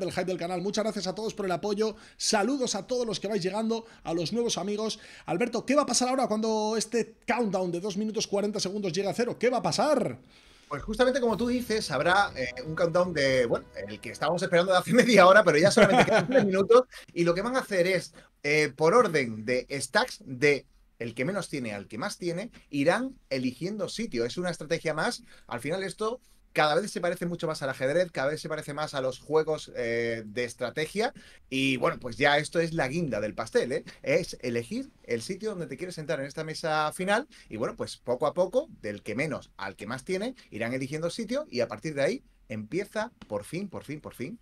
del Hype del canal. Muchas gracias a todos por el apoyo. Saludos a todos los que vais llegando, a los nuevos amigos. Alberto, ¿qué va a pasar ahora cuando este countdown de 2 minutos 40 segundos llegue a cero? ¿Qué va a pasar? Pues justamente como tú dices, habrá eh, un countdown de, bueno, el que estábamos esperando de hace media hora, pero ya solamente quedan 3 minutos. Y lo que van a hacer es, eh, por orden de stacks de el que menos tiene al que más tiene, irán eligiendo sitio. Es una estrategia más. Al final esto cada vez se parece mucho más al ajedrez, cada vez se parece más a los juegos eh, de estrategia. Y bueno, pues ya esto es la guinda del pastel, ¿eh? Es elegir el sitio donde te quieres sentar en esta mesa final. Y bueno, pues poco a poco, del que menos al que más tiene, irán eligiendo sitio y a partir de ahí empieza, por fin, por fin, por fin,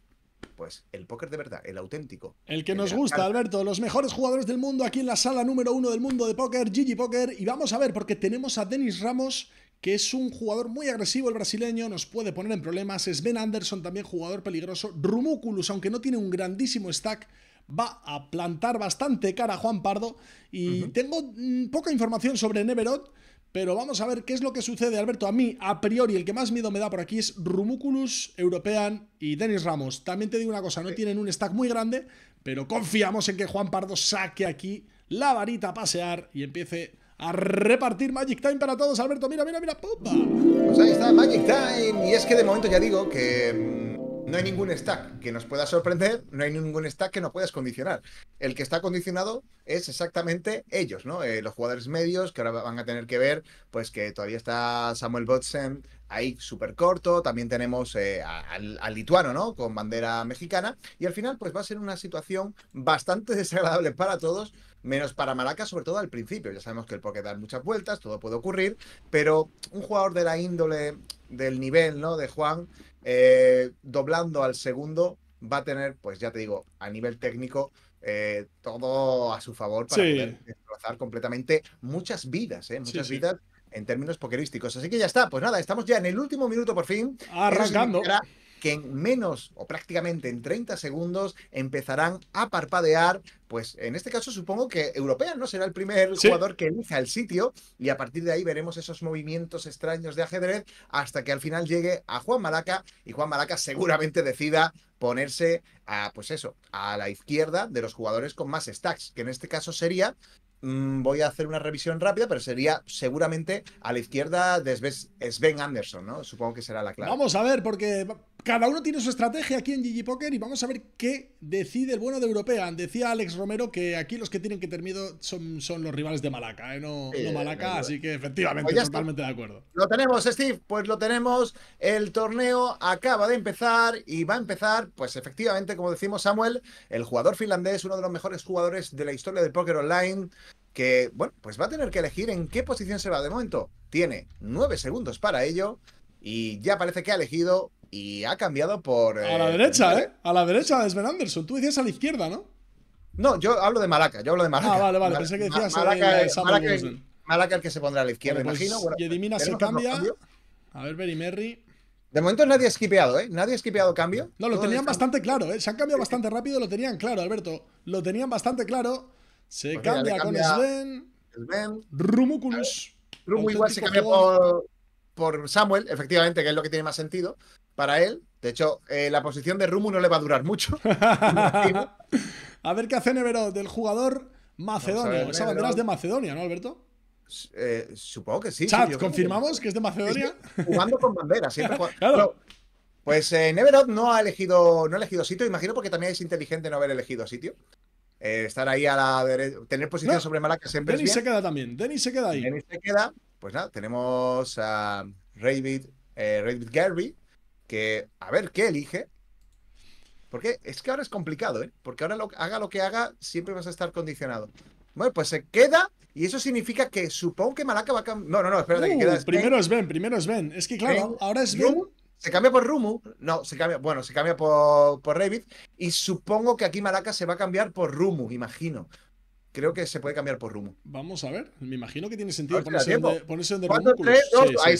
pues el póker de verdad, el auténtico. El que nos gusta, Alberto, los mejores jugadores del mundo aquí en la sala número uno del mundo de póker, Gigi Póker. Y vamos a ver, porque tenemos a Denis Ramos que es un jugador muy agresivo el brasileño, nos puede poner en problemas. Es Ben Anderson también jugador peligroso. Rumuculus, aunque no tiene un grandísimo stack, va a plantar bastante cara a Juan Pardo. Y tengo mm, poca información sobre Neverot, pero vamos a ver qué es lo que sucede, Alberto. A mí, a priori, el que más miedo me da por aquí es Rumuculus, European y Denis Ramos. También te digo una cosa, no tienen un stack muy grande, pero confiamos en que Juan Pardo saque aquí la varita a pasear y empiece a repartir Magic Time para todos. Alberto, mira, mira, mira, popa. Pues ahí está, Magic Time. Y es que de momento ya digo que mm, no hay ningún stack que nos pueda sorprender, no hay ningún stack que no puedas condicionar. El que está condicionado es exactamente ellos, ¿no? Eh, los jugadores medios que ahora van a tener que ver, pues que todavía está Samuel Botsen ahí súper corto, también tenemos eh, al, lituano, ¿no? Con bandera mexicana, y al final pues va a ser una situación bastante desagradable para todos, menos para Malaca, sobre todo al principio. Ya sabemos que el Poké da muchas vueltas, todo puede ocurrir, pero un jugador de la índole, del nivel, ¿no? De Juan, eh, doblando al segundo, va a tener, pues ya te digo, a nivel técnico, eh, todo a su favor para poder destrozar completamente muchas vidas, ¿eh? Muchas vidas en términos pokerísticos. Así que ya está, pues nada, estamos ya en el último minuto por fin. Ah, arrancando que en menos o prácticamente en 30 segundos empezarán a parpadear. Pues en este caso supongo que Europea no será el primer jugador que elija el sitio y a partir de ahí veremos esos movimientos extraños de ajedrez hasta que al final llegue a Juan Malaca y Juan Malaca seguramente decida ponerse a, pues eso, a la izquierda de los jugadores con más stacks, que en este caso sería, mm, voy a hacer una revisión rápida, pero sería seguramente a la izquierda de Sven Anderson, ¿no? Supongo que será la clave. Vamos a ver, porque cada uno tiene su estrategia aquí en Gigi Poker y vamos a ver qué decide el bueno de European. Decía Alex Romero que aquí los que tienen que tener miedo son, los rivales de Malaca, ¿eh? no, Malaca, así que efectivamente, pues totalmente de acuerdo. Lo tenemos, Steve, pues lo tenemos. El torneo acaba de empezar y va a empezar, pues efectivamente, como decimos Samuel, el jugador finlandés, uno de los mejores jugadores de la historia del póker online, que, bueno, pues va a tener que elegir en qué posición se va de momento. Tiene nueve segundos para ello y ya parece que ha elegido y ha cambiado por. a la eh, derecha, ¿eh? A la derecha de Sven Anderson. Tú decías a la izquierda, ¿no? No, yo hablo de Malaca, yo hablo de Malaca. Ah, vale, vale, pensé que decías a eh, el, Malaca, el, el que se pondrá a la izquierda, pues, imagino. y Edimina se cambia. A ver, Berry Merry De momento nadie ha skipeado, ¿eh? Nadie ha skipeado cambio. No, lo tenían bastante claro, ¿eh? Se han cambiado bastante rápido, lo tenían claro, Alberto. Lo tenían bastante claro. Se pues cambia, con Sven. Sven. Rumuculus. Rumuculus igual se cambia por, por Samuel, efectivamente, que es lo que tiene más sentido para él. De hecho, eh, la posición de Rumu no le va a durar mucho. a ver qué hace Neverod, del jugador macedonio. Esa bandera es de Macedonia, ¿no, Alberto? Eh, supongo que sí. ¿confirmamos que... es de Macedonia? jugando con banderas. pues eh, no ha elegido no ha elegido sitio, imagino porque también es inteligente no haber elegido sitio. Eh, estar ahí a la derecha, tener posición sobre Malaca siempre Denis se queda también, Denis se queda ahí. Denis se queda, pues nada, tenemos a Ravid, eh, que a ver qué elige. Porque es que ahora es complicado, ¿eh? Porque ahora lo, haga lo que haga, siempre vas a estar condicionado. Bueno, pues se queda y eso significa que supongo que Malaka va a cambiar. No, no, no, espera que uh, queda. Primero os ven primero es ven Es que claro, ahora es Ben. Se cambia por Rumu. No, se cambia. Bueno, se cambia por, por Revit. Y supongo que aquí Malaka se va a cambiar por Rumu, imagino creo que se puede cambiar por Rumo. Vamos a ver, me imagino que tiene sentido ponerse, ponerse ahí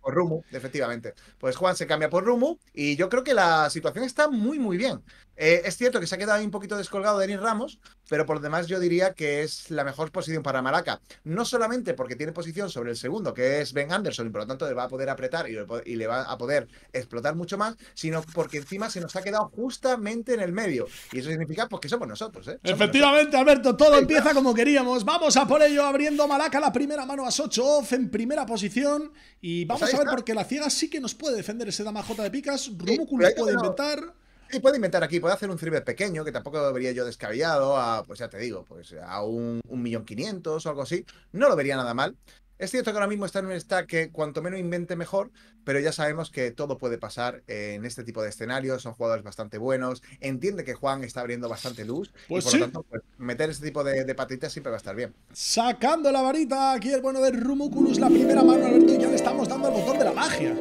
por, Rumo, efectivamente. Pues Juan se cambia por Rumo y yo creo que la situación está muy, muy bien. Eh, es cierto que se ha quedado ahí un poquito descolgado Denis Ramos, pero por demás yo diría que es la mejor posición para Malaca No solamente porque tiene posición sobre el segundo, que es Ben Anderson, y por lo tanto le va a poder apretar y, le va a poder explotar mucho más, sino porque encima se nos ha quedado justamente en el medio. Y eso significa pues, que somos nosotros. ¿eh? Efectivamente, Alberto, todo empieza como queríamos. Vamos a por ello, abriendo Malaca la primera mano a off en primera posición. Y pues vamos a ver, porque la ciega sí que nos puede defender ese dama J de picas. Rubu puede inventar. Y puede inventar aquí, puede hacer un server pequeño, que tampoco lo vería yo descabellado, a, pues ya te digo, pues a un, un millón quinientos o algo así. No lo vería nada mal. Es cierto que ahora mismo está en un stack que cuanto menos invente mejor, pero ya sabemos que todo puede pasar en este tipo de escenarios, son jugadores bastante buenos, entiende que Juan está abriendo bastante luz y pues por lo tanto pues, meter este tipo de, patitas siempre va a estar bien. Sacando la varita, aquí el bueno de Rumuculus, la primera mano, Alberto, y ya le estamos dando el botón de la magia.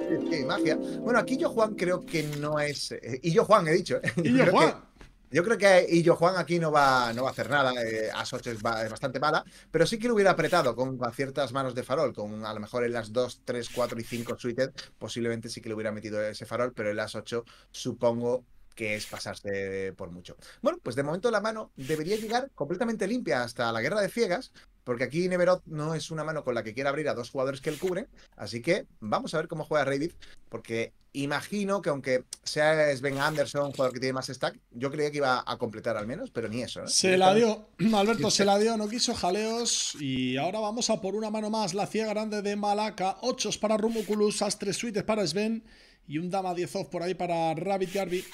magia. Bueno, aquí yo Juan creo que no es... Eh, y yo Juan he dicho. Eh, y yo Juan. Yo creo que Illo Juan aquí no va, no va a hacer nada. Eh, a es, es, bastante mala, pero sí que lo hubiera apretado con ciertas manos de farol. Con a lo mejor en las 2, 3, 4 y 5 suited, posiblemente sí que le hubiera metido ese farol, pero en las 8 supongo que es pasarse por mucho. Bueno, pues de momento la mano debería llegar completamente limpia hasta la guerra de ciegas, porque aquí Neverot no es una mano con la que quiera abrir a dos jugadores que él cubre. Así que vamos a ver cómo juega Reddit. Porque imagino que aunque sea Sven Anderson, un jugador que tiene más stack, yo creía que iba a completar al menos, pero ni eso. ¿eh? Se la dio, Alberto, se la dio, no quiso jaleos. Y ahora vamos a por una mano más. La ciega grande de Malaca. Ochos para Rumuculus, as tres suites para Sven. Y un dama 10 off por ahí para Rabbit Garby.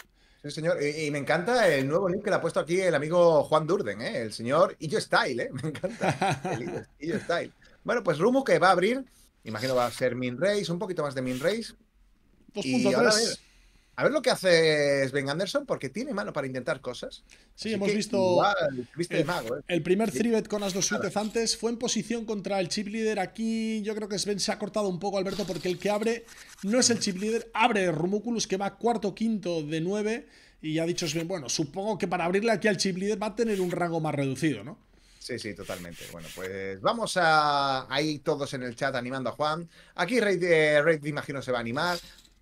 Sí, señor. Y, me encanta el nuevo link que le ha puesto aquí el amigo Juan Durden, ¿eh? el señor Illo Style. ¿eh? Me encanta. El Style. Bueno, pues Rumo que va a abrir. Imagino va a ser Min Race, un poquito más de Min Race. 2.3. A ver lo que hace Sven Anderson, porque tiene mano para intentar cosas. Sí, hemos visto. viste el, mago, ¿eh? el primer Thribet con las dos suites antes fue en posición contra el chip leader. Aquí yo creo que Sven se ha cortado un poco, Alberto, porque el que abre no es el chip leader, abre Rumuculus, que va cuarto, quinto de nueve. Y ha dicho Sven, bueno, supongo que para abrirle aquí al chip leader va a tener un rango más reducido, ¿no? Sí, sí, totalmente. Bueno, pues vamos a ahí todos en el chat animando a Juan. Aquí Raid, imagino se va a animar.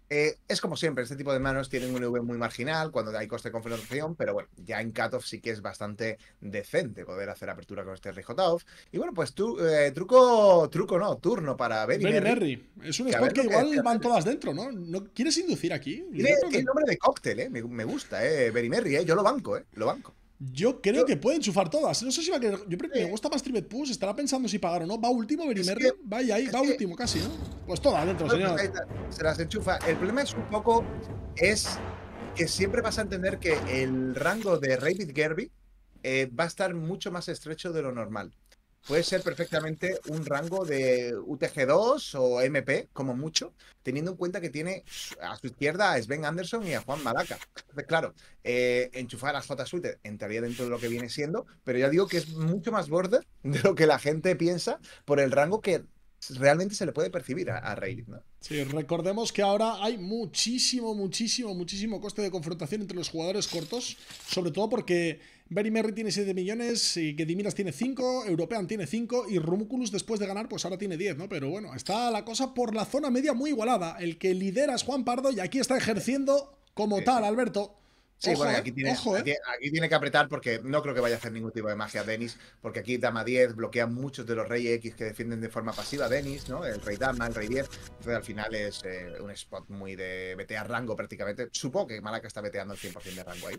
Eh, es como siempre, este tipo de manos tienen un EV muy marginal cuando hay coste de confrontación, pero bueno, ya en cutoff sí que es bastante decente poder hacer apertura con este Rijotauf. Y bueno, pues tu, eh, truco, truco no, turno para Berry. Berry, Es un spot que, igual van todas dentro, ¿no? ¿no? ¿Quieres inducir aquí? el nombre de cóctel, ¿eh? Me, me gusta, ¿eh? Berry ¿eh? Yo lo banco, ¿eh? Lo banco. Yo creo que puede enchufar todas. No sé si va a querer. Yo creo que me gusta más Trivet Push. Estará pensando si pagar o no. Va último, Berimer? Va ahí, va último casi, ¿no? Pues todas dentro, señor. Se las enchufa. El problema es un poco. Es que siempre vas a entender que el rango de Ravid Gerby eh, va a estar mucho más estrecho de lo normal puede ser perfectamente un rango de UTG2 o MP, como mucho, teniendo en cuenta que tiene a su izquierda a Sven Anderson y a Juan Malaca. claro, eh, enchufar a J. Suite entraría dentro de lo que viene siendo, pero ya digo que es mucho más borde de lo que la gente piensa por el rango que realmente se le puede percibir a, a ¿no? Sí, recordemos que ahora hay muchísimo, muchísimo, muchísimo coste de confrontación entre los jugadores cortos, sobre todo porque Merry tiene 7 millones, y Gediminas tiene 5, European tiene 5 y Rumuculus después de ganar pues ahora tiene 10, ¿no? Pero bueno, está la cosa por la zona media muy igualada. El que lidera es Juan Pardo y aquí está ejerciendo como tal, Alberto. Sí, bueno, aquí tiene, ¿eh? aquí, tiene, que apretar porque no creo que vaya a hacer ningún tipo de magia Denis, porque aquí Dama 10 bloquea muchos de los Reyes X que defienden de forma pasiva Denis, ¿no? El Rey Dama, el Rey 10. Entonces al final es eh, un spot muy de BTA rango prácticamente. Supongo que Malaka está veteando el 100% de rango ahí.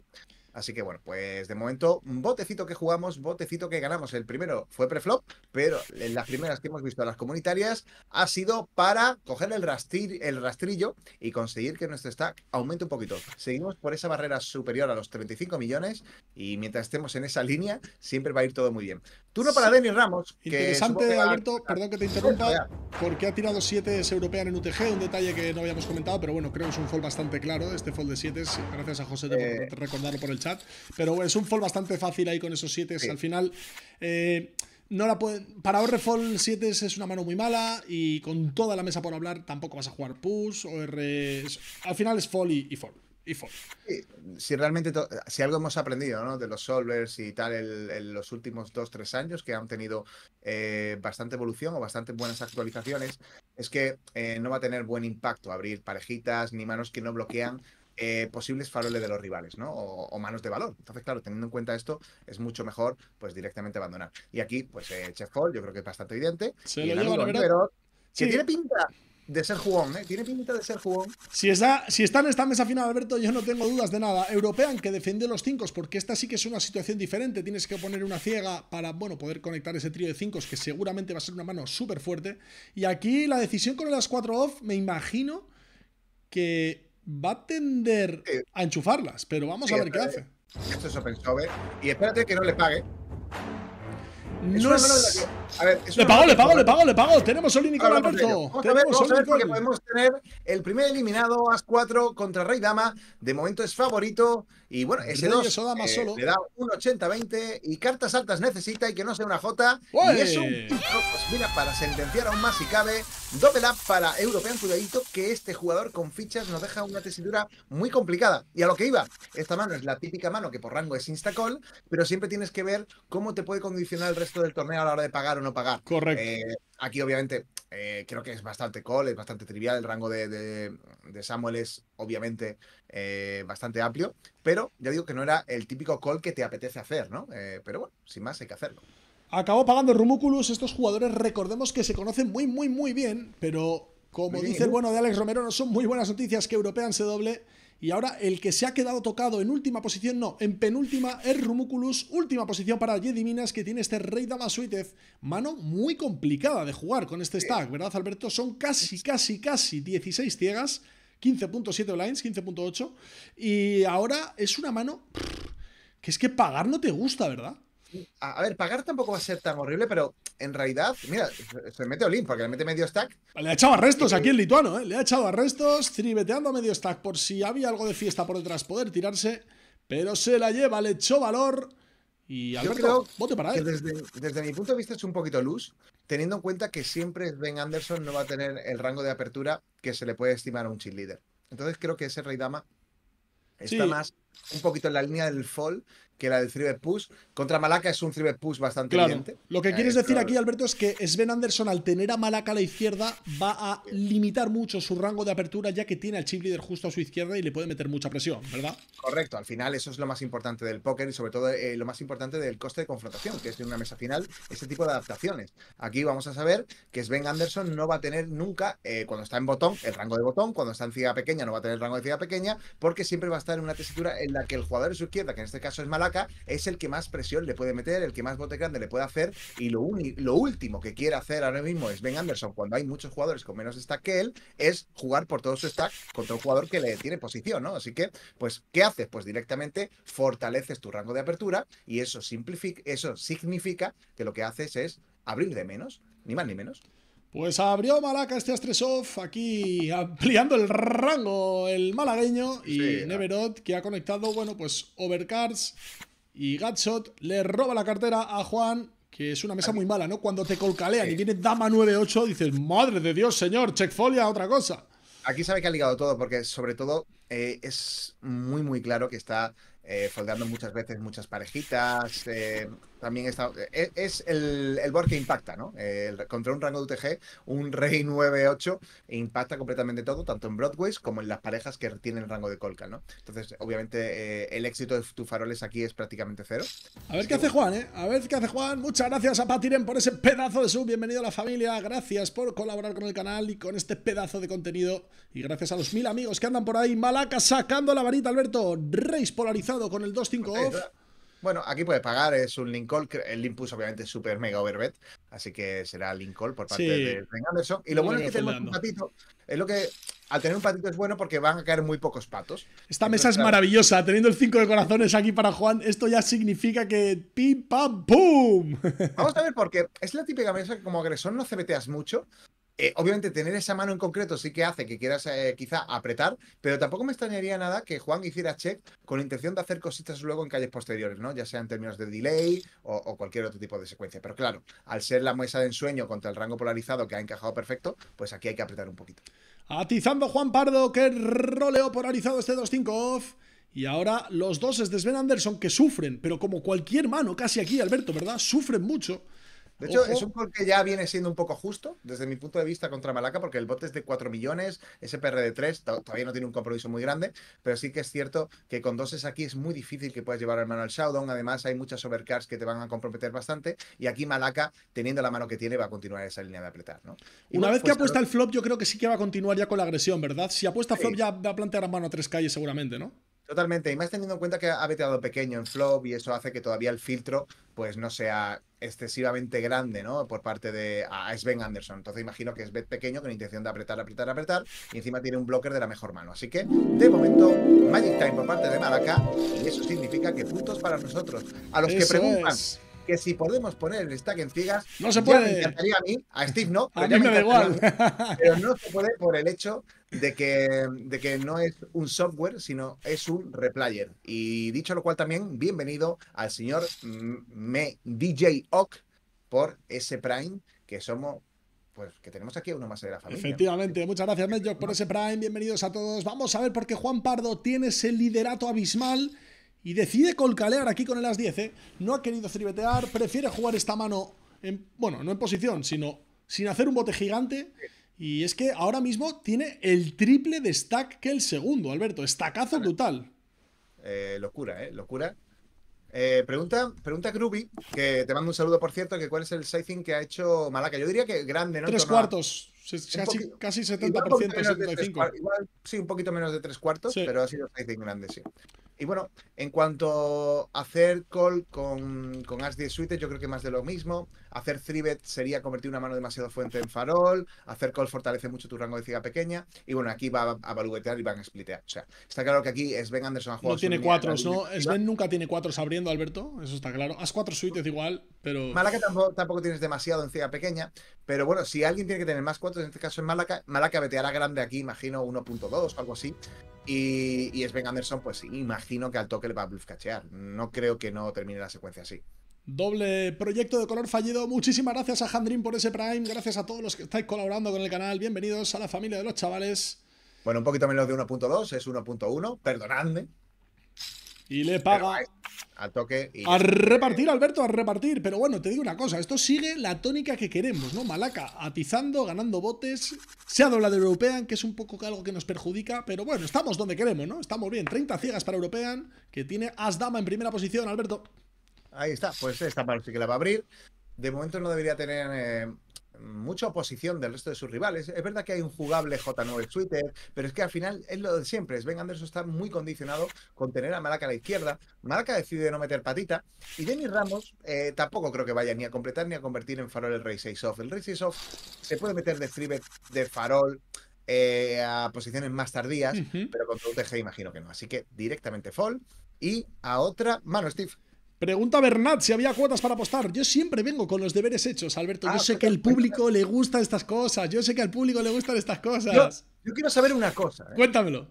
Así que bueno, pues de momento, botecito que jugamos, botecito que ganamos. El primero fue preflop, pero en las primeras que hemos visto, a las comunitarias, ha sido para coger el, el rastrillo y conseguir que nuestro stack aumente un poquito. Seguimos por esa barrera superior a los 35 millones y mientras estemos en esa línea, siempre va a ir todo muy bien. Turno para Denis Ramos. Que Interesante, Alberto, perdón que te interrumpa, porque ha tirado 7 european en UTG, un detalle que no habíamos comentado, pero bueno, creo que es un fall bastante claro, este fall de 7, gracias a José de por eh, recordarlo por el chat. Pero es un fall bastante fácil ahí con esos 7. Al final, eh, no la pueden, para fall 7 es una mano muy mala y con toda la mesa por hablar tampoco vas a jugar push o R. Al final es fall y, fall. Y fall. si realmente si algo hemos aprendido ¿no? de los solvers y tal en, los últimos 2-3 años que han tenido eh, bastante evolución o bastante buenas actualizaciones es que eh, no va a tener buen impacto abrir parejitas ni manos que no bloquean eh, posibles faroles de los rivales, ¿no? O, manos de valor. Entonces, claro, teniendo en cuenta esto, es mucho mejor, pues, directamente abandonar. Y aquí, pues, eh, Chef Paul, yo creo que es bastante evidente. Sí, y el tiene pinta de ser jugón, ¿eh? Tiene pinta de ser jugón. Si está, si en esta mesa final, Alberto, yo no tengo dudas de nada. European, que defiende los 5, porque esta sí que es una situación diferente. Tienes que poner una ciega para, bueno, poder conectar ese trío de 5, que seguramente va a ser una mano súper fuerte. Y aquí la decisión con las cuatro off, me imagino que va a tender a enchufarlas, pero vamos a ver qué hace. Esto es OpenSober. Y espérate que no les pague, no es... le pago, le pago, le pago, le pago. Tenemos solo único Alberto. podemos tener el primer eliminado, As 4 contra Rey Dama. De momento es favorito. Y bueno, ese 2 eh, le da un 80-20 y cartas altas necesita y que no sea una J. Y es un pues mira, para sentenciar aún más si cabe, doble up para European Cuidadito, que este jugador con fichas nos deja una tesitura muy complicada. Y a lo que iba, esta mano es la típica mano que por rango es instacol pero siempre tienes que ver cómo te puede condicionar el resto del torneo a la hora de pagar o no pagar. Correcto. Eh, aquí, obviamente, eh, creo que es bastante call, es bastante trivial. El rango de, de, Samuel es, obviamente, eh, bastante amplio. Pero ya digo que no era el típico call que te apetece hacer, ¿no? pero bueno, sin más, hay que hacerlo. Acabó pagando Rumúculus. Estos jugadores, recordemos que se conocen muy, muy, muy bien. Pero, como dice el bueno de Alex Romero, no son muy buenas noticias que European se doble. Y ahora el que se ha quedado tocado en última posición, no, en penúltima es Rumuculus, última posición para Jedi Minas que tiene este Rey Dama Suitez. Mano muy complicada de jugar con este stack, ¿verdad Alberto? Son casi, casi, casi 16 ciegas, 15.7 blinds, 15.8. Y ahora es una mano que es que pagar no te gusta, ¿verdad? A, ver, pagar tampoco va a ser tan horrible, pero en realidad, mira, se mete Olin porque le mete medio stack. Le ha echado restos aquí el lituano, ¿eh? Le ha echado arrestos, tribeteando medio stack por si había algo de fiesta por detrás poder tirarse, pero se la lleva, le echó valor. Y Alberto, vote para él. desde, mi punto de vista es un poquito luz, teniendo en cuenta que siempre Ben Anderson no va a tener el rango de apertura que se le puede estimar a un leader. Entonces creo que ese rey dama está más un poquito en la línea del fall que la del three push. Contra Malaca es un three push bastante claro. Lo que quieres decir aquí, Alberto, es que Sven Anderson, al tener a Malaca a la izquierda, va a limitar mucho su rango de apertura, ya que tiene al chip leader justo a su izquierda y le puede meter mucha presión, ¿verdad? Correcto, al final eso es lo más importante del póker y sobre todo eh, lo más importante del coste de confrontación, que es de una mesa final, este tipo de adaptaciones. Aquí vamos a saber que Sven Anderson no va a tener nunca, eh, cuando está en botón, el rango de botón, cuando está en ciga pequeña no va a tener el rango de ciga pequeña, porque siempre va a estar en una tesitura en la que el jugador de su izquierda, que en este caso es Malaca, es el que más presión le puede meter, el que más bote grande le puede hacer. Y lo, lo último que quiere hacer ahora mismo es Ben Anderson, cuando hay muchos jugadores con menos stack que él, es jugar por todo su stack contra un jugador que le tiene posición, ¿no? Así que, pues, ¿qué haces? Pues directamente fortaleces tu rango de apertura y eso, simplifica, eso significa que lo que haces es abrir de menos, ni más ni menos. Pues abrió Malaca este Astresov, aquí ampliando el rango el malagueño y ah. Neverot que ha conectado, bueno, pues Overcards y Gatsot le roba la cartera a Juan, que es una mesa ah. muy mala, ¿no? Cuando te colcalean y viene dama 9-8 dices, madre de Dios, señor, checkfolia, otra cosa. Aquí sabe que ha ligado todo porque sobre todo eh, es muy muy claro que está eh, foldeando muchas veces muchas parejitas, eh, también está. E, es, el, el, board que impacta, ¿no? El, contra un rango de UTG, un Rey 9-8 impacta completamente todo, tanto en Broadways como en las parejas que tienen el rango de Colca, ¿no? Entonces, obviamente, eh, el éxito de tus faroles aquí es prácticamente cero. A ver qué hace Juan, ¿eh? A ver qué hace Juan. Muchas gracias a Patiren por ese pedazo de sub. Bienvenido a la familia. Gracias por colaborar con el canal y con este pedazo de contenido. Y gracias a los mil amigos que andan por ahí. Malaca sacando la varita, Alberto. Reis polarizado con el 2-5 off. Bueno, aquí puedes pagar, es un link call. El push, obviamente, es súper mega overbet. Así que será link call por parte de Ben Anderson. Y lo bueno es que tenemos un patito. Es lo que. Al tener un patito es bueno porque van a caer muy pocos patos. Esta mesa es maravillosa. Teniendo el 5 de corazones aquí para Juan, esto ya significa que pim, pam, pum. Vamos a ver, porque es la típica mesa que como agresor no cebeteas mucho, eh, obviamente, tener esa mano en concreto sí que hace que quieras eh, quizá apretar, pero tampoco me extrañaría nada que Juan hiciera check con la intención de hacer cositas luego en calles posteriores, ¿no? Ya sea en términos de delay o, cualquier otro tipo de secuencia. Pero claro, al ser la muesa de ensueño contra el rango polarizado que ha encajado perfecto, pues aquí hay que apretar un poquito. Atizando Juan Pardo, que roleo polarizado este 2-5 off. Y ahora los dos es de Sven Anderson que sufren, pero como cualquier mano, casi aquí, Alberto, ¿verdad? Sufren mucho. De hecho, es un gol que ya viene siendo un poco justo desde mi punto de vista contra Malaca, porque el bote es de 4 millones, SPR de 3, todavía no tiene un compromiso muy grande, pero sí que es cierto que con doses aquí es muy difícil que puedas llevar el mano al showdown. Además, hay muchas overcards que te van a comprometer bastante, y aquí Malaca, teniendo la mano que tiene, va a continuar esa línea de apretar. ¿no? Una vez que pues apuesta el flop, yo creo que sí que va a continuar ya con la agresión, ¿verdad? Si apuesta flop, ya va a plantear a mano a tres calles seguramente, ¿no? Totalmente, y más teniendo en cuenta que ha veteado pequeño en flop y eso hace que todavía el filtro pues no sea excesivamente grande, ¿no? Por parte de a Sven Anderson. Entonces imagino que es bet pequeño con intención de apretar, apretar, apretar y encima tiene un blocker de la mejor mano. Así que de momento Magic Time por parte de malaka y eso significa que puntos para nosotros. A los que preguntan que si podemos poner el stack en FIGAS, no se puede. me a mí, a Steve no, pero a me, da igual. pero no se puede por el hecho de que, de que no es un software, sino es un replayer. Y dicho lo cual también, bienvenido al señor DJ Ock por ese Prime, que somos pues que tenemos aquí uno más de la familia. Efectivamente, muchas gracias Medjok por ese Prime, bienvenidos a todos. Vamos a ver por qué Juan Pardo tiene ese liderato abismal y decide colcalear aquí con el As-10, ¿eh? No ha querido cribetear prefiere jugar esta mano, en, bueno, no en posición, sino sin hacer un bote gigante. Y es que ahora mismo tiene el triple de stack que el segundo, Alberto. estacazo brutal. Eh, locura, ¿eh? Locura. Eh, pregunta, pregunta Groovy, que te mando un saludo, por cierto, que cuál es el sizing que ha hecho Malaca. Yo diría que grande, ¿no? Tres cuartos, casi, 70%, 75%. igual, sí, un poquito menos de tres cuartos, pero ha sido sizing grande, sí. Y bueno, en cuanto a hacer call con, con As 10 Suite, yo creo que más de lo mismo. Hacer 3 sería convertir una mano demasiado fuerte en farol. Hacer call fortalece mucho tu rango de ciga pequeña. Y bueno, aquí va a balugetear y van a splitear. O sea, está claro que aquí Sven Anderson ha jugado. No tiene cuatro, ¿no? Sven nunca tiene cuatro abriendo, Alberto. Eso está claro. Haz cuatro suites igual, pero. Malaca tampoco, tienes demasiado en ciga pequeña. Pero bueno, si alguien tiene que tener más cuatro, en este caso es Malaca. Malaca veteará grande aquí, imagino 1.2 o algo así. Y, y Sven Anderson, pues imagino que al toque le va a bluff cachear. No creo que no termine la secuencia así. Doble proyecto de color fallido. Muchísimas gracias a Jandrin por ese Prime. Gracias a todos los que estáis colaborando con el canal. Bienvenidos a la familia de los chavales. Bueno, un poquito menos de 1.2, es 1.1. Perdonadme. Y le paga. a toque. Y... A repartir, Alberto, a repartir. Pero bueno, te digo una cosa. Esto sigue la tónica que queremos, ¿no? Malaca atizando, ganando botes. Se ha doblado European, que es un poco algo que nos perjudica. Pero bueno, estamos donde queremos, ¿no? Estamos bien. 30 ciegas para European, que tiene As Dama en primera posición, Alberto. Ahí está, pues esta mano sí que la va a abrir. De momento no debería tener eh, mucha oposición del resto de sus rivales. Es verdad que hay un jugable J9 Twitter, pero es que al final es lo de siempre. Sven Anderson está muy condicionado con tener a Malaca a la izquierda. Malaka decide no meter patita. Y Denis Ramos eh, tampoco creo que vaya ni a completar ni a convertir en farol el Rey 6 off. El Rey 6 off se puede meter de freebet, de farol. Eh, a posiciones más tardías, pero con UTG imagino que no. Así que directamente fall y a otra mano, Steve. Pregunta Bernat si había cuotas para apostar. Yo siempre vengo con los deberes hechos, Alberto. yo ah, sé pues que al pues público le gustan estas cosas. Yo sé que al público le gustan estas cosas. Yo, quiero saber una cosa. ¿eh? Cuéntamelo.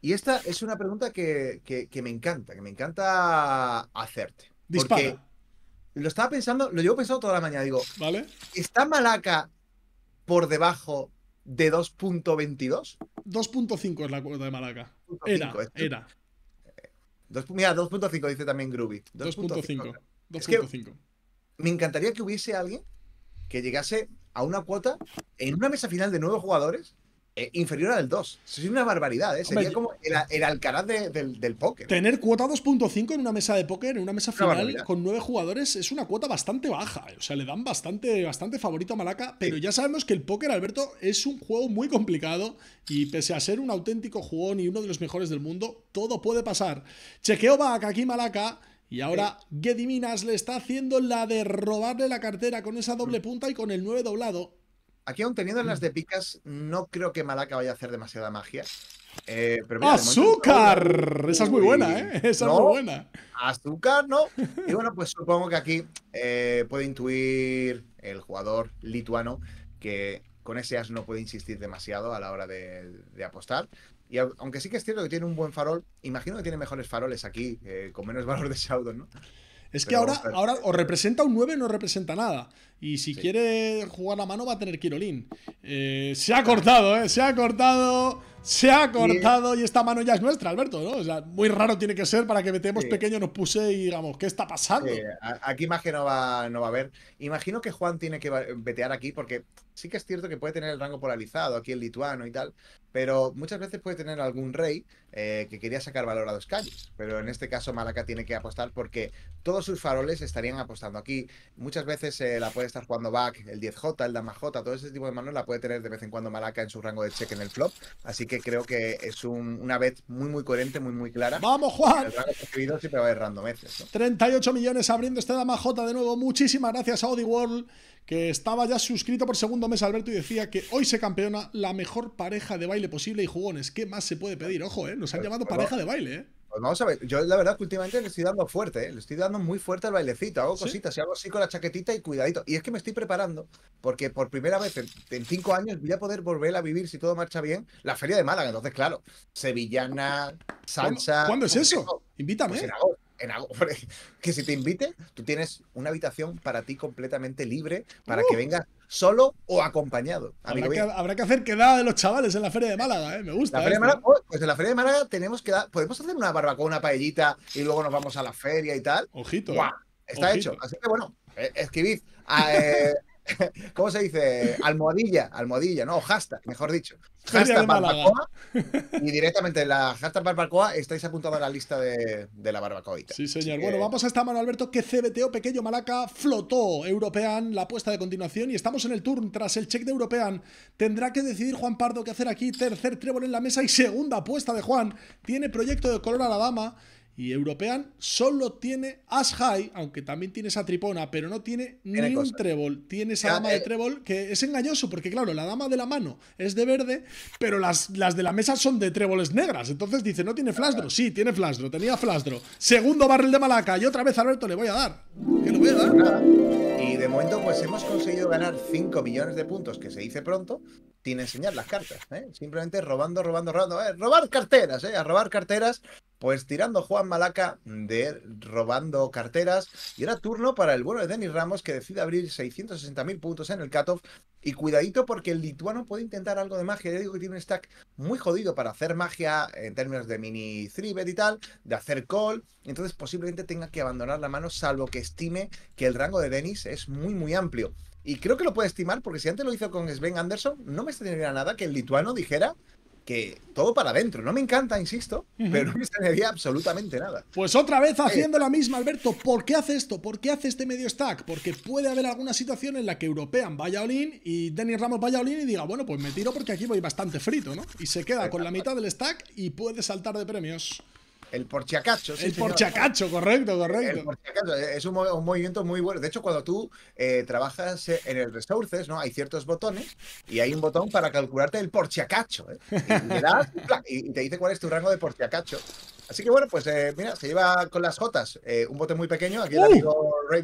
Y esta es una pregunta que, me encanta, que me encanta hacerte. Dispara. lo estaba pensando, lo llevo pensando toda la mañana. Digo, ¿vale? ¿Está Malaca por debajo de 2.22? 2.5 es la cuota de Malaca. Era, era mira, 2.5 dice también Groovy. 2.5. 2.5. Me encantaría que hubiese alguien que llegase a una cuota en una mesa final de nuevos jugadores eh, inferior al 2. es una barbaridad, ¿eh? Sería como el, del, póker. Tener cuota 2.5 en una mesa de póker, en una mesa final con 9 jugadores, es una cuota bastante baja. Eh. O sea, le dan bastante, bastante favorito a Malaca, pero ya sabemos que el póker, Alberto, es un juego muy complicado y pese a ser un auténtico jugón y uno de los mejores del mundo, todo puede pasar. Chequeo va aquí Malaca. Y ahora Gediminas le está haciendo la de robarle la cartera con esa doble mm. punta y con el 9 doblado. Aquí, aún teniendo las mm. de picas, no creo que Malaka vaya a hacer demasiada magia. Eh, ¡Azúcar! Esa es muy buena, ¿eh? Esa es muy buena. Azúcar, no. Y bueno, pues supongo que aquí eh, puede intuir el jugador lituano que con ese as no puede insistir demasiado a la hora de, apostar. Y aunque sí que es cierto que tiene un buen farol, imagino que tiene mejores faroles aquí, eh, con menos valor de Shadow, ¿no? Es que ahora, ahora o representa un 9 o no representa nada. Y si quiere jugar la mano va a tener Kirolín. Eh, se ha cortado, ¿eh? Se ha cortado, se ha cortado y, esta mano ya es nuestra, Alberto, ¿no? muy raro tiene que ser para que metemos pequeño nos puse y digamos, ¿qué está pasando? Aquí más que no va, no va a haber. Imagino que Juan tiene que vetear aquí porque sí que es cierto que puede tener el rango polarizado, aquí el lituano y tal, pero muchas veces puede tener algún rey eh, que quería sacar valor a dos calles. Pero en este caso Malaca tiene que apostar porque todos sus faroles estarían apostando aquí. Muchas veces eh, la puede estar jugando back, el 10J, el Dama J, todo ese tipo de manos la puede tener de vez en cuando Malaca en su rango de check en el flop. Así que creo que es una vez muy, muy coherente, muy, muy clara. ¡Vamos, Juan! siempre a 38 millones abriendo este Dama J de nuevo. Muchísimas gracias a Audi World que estaba ya suscrito por segundo mes Alberto y decía que hoy se campeona la mejor pareja de baile posible y jugones. ¿Qué más se puede pedir? Ojo, ¿eh? Nos han llamado pareja de baile, ¿eh? Pues vamos a ver, yo la verdad que últimamente le estoy dando fuerte, ¿eh? le estoy dando muy fuerte al bailecito, hago cositas y hago así con la chaquetita y cuidadito. Y es que me estoy preparando, porque por primera vez en, cinco años voy a poder volver a vivir, si todo marcha bien, la Feria de Málaga. Entonces, claro, Sevillana, Sancha. ¿Cuándo, es pues eso? Invítame. Pues en algo, que si te invite, tú tienes una habitación para ti completamente libre para que vengas solo o acompañado. Habrá que, hacer quedada de los chavales en la Feria de Málaga, ¿eh? me gusta. La Feria de oh, pues en la Feria de Málaga tenemos que dar, podemos hacer una barbacoa, una paellita y luego nos vamos a la feria y tal. Ojito. Está hecho. Así que bueno, eh, escribid a, eh, ¿Cómo se dice? Almohadilla, almohadilla, ¿no? hashtag, mejor dicho. Hashtag barbacoa. Y directamente la hashtag barbacoa estáis apuntados a la lista de, la barbacoita. Sí, señor. Bueno, vamos a esta mano, Alberto, que CBTO Pequeño Malaca flotó European, la apuesta de continuación, y estamos en el turn. Tras el check de European, tendrá que decidir Juan Pardo qué hacer aquí. Tercer trébol en la mesa y segunda apuesta de Juan. Tiene proyecto de color a la dama. Y European solo tiene As High, aunque también tiene esa tripona, pero no tiene, ningún ni trébol. Tiene esa dama de eh. trébol que es engañoso, porque claro, la dama de la mano es de verde, pero las, las de la mesa son de tréboles negras. Entonces dice, no tiene flasdro. Sí, tiene flasdro, tenía flasdro. Segundo barril de Malaca y otra vez Alberto le voy a dar. Que le voy a dar. Y momento, pues hemos conseguido ganar 5 millones de puntos, que se dice pronto, sin enseñar las cartas. ¿eh? Simplemente robando, robando, robando. ¿eh? Robar carteras, ¿eh? A robar carteras. Pues tirando Juan Malaca de robando carteras. Y era turno para el bueno de Denis Ramos, que decide abrir 660.000 puntos en el cutoff y cuidadito porque el lituano puede intentar algo de magia. Ya digo que tiene un stack muy jodido para hacer magia en términos de mini thribet y tal, de hacer call. Entonces posiblemente tenga que abandonar la mano salvo que estime que el rango de Denis es muy muy amplio. Y creo que lo puede estimar porque si antes lo hizo con Sven Anderson, no me extrañaría nada que el lituano dijera que todo para adentro. No me encanta, insisto, pero no me extrañaría absolutamente nada. Pues otra vez eh, haciendo la misma, Alberto. ¿Por qué hace esto? ¿Por qué hace este medio stack? Porque puede haber alguna situación en la que European vaya Olin y Denis Ramos vaya Olin y diga, bueno, pues me tiro porque aquí voy bastante frito, ¿no? Y se queda con la mitad del stack y puede saltar de premios. El porchacacho el porchiacacho, correcto, correcto. es un, movimiento muy bueno. De hecho, cuando tú eh, trabajas eh, en el Resources, ¿no? Hay ciertos botones y hay un botón para calcularte el porchacacho ¿eh? Y, te dice cuál es tu rango de porchacacho Así que bueno, pues mira, se lleva con las jotas un bote muy pequeño. Aquí el ¡Uh! amigo Ray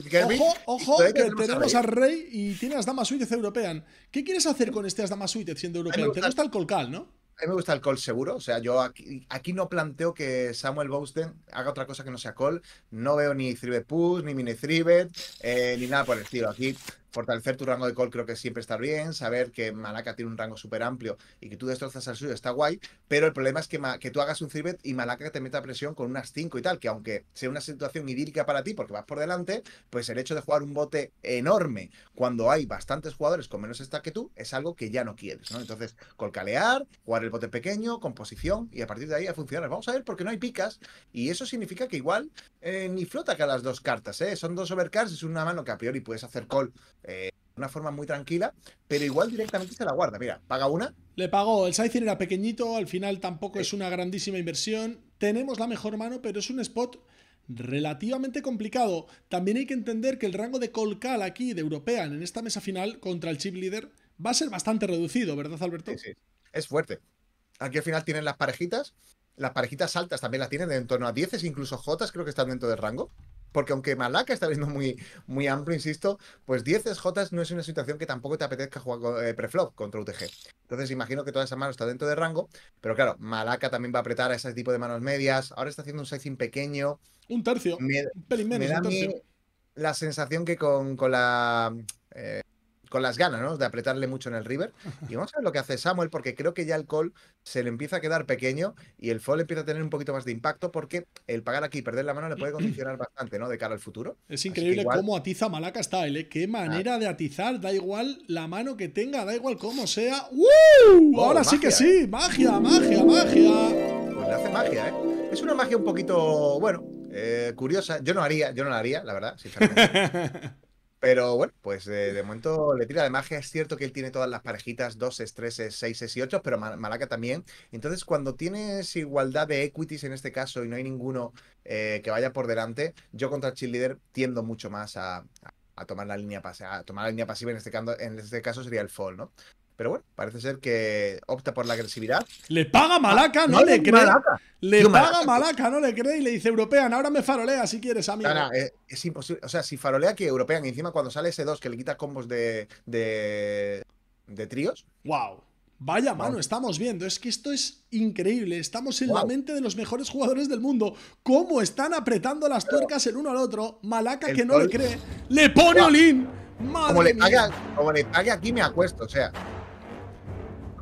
Ojo, tenemos, a, Rey. y tiene las damas suites european. ¿Qué quieres hacer con estas damas suites siendo european? Te gusta el colcal, ¿no? a mí me gusta el call seguro, o sea, yo aquí, no planteo que Samuel Bowsten haga otra cosa que no sea call, no veo ni thrive Push, ni Mini thrivet, eh, ni nada por el estilo. Aquí fortalecer tu rango de call creo que siempre está bien, saber que Malaca tiene un rango súper amplio y que tú destrozas al suyo está guay, pero el problema es que, que tú hagas un Cirbet y Malaca te meta presión con unas 5 y tal, que aunque sea una situación idílica para ti porque vas por delante, pues el hecho de jugar un bote enorme cuando hay bastantes jugadores con menos stack que tú es algo que ya no quieres, ¿no? Entonces, colcalear, jugar el bote pequeño, composición y a partir de ahí a funcionar. Vamos a ver porque no hay picas y eso significa que igual eh, ni flota que las dos cartas, ¿eh? Son dos overcards, es una mano que a peor y puedes hacer call eh, una forma muy tranquila, pero igual directamente se la guarda. Mira, paga una. Le pagó, el Saicin era pequeñito, al final tampoco es una grandísima inversión. Tenemos la mejor mano, pero es un spot relativamente complicado. También hay que entender que el rango de Colcal aquí de European en esta mesa final contra el chip líder va a ser bastante reducido, ¿verdad, Alberto? Sí, sí. Es fuerte. Aquí al final tienen las parejitas. Las parejitas altas también las tienen de en torno a 10, incluso Jotas creo que están dentro del rango. Porque aunque Malaca está viendo muy, muy amplio, insisto, pues 10 SJs no es una situación que tampoco te apetezca jugar eh, preflop contra UTG. Entonces imagino que toda esa mano está dentro de rango, pero claro, Malaca también va a apretar a ese tipo de manos medias. Ahora está haciendo un sizing pequeño. Un tercio. un pelín menos, tercio. la sensación que con, la... Eh, con las ganas, ¿no? De apretarle mucho en el River. Y vamos a ver lo que hace Samuel, porque creo que ya el call se le empieza a quedar pequeño y el fall empieza a tener un poquito más de impacto porque el pagar aquí y perder la mano le puede condicionar bastante, ¿no? De cara al futuro. Es increíble cómo atiza Malaca está ¿eh? Qué ah. manera de atizar, da igual la mano que tenga, da igual cómo sea. ¡Uh! Ahora sí que sí, ¿eh? magia, magia, magia. Pues le hace magia, ¿eh? Es una magia un poquito, bueno, eh, curiosa. Yo no haría, yo no la haría, la verdad, sinceramente. Pero bueno, pues eh, de momento le tira. de magia es cierto que él tiene todas las parejitas, doses, treses, seis y ocho, pero Malaca también. Entonces, cuando tienes igualdad de equities en este caso y no hay ninguno eh, que vaya por delante, yo contra Chill Leader tiendo mucho más a, tomar la línea pasiva. A tomar la línea pasiva en este, caso, en este caso sería el fall, ¿no? Pero bueno, parece ser que opta por la agresividad. Le paga Malaca, ah, no, le cree. Le paga Malaca. no le cree y le dice European, ahora me farolea si quieres, amigo. Eh, es, imposible. O sea, si farolea que European, y encima cuando sale ese 2 que le quita combos de, de, de tríos. ¡Wow! Vaya mano, estamos viendo. Es que esto es increíble. Estamos en la mente de los mejores jugadores del mundo. Cómo están apretando las tuercas el uno al otro. Malaca que no le cree. Le pone Olin. Madre como, como le pague aquí me acuesto, o sea.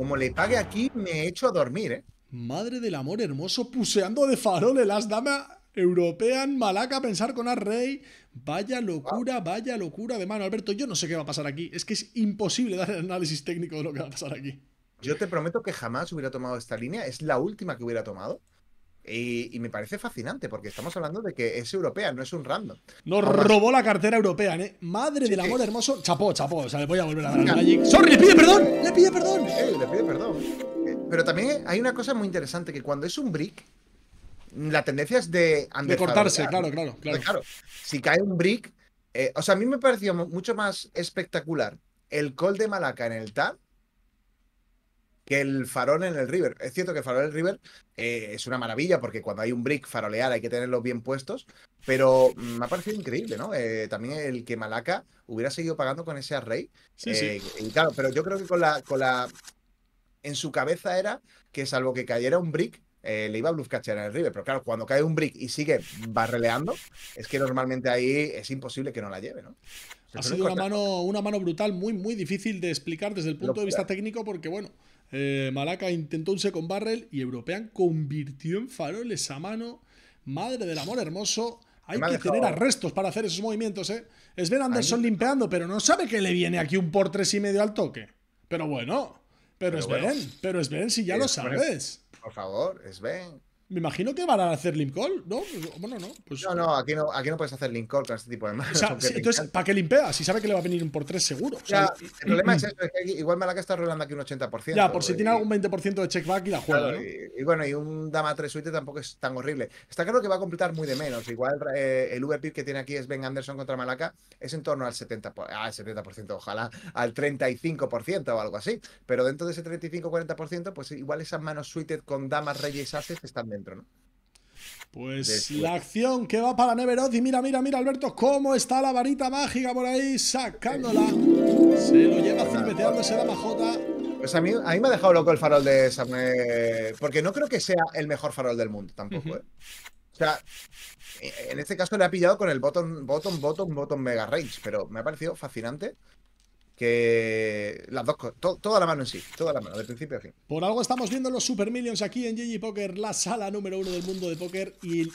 Como le pague aquí, me hecho a dormir, ¿eh? Madre del amor hermoso, puseando de farol las dama European, Malaca, pensar con Arrey. Vaya locura, vaya locura de mano, Alberto. Yo no sé qué va a pasar aquí. Es que es imposible dar el análisis técnico de lo que va a pasar aquí. Yo te prometo que jamás hubiera tomado esta línea. Es la última que hubiera tomado. Y, me parece fascinante porque estamos hablando de que es europea, no es un random. Nos robó la cartera europea, ¿eh? Madre de del amor hermoso. Chapó, chapó. O sea, le voy a volver a dar Magic. ¡Sorry! ¡Le pide perdón! ¡Le pide perdón! Eh, le pide perdón. Eh, pero también hay una cosa muy interesante: que cuando es un brick, la tendencia es de. De cortarse, claro, claro, pues claro. Si cae un brick. Eh, o sea, a mí me pareció mucho más espectacular el call de Malaca en el tap que el farol en el river. Es cierto que el farol en el river eh, es una maravilla porque cuando hay un brick farolear hay que tenerlos bien puestos, pero mm, me ha parecido increíble, ¿no? Eh, también el que Malaca hubiera seguido pagando con ese array. Sí, sí. Eh, claro, pero yo creo que con la, con la... En su cabeza era que salvo que cayera un brick, le iba a catcher en el River. Pero claro, cuando cae un brick y sigue barreleando, es que normalmente ahí es imposible que no la lleve, ¿no? ha sido una mano, una mano brutal, muy, muy difícil de explicar desde el punto de vista técnico, porque bueno, eh, Malaca intentó un second barrel y European convirtió en faroles a mano. Madre del amor hermoso. Hay que tener arrestos para hacer esos movimientos, ¿eh? Sven Anderson limpiando limpeando, pero no sabe que le viene aquí un por tres y medio al toque. Pero bueno, pero, es bueno. pero Sven, si ya lo sabes. Por favor, Sven, me imagino que van a hacer link call, ¿no? Bueno, no. Pues no, no, aquí no, aquí no puedes hacer link call con este tipo de manos. O sea, entonces, ¿para qué limpea? Si sabe que le va a venir un por tres seguro. O sea, el problema es eso, que igual Malaca está rolando aquí un 80%. Ya, por si tiene algún 20% de checkback y la juega. ¿no? y, bueno, y un Dama 3 suite tampoco es tan horrible. Está claro que va a completar muy de menos. Igual eh, el VP que tiene aquí es Ben Anderson contra Malaca, es en torno al 70%, al 70%, ojalá al 35% o algo así. Pero dentro de ese 35-40%, pues igual esas manos suited con damas, reyes, ases están pues la acción que va para Neveroz y mira, mira, mira, Alberto, cómo está la varita mágica por ahí sacándola. Se lo lleva cerveteándose la majota. Pues a mí, me ha dejado loco el farol de Sarne porque no creo que sea el mejor farol del mundo tampoco. ¿eh? O sea, en este caso le ha pillado con el botón botón botón botón mega range, pero me ha parecido fascinante que las dos toda la mano en sí, toda la mano, de principio a fin. Por algo estamos viendo los Super Millions aquí en GG Poker, la sala número uno del mundo de póker y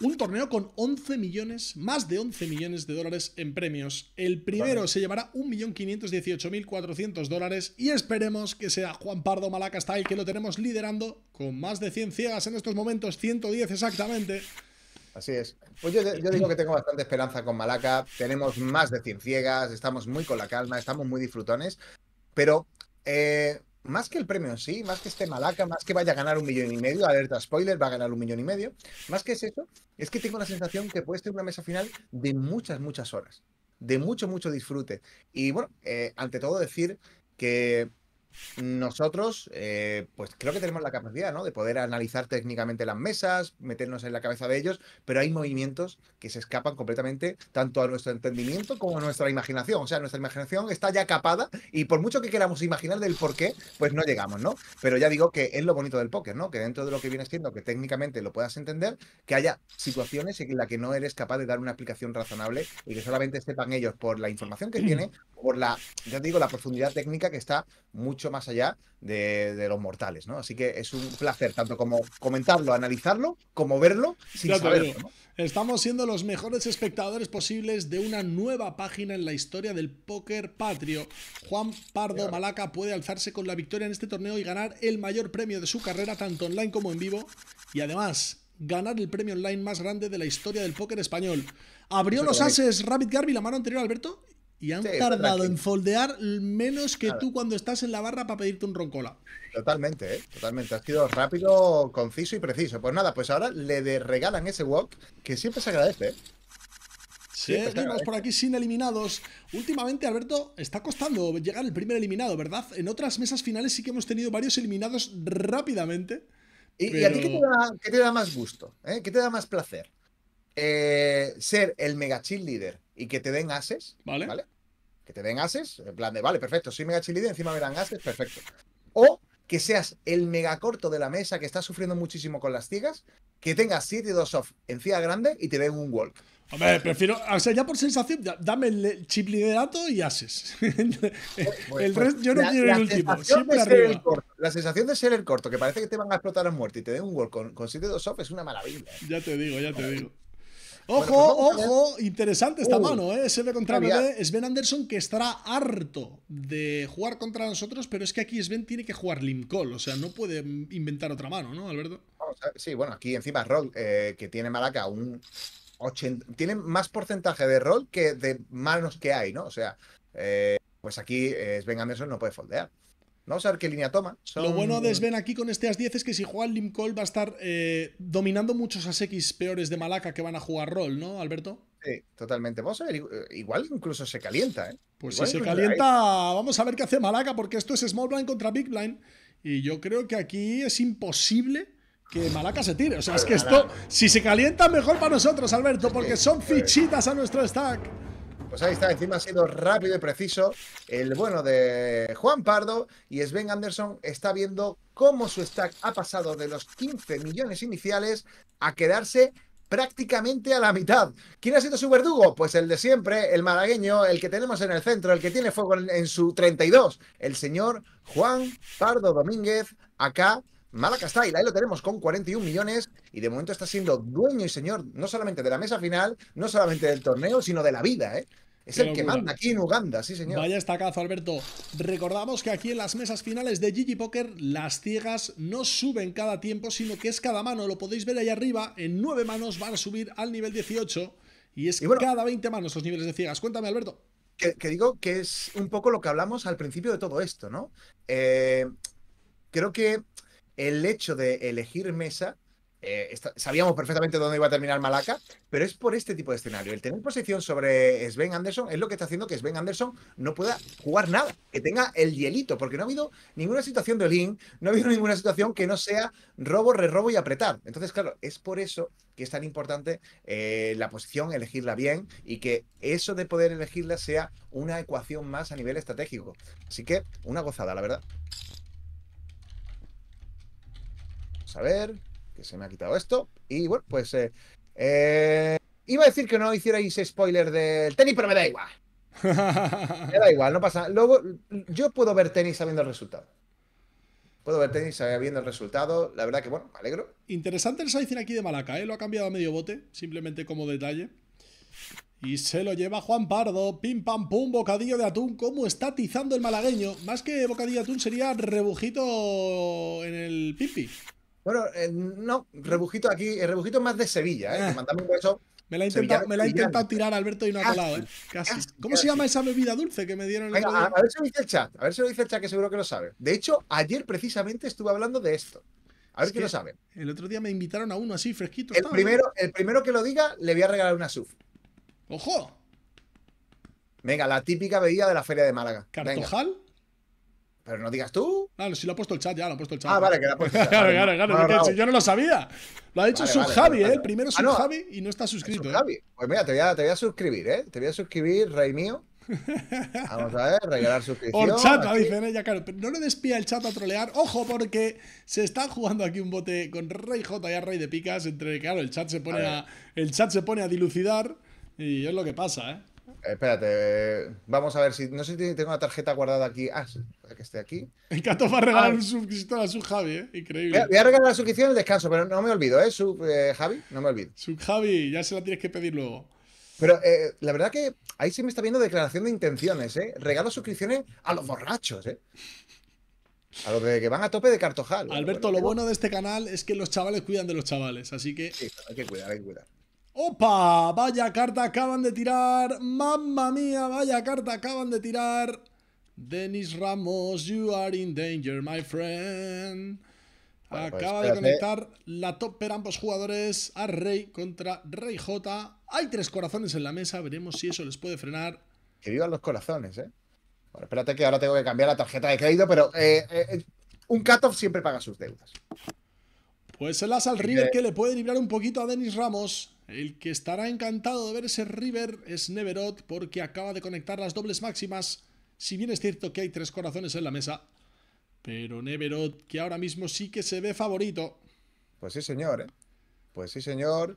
un torneo con 11 millones, más de 11 millones de dólares en premios. El primero se llevará 1.518.400 dólares y esperemos que sea Juan Pardo Malaca que lo tenemos liderando con más de 100 ciegas en estos momentos, 110 exactamente. Así es. Pues yo, digo que tengo bastante esperanza con Malaca. Tenemos más de 100 ciegas, estamos muy con la calma, estamos muy disfrutones. Pero eh, más que el premio en sí, más que este Malaca, más que vaya a ganar un millón y medio, alerta spoiler, va a ganar un millón y medio. Más que es eso, es que tengo la sensación que puede ser una mesa final de muchas, muchas horas. De mucho, mucho disfrute. Y bueno, eh, ante todo decir que nosotros, eh, pues creo que tenemos la capacidad, ¿no? De poder analizar técnicamente las mesas, meternos en la cabeza de ellos, pero hay movimientos que se escapan completamente tanto a nuestro entendimiento como a nuestra imaginación. O sea, nuestra imaginación está ya capada y por mucho que queramos imaginar del por qué, pues no llegamos, ¿no? Pero ya digo que es lo bonito del póker, ¿no? Que dentro de lo que viene siendo, que técnicamente lo puedas entender, que haya situaciones en las que no eres capaz de dar una explicación razonable y que solamente sepan ellos por la información que tiene, por la, ya digo, la profundidad técnica que está mucho mucho más allá de, los mortales, ¿no? Así que es un placer tanto como comentarlo, analizarlo, como verlo sin saberlo, Estamos siendo los mejores espectadores posibles de una nueva página en la historia del póker patrio. Juan Pardo Malaca puede alzarse con la victoria en este torneo y ganar el mayor premio de su carrera, tanto online como en vivo. Y además, ganar el premio online más grande de la historia del póker español. Abrió los ases Rabbit Garvey la mano anterior, Alberto, y han tardado en foldear menos que tú cuando estás en la barra para pedirte un roncola. Totalmente, ¿eh? totalmente. Has sido rápido, conciso y preciso. Pues nada, pues ahora le regalan ese walk que siempre se agradece. ¿eh? Sí, Seguimos por aquí sin eliminados. Últimamente, Alberto, está costando llegar el primer eliminado, ¿verdad? En otras mesas finales sí que hemos tenido varios eliminados rápidamente. ¿Y, a ti qué te da, más gusto? ¿eh? ¿Qué te da más placer? Eh, ser el mega chill líder y que te den ases, ¿vale? ¿vale? te den ases, en plan de, vale, perfecto, soy mega chilide, encima me dan ases, perfecto. O que seas el mega corto de la mesa que está sufriendo muchísimo con las tigas que tengas 7 2 off en grande y te den un walk. Hombre, prefiero, o sea, ya por sensación, dame el chip liderato y ases. Pues, pues, yo no quiero el último, siempre arriba. la sensación de ser el corto, que parece que te van a explotar a muerte y te den un walk con, 7 2 off es una maravilla. ¿eh? Ya te digo, ya te digo. Ojo, pues ojo, interesante esta uh, mano, ¿eh? SB contra BB. Sven Anderson que estará harto de jugar contra nosotros, pero es que aquí Sven tiene que jugar call, o sea, no puede inventar otra mano, ¿no, Alberto? Sí, bueno, aquí encima Roll, eh, que tiene Malaca un Tiene más porcentaje de roll que de manos que hay, ¿no? O sea, eh, pues aquí eh, Sven Anderson no puede foldear. Vamos a ver qué línea toma. Lo bueno de Sven aquí con este As-10 es que si juega el Limcol va a estar eh, dominando muchos As-X peores de Malaca que van a jugar rol, ¿no, Alberto? Sí, totalmente. Vamos a ver, eh, igual incluso se calienta, ¿eh? Pues si se calienta, vamos a ver qué hace Malaca, porque esto es Small Blind contra Big Blind. Y yo creo que aquí es imposible que Malaca se tire. O sea, es que esto, si se calienta, mejor para nosotros, Alberto, porque son fichitas a nuestro stack pues ahí está, encima ha sido rápido y preciso el bueno de Juan Pardo y Sven Anderson está viendo cómo su stack ha pasado de los 15 millones iniciales a quedarse prácticamente a la mitad. ¿Quién ha sido su verdugo? Pues el de siempre, el malagueño, el que tenemos en el centro, el que tiene fuego en, su 32, el señor Juan Pardo Domínguez, acá Malaca y ahí e lo tenemos con 41 millones y de momento está siendo dueño y señor no solamente de la mesa final, no solamente del torneo, sino de la vida, ¿eh? Es el que manda aquí en Uganda, sí señor. Vaya estacazo, Alberto. Recordamos que aquí en las mesas finales de Gigi Poker las ciegas no suben cada tiempo, sino que es cada mano. Lo podéis ver ahí arriba. En nueve manos van a subir al nivel 18 y es cada 20 manos los niveles de ciegas. Cuéntame, Alberto. Que, digo que es un poco lo que hablamos al principio de todo esto, ¿no? Eh, creo que el hecho de elegir mesa, eh, sabíamos perfectamente dónde iba a terminar Malaca, pero es por este tipo de escenario. El tener posición sobre Sven Anderson es lo que está haciendo que Sven Anderson no pueda jugar nada, que tenga el hielito, porque no ha habido ninguna situación de Olin, no ha habido ninguna situación que no sea robo, re-robo y apretar. Entonces, claro, es por eso que es tan importante eh, la posición, elegirla bien y que eso de poder elegirla sea una ecuación más a nivel estratégico. Así que una gozada, la verdad a ver, que se me ha quitado esto. Y bueno, pues eh, eh, iba a decir que no hicierais spoiler del tenis, pero me da igual. me da igual, no pasa. Luego, yo puedo ver tenis sabiendo el resultado. Puedo ver tenis sabiendo el resultado. La verdad que, bueno, me alegro. Interesante el sizing aquí de Malaca, ¿eh? Lo ha cambiado a medio bote, simplemente como detalle. Y se lo lleva Juan Pardo. Pim pam pum, bocadillo de atún. ¿Cómo está tizando el malagueño? Más que bocadillo de atún sería rebujito en el pipi. Bueno, eh, no, Rebujito aquí, el eh, Rebujito es más de Sevilla, ¿eh? Ah. Me la, ha intentado tirar Alberto y no ha colado. ¿eh? ¿Cómo se llama esa bebida dulce que me dieron el A, ver si lo dice el chat. A ver si lo dice el chat, que seguro que lo sabe. De hecho, ayer precisamente estuve hablando de esto. A ver si lo sabe. El otro día me invitaron a uno así, fresquito. El, primero, el primero que lo diga, le voy a regalar una SUF. ¡Ojo! Venga, la típica bebida de la Feria de Málaga. ¿Cartojal? Pero no digas tú. Claro, si lo ha puesto el chat ya, lo ha puesto el chat. Ah, vale, que lo ha puesto. claro, claro, claro. yo no lo sabía. Lo ha dicho vale, Subjavi, ¿eh? El primero ah, Javi y no está suscrito. Subjavi. ¿eh? Pues mira, te voy, a, te suscribir, ¿eh? Te voy a suscribir, rey mío. Vamos a ver, regalar suscripción. chat, dicen ella, ¿eh? claro. Pero no le despía el chat a trolear. Ojo, porque se está jugando aquí un bote con Rey J y a Rey de Picas. Entre, claro, el chat se pone a el chat se pone a dilucidar. Y es lo que pasa, ¿eh? Espérate, eh, vamos a ver si. No sé si tengo una tarjeta guardada aquí. Ah, que esté aquí. El para va regalar ah. un suscripción a su Javi, ¿eh? Increíble. Voy a, regalar la suscripción en descanso, pero no me olvido, ¿eh? Sub eh, Javi, no me olvido. Sub Javi, ya se la tienes que pedir luego. Pero eh, la verdad que ahí se me está viendo declaración de intenciones, ¿eh? Regalo suscripciones a los borrachos, ¿eh? A los de que van a tope de cartojal. Alberto, lo bueno de este canal es que los chavales cuidan de los chavales, así que. hay que cuidar, hay que cuidar. ¡Opa! Vaya carta acaban de tirar. ¡Mamma mía! Vaya carta acaban de tirar. Denis Ramos, you are in danger, my friend. Pues Acaba de conectar la top per ambos jugadores a Rey contra Rey J. Hay tres corazones en la mesa, veremos si eso les puede frenar. Que vivan los corazones, ¿eh? Bueno, espérate que ahora tengo que cambiar la tarjeta de crédito, pero eh, eh, eh, un cutoff siempre paga sus deudas. Pues el as al River que le puede librar un poquito a Denis Ramos. El que estará encantado de ver ese River es Neverot porque acaba de conectar las dobles máximas. Si bien es cierto que hay tres corazones en la mesa, pero Neverot que ahora mismo sí que se ve favorito. Pues sí, señor. ¿eh? Pues sí, señor.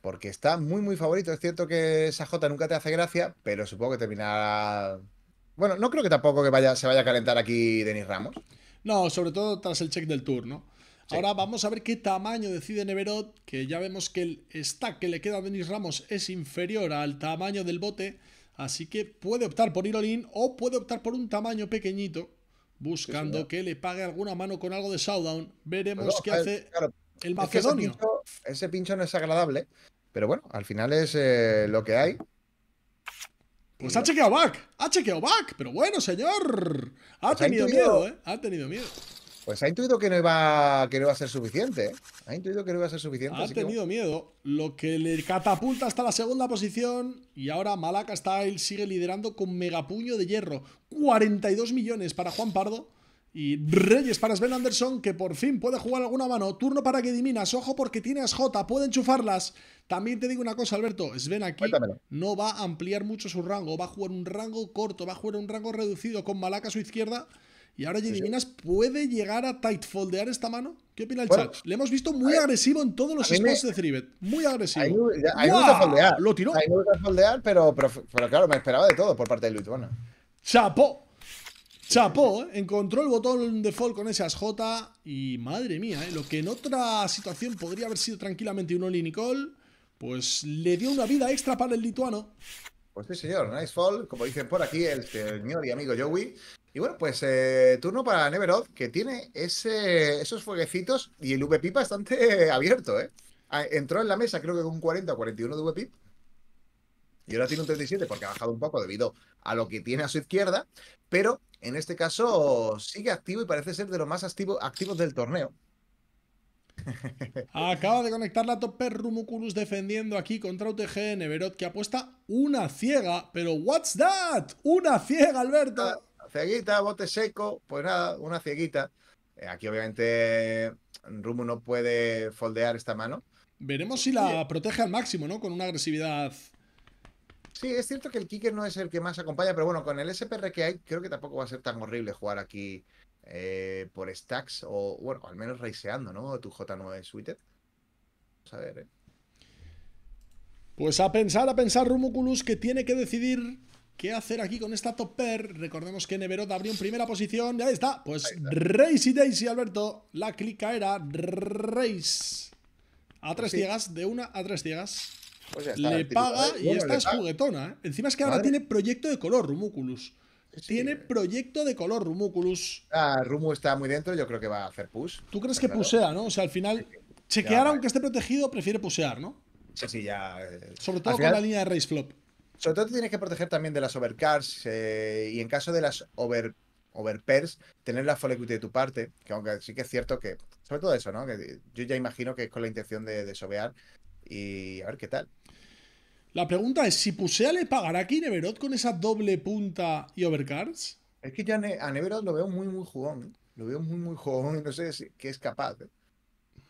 Porque está muy, muy favorito. Es cierto que esa J nunca te hace gracia, pero supongo que terminará... Bueno, no creo que tampoco que vaya, se vaya a calentar aquí Denis Ramos. No, sobre todo tras el check del turno. Ahora vamos a ver qué tamaño decide Neverot, que ya vemos que el stack que le queda a Denis Ramos es inferior al tamaño del bote, así que puede optar por ir all in, o puede optar por un tamaño pequeñito, buscando que le pague alguna mano con algo de showdown. Veremos qué hace el macedonio. ese, pincho, no es agradable, pero bueno, al final es eh, lo que hay. Pues ha chequeado back, ha chequeado back, pero bueno, señor. Ha pues tenido miedo, ¿eh? Ha tenido miedo. Pues ha intuido que no iba, que no a ser suficiente. ¿eh? Ha intuido que no iba a ser suficiente. Ha tenido miedo, lo que le catapulta hasta la segunda posición. Y ahora Malaka él sigue liderando con megapuño de hierro. 42 millones para Juan Pardo. Y Reyes para Sven Anderson, que por fin puede jugar alguna mano. Turno para que diminas. Ojo porque tiene a J, puede enchufarlas. También te digo una cosa, Alberto. Sven aquí no va a ampliar mucho su rango. Va a jugar un rango corto, va a jugar un rango reducido con Malaka a su izquierda. Y ahora Minas puede llegar a tight foldear esta mano. ¿Qué opina el chat? Le hemos visto muy agresivo en todos los spots de Cribet. Muy agresivo. Hay foldear. Lo tiró. Hay me foldear, pero, claro, me esperaba de todo por parte del lituano. Chapó, chapó ¿eh? encontró el botón de fall con ese J y madre mía, ¿eh? lo que en otra situación podría haber sido tranquilamente un Oli Nicole, pues le dio una vida extra para el lituano. Pues sí, señor, nice fall, como dicen por aquí el señor y amigo Joey. Y bueno, pues eh, turno para Neveroth, que tiene esos fueguecitos y el VP bastante abierto, ¿eh? Ah, entró en la mesa, creo que con un 40 o 41 de VP. Y ahora tiene un 37 porque ha bajado un poco debido a lo que tiene a su izquierda. Pero en este caso sigue activo y parece ser de los más activos del torneo. Acaba de conectar la Topper Rumuculus defendiendo aquí contra UTG Neverot que apuesta una ciega. Pero, ¿what's that? Una ciega, Alberto. Ah, cieguita, bote seco, pues nada, una cieguita. Eh, aquí obviamente mm, Rumu no puede foldear esta mano. Veremos si la protege al máximo, ¿no? Con una agresividad. Sí, es cierto que el kicker no es el que más acompaña, pero bueno, con el SPR que hay, creo que tampoco va a ser tan horrible jugar aquí eh, por stacks o, bueno, al menos raiseando, ¿no? Tu J9 Suited. Vamos a ver, ¿eh? Pues a pensar, a pensar, Rumuculus, que tiene que decidir ¿Qué hacer aquí con esta topper? Recordemos que Neverot abrió en primera posición. Ya está. Pues Racey y Daisy, Alberto. La clica era Race. A tres ciegas, de una a tres ciegas. Pues le paga y esta es juguetona. ¿eh? Encima es que ahora tiene proyecto de color, Rumuculus. Tiene proyecto de color, Rumuculus. Ah, Rumu está muy dentro, yo creo que va a hacer push. ¿Tú crees que pusea, no? O sea, al final, chequear aunque esté protegido, prefiere pusear, ¿no? Sí, sí, ya. Eh. Sobre todo con la línea de Race Flop sobre todo te tienes que proteger también de las overcards, eh, y en caso de las over, overpairs, tener la full de tu parte, que aunque sí que es cierto que, sobre todo eso, ¿no? yo ya imagino que es con la intención de, de sobear y a ver qué tal. La pregunta es, ¿si Pusea le pagará aquí Neverot con esa doble punta y overcards? Es que ya a, ne Neverot lo veo muy, muy jugón. ¿eh? Lo veo muy, muy jugón y no sé si, qué es capaz. ¿eh?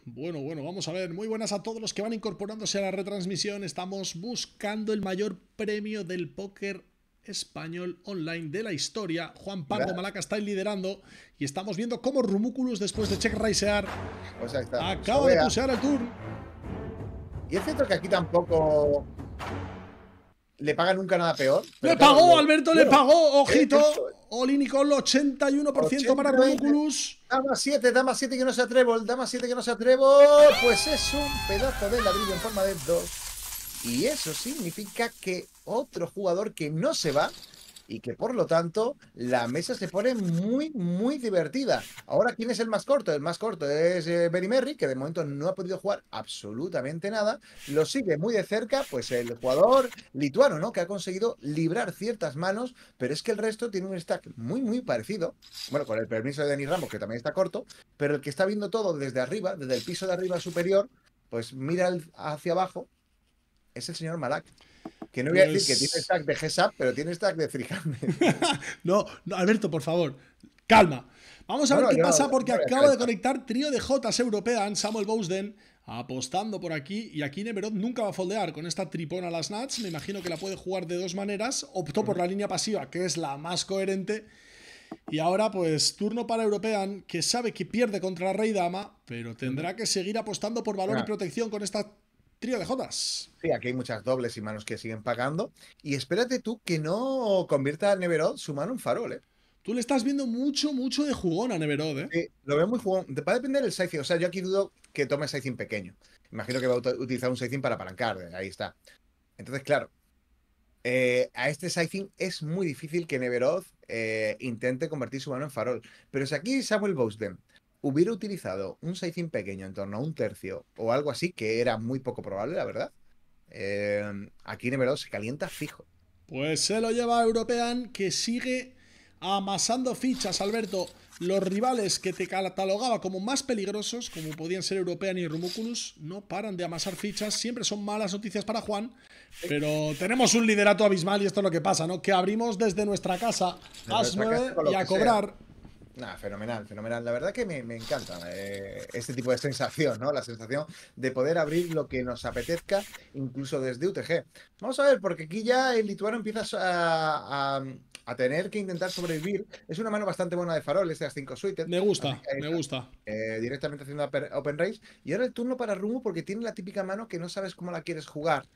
Bueno, bueno, vamos a ver. Muy buenas a todos los que van incorporándose a la retransmisión. Estamos buscando el mayor premio del póker español online de la historia. Juan Pablo Malaca está liderando y estamos viendo cómo Rumúculus, después de check raisear, pues acaba de pusear el turn. Y es cierto que aquí tampoco le paga nunca nada peor. Le pagó, Alberto, le pagó, ojito. Olini el 81%, para Romulus. Dama 7, dama 7 que no se atrevo, el dama 7 que no se atrevo. Pues es un pedazo de ladrillo en forma de 2. Y eso significa que otro jugador que no se va y que por lo tanto la mesa se pone muy, muy divertida. Ahora, ¿quién es el más corto? El más corto es eh, Benny Merry, que de momento no ha podido jugar absolutamente nada. Lo sigue muy de cerca, pues el jugador lituano, ¿no? Que ha conseguido librar ciertas manos, pero es que el resto tiene un stack muy, muy parecido. Bueno, con el permiso de Denis Ramos, que también está corto, pero el que está viendo todo desde arriba, desde el piso de arriba superior, pues mira hacia abajo, es el señor Malak. Que no voy a decir que tiene pues stack de G-SAP, pero tiene stack de FreeHanded. no, Alberto, por favor, calma. Vamos a ver qué pasa porque acabo de conectar trío de Jotas European, Samuel Bowden apostando por aquí. Y aquí Neverod nunca va a foldear con esta tripona a las Nats. Me imagino que la puede jugar de dos maneras. Optó por la línea pasiva, que es la más coherente. Y ahora, pues, turno para European, que sabe que pierde contra Rey Dama, pero tendrá que seguir apostando por valor y protección con esta Trío de Jotas. Sí, aquí hay muchas dobles y manos que siguen pagando. Y espérate tú que no convierta a Neverod su mano en farol, ¿eh? Tú le estás viendo mucho, mucho de jugón a Neverod, ¿eh? lo veo muy jugón. Va a depender el sizing. O sea, yo aquí dudo que tome sizing pequeño. Imagino que va a utilizar un sizing para palancar. Eh, ahí está. Entonces, claro. Eh, a este sizing es muy difícil que Neverod eh, intente convertir su mano en farol. Pero si aquí Samuel Bowsden hubiera utilizado un sizing pequeño en torno a un tercio o algo así, que era muy poco probable, la verdad, em, Aquí, aquí verano se calienta fijo. Pues se lo lleva a European, que sigue amasando fichas, Alberto. Los rivales que te catalogaba como más peligrosos, como podían ser European y Rumuculus, no paran de amasar fichas. Siempre son malas noticias para Juan, pero tenemos un liderato abismal y esto es lo que pasa, ¿no? Que abrimos desde nuestra casa, a y a cobrar. Nah, fenomenal, fenomenal. La verdad que me, encanta eh, este tipo de sensación, ¿no? La sensación de poder abrir lo que nos apetezca, incluso desde UTG. Vamos a ver, porque aquí ya el lituano empieza a, tener que intentar sobrevivir. Es una mano bastante buena de farol, estas 5 suites. Me gusta, me gusta. Eh, directamente haciendo open race. Y ahora el turno para Rumo, porque tiene la típica mano que no sabes cómo la quieres jugar.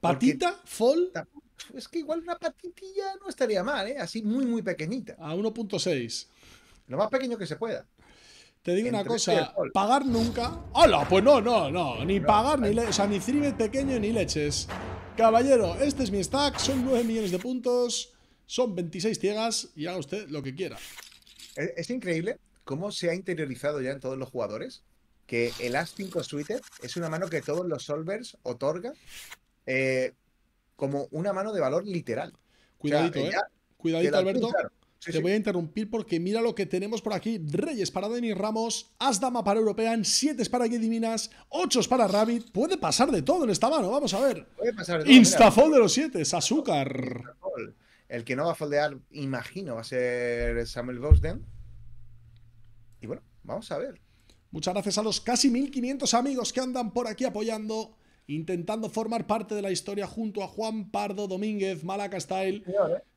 ¿Patita? ¿Fall? Es que igual una patitilla no estaría mal, ¿eh? Así muy, muy pequeñita. A 1.6. Lo más pequeño que se pueda. Te digo una cosa, pagar nunca. ¡Hola! Pues no, no, no. Ni pagar, ni leches. O sea, ni ciber pequeño ni leches. Caballero, este es mi stack. Son 9 millones de puntos. Son 26 ciegas. Y haga usted lo que quiera. Es, increíble cómo se ha interiorizado ya en todos los jugadores que el As 5 Suited es una mano que todos los solvers otorgan eh, como una mano de valor literal. Cuidadito, ¿eh? Cuidadito, Alberto te voy a interrumpir porque mira lo que tenemos por aquí. Reyes para Denis Ramos, Asdama para European, 7 para Minas, 8 para Rabbit. Puede pasar de todo en esta mano, vamos a ver. Puede de todo. los 7, Azúcar. El que no va a foldear, imagino, va a ser Samuel Gosden. Y bueno, vamos a ver. Muchas gracias a los casi 1500 amigos que andan por aquí apoyando intentando formar parte de la historia junto a Juan Pardo Domínguez, Malaca ¿eh?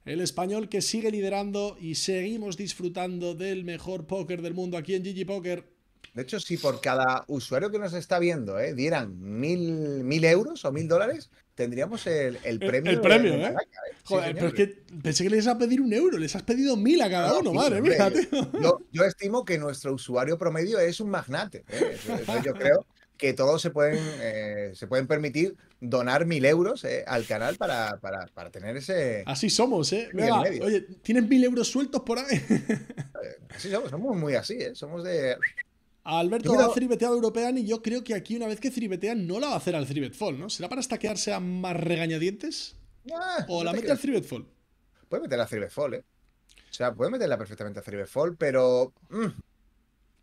el español que sigue liderando y seguimos disfrutando del mejor póker del mundo aquí en Gigi Poker. De hecho, si por cada usuario que nos está viendo ¿eh? dieran mil, mil euros o mil dólares, tendríamos el, premio. El, premio, ¿eh? ¿eh? Joder, pero es que pensé que les ibas a pedir un euro, les has pedido mil a cada uno, madre yo, estimo que nuestro usuario promedio es un magnate. yo creo que todos se pueden, eh, se pueden permitir donar mil euros eh, al canal para, tener ese. Así somos, ¿eh? oye, ¿tienes mil euros sueltos por ahí? Eh, así somos, somos muy así, ¿eh? Somos de. Alberto ha a European y yo creo que aquí, una vez que ciribetean no la va a hacer al Fall, ¿no? ¿Será para estaquearse a más regañadientes? Ah, ¿O la mete al al Fall. Puede meter a Fall, ¿eh? O sea, puede meterla perfectamente a Fall, pero. Mm,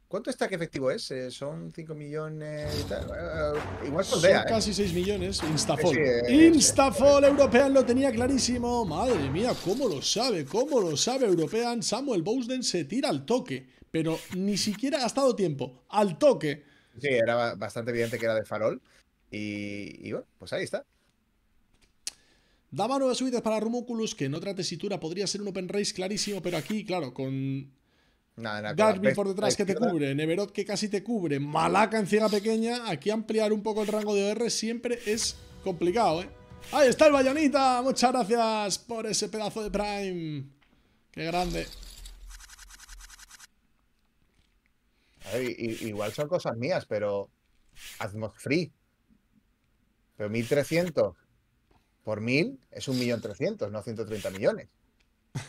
¿Cuánto está que efectivo es? Eh, son 5 millones y tal. Ah, ah, igual son ¿eh? casi 6 millones. Instafol. Instafol European lo tenía clarísimo. Madre mía, cómo lo sabe, cómo lo sabe European. Samuel Bowden se tira al toque, pero ni siquiera ha gastado tiempo. Al toque. Sí, era bastante evidente que era de farol. Y, bueno, pues ahí está. Daba nuevas subidas para Rumoculus, que en otra tesitura podría ser un Open Race clarísimo, pero aquí, claro, con Nada, Darby por detrás que te cubre, Neverot que casi te cubre, Malaca en ciega pequeña. Aquí ampliar un poco el rango de OR siempre es complicado, ¿eh? Ahí está el Bayonita. Muchas gracias por ese pedazo de Prime. Qué grande. igual son cosas mías, pero Atmos Free. Pero 1300 por 1000 es 1.300.000, no 130 millones.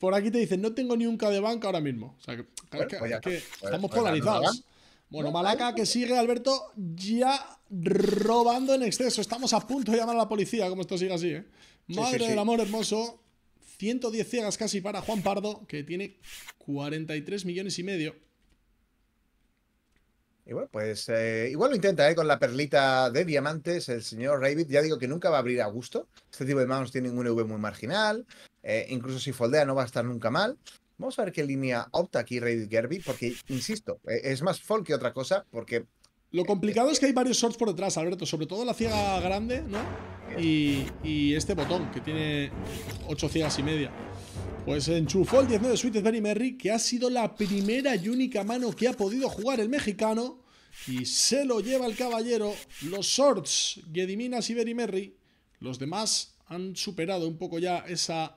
Por aquí te dicen, no tengo ni un K de banca ahora mismo. O sea, que, estamos polarizados. Bueno, Malaca que sigue, Alberto, ya robando en exceso. Estamos a punto de llamar a la policía, como esto sigue así, ¿eh? Madre del amor hermoso. 110 ciegas casi para Juan Pardo, que tiene 43 millones y medio. Y bueno, pues eh, igual lo intenta, ¿eh? Con la perlita de diamantes, el señor Ravid. ya digo que nunca va a abrir a gusto. Este tipo de manos tiene un EV muy marginal. Eh, incluso si foldea no va a estar nunca mal. Vamos a ver qué línea opta aquí Ravid Gerby, porque, insisto, eh, es más fold que otra cosa, porque... Lo complicado es que hay varios shorts por detrás, Alberto, sobre todo la ciega grande, ¿no? Y, este botón, que tiene ocho ciegas y media. Pues enchufó el 19 suites Benny Merry, que ha sido la primera y única mano que ha podido jugar el mexicano y se lo lleva el caballero. Los shorts, Gediminas y Merry. Los demás han superado un poco ya esa.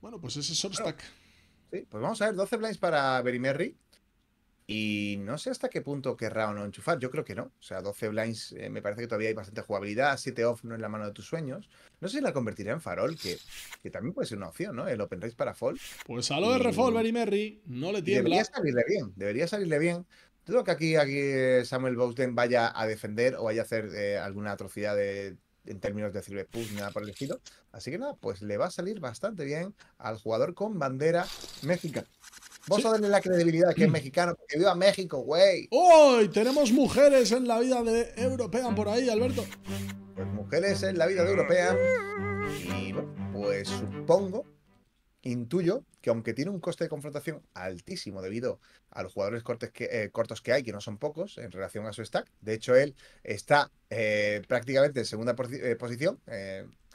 Bueno, pues ese short stack. Sí, pues vamos a ver, 12 blinds para Merry. Y no sé hasta qué punto querrá o no enchufar. Yo creo que no. O sea, 12 blinds eh, me parece que todavía hay bastante jugabilidad. 7 off no es la mano de tus sueños. No sé si la convertirá en farol, que, que también puede ser una opción, ¿no? El open race para fall. Pues a lo de refold Merry no le tiembla. Debería salirle bien. Debería salirle bien. Dudo que aquí, aquí eh, Samuel Bowden vaya a defender o vaya a hacer eh, alguna atrocidad en términos de Cyberpunk, nada por el estilo. Así que nada, pues le va a salir bastante bien al jugador con bandera mexicana. Vos a la credibilidad que es mexicano, porque viva México, güey. Uy, tenemos mujeres en la vida de europea por ahí, Alberto. Pues mujeres en la vida de europea. Y bueno, pues supongo intuyo que aunque tiene un coste de confrontación altísimo debido a los jugadores cortes eh, cortos que hay, que no son pocos en relación a su stack, de hecho él está eh, prácticamente en segunda eh, posición,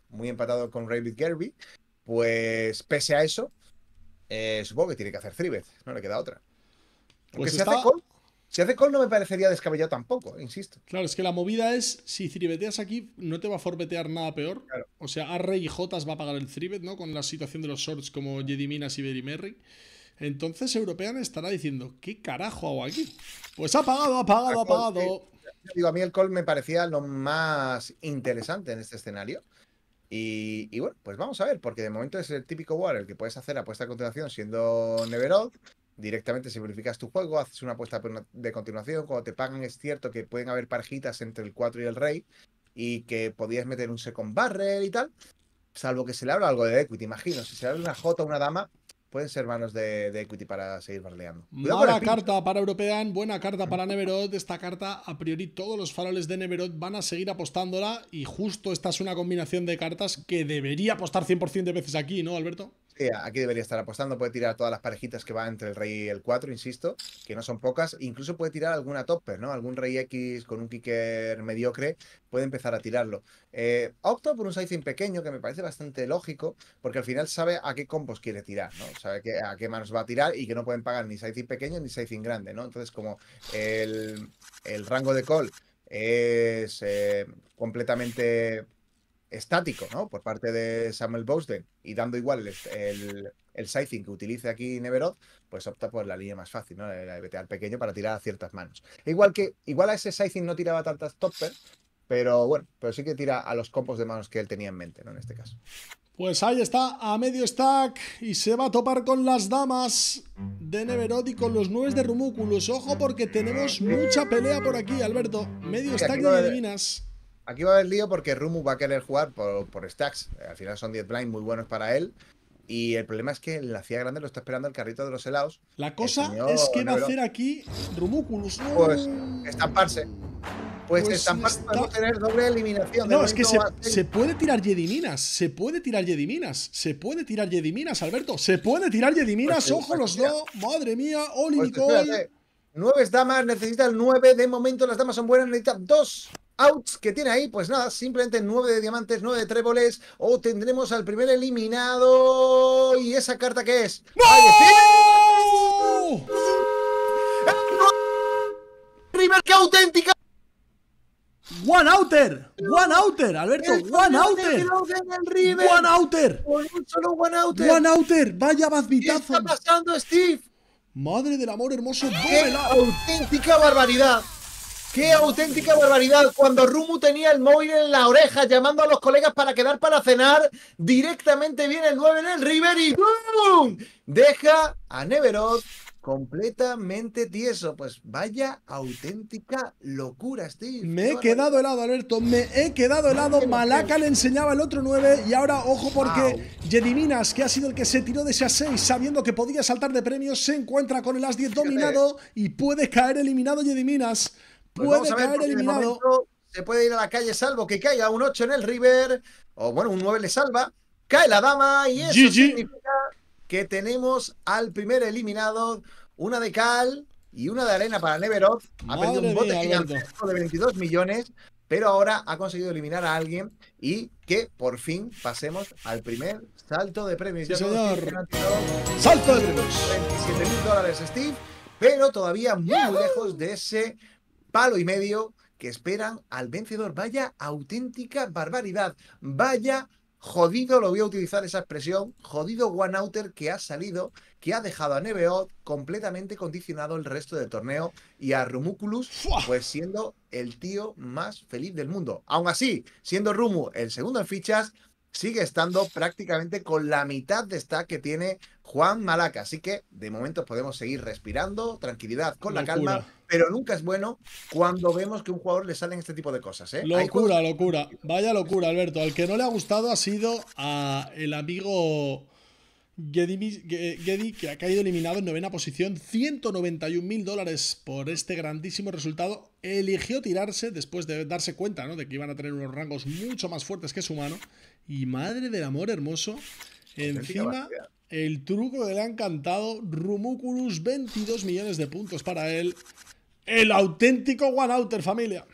muy empatado con Rayleigh Gerby, pues pese a eso, supongo que tiene que hacer Thrivet, no le queda otra. Aunque pues se hace si hace call no me parecería descabellado tampoco, insisto. Claro, es que la movida es, si tribeteas aquí, no te va a forbetear nada peor. O sea, A-Rey y Jotas va a pagar el tribet, ¿no? Con la situación de los shorts como Jedi Minas y Berry Merry. Entonces European estará diciendo, ¿qué carajo hago aquí? Pues ha pagado, ha pagado, ha pagado. Eh, digo, a mí el call me parecía lo más interesante en este escenario. Y, bueno, pues vamos a ver, porque de momento es el típico war el que puedes hacer apuesta a continuación siendo Neverold directamente simplificas tu juego, haces una apuesta de continuación, cuando te pagan es cierto que pueden haber parjitas entre el 4 y el rey y que podías meter un second barrel y tal, salvo que se le abra algo de equity, imagino, si se le abre una J o una dama, pueden ser manos de, equity para seguir barleando. buena carta para European, buena carta para Neverod. Esta carta, a priori, todos los faroles de Neverod van a seguir apostándola. Y justo esta es una combinación de cartas que debería apostar 100% de veces aquí, ¿no, Alberto? Eh, aquí debería estar apostando. Puede tirar todas las parejitas que va entre el rey y el 4, insisto, que no son pocas. E incluso puede tirar alguna topper, ¿no? Algún rey X con un kicker mediocre puede empezar a tirarlo. Eh, opto por un sizing pequeño que me parece bastante lógico, porque al final sabe a qué combos quiere tirar, ¿no? Sabe a qué manos va a tirar y que no pueden pagar ni sizing pequeño ni sizing grande, ¿no? Entonces, como el, el rango de call es eh, completamente estático, ¿no? Por parte de Samuel Bosden y dando igual el, sizing que utilice aquí Neverod, pues opta por la línea más fácil, ¿no? La de al pequeño para tirar a ciertas manos. Igual que, igual a ese sizing no tiraba tantas topper, pero bueno, pero sí que tira a los compos de manos que él tenía en mente, ¿no? En este caso. Pues ahí está, a medio stack, y se va a topar con las damas de Neverod y con los nueves de Rumúculos. Ojo, porque tenemos mucha pelea por aquí, Alberto. Medio stack de adivinas. Aquí va a haber lío porque Rumu va a querer jugar por, stacks. Al final son 10 blind muy buenos para él. Y el problema es que la CIA grande lo está esperando el carrito de los helados. La cosa es que va a hacer aquí Rumuculus. Pues estamparse. Pues, pues estamparse para no tener doble eliminación. No, es que se, puede tirar Minas. Se puede tirar Minas. Se puede tirar Minas, Alberto. Se puede tirar Jediminas. Pues Minas, Ojo pues los dos. Madre mía. Oli, Nueve damas. Necesita el nueve. De momento las damas son buenas. Necesita dos outs que tiene ahí, pues nada, simplemente 9 de diamantes, 9 de tréboles, o tendremos al primer eliminado. ¿Y esa carta que es? ¡No! ¡Primer que auténtica! One outer, one outer, Alberto, one outer. One outer. one outer. One outer, vaya bazbitazo. ¿Qué está pasando, Steve? Madre del amor hermoso, ¡Qué auténtica barbaridad! ¡Qué auténtica barbaridad! Cuando Rumu tenía el móvil en la oreja llamando a los colegas para quedar para cenar, directamente viene el 9 en el River y Deja a Neveroth completamente tieso. Pues vaya auténtica locura, Steve. Me he quedado helado, Alberto. Me he quedado helado. Malaca le enseñaba el otro 9 y ahora, ojo, porque Jediminas, que ha sido el que se tiró de ese a 6 sabiendo que podía saltar de premios, se encuentra con el As 10 dominado y puede caer eliminado Jediminas. Pues puede eliminado. Se puede ir a la calle salvo que caiga un 8 en el River, o bueno, un 9 le salva, cae la dama y eso significa que tenemos al primer eliminado, una de cal y una de arena para Neveroff. Ha perdido un bote gigante de 22 millones, pero ahora ha conseguido eliminar a alguien y que por fin pasemos al primer salto de premios. Salto de premios. 27 mil dólares, Steve, pero todavía muy lejos de ese palo y medio que esperan al vencedor. Vaya auténtica barbaridad. Vaya jodido, lo voy a utilizar esa expresión, jodido one outer que ha salido, que ha dejado a Neveot completamente condicionado el resto del torneo y a Rumuculus pues siendo el tío más feliz del mundo. Aún así, siendo Rumu el segundo en fichas, sigue estando prácticamente con la mitad de stack que tiene Juan Malaca. Así que de momento podemos seguir respirando, tranquilidad, con la calma, pero nunca es bueno cuando vemos que un jugador le salen este tipo de cosas. ¿eh? Locura, locura. Vaya locura, Alberto. Al que no le ha gustado ha sido a el amigo Geddy, que ha caído eliminado en novena posición, 191 mil dólares por este grandísimo resultado. Eligió tirarse después de darse cuenta ¿no? de que iban a tener unos rangos mucho más fuertes que su mano y madre del amor hermoso. Encima, el truco que le han cantado Rumuculus, 22 millones de puntos para él. El auténtico One Outer, familia.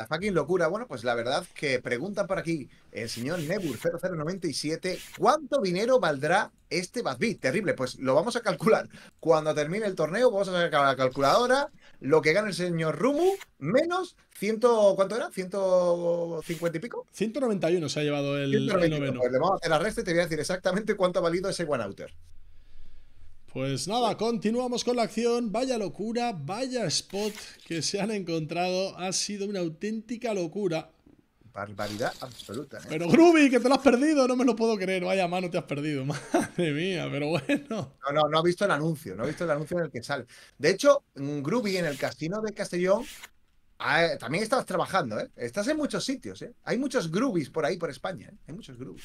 La fucking locura. Bueno, pues la verdad que preguntan por aquí el señor Nebur0097, ¿cuánto dinero valdrá este Bad Beat? Terrible, pues lo vamos a calcular. Cuando termine el torneo, vamos a sacar la calculadora, lo que gana el señor Rumu, menos ciento, ¿cuánto era? ¿150 y pico? 191 se ha llevado el, Pues le vamos a hacer la y te voy a decir exactamente cuánto ha valido ese One Outer. Pues nada, continuamos con la acción. Vaya locura, vaya spot que se han encontrado. Ha sido una auténtica locura. Barbaridad absoluta. ¿eh? Pero Groovy, que te lo has perdido, no me lo puedo creer. Vaya mano, te has perdido. Madre mía, pero bueno. No, no, no ha visto el anuncio, no ha visto el anuncio en el que sale. De hecho, mm, Groovy en el casino de Castellón ah, eh, también estabas trabajando, ¿eh? Estás en muchos sitios, ¿eh? Hay muchos groovies por ahí, por España, ¿eh? Hay muchos groovies.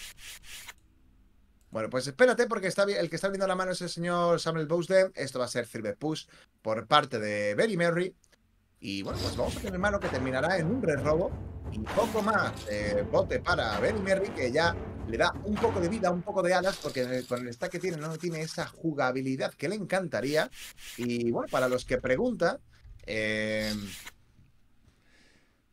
Bueno, pues espérate porque está, el que está viendo la mano es el señor Samuel Bowsden. Esto va a ser Silver Push por parte de Berry Merry. Y bueno, pues vamos a tener mano que terminará en un re robo y poco más eh, bote para Berry Merry que ya le da un poco de vida, un poco de alas, porque eh, con el stack que tiene no tiene esa jugabilidad que le encantaría. Y bueno, para los que preguntan, eh,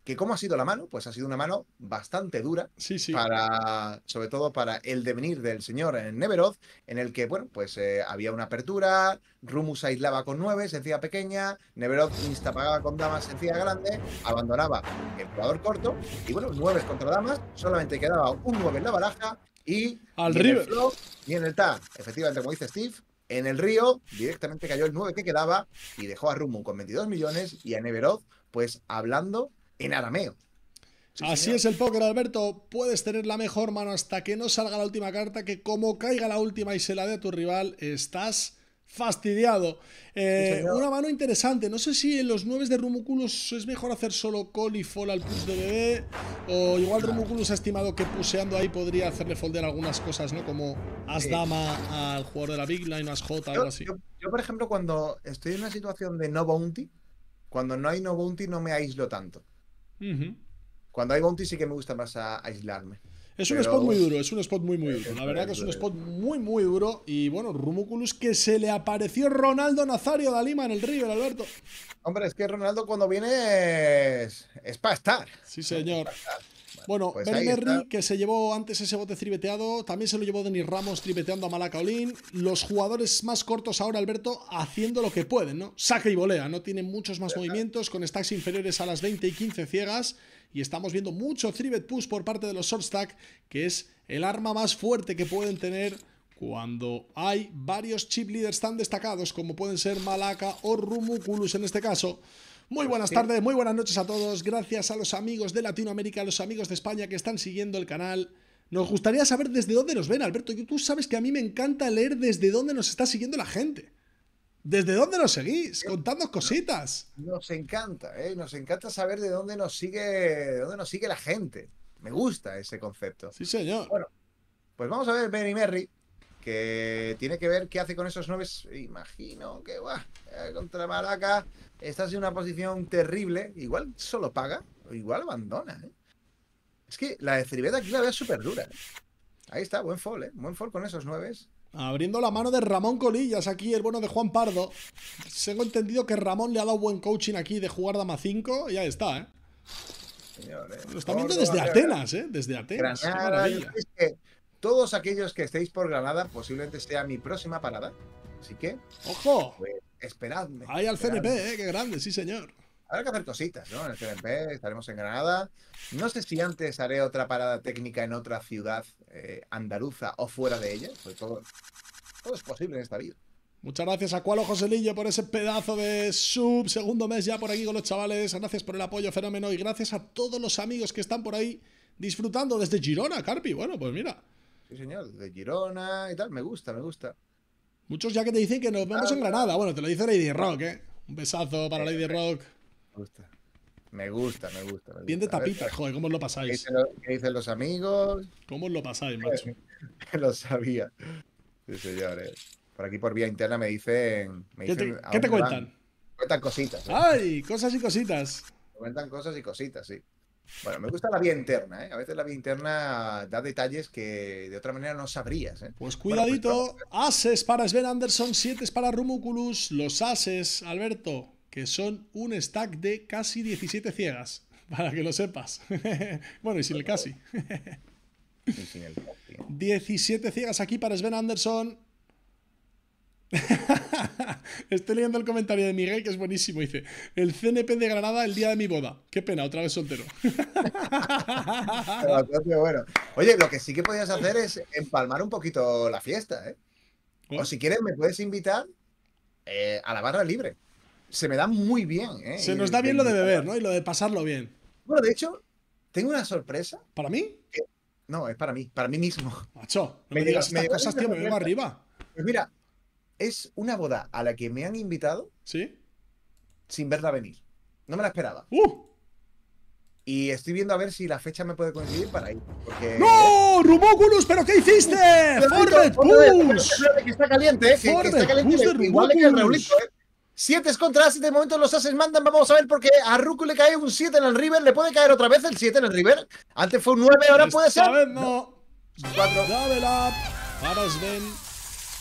que cómo ha sido la mano, pues ha sido una mano bastante dura, Para, sobre todo para el devenir del señor Neveroth, en el que, bueno, pues eh, había una apertura, Rumus aislaba con nueve, sencilla pequeña, Neveroth instapagaba con damas, sencilla grande, abandonaba el jugador corto, y bueno, nueve contra damas, solamente quedaba un nueve en la baraja, y Al River. Y En el flow, efectivamente, como dice Steve, en el río directamente cayó el 9 que quedaba y dejó a Rumu con 22 millones y a Neveroth pues hablando en arameo. Así es el póker, Alberto. Puedes tener la mejor mano hasta que no salga la última carta, que como caiga la última y se la dé a tu rival, estás fastidiado. Eh, una mano interesante. No sé si en los 9 de Rumuculus es mejor hacer solo call y fall al push de bebé. O igual claro. ha estimado que puseando ahí podría hacerle folder algunas cosas, ¿no? Como as dama al jugador de la big line o as jota, algo así. yo, por ejemplo, cuando estoy en una situación de no bounty, cuando no hay no bounty no me aíslo tanto. Cuando hay Monty sí que me gusta más aislarme. Es un spot muy duro, es un spot muy, muy duro. La verdad que es un spot muy, muy duro. Y bueno, Rumuculus que se le apareció Ronaldo Nazario de Lima en el río, Alberto. Hombre, es que Ronaldo cuando viene es, para estar. Sí, señor. Bueno, pues que se llevó antes ese bote tribeteado, también se lo llevó Denis Ramos tribeteando a Olin. Los jugadores más cortos ahora, Alberto, haciendo lo que pueden, ¿no? Saca y volea, no tienen muchos más movimientos, con stacks inferiores a las 20 y 15 ciegas. Y estamos viendo mucho tribet push por parte de los short stack, que es el arma más fuerte que pueden tener cuando hay varios chip leaders tan destacados como pueden ser Malaca o Rumuculus en este caso. Muy pues buenas tardes, muy buenas noches a todos. Gracias a los amigos de Latinoamérica, a los amigos de España que están siguiendo el canal. Nos gustaría saber desde dónde nos ven, Alberto. Tú sabes que a mí me encanta leer desde dónde nos está siguiendo la gente. ¿Desde dónde nos seguís? Contadnos cositas. Nos encanta, ¿eh? nos encanta saber de dónde nos sigue, dónde nos sigue la gente. Me gusta ese concepto. Sí, señor. Bueno, pues vamos a ver y Merry, que tiene que ver qué hace con esos nueves. Imagino que va eh, contra Maraca estás en una posición terrible. Igual solo paga, o igual abandona. ¿eh? Es que la de Ceribeta aquí la veo súper dura. ¿eh? Ahí está, buen fall, ¿eh? buen fall con esos nueves. Abriendo la mano de Ramón Colillas, aquí el bueno de Juan Pardo. Tengo entendido que Ramón le ha dado buen coaching aquí de jugar Dama 5 y ahí está, ¿eh? Lo está viendo desde Atenas, ¿eh? Desde Atenas. Todos aquellos que estéis por Granada posiblemente sea mi próxima parada. Así que. ¡Ojo! Pues, esperadme. Ahí al CNP, ¿eh? ¡Qué grande! Sí, señor. Habrá que hacer cositas, ¿no? En el CNP estaremos en Granada. No sé si antes haré otra parada técnica en otra ciudad eh, andaluza o fuera de ella. todo, es posible en esta vida. Muchas gracias a Cualo Joselillo por ese pedazo de sub, segundo mes ya por aquí con los chavales. Gracias por el apoyo fenómeno y gracias a todos los amigos que están por ahí disfrutando desde Girona, Carpi. Bueno, pues mira, sí señor, de Girona y tal, me gusta, me gusta. Muchos ya que te dicen que nos vemos en Granada. Bueno, te lo dice Lady Rock, ¿eh? Un besazo para Lady Rock. Me gusta. Me gusta, me gusta. Bien de tapita, joder, ¿cómo os lo pasáis? ¿Qué dicen, los, amigos? ¿Cómo os lo pasáis, macho? lo sabía. Sí, señores. Eh. Por aquí, por vía interna, me dicen. ¿Qué, te, cuentan? Cuentan cositas. ¿eh? ¡Ay! Cosas y cositas. Cuentan cosas y cositas, sí. Bueno, me gusta la vía interna, ¿eh? A veces la vía interna da detalles que de otra manera no sabrías, ¿eh? Pues, pues cuidadito, ases para Sven Anderson, siete para Rumuculus, los ases, Alberto, que son un stack de casi 17 ciegas, para que lo sepas. bueno, y sin el casi. 17 ciegas aquí para Sven Anderson. Estoy leyendo el comentario de Miguel, que es buenísimo. Dice: El CNP de Granada el día de mi boda. Qué pena, otra vez soltero. Oye, lo que sí que podías hacer es empalmar un poquito la fiesta, ¿eh? O oh. si quieres, me puedes invitar eh, a la barra libre. Se me da muy bien, ¿eh? Se nos da bien lo de beber, ¿no? Y lo de pasarlo bien. Bueno, de hecho, tengo una sorpresa. ¿Para mí? No, es para mí, para mí mismo. Macho, me, me digas arriba. Pues mira, es una boda a la que me han invitado. Sí. Sin verla venir. No me la esperaba. ¡Uh! Y estoy viendo a ver si la fecha me puede coincidir para ir. Porque... ¡No! ¡Rumóculus! ¿Pero qué hiciste? ¡Forward push! está caliente, eh, que, que está caliente. Igual que el Reulito, eh. es contra 7, de momento los ases mandan, vamos a ver porque a Ruku le cae un 7 en el river, le puede caer otra vez el 7 en el river. Antes fue un 9, ahora puede ser. no. 4. para Sven.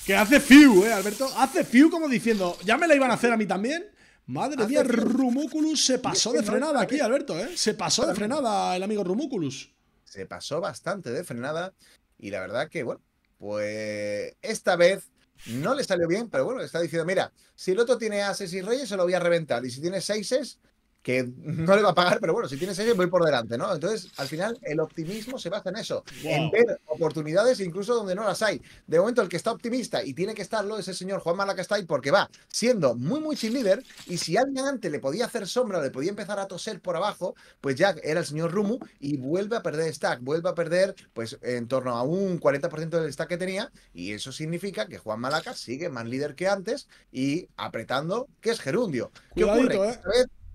Que hace Fiu, eh, Alberto. Hace Fiu como diciendo, ya me la iban a hacer a mí también. Madre mía, Rumúculus se pasó de frenada aquí, Alberto, ¿eh? Se pasó de frenada el amigo Rumúculus. Se pasó bastante de frenada. Y la verdad que, bueno, pues esta vez no le salió bien, pero bueno, está diciendo, mira, si el otro tiene ases y reyes, se lo voy a reventar. Y si tiene seises, que no le va a pagar, pero bueno, si tienes ello, voy por delante, ¿no? Entonces, al final, el optimismo se basa en eso, en ver oportunidades incluso donde no las hay. De momento, el que está optimista y tiene que estarlo es el señor Juan ahí porque va siendo muy, muy sin líder, y si alguien antes le podía hacer sombra, le podía empezar a toser por abajo, pues ya era el señor Rumu y vuelve a perder stack, vuelve a perder, pues, en torno a un 40% del stack que tenía, y eso significa que Juan Malaca sigue más líder que antes y apretando, que es gerundio. ¿Qué ocurre?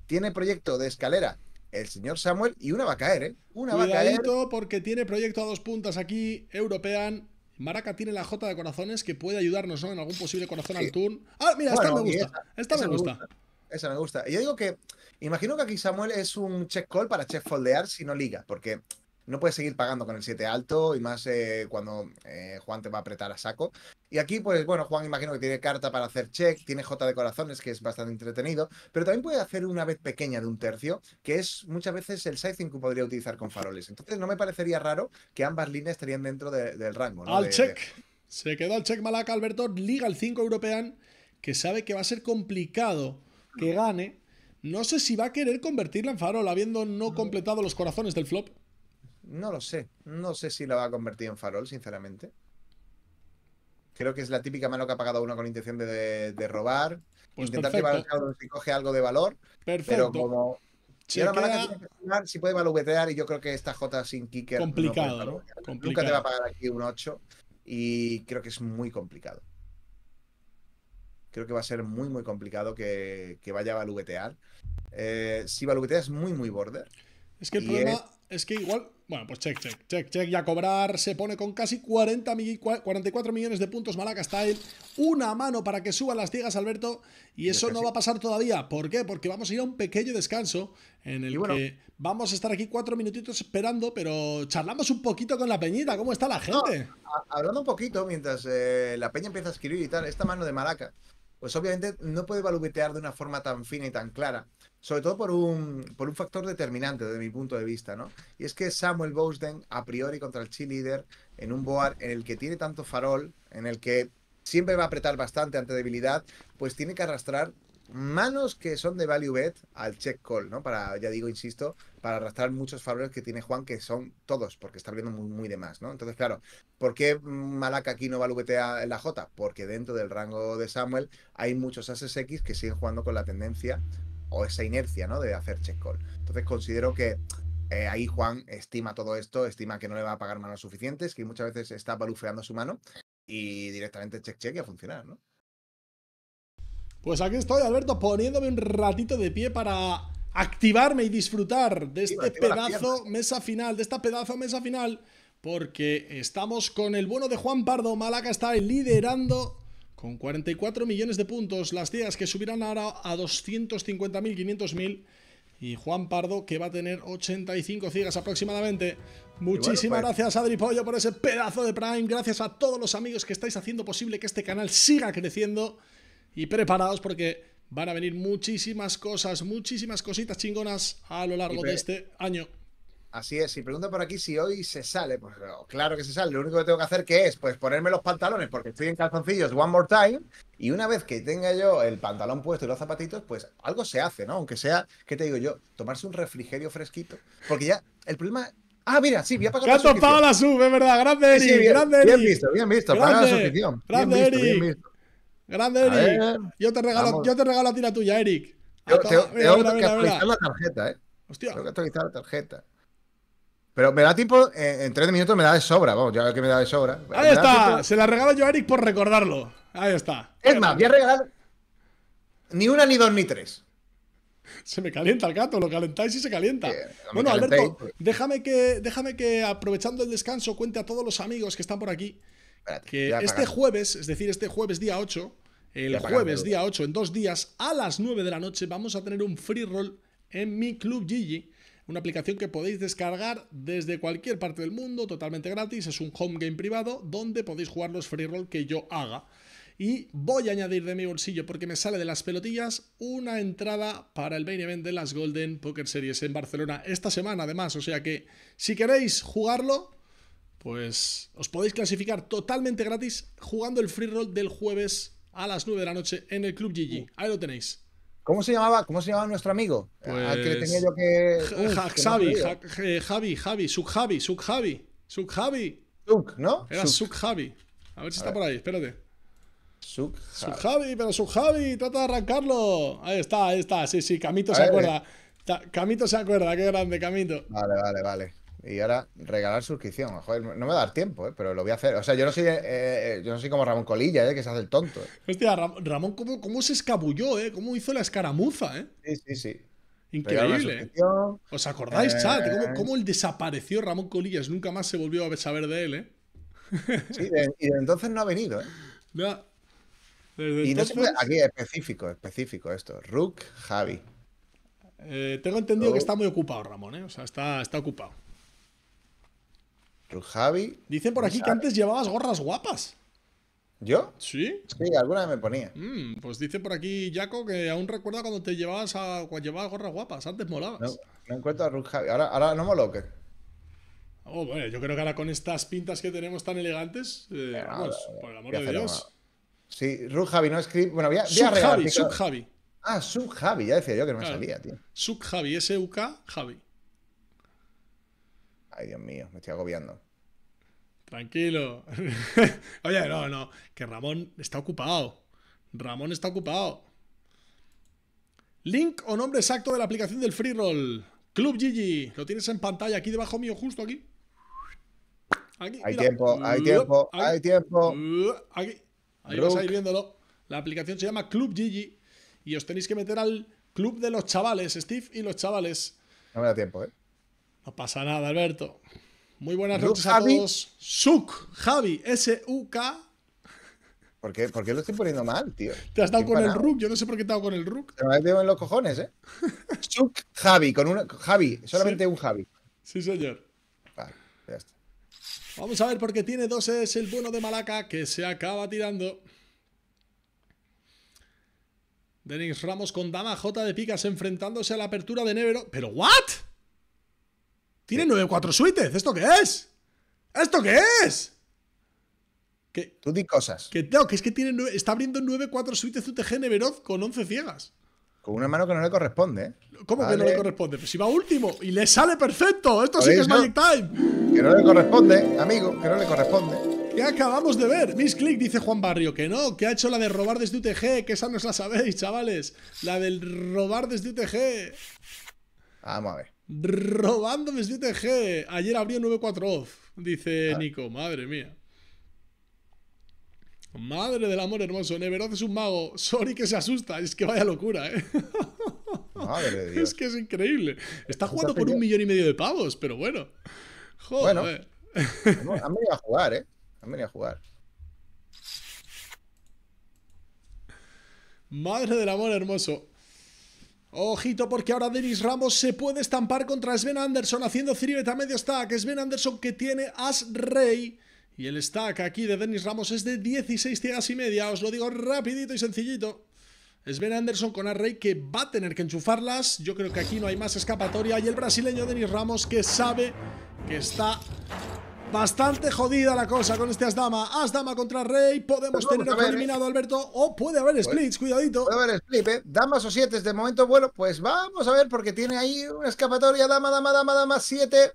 tiene proyecto de escalera el señor Samuel y una va a caer, ¿eh? Una va a caer. porque tiene proyecto a dos puntas aquí, European. Maraca tiene la J de corazones que puede ayudarnos ¿no? en algún posible corazón al turn. Ah, mira, esta me gusta. esta me, gusta. Esa me gusta. Y yo digo que, imagino que aquí Samuel es un check call para check foldear si no liga, porque no puedes seguir pagando con el 7 alto y más eh, cuando eh, Juan te va a apretar a saco. Y aquí, pues bueno, Juan imagino que tiene carta para hacer check, tiene J de corazones, que es bastante entretenido, pero también puede hacer una vez pequeña de un tercio, que es muchas veces el sizing que podría utilizar con faroles. Entonces no me parecería raro que ambas líneas estarían dentro del rango. ¿no? Al check. Se quedó al check Malaca Alberto, liga el 5 European, que sabe que va a ser complicado que gane. No sé si va a querer convertirla en farol, habiendo no completado los corazones del flop. No lo sé. No sé si la va a convertir en farol, sinceramente. Creo que es la típica mano que ha pagado una con intención de, robar. Pues intentar que coge algo de valor. Perfecto. Pero como. Si puede valubetear, y yo creo que esta J sin kicker. Complicado, Nunca te va a pagar aquí un 8. Y creo que es muy complicado. Creo que va a ser muy, muy complicado que, vaya a valubetear. Eh, si valubetea es muy, muy border. Es que el problema es... que igual. Bueno, pues check, check, check, check. Ya cobrar se pone con casi 40 44 millones de puntos Malaca Style. Una mano para que suban las ciegas, Alberto. Y eso no va a pasar todavía. ¿Por qué? Porque vamos a ir a un pequeño descanso en el que vamos a estar aquí cuatro minutitos esperando, pero charlamos un poquito con la peñita. ¿Cómo está la gente? hablando un poquito, mientras eh, la peña empieza a escribir y tal, esta mano de Malaca, pues obviamente no puede balubetear de una forma tan fina y tan clara sobre todo por un, por un factor determinante desde mi punto de vista, ¿no? Y es que Samuel Bowden, a priori contra el cheerleader, en un board en el que tiene tanto farol, en el que siempre va a apretar bastante ante debilidad, pues tiene que arrastrar manos que son de value bet al check call, ¿no? Para, ya digo, insisto, para arrastrar muchos faroles que tiene Juan, que son todos, porque está abriendo muy, muy de más, ¿no? Entonces, claro, ¿por qué Malaca aquí no a en la J? Porque dentro del rango de Samuel hay muchos ases X que siguen jugando con la tendencia o esa inercia, ¿no? De hacer check call. Entonces considero que eh, ahí Juan estima todo esto, estima que no le va a pagar manos suficientes, que muchas veces está balufeando su mano y directamente check check y a funcionar, ¿no? Pues aquí estoy, Alberto, poniéndome un ratito de pie para activarme y disfrutar de este pedazo mesa final, de esta pedazo mesa final, porque estamos con el bueno de Juan Pardo. Malaca está liderando con 44 millones de puntos, las ciegas que subirán ahora a 250.000, 500.000. Y Juan Pardo, que va a tener 85 ciegas aproximadamente. Muchísimas gracias, Adri Pollo, por ese pedazo de Prime. Gracias a todos los amigos que estáis haciendo posible que este canal siga creciendo. Y preparados porque van a venir muchísimas cosas, muchísimas cositas chingonas a lo largo de este año. Así es, y pregunta por aquí si hoy se sale. Pues claro que se sale. Lo único que tengo que hacer que es pues ponerme los pantalones porque estoy en calzoncillos one more time. Y una vez que tenga yo el pantalón puesto y los zapatitos, pues algo se hace, ¿no? Aunque sea, ¿qué te digo yo? Tomarse un refrigerio fresquito. Porque ya el problema Ah, mira, sí, voy a pagar la la sub, es verdad. Grande Eric, sí, bien, grande Bien visto, bien visto. paga la suscripción. Grande bien Eric. Grande Eric. yo, te regalo, yo te regalo a ti tuya, Eric. tengo, que actualizar la tarjeta, eh. Hostia. Tengo que actualizar la tarjeta. Pero me da tiempo, eh, en tres minutos me da de sobra, vamos, ya que me da de sobra. Ahí está, se la regalo yo a Eric por recordarlo. Ahí está. Es más, voy a regalar ni una, ni dos, ni tres. Se me calienta el gato, lo calentáis y se calienta. bueno, Alberto, déjame que, déjame que aprovechando el descanso cuente a todos los amigos que están por aquí que este jueves, es decir, este jueves día 8, el jueves día 8, en dos días, a las 9 de la noche, vamos a tener un free roll en mi club Gigi una aplicación que podéis descargar desde cualquier parte del mundo, totalmente gratis, es un home game privado donde podéis jugar los free roll que yo haga. Y voy a añadir de mi bolsillo, porque me sale de las pelotillas, una entrada para el main event de las Golden Poker Series en Barcelona esta semana, además. O sea que si queréis jugarlo, pues os podéis clasificar totalmente gratis jugando el free roll del jueves a las 9 de la noche en el Club GG. Uh. Ahí lo tenéis. ¿Cómo se llamaba, cómo se llamaba nuestro amigo? Pues... Al que le pues, tenía yo que. Uh, eh, Javi, Javi, Javi, Javi, Suk, ¿no? Era Javi. A ver si está por ahí, espérate. Javi. pero Javi, trata de arrancarlo. Ahí está, ahí está, sí, sí, Camito se acuerda. Camito se acuerda, qué grande, Camito. Vale, vale, vale y ahora regalar suscripción. no me va a dar tiempo, ¿eh? pero lo voy a hacer. O sea, yo no soy, eh, eh, yo no como Ramón Colilla, que se hace el tonto. Hostia, Ramón, ¿cómo, ¿cómo, se escabulló, ¿eh? ¿Cómo hizo la escaramuza, eh? Sí, sí, sí. Increíble. ¿Os acordáis, chat? ¿Cómo, él desapareció Ramón Colillas? Nunca más se volvió a saber de él, Sí, y desde entonces no ha venido, ¿eh? y aquí específico, específico esto. Rook Javi. tengo entendido que está muy ocupado, Ramón, O sea, está, está ocupado. Rujavi. Dicen por aquí que antes llevabas gorras guapas. ¿Yo? Sí. Sí, alguna me ponía. Mm, pues dice por aquí Jaco que aún recuerda cuando te llevabas a cuando llevabas gorras guapas, antes molabas. No, no encuentro a Rujavi. Ahora, ahora no molo Oh, bueno, yo creo que ahora con estas pintas que tenemos tan elegantes, eh, pues, vamos, por el amor de Dios. Sí, Rujavi no escribe. Bueno, había a, voy regalar, Sub Ah, ya decía yo que no me salía, tío. Subjavi, S-U-K, Javi. Ay, Dios mío, me estoy agobiando. Tranquilo. Oye, no, no, que Ramón está ocupado. Ramón está ocupado. Link o nombre exacto de la aplicación del free roll. Club Gigi. Lo tienes en pantalla aquí debajo mío, justo aquí. hay, Tiempo, hay tiempo, hay tiempo, uh, Aquí. Ahí vas a ir viéndolo. La aplicación se llama Club Gigi. Y os tenéis que meter al club de los chavales, Steve y los chavales. No me da tiempo, ¿eh? No pasa nada, Alberto. Muy buenas noches a todos. Suk, Javi, S-U-K. ¿Por qué? lo estoy poniendo mal, tío? Te has dado con el Rook, yo no sé por qué te dado con el Rook. te veo en los cojones, ¿eh? Suk, Javi, con una. Javi, solamente un Javi. Sí, señor. Vale, ya está. Vamos a ver por qué tiene dos es el bueno de Malaca que se acaba tirando. Denis Ramos con dama J de picas enfrentándose a la apertura de Nevero. ¿Pero what? Tiene 9-4 suites. ¿Esto qué es? ¿Esto qué es? Tú di cosas. Que, tengo que es que tiene, está abriendo 9-4 suites UTG Neveroz con 11 ciegas. Con una mano que no le corresponde. ¿eh? ¿Cómo que no le corresponde? Pues si va último y le sale perfecto. Esto sí que es Magic Time. Que no le corresponde, amigo, que no le corresponde. ¿Qué acabamos de ver? Miss Click dice Juan Barrio que no, que ha hecho la de robar desde UTG, que esa no es la sabéis, chavales. La del robar desde UTG. Vamos a ver. Robándome 7G. Ayer abrió 94 off, dice ah. Nico. Madre mía. Madre del amor hermoso. Neveroz es un mago. Sorry que se asusta. Es que vaya locura, ¿eh? Madre de Dios. Es que es increíble. Está jugando por un millón y medio de pavos, pero bueno. Joder. Bueno, han venido a jugar, ¿eh? Han venido a jugar. Madre del amor hermoso. Ojito porque ahora Denis Ramos se puede estampar contra Sven Anderson haciendo ciribet a medio stack. Sven Anderson que tiene as rey. Y el stack aquí de Denis Ramos es de 16 ciegas y media. Os lo digo rapidito y sencillito. Sven Anderson con rey que va a tener que enchufarlas. Yo creo que aquí no hay más escapatoria. Y el brasileño Denis Ramos que sabe que está Bastante jodida la cosa con este Asdama. Asdama contra Rey. Podemos tener terminado ¿eh? Alberto. O puede haber splits, cuidadito. Puede haber split, ¿eh? Damas o siete es de momento. Bueno, pues vamos a ver, porque tiene ahí una escapatoria. Dama, dama, dama, dama, siete.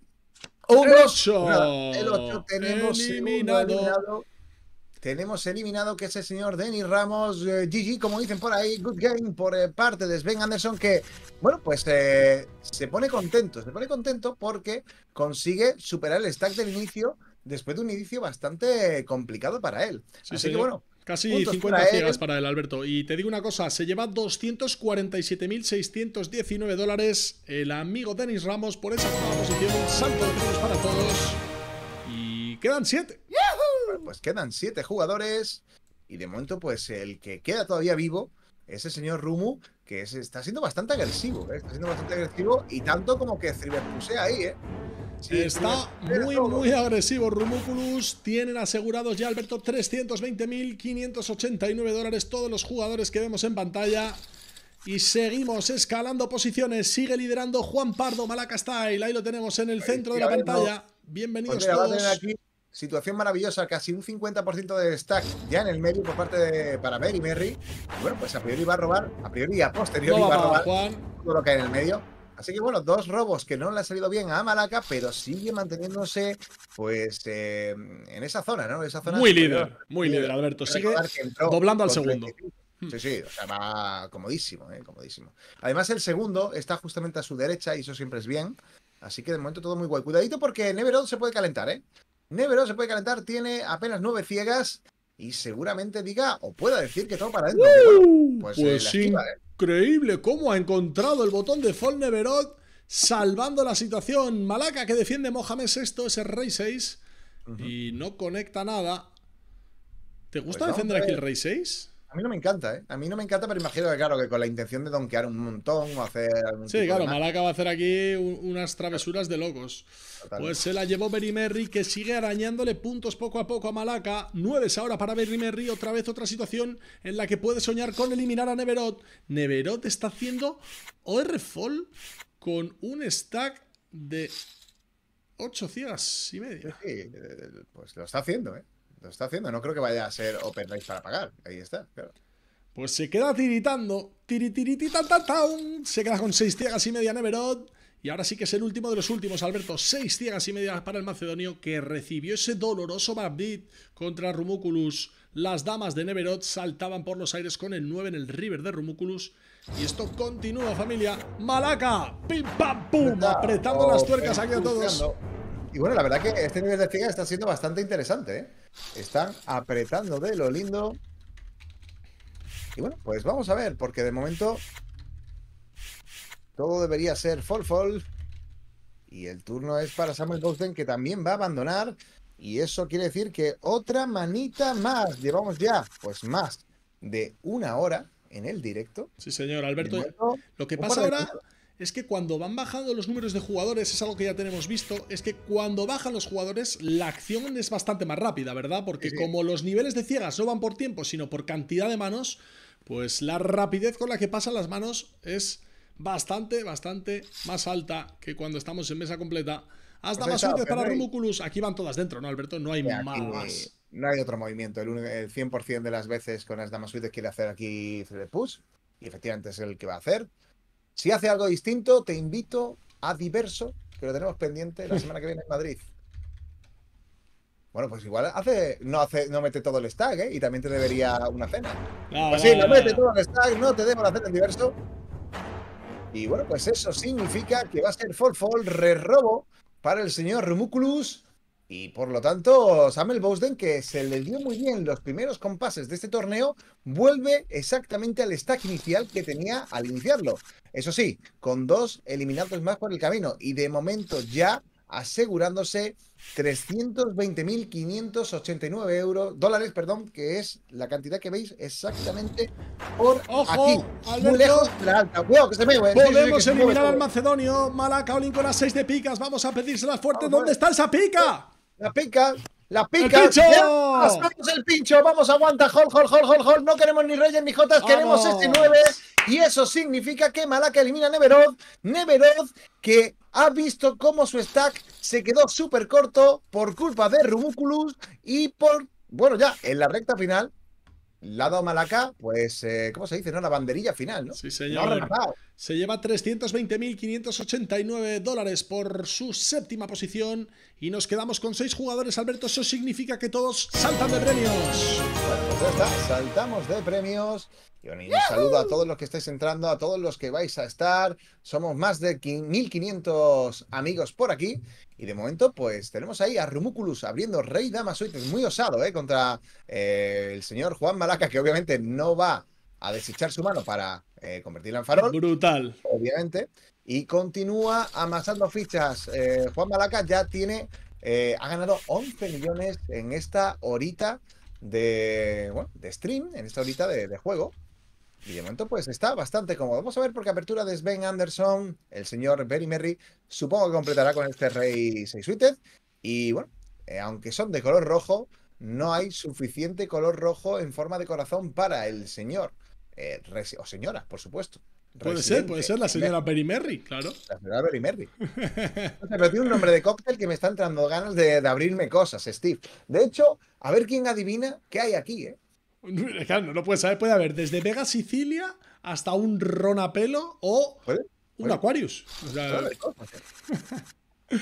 Un El otro tenemos eliminado tenemos eliminado que es el señor Denis Ramos, GG, eh, como dicen por ahí, good game por eh, parte de Sven Anderson, que, bueno, pues eh, se pone contento, se pone contento porque consigue superar el stack del inicio después de un inicio bastante complicado para él. Así que, bueno. Casi 50 ciegas para el Alberto. Y te digo una cosa, se lleva 247.619 dólares el amigo Denis Ramos por esa posición. Santo de para todos quedan siete. pues quedan siete jugadores. Y de momento, pues el que queda todavía vivo es el señor Rumu, que está siendo bastante agresivo. ¿eh? Está siendo bastante agresivo y tanto como que ciberpusea ahí, ¿eh? Sí, está muy, muy agresivo Rumuculus. Tienen asegurados ya, Alberto, 320.589 dólares todos los jugadores que vemos en pantalla. Y seguimos escalando posiciones. Sigue liderando Juan Pardo, Malaca Style. Ahí lo tenemos en el centro de la pantalla. Bienvenidos pues todos. Situación maravillosa, casi un 50% de stack ya en el medio por parte de para Mary Merry. Bueno, pues a priori va a robar, a priori a posteriori va a robar todo lo que hay en el medio. Así que bueno, dos robos que no le han salido bien a Malaca, pero sigue manteniéndose pues eh, en esa zona, ¿no? esa zona muy líder, muy líder, Alberto. Sigue doblando al segundo. Hmm. Sí, sí, o sea, va comodísimo, ¿eh? comodísimo. Además, el segundo está justamente a su derecha y eso siempre es bien. Así que de momento todo muy guay. Cuidadito porque Neverod se puede calentar, ¿eh? Nevero se puede calentar, tiene apenas nueve ciegas y seguramente diga o pueda decir que todo para adentro. pues, eh, pues ¿eh? increíble cómo ha encontrado el botón de Fall Neverot salvando la situación. Malaca que defiende Mohamed VI, ese rey 6, y no conecta nada. ¿Te gusta pues defender aquí el rey 6? A mí no me encanta, ¿eh? A mí no me encanta, pero imagino que, claro, que con la intención de donkear un montón o hacer Sí, claro, Malaca va a hacer aquí unas travesuras de locos. Pues se la llevó Berry que sigue arañándole puntos poco a poco a Malaca. Nueves ahora para Berry otra vez otra situación en la que puede soñar con eliminar a Neverot. Neverot está haciendo OR Fall con un stack de 8 ciegas y media. Sí, eh, pues lo está haciendo, ¿eh? lo está haciendo. No creo que vaya a ser Open Race para pagar. Ahí está, claro. Pues se queda tiritando. tiriti-tita-ta-ta. Se queda con seis ciegas y media Neverod. Y ahora sí que es el último de los últimos, Alberto. Seis ciegas y media para el macedonio que recibió ese doloroso backbeat contra Rumuculus. Las damas de Neverot saltaban por los aires con el 9 en el river de Rumuculus. Y esto continúa, familia. Malaca. Pim, pam, pum. Apretando las oh, tuercas aquí a todos. Y bueno, la verdad que este nivel de figa está siendo bastante interesante. ¿eh? Están apretando de lo lindo. Y bueno, pues vamos a ver, porque de momento todo debería ser Fall Fall. Y el turno es para Samuel Golden, que también va a abandonar. Y eso quiere decir que otra manita más. Llevamos ya, pues más de una hora en el directo. Sí, señor. Alberto, lo que pasa ahora es que cuando van bajando los números de jugadores, es algo que ya tenemos visto, es que cuando bajan los jugadores la acción es bastante más rápida, ¿verdad? Porque como los niveles de ciegas no van por tiempo, sino por cantidad de manos, pues la rapidez con la que pasan las manos es bastante, bastante más alta que cuando estamos en mesa completa. Hasta pues para Aquí van todas dentro, ¿no, Alberto? No hay más. No hay otro movimiento. El, 100% de las veces con las damas suites quiere hacer aquí push. Y efectivamente es el que va a hacer. Si hace algo distinto, te invito a Diverso, que lo tenemos pendiente la semana que viene en Madrid. Bueno, pues igual hace, no hace, no mete todo el stack, ¿eh? Y también te debería una cena. No, pues sí, no, mete todo el stack, no te debo la cena diverso. Y bueno, pues eso significa que va a ser Fall Fall re-robo para el señor Rumuculus. Y por lo tanto, Samuel Bowden, que se le dio muy bien los primeros compases de este torneo, vuelve exactamente al stack inicial que tenía al iniciarlo. Eso sí, con dos eliminados más por el camino y de momento ya asegurándose 320.589 euros, dólares, perdón, que es la cantidad que veis exactamente por aquí. Muy lejos que se me Podemos eliminar al macedonio. Malaca Olin con las seis de picas. Vamos a pedírselas fuerte. ¿Dónde está esa pica? La pica, la pica. ¡Hacemos el pincho! Vamos, aguanta, hol, hol, hol, hol, No queremos ni reyes ni jotas, queremos este 9. Y eso significa que Malaka elimina a Neverod. Neverod que ha visto cómo su stack se quedó súper corto por culpa de Rubúculus y por, bueno, ya en la recta final, lado Malaca, pues, eh, ¿cómo se dice? No, la banderilla final, ¿no? Sí, señor. Se lleva 320.589 dólares por su séptima posición y nos quedamos con seis jugadores, Alberto. Eso significa que todos saltan de premios. Bueno, pues ya está, saltamos de premios. Y un saludo a todos los que estáis entrando, a todos los que vais a estar. Somos más de 1.500 amigos por aquí. Y de momento, pues tenemos ahí a Rumúculus abriendo Rey Dama muy osado, ¿eh? Contra eh, el señor Juan Malaca, que obviamente no va a desechar su mano para eh, convertirla en farol. Brutal. Obviamente. Y continúa amasando fichas. Eh, Juan Malaca ya tiene, eh, ha ganado 11 millones en esta horita de, de stream, en esta horita de, juego. Y de momento pues está bastante cómodo. Vamos a ver porque apertura de Sven Anderson, el señor Berry Merry, supongo que completará con este rey 6 suited. Y bueno, aunque son de color rojo, no hay suficiente color rojo en forma de corazón para el señor. Eh, o señora, por supuesto. Puede ser, puede ser la señora Perimerry. claro. La señora Perimerry. Pero tiene un nombre de cóctel que me está entrando ganas de, abrirme cosas, Steve. De hecho, a ver quién adivina qué hay aquí, ¿eh? Claro, no lo puedes saber, puede haber desde Vega Sicilia hasta un ronapelo o un Aquarius. ¿eh?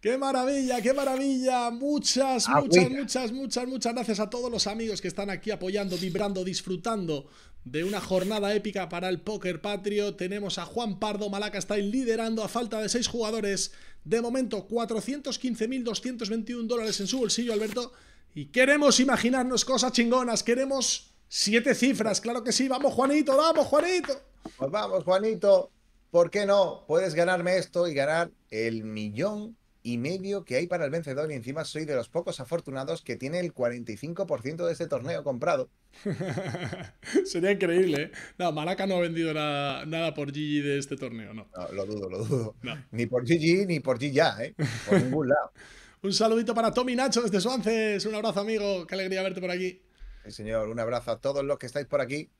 ¡Qué maravilla, qué maravilla! Muchas, ah, muchas, muchas, muchas, muchas gracias a todos los amigos que están aquí apoyando, vibrando, disfrutando de una jornada épica para el póker patrio. Tenemos a Juan Pardo, Malaca está liderando a falta de seis jugadores. De momento, 415.221 dólares en su bolsillo, Alberto. Y queremos imaginarnos cosas chingonas, queremos siete cifras, claro que sí. Vamos, Juanito, vamos, Juanito. Pues vamos, Juanito. ¿Por qué no? Puedes ganarme esto y ganar el millón y medio que hay para el vencedor y encima soy de los pocos afortunados que tiene el 45% de este torneo comprado. Sería increíble, ¿eh? No, Malaca no ha vendido nada, por Gigi de este torneo, no. lo dudo, lo dudo. Ni por Gigi ni por Gigi ya, ¿eh? Por ningún lado. un saludito para Tommy Nacho desde Suances. Un abrazo, amigo. Qué alegría verte por aquí. Sí, señor. Un abrazo a todos los que estáis por aquí.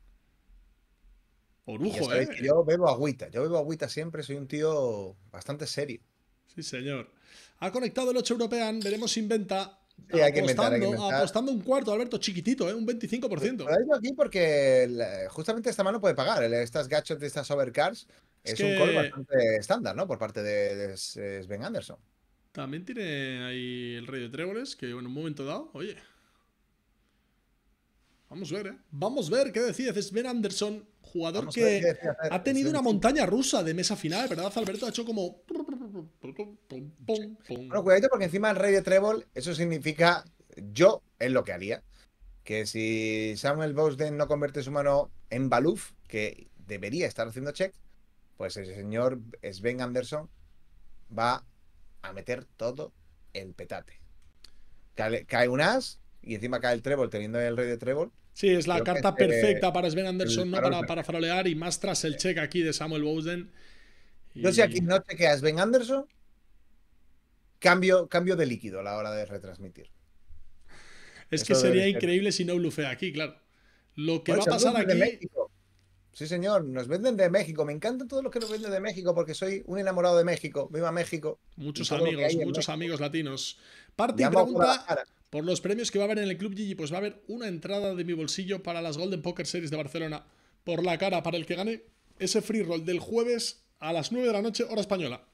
Orujo, ¿eh? yo bebo agüita. Yo bebo agüita siempre. Soy un tío bastante serio. Sí, señor. Ha conectado el 8 European, veremos si inventa. Y hay que apostando un cuarto, Alberto, chiquitito, ¿eh? un 25%. Lo digo aquí porque justamente esta mano puede pagar. Estas gachos de estas overcars es, un call bastante estándar, ¿no? Por parte de Sven Anderson. También tiene ahí el rey de tréboles, que en un momento dado, oye. Vamos a ver, ¿eh? Vamos a ver qué decide Sven Anderson, jugador que ha tenido una montaña rusa de mesa final, ¿verdad, Alberto? Ha hecho como pum, Bueno, cuidadito porque encima el rey de trébol, eso significa yo es lo que haría. Que si Samuel Bowden no convierte su mano en Baluf, que debería estar haciendo check, pues el señor Sven Anderson va a meter todo el petate. Cae, un as y encima cae el trébol teniendo el rey de trébol. Sí, es la carta eh, perfecta para Sven Anderson, ¿no? Para, para, farolear y más tras el check aquí de Samuel Bowden. Yo sé si aquí no chequea Sven Anderson, cambio, de líquido a la hora de retransmitir. Es que sería increíble si no blufea aquí, claro. Lo que va a pasar aquí. Sí, señor, nos venden de México. Me encanta todo lo que nos venden de México porque soy un enamorado de México. Viva México. Muchos amigos, muchos amigos latinos. Party pregunta por, los premios que va a haber en el Club Gigi. Pues va a haber una entrada de mi bolsillo para las Golden Poker Series de Barcelona. Por la cara, para el que gane ese free roll del jueves a las 9 de la noche, hora española.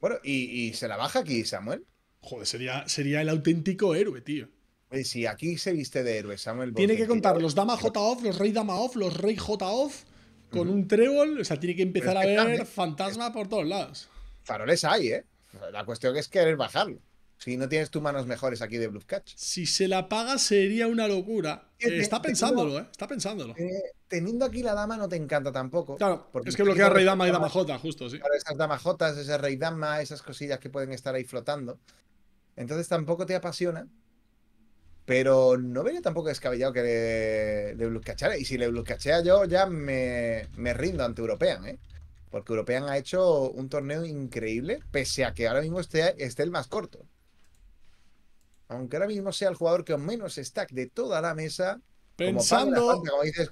Bueno, ¿y, se la baja aquí, Samuel? Joder, sería, sería el auténtico héroe, tío. Oye, si aquí se viste de héroe, Samuel. Tiene que contar los dama J off, los rey dama off, los rey J off, con un trébol. O sea, tiene que empezar a ver fantasma por todos lados. Faroles hay, ¿eh? La cuestión es querer bajarlo. Si no tienes tus manos mejores aquí de Catch. Si se la paga sería una locura. está pensándolo, ¿eh? Está pensándolo. Eh, teniendo aquí la dama no te encanta tampoco. Claro, porque es que bloquea rey dama y dama jota, justo, sí. esas dama jotas, ese rey dama, esas cosillas que pueden estar ahí flotando. Entonces tampoco te apasiona. Pero no venía tampoco descabellado que de Blue Y si le bluescachea yo, ya me, rindo ante European, ¿eh? Porque European ha hecho un torneo increíble, pese a que ahora mismo esté, esté el más corto aunque ahora mismo sea el jugador que menos stack de toda la mesa, Pensando. Como, dices,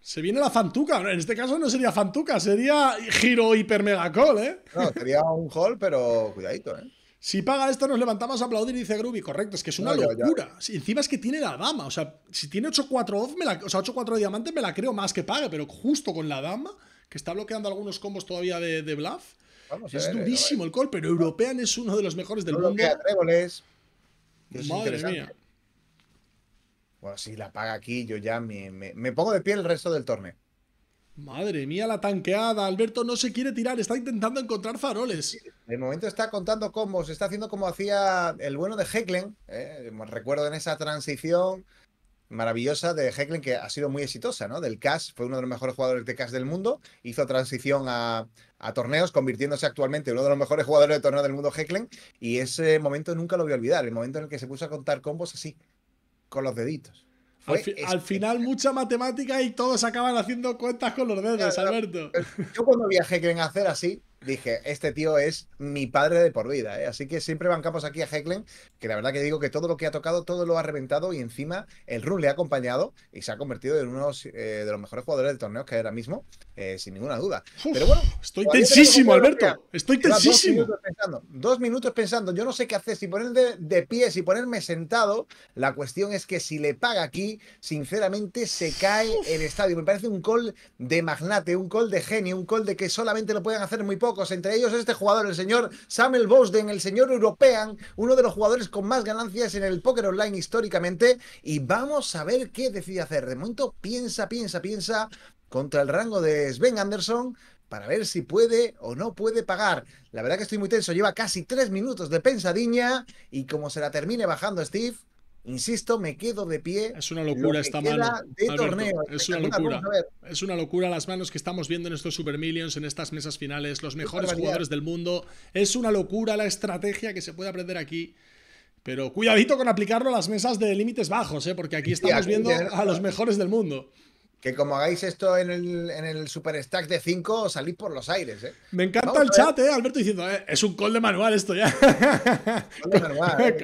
Se viene la Fantuca. En este caso no sería Fantuca, sería giro hiper mega call, ¿eh? No, sería un hall, pero cuidadito, ¿eh? Si paga esto, nos levantamos a aplaudir y dice Groovy, correcto, es que es una locura. Encima es que tiene la dama, o sea, si tiene 8-4 off, 4 diamantes, me la creo más que pague, pero justo con la dama, que está bloqueando algunos combos todavía de, bluff, es ¿eh? durísimo el call, pero European es uno de los mejores del mundo. Madre mía. Bueno, si la paga aquí, yo ya me, pongo de pie el resto del torneo. Madre mía, la tanqueada. Alberto no se quiere tirar, está intentando encontrar faroles. De momento está contando combos, se está haciendo como hacía el bueno de Hecklen. Eh, recuerdo en esa transición maravillosa de Hecklin que ha sido muy exitosa, ¿no? Del CAS, fue uno de los mejores jugadores de CAS del mundo, hizo transición a, torneos, convirtiéndose actualmente en uno de los mejores jugadores de torneo del mundo Hecklin, y ese momento nunca lo voy a olvidar, el momento en el que se puso a contar combos así, con los deditos. Al, final mucha matemática y todos acaban haciendo cuentas con los dedos, Alberto. Yo cuando vi a hacer así, dije, este tío es mi padre de por vida, ¿eh? Así que siempre bancamos aquí a Hecklen, que la verdad que digo que todo lo que ha tocado, todo lo ha reventado y encima el run le ha acompañado y se ha convertido en uno eh, de los mejores jugadores de torneo que hay ahora mismo, eh, sin ninguna duda. Pero bueno, estoy tensísimo, Alberto. Estoy tensísimo. Dos minutos, pensando, minutos, pensando, yo no sé qué hacer, si ponerme de, pies pie, si ponerme sentado. La cuestión es que si le paga aquí, sinceramente se cae el estadio. Me parece un call de magnate, un call de genio, un call de que solamente lo pueden hacer muy poco entre ellos este jugador, el señor Samuel Bosden, el señor European, uno de los jugadores con más ganancias en el póker online históricamente. Y vamos a ver qué decide hacer. De momento, piensa, piensa, piensa contra el rango de Sven Anderson para ver si puede o no puede pagar. La verdad que estoy muy tenso, lleva casi tres minutos de pensadilla y como se la termine bajando Steve, Insisto, me quedo de pie. Es una locura esta mano. Es una locura. Es una locura las manos que estamos viendo en estos Super Millions, en estas mesas finales, los mejores jugadores del mundo. Es una locura la estrategia que se puede aprender aquí. Pero cuidadito con aplicarlo a las mesas de límites bajos, ¿eh? porque aquí estamos viendo a los mejores del mundo que como hagáis esto en el, super stack de 5, salís por los aires. ¿eh? Me encanta el chat, ¿eh? Alberto diciendo, eh, es un call de manual esto ya. Call de manual, eh,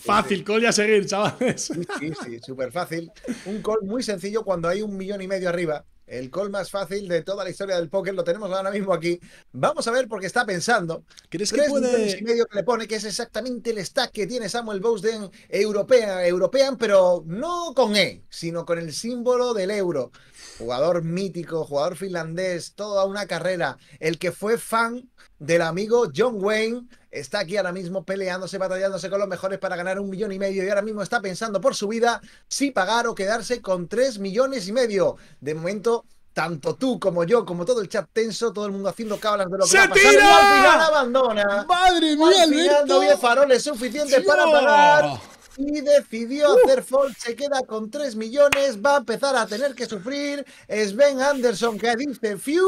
fácil, call y a seguir, chavales. Sí, sí, súper fácil. Un call muy sencillo cuando hay un millón y medio arriba. El call más fácil de toda la historia del póker lo tenemos ahora mismo aquí. Vamos a ver porque está pensando. ¿Crees que puede... y medio que le pone, que es exactamente el stack que tiene Samuel Bowden europea European, pero no con E, sino con el símbolo del euro. Jugador mítico, jugador finlandés, toda una carrera. El que fue fan del amigo John Wayne está aquí ahora mismo peleándose, batallándose con los mejores para ganar un millón y medio y ahora mismo está pensando por su vida si pagar o quedarse con tres millones y medio. De momento, tanto tú como yo, como todo el chat tenso, todo el mundo haciendo cablas de lo que va a pasar, tira! abandona. ¡Madre mía, Alberto! faroles suficientes para pagar y decidió uh. hacer fold, se queda con 3 millones, va a empezar a tener que sufrir. Sven Anderson que dice fiu,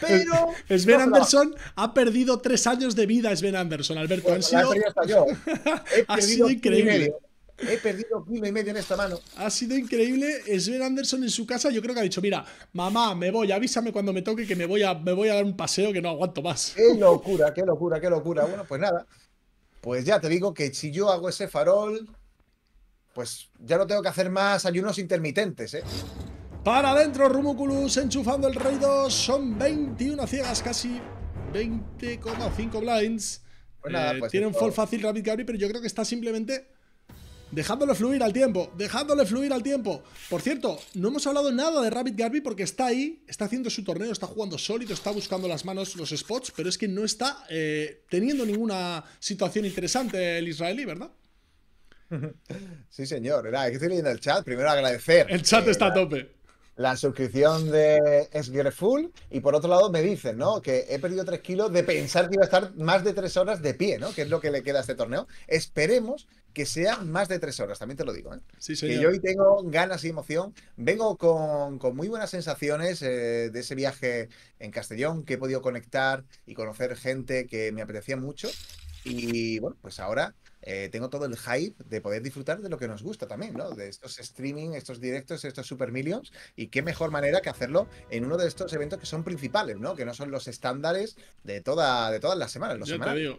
pero. Eh, Sven Anderson ha perdido 3 años de vida, Sven Anderson, Alberto. Bueno, sido... yo. ha sido increíble. He perdido kilo y medio en esta mano. Ha sido increíble. Eh, Sven Anderson en su casa, yo creo que ha dicho: Mira, mamá, me voy, avísame cuando me toque que me voy a, me voy a dar un paseo que no aguanto más. Qué locura, qué locura, qué locura. Bueno, pues nada pues ya te digo que si yo hago ese farol, pues ya no tengo que hacer más ayunos intermitentes, ¿eh? Para adentro, Rumuculus, enchufando el rey 2. Son 21 ciegas, casi 20,5 blinds. Pues nada, eh, pues tiene un fall fácil Rabbit Gabri, pero yo creo que está simplemente Dejándole fluir al tiempo, dejándole fluir al tiempo. Por cierto, no hemos hablado nada de Rabbit Garby porque está ahí, está haciendo su torneo, está jugando sólido, está buscando las manos, los spots, pero es que no está eh, teniendo ninguna situación interesante el israelí, ¿verdad? Sí, señor. es que estoy leyendo el chat. Primero agradecer. El chat eh, está a tope. La, suscripción de Esguerful Y por otro lado me dicen, ¿no? Que he perdido 3 kilos de pensar que iba a estar más de 3 horas de pie, ¿no? Que es lo que le queda a este torneo. Esperemos que sean más de tres horas, también te lo digo. ¿eh? Sí, señor. Que yo hoy tengo ganas y emoción. Vengo con, con muy buenas sensaciones eh, de ese viaje en Castellón, que he podido conectar y conocer gente que me apetecía mucho. Y bueno, pues ahora eh, tengo todo el hype de poder disfrutar de lo que nos gusta también, ¿no? De estos streaming, estos directos, estos Super Millions. Y qué mejor manera que hacerlo en uno de estos eventos que son principales, ¿no? Que no son los estándares de, toda, de todas las semanas. Los Yo Te digo.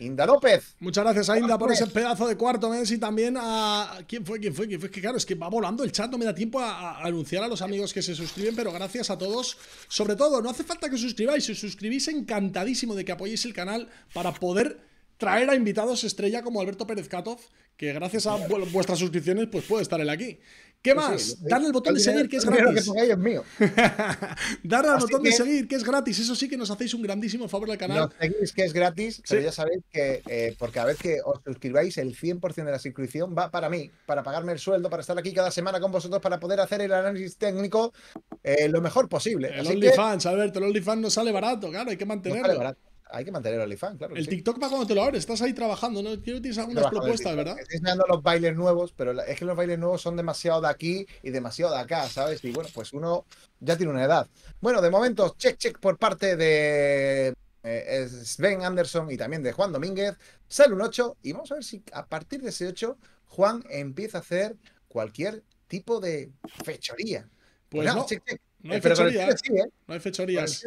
Inda López. Muchas gracias a Inda por ese pedazo de cuarto mes y también a. ¿Quién fue? ¿Quién fue? ¿Quién fue? Es que claro, es que va volando el chat, no me da tiempo a, anunciar a los amigos que se suscriben, pero gracias a todos. Sobre todo, no hace falta que os suscribáis, si os suscribís, encantadísimo de que apoyéis el canal para poder traer a invitados estrella como Alberto Pérez Katov, que gracias a vuestras suscripciones, pues puede estar él aquí. ¿Qué más? Darle botón de seguir, que es gratis. Que mío. Darle al botón de seguir, que es gratis. Eso sí que nos hacéis un grandísimo favor al canal. No seguís, que es gratis, pero ya sabéis que eh, porque a veces vez que os suscribáis, el 100% de la suscripción va para mí, para pagarme el sueldo, para estar aquí cada semana con vosotros, para poder hacer el análisis técnico eh, lo mejor posible. El OnlyFans, que... Alberto, el OnlyFans no sale barato, claro, hay que mantenerlo hay que mantener el OnlyFans, claro. El TikTok va cuando te lo abres, estás ahí trabajando, ¿no? Quiero tienes algunas propuestas, ¿verdad? Estoy enseñando los bailes nuevos, pero es que los bailes nuevos son demasiado de aquí y demasiado de acá, ¿sabes? Y bueno, pues uno ya tiene una edad. Bueno, de momento, check, check por parte de eh, Sven Anderson y también de Juan Domínguez. Sale un 8 y vamos a ver si a partir de ese 8 Juan empieza a hacer cualquier tipo de fechoría. Pues, pues no, check, check. no, hay eh, ¿eh? no hay fechorías.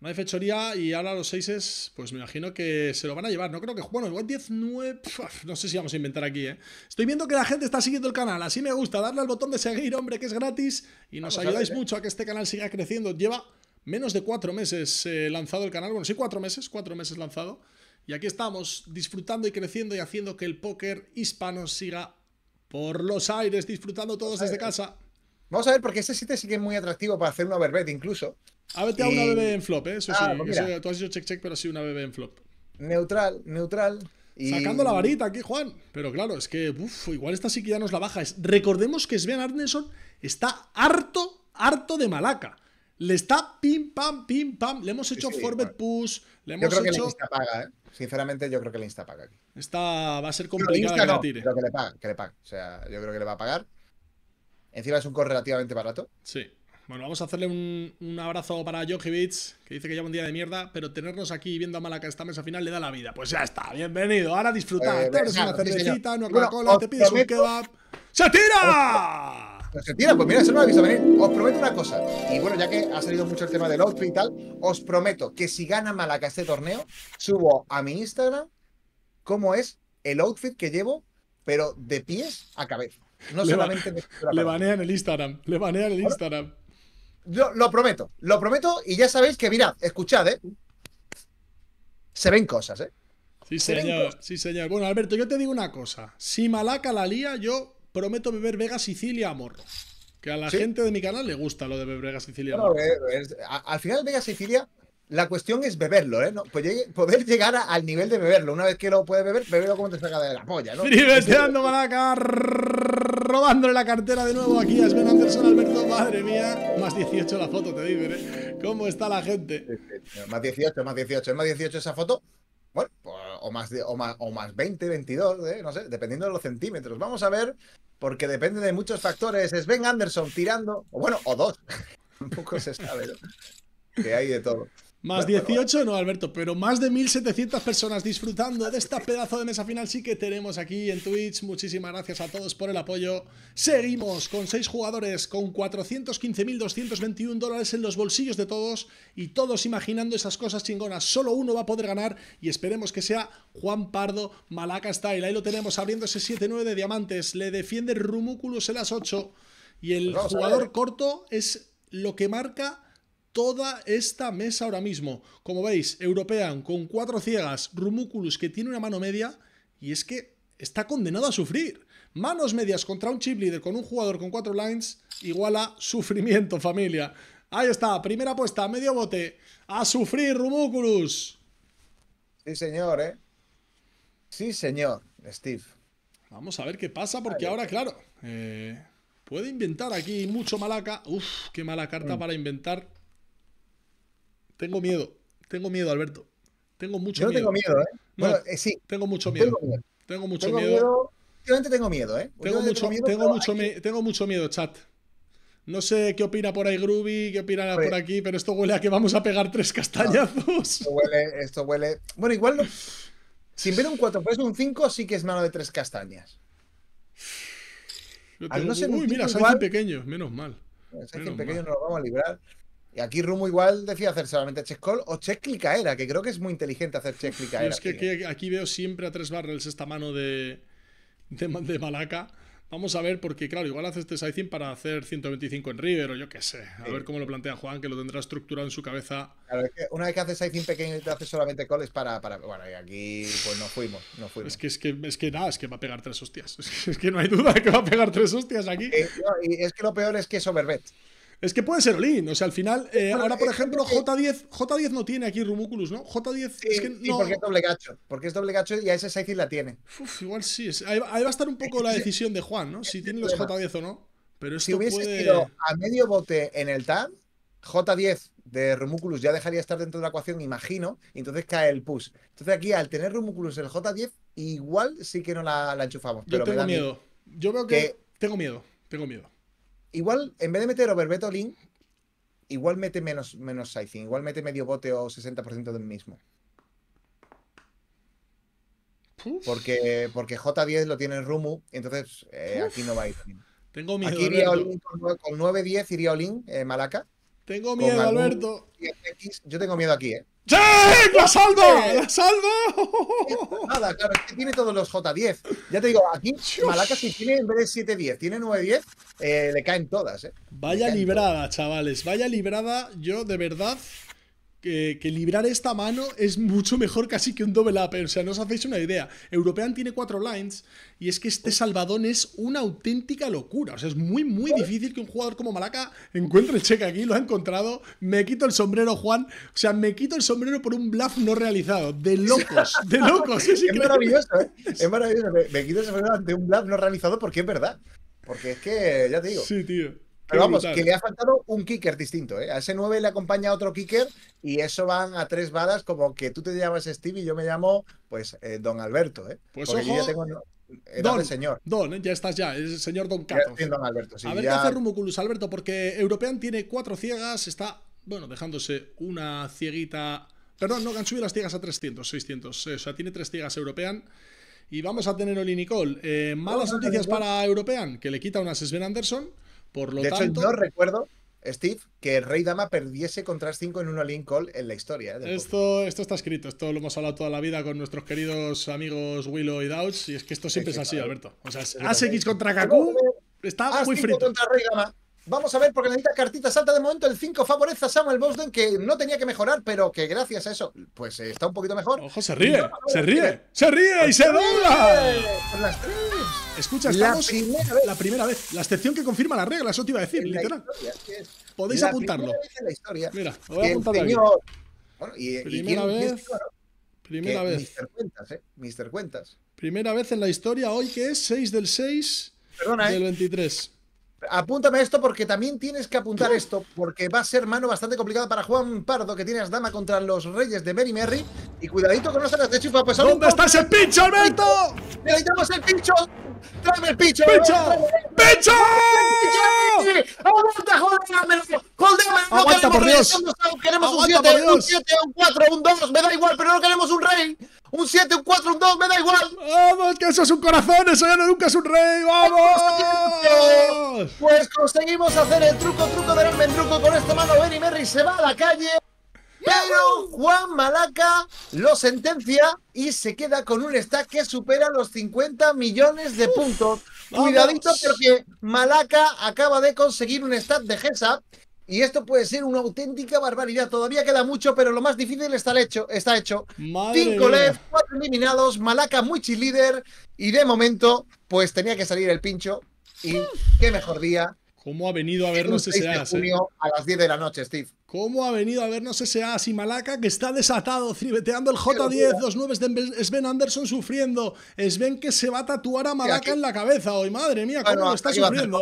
No hay fechoría y ahora los 6 es, pues me imagino que se lo van a llevar. No creo que, bueno, igual 19, no sé si vamos a inventar aquí, ¿eh? Estoy viendo que la gente está siguiendo el canal, así me gusta, darle al botón de seguir, hombre, que es gratis y nos ayudáis ¿eh? mucho a que este canal siga creciendo. Lleva menos de cuatro meses eh, lanzado el canal, bueno, sí, cuatro meses, cuatro meses lanzado. Y aquí estamos, disfrutando y creciendo y haciendo que el póker hispano siga por los aires, disfrutando todos desde casa. Vamos a ver, porque este sitio sí que es muy atractivo para hacer un overbet incluso. Ha te a una bebé en flop, ¿eh? eso ah, pues tú has hecho check-check, pero sí una bebé en flop. Neutral, neutral. Sacando la varita aquí, Juan. Pero claro, es que uff, igual esta sí que ya nos la baja. Recordemos que Sven Arneson está harto, harto de Malaca. Le está pim, pam, pim, pam. Le hemos hecho forward push. Le hemos yo creo hecho... que la Insta paga, ¿eh? Sinceramente, yo creo que le Insta paga aquí. Esta va a ser complicada de que que le paga, que le paga. O sea, yo creo que le va a pagar. Encima es un core relativamente barato. Sí. Bueno, vamos a hacerle un, abrazo para Djokovic, que dice que lleva un día de mierda, pero tenernos aquí viendo a Malaca esta mesa final le da la vida. Pues ya está, bienvenido. Ahora disfrutar. Eh, una cervecita, una Coca-Cola, te pides un kebab. ¡Se tira! se tira, pues mira, eso no lo visto venir. Os prometo una cosa. Y bueno, ya que ha salido mucho el tema del outfit y tal, os prometo que si gana Malaca este torneo, subo a mi Instagram cómo es el outfit que llevo, pero de pies a cabeza. No solamente. de le banean el Instagram. Le banean el Instagram. Lo, lo, prometo, lo prometo y ya sabéis que mirad, escuchad, ¿eh? Se ven cosas, ¿eh? Sí, señor, sí, señor. Bueno, Alberto, yo te digo una cosa. Si Malaca la lía, yo prometo beber Vega Sicilia a morro. Que a la gente de mi canal le gusta lo de beber Vega Sicilia a morro. Eh, al final Vega Sicilia, la cuestión es beberlo, ¿eh? Pues poder llegar al nivel de beberlo. Una vez que lo puedes beber, beberlo como te salga de la polla, ¿no? Malaca robándole la cartera de nuevo aquí a Sven Anderson, Alberto. Madre mía, más 18 la foto, te digo, ¿eh? ¿Cómo está la gente? Más 18, más 18, más 18 esa foto. Bueno, pues, o, más, o, o más 20, 22, ¿eh? no sé, dependiendo de los centímetros. Vamos a ver, porque depende de muchos factores. Sven Anderson tirando, o bueno, o dos. Tampoco se sabe, ¿no? que hay de todo. Más 18 no, Alberto, pero más de 1.700 personas disfrutando de esta pedazo de mesa final sí que tenemos aquí en Twitch. Muchísimas gracias a todos por el apoyo. Seguimos con 6 jugadores, con 415.221 dólares en los bolsillos de todos y todos imaginando esas cosas chingonas. Solo uno va a poder ganar y esperemos que sea Juan Pardo Malaca Style. Ahí lo tenemos abriendo ese 7-9 de diamantes. Le defiende Rumúculus en las 8 y el pues jugador ¿eh? corto es lo que marca toda esta mesa ahora mismo. Como veis, European con cuatro ciegas, Rumúculus que tiene una mano media y es que está condenado a sufrir. Manos medias contra un chip leader con un jugador con cuatro lines igual a sufrimiento, familia. Ahí está, primera apuesta, medio bote. A sufrir, Rumúculus Sí, señor, ¿eh? Sí, señor, Steve. Vamos a ver qué pasa, porque ahora, claro, eh, puede inventar aquí mucho malaca. Uf, qué mala carta mm. para inventar. Tengo miedo. Tengo miedo, Alberto. Tengo mucho miedo. Yo no tengo miedo, ¿eh? bueno, eh, sí. Tengo mucho miedo. Tengo mucho miedo. ¿eh? tengo miedo, Tengo mucho, miedo, mucho tengo mucho miedo, chat. No sé qué opina por ahí Groovy, qué opina por aquí, pero esto huele a que vamos a pegar tres castañazos. esto huele, esto huele. Bueno, igual no. Sin ver un 4 es un 5 sí que es mano de tres castañas. Uy, mira, igual... pequeño. menos mal. Menos pequeño no lo vamos a librar. Y aquí Rumo igual decía hacer solamente check call o check era, que creo que es muy inteligente hacer check era. Es que aquí, veo siempre a tres barrels esta mano de, de, Malaca. Vamos a ver, porque claro, igual hace este sizing para hacer 125 en River o yo qué sé. A ver cómo lo plantea Juan, que lo tendrá estructurado en su cabeza. que una vez que hace sizing pequeño y te solamente call para, para. Bueno, y aquí pues no fuimos, no fuimos. Es que, es que, es que nada, es que va a pegar tres hostias. Es que, no hay duda que va a pegar tres hostias aquí. Eh, y es que lo peor es que es overbet. Es que puede ser Olin, o sea, al final, eh, ahora por eh, ejemplo, J10, J10 no tiene aquí Rumuculus, ¿no? J10 es que no. Sí, porque es doble gacho, porque es doble gacho y a ese 6 la tiene. Uf, igual sí, ahí va, a estar un poco la decisión de Juan, ¿no? Si tiene los J10 o no. Pero esto si hubiese ido a medio bote en el TAD, J10 de Rumúculus ya dejaría estar dentro de la ecuación, imagino, y entonces cae el push. Entonces aquí, al tener en el J10, igual sí que no la, enchufamos. Yo pero tengo miedo. Yo veo que, tengo miedo, tengo miedo igual, en vez de meter overbeto o Link, igual mete menos, menos igual mete medio bote o 60% del mismo. Porque, porque J10 lo tiene en Rumu, entonces eh, aquí no va a ir. Tengo miedo. Aquí iría con, 9-10, iría Olin, eh, Malaca. Tengo miedo, Alberto. Yo tengo miedo aquí, ¿eh? ¡Sí! ¡La salvo! ¡La salvo! Nada, claro, es que tiene todos los J10. Ya te digo, aquí Malaca si tiene en vez de 7-10, tiene 9-10, eh, le caen todas, eh. Vaya librada, chavales, vaya librada. Yo de verdad que, librar esta mano es mucho mejor casi que un double up. ¿eh? O sea, no os hacéis una idea. European tiene cuatro lines y es que este salvadón es una auténtica locura. O sea, es muy, muy difícil que un jugador como Malaca encuentre el cheque aquí. Lo ha encontrado. Me quito el sombrero, Juan. O sea, me quito el sombrero por un bluff no realizado. De locos, de locos. Es, maravilloso, ¿eh? Es maravilloso. Me, quito el sombrero de un bluff no realizado porque es verdad. Porque es que, ya te digo. Sí, tío. Pero vamos, que le ha faltado un kicker distinto, ¿eh? A ese 9 le acompaña otro kicker y eso van a tres balas, como que tú te llamas Steve y yo me llamo, pues, eh, Don Alberto, ¿eh? Pues tengo eh, don, señor. Don, ya estás ya, Es el señor Don Cato. a ver qué hace Rumuculus, Alberto, porque European tiene cuatro ciegas, está, bueno, dejándose una cieguita... Perdón, no, han subido las ciegas a 300, 600. o sea, tiene tres ciegas European. Y vamos a tener Oli Nicole. malas noticias para European, que le quita una Sven Anderson. Por lo de hecho, no recuerdo, Steve, que Rey Dama perdiese contra 5 en un all Call en la historia. ¿eh? Esto, esto está escrito, esto lo hemos hablado toda la vida con nuestros queridos amigos Willow y Douch, y es que esto siempre es así, Alberto. O sea, contra Kaku estaba muy frito. contra Rey Dama. Vamos a ver, porque la cartita salta de momento. El 5 favorece a Samuel Bosden, que no tenía que mejorar, pero que gracias a eso, pues eh, está un poquito mejor. Ojo, se ríe, se ríe, eh, se ríe y se dobla. Escucha, estamos la primera, vez. la excepción que confirma la regla, eso te iba a decir, literal. Podéis apuntarlo. Mira, a apuntar primera vez. primera vez. Mister Cuentas, ¿eh? Cuentas. Primera vez en la historia, hoy que es 6 del 6 del 23. Eh. Apúntame esto porque también tienes que apuntar esto, porque va a ser mano bastante complicada para Juan Pardo, que tiene dama contra los reyes de Mary Merry. Y cuidadito con los alas de chifa pues ¿Dónde está ese pincho, Alberto? Necesitamos el pincho. ¡Tráeme el pincho! ¡Pincho! ¡Pincho! ¡Aguanta, joder! ¡Aguanta, por Dios! Queremos un 7, un 7, un 4, un 2, me da igual, pero no queremos un rey un 7, un 4, un 2, me da igual. Vamos, que eso es un corazón, eso ya no nunca es un rey, vamos. Pues conseguimos hacer el truco, truco del truco con esta mano. Benny Merry se va a la calle. Pero Juan Malaca lo sentencia y se queda con un stack que supera los 50 millones de puntos. Cuidadito porque Malaca acaba de conseguir un stack de GESA y esto puede ser una auténtica barbaridad. Todavía queda mucho, pero lo más difícil está hecho. Está hecho. Cinco left, cuatro eliminados, Malaca muy líder. Y de momento, pues tenía que salir el pincho. Y qué mejor día. ¿Cómo ha venido a vernos ese as? Eh? A las 10 de la noche, Steve. ¿Cómo ha venido a vernos ese as? Y Malaca que está desatado, cibeteando el J10, los nubes de Sven Anderson sufriendo. Sven que se va a tatuar a Malaca en la cabeza hoy. Madre mía, cómo lo está sufriendo.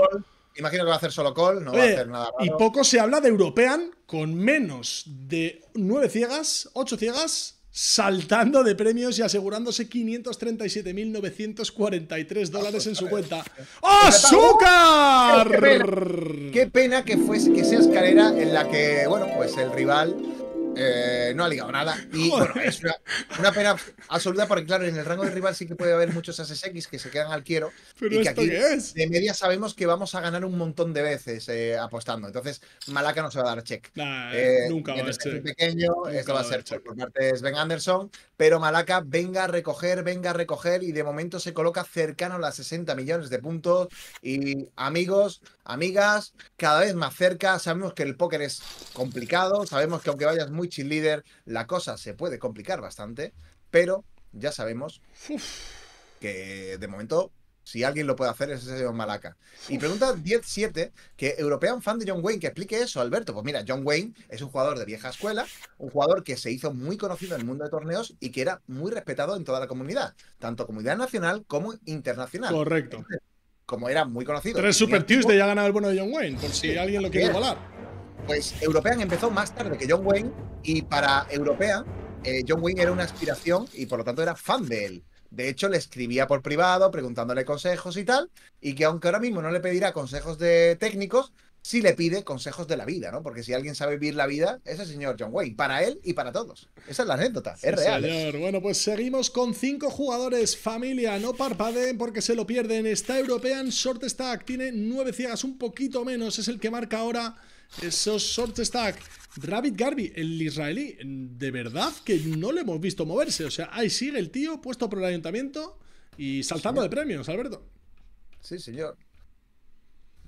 Imagino que va a hacer solo call, no va a hacer nada Y poco se habla de European con menos de 9 ciegas, 8 ciegas, saltando de premios y asegurándose 537.943 dólares en su cuenta. ¡Oh, ¡Azúcar! Qué pena, que, fuese, que sea escalera en la que, bueno, pues el rival eh, no ha ligado nada. Y bueno, es una, pena absoluta porque, claro, en el rango de rival sí que puede haber muchos SSX que se quedan al quiero. Pero y que aquí de media sabemos que vamos a ganar un montón de veces eh, apostando. Entonces, Malaca no se va a dar check. Eh, nunca va a ser pequeño, esto va a ser check. por parte de Sven Anderson. Pero Malaca, venga a recoger, venga a recoger. Y de momento se coloca cercano a las 60 millones de puntos. Y amigos, amigas, cada vez más cerca. Sabemos que el póker es complicado. Sabemos que aunque vayas muy cheerleader, la cosa se puede complicar bastante, pero ya sabemos que de momento si alguien lo puede hacer es ese señor Malaca. Y pregunta 107 que European fan de John Wayne, que explique eso, Alberto. Pues mira, John Wayne es un jugador de vieja escuela, un jugador que se hizo muy conocido en el mundo de torneos y que era muy respetado en toda la comunidad, tanto comunidad nacional como internacional. Correcto. como era muy conocido. Tres Super Tuesday ya ha ganado el bueno de John Wayne, por si alguien lo quiere volar. Pues European empezó más tarde que John Wayne y para Europea eh, John Wayne era una aspiración y por lo tanto era fan de él. De hecho, le escribía por privado preguntándole consejos y tal, y que aunque ahora mismo no le pedirá consejos de técnicos, sí le pide consejos de la vida, ¿no? Porque si alguien sabe vivir la vida, es el señor John Wayne, para él y para todos. Esa es la anécdota, es real. Señor. Bueno, pues seguimos con cinco jugadores, familia, no parpadeen porque se lo pierden. Está European, Short Stack, tiene nueve ciegas, un poquito menos, es el que marca ahora esos short stack. Rabbit Garby, el israelí, de verdad que no le hemos visto moverse. O sea, ahí sigue el tío puesto por el ayuntamiento y saltando de premios, Alberto. Sí, señor.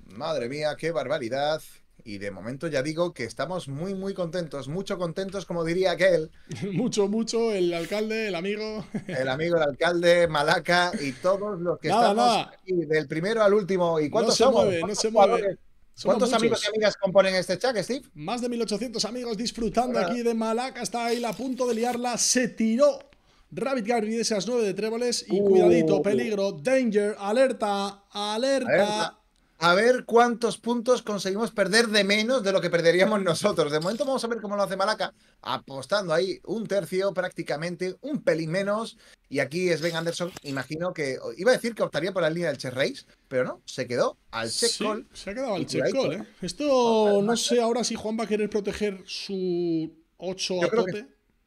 Madre mía, qué barbaridad. Y de momento ya digo que estamos muy, muy contentos, mucho contentos, como diría aquel. mucho, mucho, el alcalde, el amigo. el amigo, el alcalde, Malaca y todos los que estamos Aquí, del primero al último. ¿Y cuántos se mueve, no se mueve. ¿Cuántos amigos y amigas componen este chat, Steve? Más de 1800 amigos disfrutando aquí de Malaca. Está ahí a punto de liarla. Se tiró Rabbit Gary de esas nueve de tréboles. Y uh. cuidadito, peligro, danger, alerta. alerta a ver cuántos puntos conseguimos perder de menos de lo que perderíamos nosotros. De momento vamos a ver cómo lo hace Malaca, apostando ahí un tercio prácticamente, un pelín menos. Y aquí es Ben Anderson, imagino que iba a decir que optaría por la línea del Che Race, pero no, se quedó al check Se ha quedado al check call, ¿eh? Esto no sé ahora si Juan va a querer proteger su 8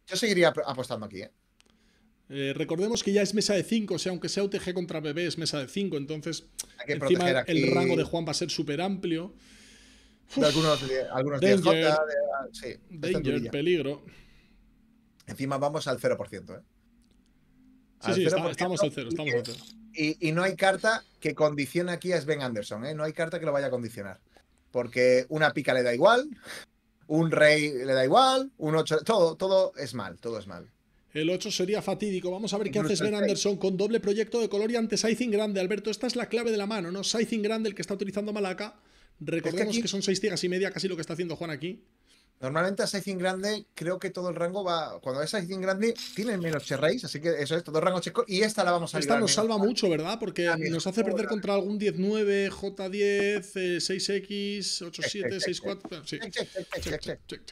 yo seguiría apostando aquí, ¿eh? Eh, recordemos que ya es mesa de 5, o sea, aunque sea UTG contra BB es mesa de 5, entonces encima el rango de Juan va a ser súper amplio. algunos, de, danger, 10 ah, danger peligro. Encima vamos al 0%. ¿eh? sí, estamos al 0, Y, no hay carta que condicione aquí a Sven Anderson, ¿eh? no hay carta que lo vaya a condicionar. Porque una pica le da igual, un rey le da igual, un 8, todo, todo es mal, todo es mal. El 8 sería fatídico. Vamos a ver qué hace Sven Anderson con doble proyecto de color y ante in grande. Alberto, esta es la clave de la mano, ¿no? in grande, el que está utilizando Malaca. Recordemos que, son seis tiras y media, casi lo que está haciendo Juan aquí. Normalmente a in grande, creo que todo el rango va. Cuando es Sizing grande, tiene menos cherrays, así que eso es, todo rangos rango Y esta la vamos a Esta nos salva mucho, ¿verdad? Porque nos hace perder contra algún 19 J10, 6X, 8 64.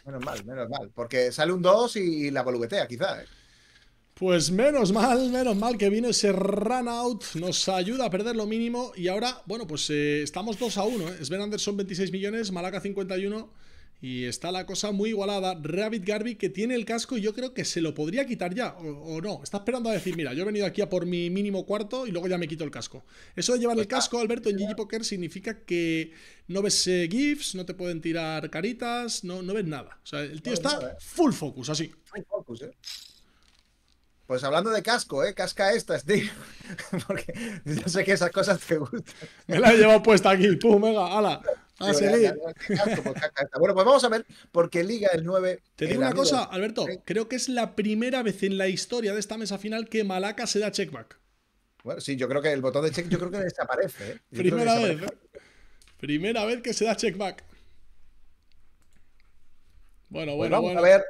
Menos mal, menos mal. Porque sale un 2 y la volvetea, quizás. ¿eh? Pues menos mal, menos mal que vino ese run out, nos ayuda a perder lo mínimo y ahora, bueno, pues eh, estamos 2 a 1, ¿eh? Sven Anderson 26 millones, Malaca 51 y está la cosa muy igualada. Rabbit Garby que tiene el casco y yo creo que se lo podría quitar ya, o, no, está esperando a decir, mira, yo he venido aquí a por mi mínimo cuarto y luego ya me quito el casco. Eso de llevar el pues casco, Alberto, en Gigi Poker significa que no ves eh, GIFs, no te pueden tirar caritas, no, no ves nada. O sea, el tío está full focus, así. Full focus, ¿eh? Pues hablando de casco, ¿eh? Casca esta, Steve. Porque yo sé que esas cosas te gustan. Me la he llevado puesta aquí, ¡Pum, mega, ala. A ah, ya, pues, Bueno, pues vamos a ver, porque Liga el 9. Te digo una cosa, Alberto. Creo que es la primera vez en la historia de esta mesa final que Malaca se da checkback. Bueno, sí, yo creo que el botón de check, yo creo que desaparece. ¿eh? Primera vez. Primera vez que se da checkback. Bueno, pues bueno, vamos bueno. a ver.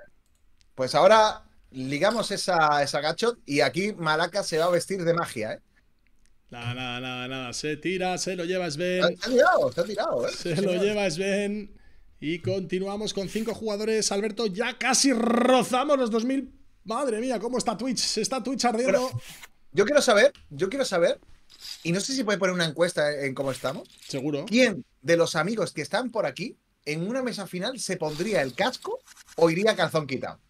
Pues ahora ligamos esa, esa gachot y aquí Malaca se va a vestir de magia, ¿eh? Nada, nada, nada, nada. Se tira, se lo llevas Sven Se tirado, se tirado, ¿eh? Se, lo llevas Sven Y continuamos con cinco jugadores. Alberto, ya casi rozamos los 2000. Madre mía, ¿cómo está Twitch? Se está Twitch ardiendo. yo quiero saber, yo quiero saber, y no sé si puede poner una encuesta en cómo estamos. Seguro. ¿Quién de los amigos que están por aquí en una mesa final se pondría el casco o iría calzón quitado?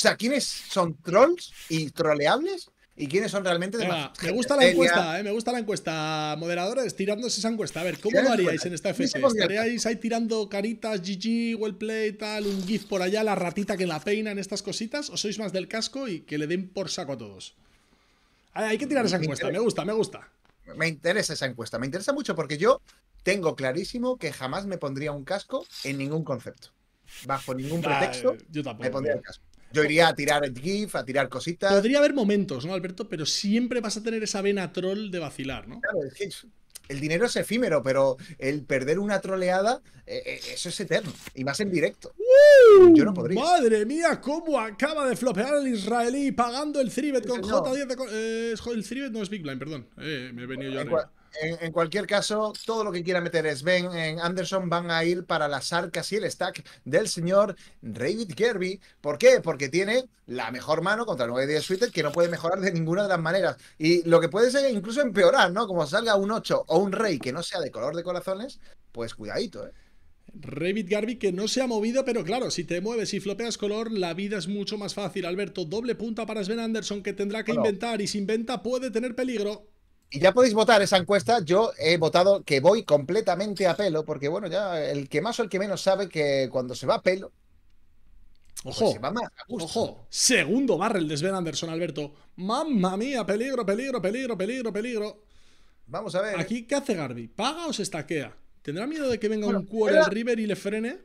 O sea, ¿quiénes son trolls y troleables? ¿Y quiénes son realmente de más Me gusta la encuesta, eh, me gusta la encuesta. Moderadores, tirándose esa encuesta. A ver, ¿cómo lo haríais en esta FS? ¿Estaríais ahí tirando caritas, GG, well play, tal, un GIF por allá, la ratita que la peina en estas cositas? ¿O sois más del casco y que le den por saco a todos? hay que tirar esa encuesta, me, gusta, me gusta. Me interesa esa encuesta, me interesa mucho porque yo tengo clarísimo que jamás me pondría un casco en ningún concepto. Bajo ningún pretexto, yo tampoco, me pondría un casco. Yo iría a tirar el GIF, a tirar cositas. Podría haber momentos, ¿no, Alberto? Pero siempre vas a tener esa vena troll de vacilar, ¿no? Claro, el dinero es efímero, pero el perder una troleada, eh, eh, eso es eterno. Y más en directo. Yo no podría. Madre mía, cómo acaba de flopear el israelí pagando el Cribet con J10 eh, el Cribet no es Big Blind, perdón. me he venido yo arriba en, cualquier caso, todo lo que quiera meter Sven en Anderson van a ir para las arcas y el stack del señor David Kirby. ¿Por qué? Porque tiene la mejor mano contra el 9 de Suited que no puede mejorar de ninguna de las maneras. Y lo que puede ser incluso empeorar, ¿no? Como salga un 8 o un rey que no sea de color de corazones, pues cuidadito, ¿eh? Revit Garby que no se ha movido, pero claro, si te mueves y flopeas color, la vida es mucho más fácil. Alberto, doble punta para Sven Anderson que tendrá que inventar y si inventa puede tener peligro. Y ya podéis votar esa encuesta. Yo he votado que voy completamente a pelo, porque bueno, ya el que más o el que menos sabe que cuando se va a pelo. Pues ojo, se va más, ojo, segundo barrel de Sven Anderson, Alberto. Mamma mía, peligro, peligro, peligro, peligro, peligro. Vamos a ver. Aquí, ¿qué hace Garby? ¿Paga o se estaquea? ¿Tendrá miedo de que venga un cuero al River y le frene?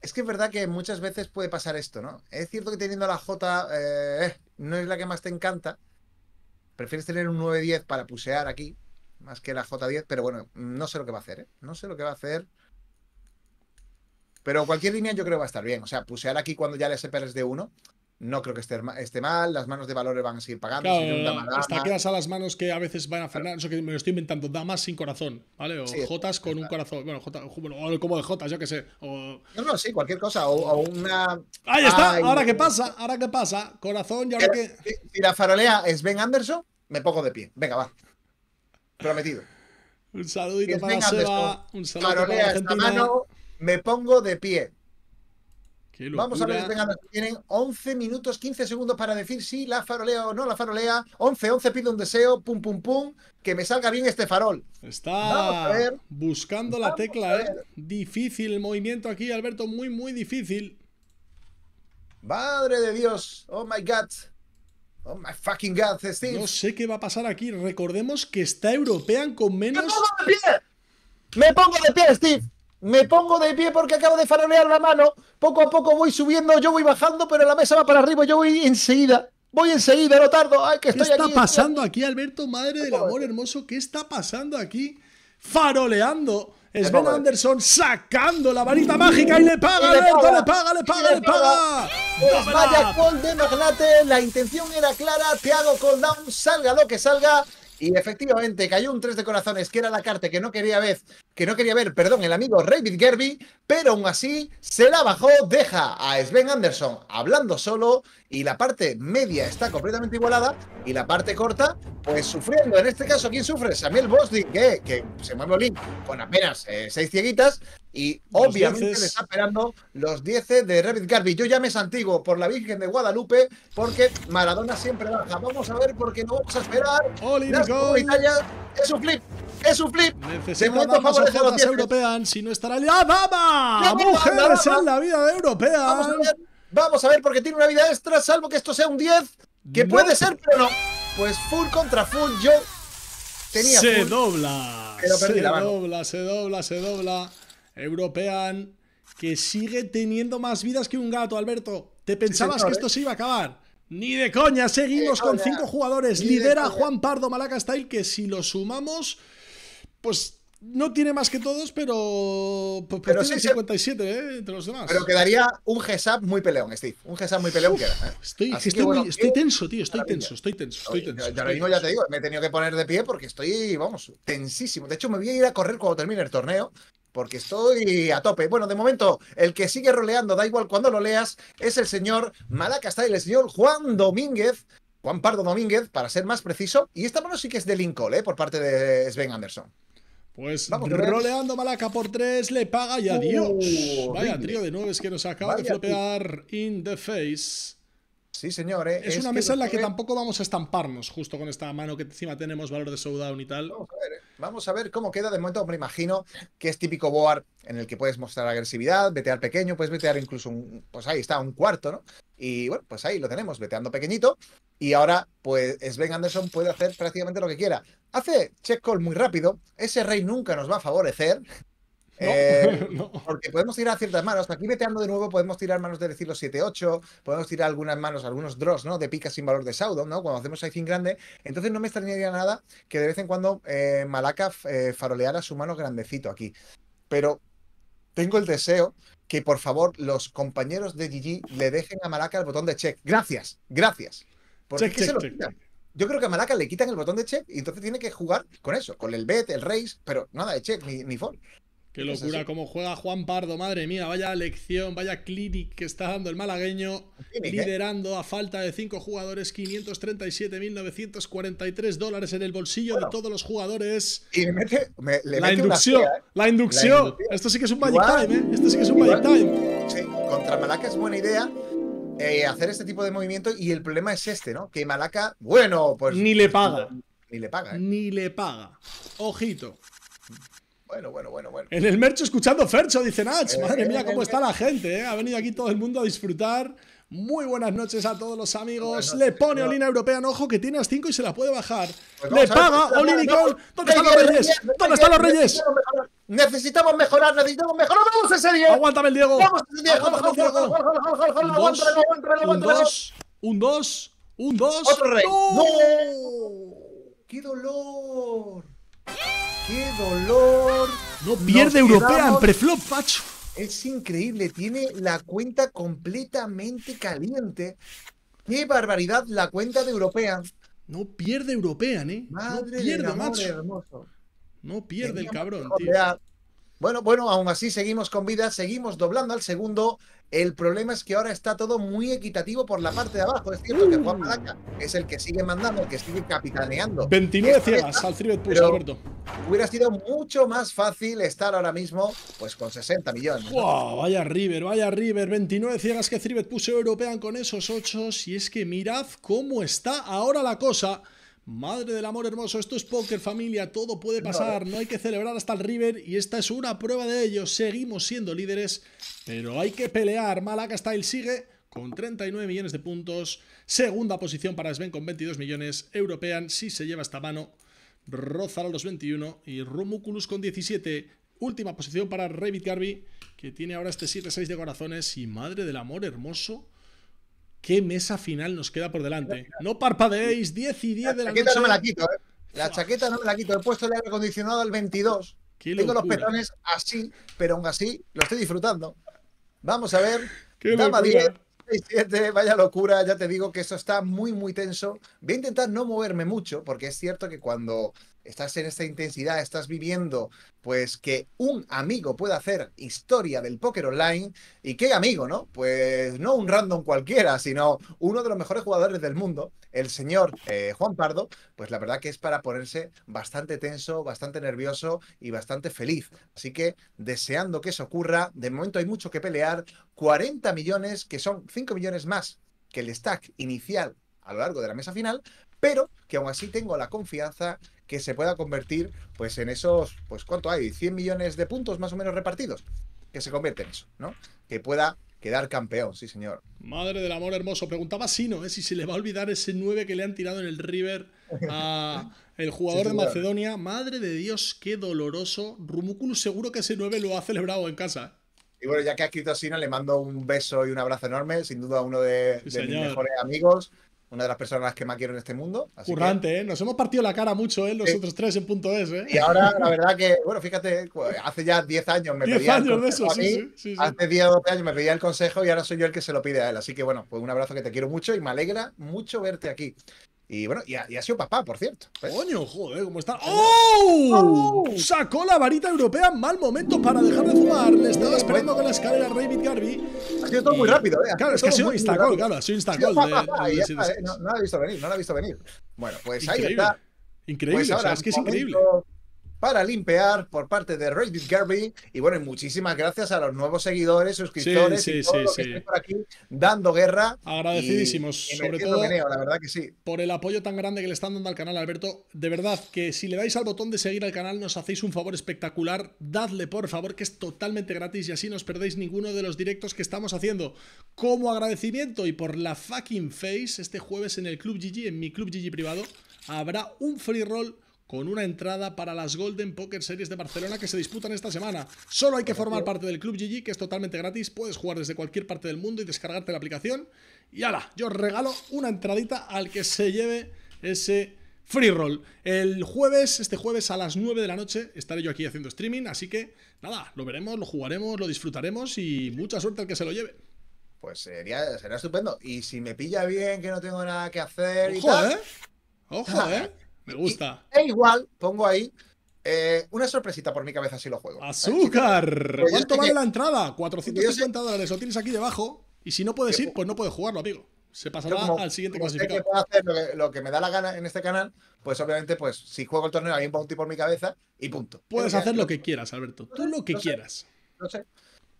Es que es verdad que muchas veces puede pasar esto, ¿no? Es cierto que teniendo la J eh, no es la que más te encanta, Prefieres tener un 9-10 para pusear aquí, más que la J10, pero bueno, no sé lo que va a hacer, ¿eh? No sé lo que va a hacer. Pero cualquier línea yo creo que va a estar bien. O sea, pusear aquí cuando ya le es de 1 no creo que esté, esté, mal, las manos de valores van a seguir pagando. hasta quedas a las manos que a veces van a frenar, sé que me lo estoy inventando, damas sin corazón, ¿vale? O jotas con un corazón, bueno, jota, como de jotas, yo que sé. No, no, sí, cualquier cosa, o, una... Ahí está, ahora qué pasa, ahora qué pasa, corazón y ahora que... Si, la farolea es Ben Anderson, me pongo de pie, venga, va. Prometido. un saludito para Seba, un farolea esta mano, me pongo de pie. Vamos a ver si tienen 11 minutos, 15 segundos para decir si la farolea o no la farolea. 11, 11, pido un deseo, pum, pum, pum, que me salga bien este farol. Está buscando la tecla, ¿eh? Difícil el movimiento aquí, Alberto, muy, muy difícil. Madre de Dios, oh my God. Oh my fucking God, Steve. No sé qué va a pasar aquí. Recordemos que está European con menos. ¡Me pongo de pie! ¡Me pongo de pie, Steve! me pongo de pie porque acabo de farolear la mano. Poco a poco voy subiendo, yo voy bajando, pero la mesa va para arriba, yo voy enseguida. Voy enseguida, no tardo. Ay, que ¿Qué está pasando aquí, Alberto? Madre del amor hermoso, ¿qué está pasando aquí? Faroleando. Sven Anderson sacando la varita mágica y le paga, le, paga. le paga, le paga, le, paga. vaya gol de Magnate, la intención era clara, Te hago Thiago down salga lo que salga, y efectivamente cayó un 3 de corazones, que era la carta que no quería ver, que no quería ver, perdón, el amigo David Gerby, pero aún así se la bajó, deja a Sven Anderson hablando solo y la parte media está completamente igualada y la parte corta, pues sufriendo. En este caso, ¿quién sufre? Samuel Bosdick, ¿eh? que se mueve olin con apenas eh, seis cieguitas y obviamente le está esperando los 10 de Revit Garby. Yo ya me santigo por la Virgen de Guadalupe porque Maradona siempre baja. Vamos a ver porque no vamos a esperar. Es un flip. Es un flip. Necesita a o european, si no estará... ¡Vamos! ¡Mujeres en la vida de europea! Vamos a ver, porque tiene una vida extra, salvo que esto sea un 10, que puede ser, pero no. Pues full contra full, yo tenía Se dobla. se dobla, se dobla, se dobla. European, que sigue teniendo más vidas que un gato, Alberto. ¿Te pensabas que esto ¿eh? se iba a acabar? Ni de coña, seguimos con cinco jugadores. Lidera Juan Pardo Malaca Style, que si lo sumamos, pues no tiene más que todos, pero. Pues, pero tiene 57, ¿eh? Entre los demás. Pero quedaría un GSAP muy peleón, Steve. Un GSAP muy peleón ¿eh? Estoy, estoy, tenso, tío. Estoy tenso, estoy tenso, estoy tenso. ya lo mismo, ya te digo. Me he tenido que poner de pie porque estoy, vamos, tensísimo. De hecho, me voy a ir a correr cuando termine el torneo porque estoy a tope. Bueno, de momento, el que sigue roleando, da igual cuando lo leas, es el señor Malaca está el señor Juan Domínguez, Juan Pardo Domínguez, para ser más preciso. Y esta mano sí que es de Lincoln, ¿eh? por parte de Sven Anderson. Pues roleando Malaca por tres, le paga y uh, adiós. Vaya trío de nubes que nos acaba de flopear in the face. Sí, señor. ¿eh? Es, una mesa en la que, tampoco vamos a estamparnos justo con esta mano que encima tenemos valor de showdown y tal. Vamos a, ver, ¿eh? vamos a ver cómo queda. De momento me imagino que es típico Boar en el que puedes mostrar agresividad, vetear pequeño, puedes vetear incluso un... Pues ahí está, un cuarto, ¿no? Y bueno, pues ahí lo tenemos, veteando pequeñito. Y ahora, pues Sven Anderson puede hacer prácticamente lo que quiera. Hace check call muy rápido. Ese rey nunca nos va a favorecer. Eh, porque podemos tirar ciertas manos. Aquí veteando de nuevo podemos tirar manos de decir los 7-8, podemos tirar algunas manos, algunos draws, ¿no? De pica sin valor de saudo ¿no? Cuando hacemos sin grande. Entonces no me extrañaría nada que de vez en cuando eh, Malaka eh, faroleara su mano grandecito aquí. Pero tengo el deseo que por favor los compañeros de GG le dejen a Malaka el botón de check. Gracias, gracias. Porque Yo creo que a Malaka le quitan el botón de check y entonces tiene que jugar con eso, con el bet, el race, pero nada de check ni, ni fall. Qué locura, cómo juega Juan Pardo, madre mía, vaya lección, vaya clinic que está dando el malagueño, ¿eh? liderando a falta de cinco jugadores, 537.943 dólares en el bolsillo de todos los jugadores. Y le mete, ¿eh? la, inducción, la, inducción, la inducción, esto sí que es un magic time, ¿eh? esto sí que es un magic time. Sí, contra Malaca es buena idea. Eh, hacer este tipo de movimiento y el problema es este, ¿no? Que Malaca, bueno, pues... Ni le pues paga. Ni le paga. Ni le paga. Ojito. Bueno, bueno, bueno, bueno. En el mercho escuchando Fercho, dice Nach. Eh, madre mía, eh, cómo eh, está la gente, ¿eh? Ha venido aquí todo el mundo a disfrutar. Muy buenas noches a todos los amigos. Le pone Olina Europea, en ojo que tiene las 5 y se la puede bajar. Pues Le paga Olina y ¿Dónde están los reyes? ¿Dónde están los reyes? Necesitamos mejorar, necesitamos mejorar. Vamos ese serio. Aguántame el Diego. Vamos ese Diego. Un 2, un 2, un 2. Otro rey. ¡Qué dolor! ¡Qué dolor! No pierde europea en preflop, Pacho. Es increíble, tiene la cuenta completamente caliente. ¡Qué barbaridad la cuenta de europea! No pierde europea, ¿eh? Madre no pierde, No pierde el cabrón, tío. Bueno, bueno, aún así seguimos con vida, seguimos doblando al segundo. El problema es que ahora está todo muy equitativo por la parte de abajo. Es cierto que Juan Malaca es el que sigue mandando, que sigue capitaneando. 29 ciegas al Alberto. Hubiera sido mucho más fácil estar ahora mismo pues con 60 millones. Wow, vaya River, vaya River. 29 ciegas que Crivet puso european con esos 8. Y es que mirad cómo está ahora la cosa. Madre del amor hermoso, esto es póker familia, todo puede pasar, no hay que celebrar hasta el River y esta es una prueba de ello. Seguimos siendo líderes, pero hay que pelear. Malaga Style sigue con 39 millones de puntos, segunda posición para Sven con 22 millones, European si se lleva esta mano, Rozal los 21 y Rumuculus con 17, última posición para Revit Garby que tiene ahora este 7-6 de corazones y madre del amor hermoso qué mesa final nos queda por delante. No parpadeéis, 10 y 10 de la, la chaqueta no me la quito, ¿eh? La chaqueta no me la quito. He puesto el aire acondicionado al 22. Tengo los pezones así, pero aún así lo estoy disfrutando. Vamos a ver. Qué Dama 7, vaya locura, ya te digo que eso está muy, muy tenso. Voy a intentar no moverme mucho, porque es cierto que cuando estás en esta intensidad, estás viviendo, pues que un amigo pueda hacer historia del póker online, y qué amigo, ¿no? Pues no un random cualquiera, sino uno de los mejores jugadores del mundo, el señor eh, Juan Pardo, pues la verdad que es para ponerse bastante tenso, bastante nervioso y bastante feliz. Así que deseando que eso ocurra, de momento hay mucho que pelear, 40 millones, que son 5 millones más que el stack inicial a lo largo de la mesa final, pero que aún así tengo la confianza que se pueda convertir pues en esos, pues ¿cuánto hay? 100 millones de puntos más o menos repartidos, que se convierte en eso, ¿no? Que pueda quedar campeón, sí señor. Madre del amor hermoso, preguntaba Sino, ¿eh? si se le va a olvidar ese 9 que le han tirado en el River a el jugador de Macedonia. Madre de Dios, qué doloroso. Rumúculo, seguro que ese 9 lo ha celebrado en casa. Y bueno, ya que ha escrito Sino, le mando un beso y un abrazo enorme, sin duda uno de, de mis mejores amigos, una de las personas que más quiero en este mundo. Así ¿eh? Nos hemos partido la cara mucho, ¿eh? Nosotros tres en punto es, ¿eh? Y ahora, la verdad que, bueno, fíjate, pues, hace ya 10 años me 10 años de eso, a sí, sí, Hace 10 o 12 años me pedía el consejo y ahora soy yo el que se lo pide a él. Así que, bueno, pues un abrazo que te quiero mucho y me alegra mucho verte aquí. Y bueno, y ha, sido papá, por cierto. Coño, joder, ¿cómo está? ¡Oh! ¡Oh! Sacó la varita europea mal momento para dejar de fumar. Le estaba esperando con la escalera David Garvey. Ha sido todo muy rápido, ¿eh? Claro, es que ha sido Instacall, claro, ha sido no, la ha visto venir, no la ha visto venir. Bueno, pues ahí está. Increíble, pues es que es increíble para limpiar por parte de Reddit Garby. Y bueno, muchísimas gracias a los nuevos seguidores, suscriptores y sí, que por aquí dando guerra. Agradecidísimos, sobre todo. la verdad que sí. Por el apoyo tan grande que le están dando al canal, Alberto. De verdad que si le dais al botón de seguir al canal, nos hacéis un favor espectacular. Dadle, por favor, que es totalmente gratis y así no os perdéis ninguno de los directos que estamos haciendo. Como agradecimiento y por la fucking face, este jueves en el Club GG, en mi Club GG privado, habrá un free roll con una entrada para las Golden Poker Series de Barcelona que se disputan esta semana. Solo hay que formar parte del Club GG, que es totalmente gratis, puedes jugar desde cualquier parte del mundo y descargarte la aplicación. Y ahora, yo regalo una entradita al que se lleve ese free roll. El jueves, este jueves a las 9 de la noche, estaré yo aquí haciendo streaming, así que nada, lo veremos, lo jugaremos, lo disfrutaremos y mucha suerte al que se lo lleve. Pues sería, será estupendo. Y si me pilla bien, que no tengo nada que hacer y tal. ¿eh? Ojo, ¿eh? Me gusta. e igual, pongo ahí eh, una sorpresita por mi cabeza si lo juego. ¡Azúcar! ¿Cuánto vale la entrada? 450 dólares, lo tienes aquí debajo. Y si no puedes ir, pues no puedes jugarlo, amigo. Se pasará al siguiente puedo hacer lo que, me da la gana en este canal, pues obviamente, pues si juego el torneo hay un bounty por mi cabeza y punto. Puedes hacer lo que quieras, Alberto. Tú lo que quieras. no sé.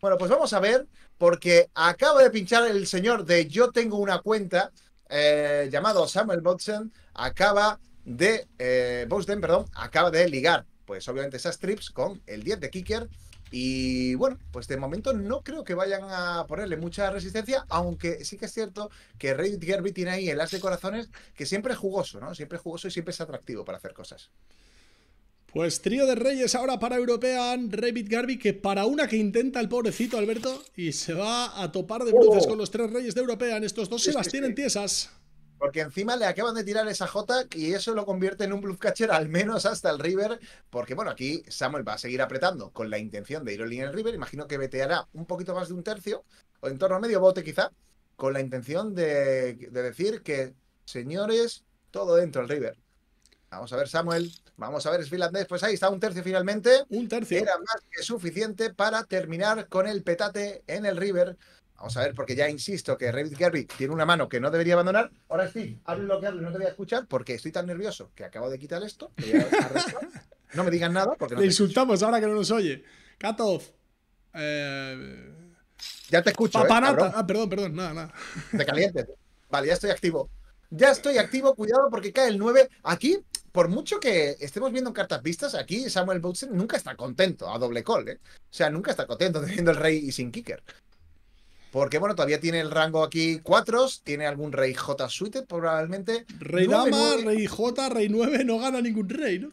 Bueno, pues vamos a ver, porque acabo de pinchar el señor de Yo tengo una cuenta, eh, llamado Samuel Botsen, acaba de eh, perdón, acaba de ligar, pues obviamente esas trips con el 10 de Kicker. Y bueno, pues de momento no creo que vayan a ponerle mucha resistencia, aunque sí que es cierto que Ray Garbi tiene ahí el as de corazones que siempre es jugoso, ¿no? Siempre es jugoso y siempre es atractivo para hacer cosas. Pues trío de reyes ahora para European, Revit Garby, que para una que intenta el pobrecito Alberto y se va a topar de bruces oh. con los tres reyes de European. Estos dos se las tienen tiesas. Porque encima le acaban de tirar esa J y eso lo convierte en un bluff catcher al menos hasta el river. Porque bueno, aquí Samuel va a seguir apretando con la intención de ir en el river. Imagino que veteará un poquito más de un tercio o en torno a medio bote quizá. Con la intención de, decir que, señores, todo dentro del river. Vamos a ver Samuel, vamos a ver es finlandés. Pues ahí está un tercio finalmente. Un tercio. Era más que suficiente para terminar con el petate en el river Vamos a ver, porque ya insisto que Revit Gary tiene una mano que no debería abandonar. Ahora sí, hablo lo que hablo no te voy a escuchar porque estoy tan nervioso que acabo de quitar esto. no me digan nada porque no Le insultamos ahora que no nos oye. Katov. Eh, ya te escucho. ¿eh, Papanata. ah, perdón, perdón, nada, nada. Te caliente. Vale, ya estoy activo. Ya estoy activo, cuidado porque cae el 9. Aquí, por mucho que estemos viendo cartas vistas, aquí Samuel Boutsen nunca está contento a doble call, ¿eh? O sea, nunca está contento teniendo el rey y sin kicker. Porque, bueno, todavía tiene el rango aquí cuatros, tiene algún rey J Suite, probablemente. Rey dama, rey J, rey 9, no gana ningún rey, ¿no?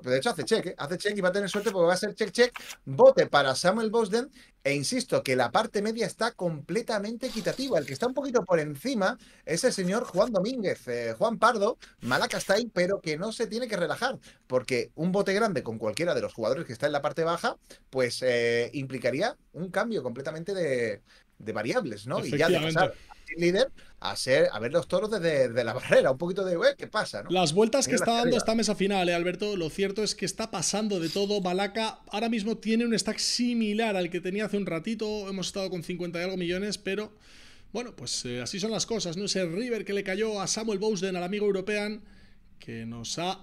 de hecho, hace check, hace check y va a tener suerte porque va a ser check, check, bote para Samuel Bosden. E insisto que la parte media está completamente equitativa. El que está un poquito por encima es el señor Juan Domínguez, eh, Juan Pardo, Malaca está ahí, pero que no se tiene que relajar, porque un bote grande con cualquiera de los jugadores que está en la parte baja, pues eh, implicaría un cambio completamente de, de variables, ¿no? Y ya de pasar a líder a, ser, a ver los toros desde, la barrera, un poquito de, ¿qué pasa? Las vueltas que está dando esta mesa final, eh, Alberto, lo cierto es que está pasando de todo. Balaca ahora mismo tiene un stack similar al que tenía hace un ratito, hemos estado con 50 y algo millones, pero... Bueno, pues eh, así son las cosas, ¿no? Ese River que le cayó a Samuel Bowden, al amigo european, que nos ha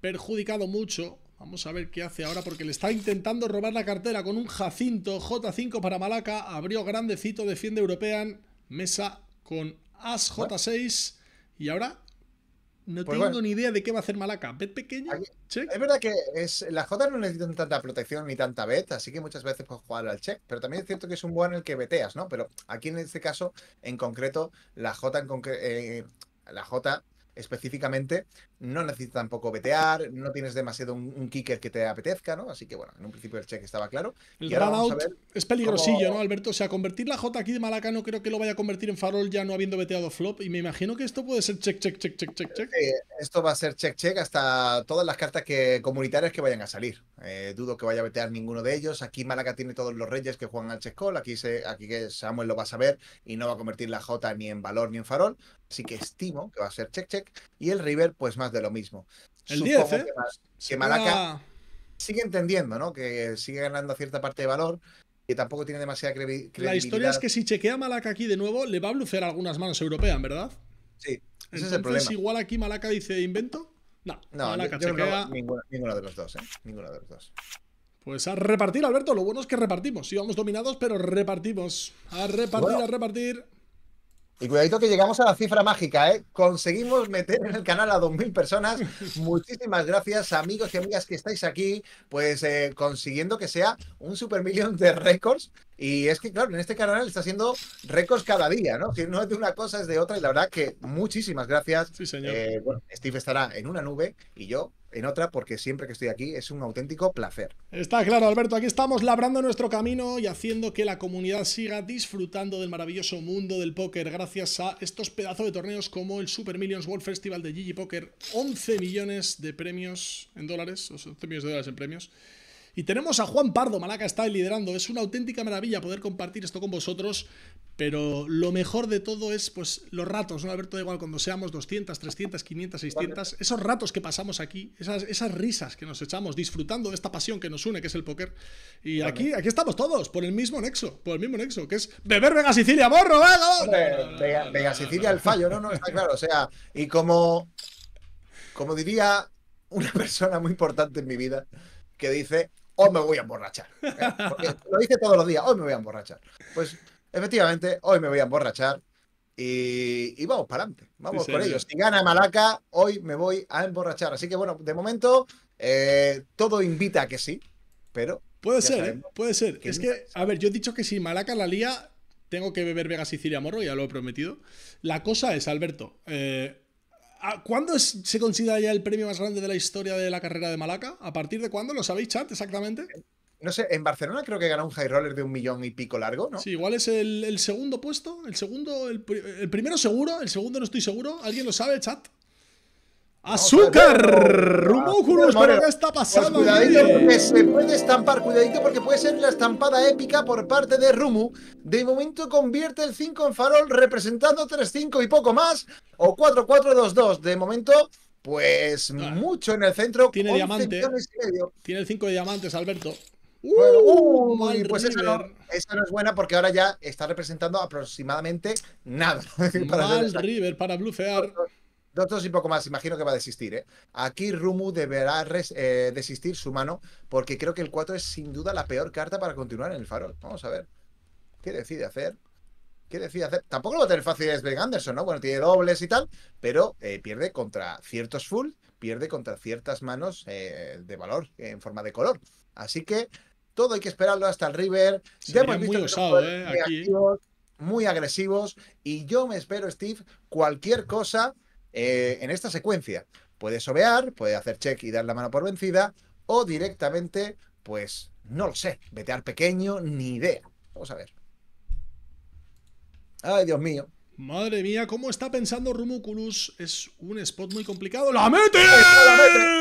perjudicado mucho Vamos a ver qué hace ahora porque le está intentando robar la cartera con un Jacinto. J5 para Malaca. Abrió grandecito, defiende European. Mesa con As J6. Y ahora no pues tengo ni idea de qué va a hacer Malaca. Bet pequeño. Es verdad que es, las J no necesitan tanta protección ni tanta bet, así que muchas veces puedes jugar al check. Pero también es cierto que es un buen el que beteas, ¿no? Pero aquí en este caso, en concreto, la J eh, la J específicamente no necesitas tampoco vetear, no tienes demasiado un, kicker que te apetezca, ¿no? Así que bueno, en un principio el check estaba claro. es peligrosillo, ¿no, Alberto? O sea, convertir la J aquí de Malaca no creo que lo vaya a convertir en farol ya no habiendo veteado flop. Y me imagino que esto puede ser check, check, check, check, check, check. esto va a ser check, check hasta todas las cartas que, comunitarias que vayan a salir. Eh, dudo que vaya a vetear ninguno de ellos. Aquí Malaca tiene todos los reyes que juegan al check call. Aquí, se, aquí Samuel lo va a saber y no va a convertir la J ni en valor ni en farol. Así que estimo que va a ser check, check. Y el River, pues más de lo mismo. El Supongo 10, que, eh? ah. Malaca sigue entendiendo, ¿no? Que sigue ganando cierta parte de valor. y tampoco tiene demasiada credibilidad. La historia es que si chequea Malaca aquí de nuevo, le va a blucear algunas manos europeas, ¿verdad? Sí, ese es el problema. igual aquí Malaca dice invento. No, no Malaca No, de los dos, ¿eh? de dos. Pues a repartir, Alberto. Lo bueno es que repartimos. Íbamos vamos dominados, pero repartimos. A repartir, a repartir. Y cuidadito que llegamos a la cifra mágica, ¿eh? Conseguimos meter en el canal a 2.000 personas. Muchísimas gracias, amigos y amigas que estáis aquí, pues eh, consiguiendo que sea un super de récords. Y es que, claro, en este canal está haciendo récords cada día, ¿no? Si no es de una cosa, es de otra. Y la verdad que muchísimas gracias. Sí, señor. Eh, Steve estará en una nube y yo en otra, porque siempre que estoy aquí es un auténtico placer. Está claro, Alberto, aquí estamos labrando nuestro camino y haciendo que la comunidad siga disfrutando del maravilloso mundo del póker gracias a estos pedazos de torneos como el Super Millions World Festival de Gigi Poker, 11 millones de premios en dólares, 11 millones de dólares en premios. Y tenemos a Juan Pardo, Malaca está liderando. Es una auténtica maravilla poder compartir esto con vosotros, pero lo mejor de todo es pues los ratos, ¿no, Alberto? Da igual cuando seamos 200, 300, 500, 600, esos ratos que pasamos aquí, esas, esas risas que nos echamos disfrutando de esta pasión que nos une, que es el póker. Y aquí, aquí estamos todos, por el mismo nexo, por el mismo nexo, que es beber Vega Sicilia, morro, Vega. Sicilia, el fallo, no, no, está claro. O sea, y como, como diría una persona muy importante en mi vida, que dice, hoy me voy a emborrachar. Eh, lo dice todos los días, hoy me voy a emborrachar. Pues efectivamente, hoy me voy a emborrachar y, vamos para adelante, vamos por con ellos. Si gana Malaca, hoy me voy a emborrachar. Así que bueno, de momento eh, todo invita a que sí, pero... Puede ser, ¿eh? puede ser. es que, a ver, yo he dicho que si Malaca la lía, tengo que beber Vega Sicilia Morro, ya lo he prometido. La cosa es, Alberto, ¿Cuándo se considera ya el premio más grande de la historia de la carrera de Malaca? ¿A partir de cuándo? ¿Lo sabéis, chat, exactamente? No sé, en Barcelona creo que ganó un high roller de un millón y pico largo, ¿no? Sí, igual es el, segundo puesto. El segundo, el, primero seguro, el segundo no estoy seguro. ¿Alguien lo sabe, chat? ¡Azúcar! ¡Rumóculos! ¿Pero qué está pues pasando? cuidadito porque se puede estampar, cuidadito porque puede ser la estampada épica por parte de Rumu. De momento convierte el 5 en farol representando 3-5 y poco más, o 4-4-2-2. De momento, pues mucho en el centro. Tiene diamante. Tiene el 5 de diamantes, Alberto. uh, pues esa no, es buena porque ahora ya está representando aproximadamente nada. Mal River para blufear dos y poco más, imagino que va a desistir. ¿eh? Aquí Rumu deberá eh, desistir su mano, porque creo que el 4 es sin duda la peor carta para continuar en el farol. Vamos a ver. ¿Qué decide hacer? ¿Qué decide hacer? Tampoco lo va a tener fácil Sven Anderson, ¿no? Bueno, tiene dobles y tal, pero eh, pierde contra ciertos full, pierde contra ciertas manos eh, de valor en forma de color. Así que todo hay que esperarlo hasta el River. ya hemos muy usado, eh, muy agresivos. Y yo me espero, Steve, cualquier cosa eh, en esta secuencia. Puede sobear, puede hacer check y dar la mano por vencida, o directamente, pues no lo sé, vetear pequeño, ni idea. Vamos a ver. Ay, Dios mío. Madre mía, ¿cómo está pensando Rumuculus? Es un spot muy complicado. ¡La mete!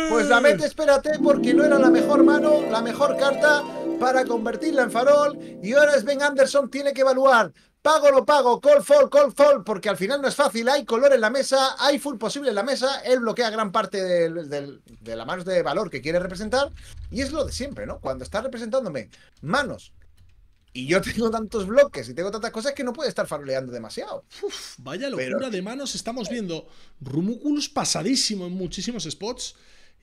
Pues la mete, pues espérate, porque no era la mejor mano, la mejor carta para convertirla en farol. Y ahora Sven Anderson tiene que evaluar. Pago lo pago, call fall, call fall, porque al final no es fácil. Hay color en la mesa, hay full posible en la mesa. Él bloquea gran parte de la mano de valor que quiere representar. Y es lo de siempre, ¿no? Cuando está representándome manos y yo tengo tantos bloques y tengo tantas cosas que no puede estar faroleando demasiado. vaya locura de manos. Estamos viendo rumúculos pasadísimo en muchísimos spots.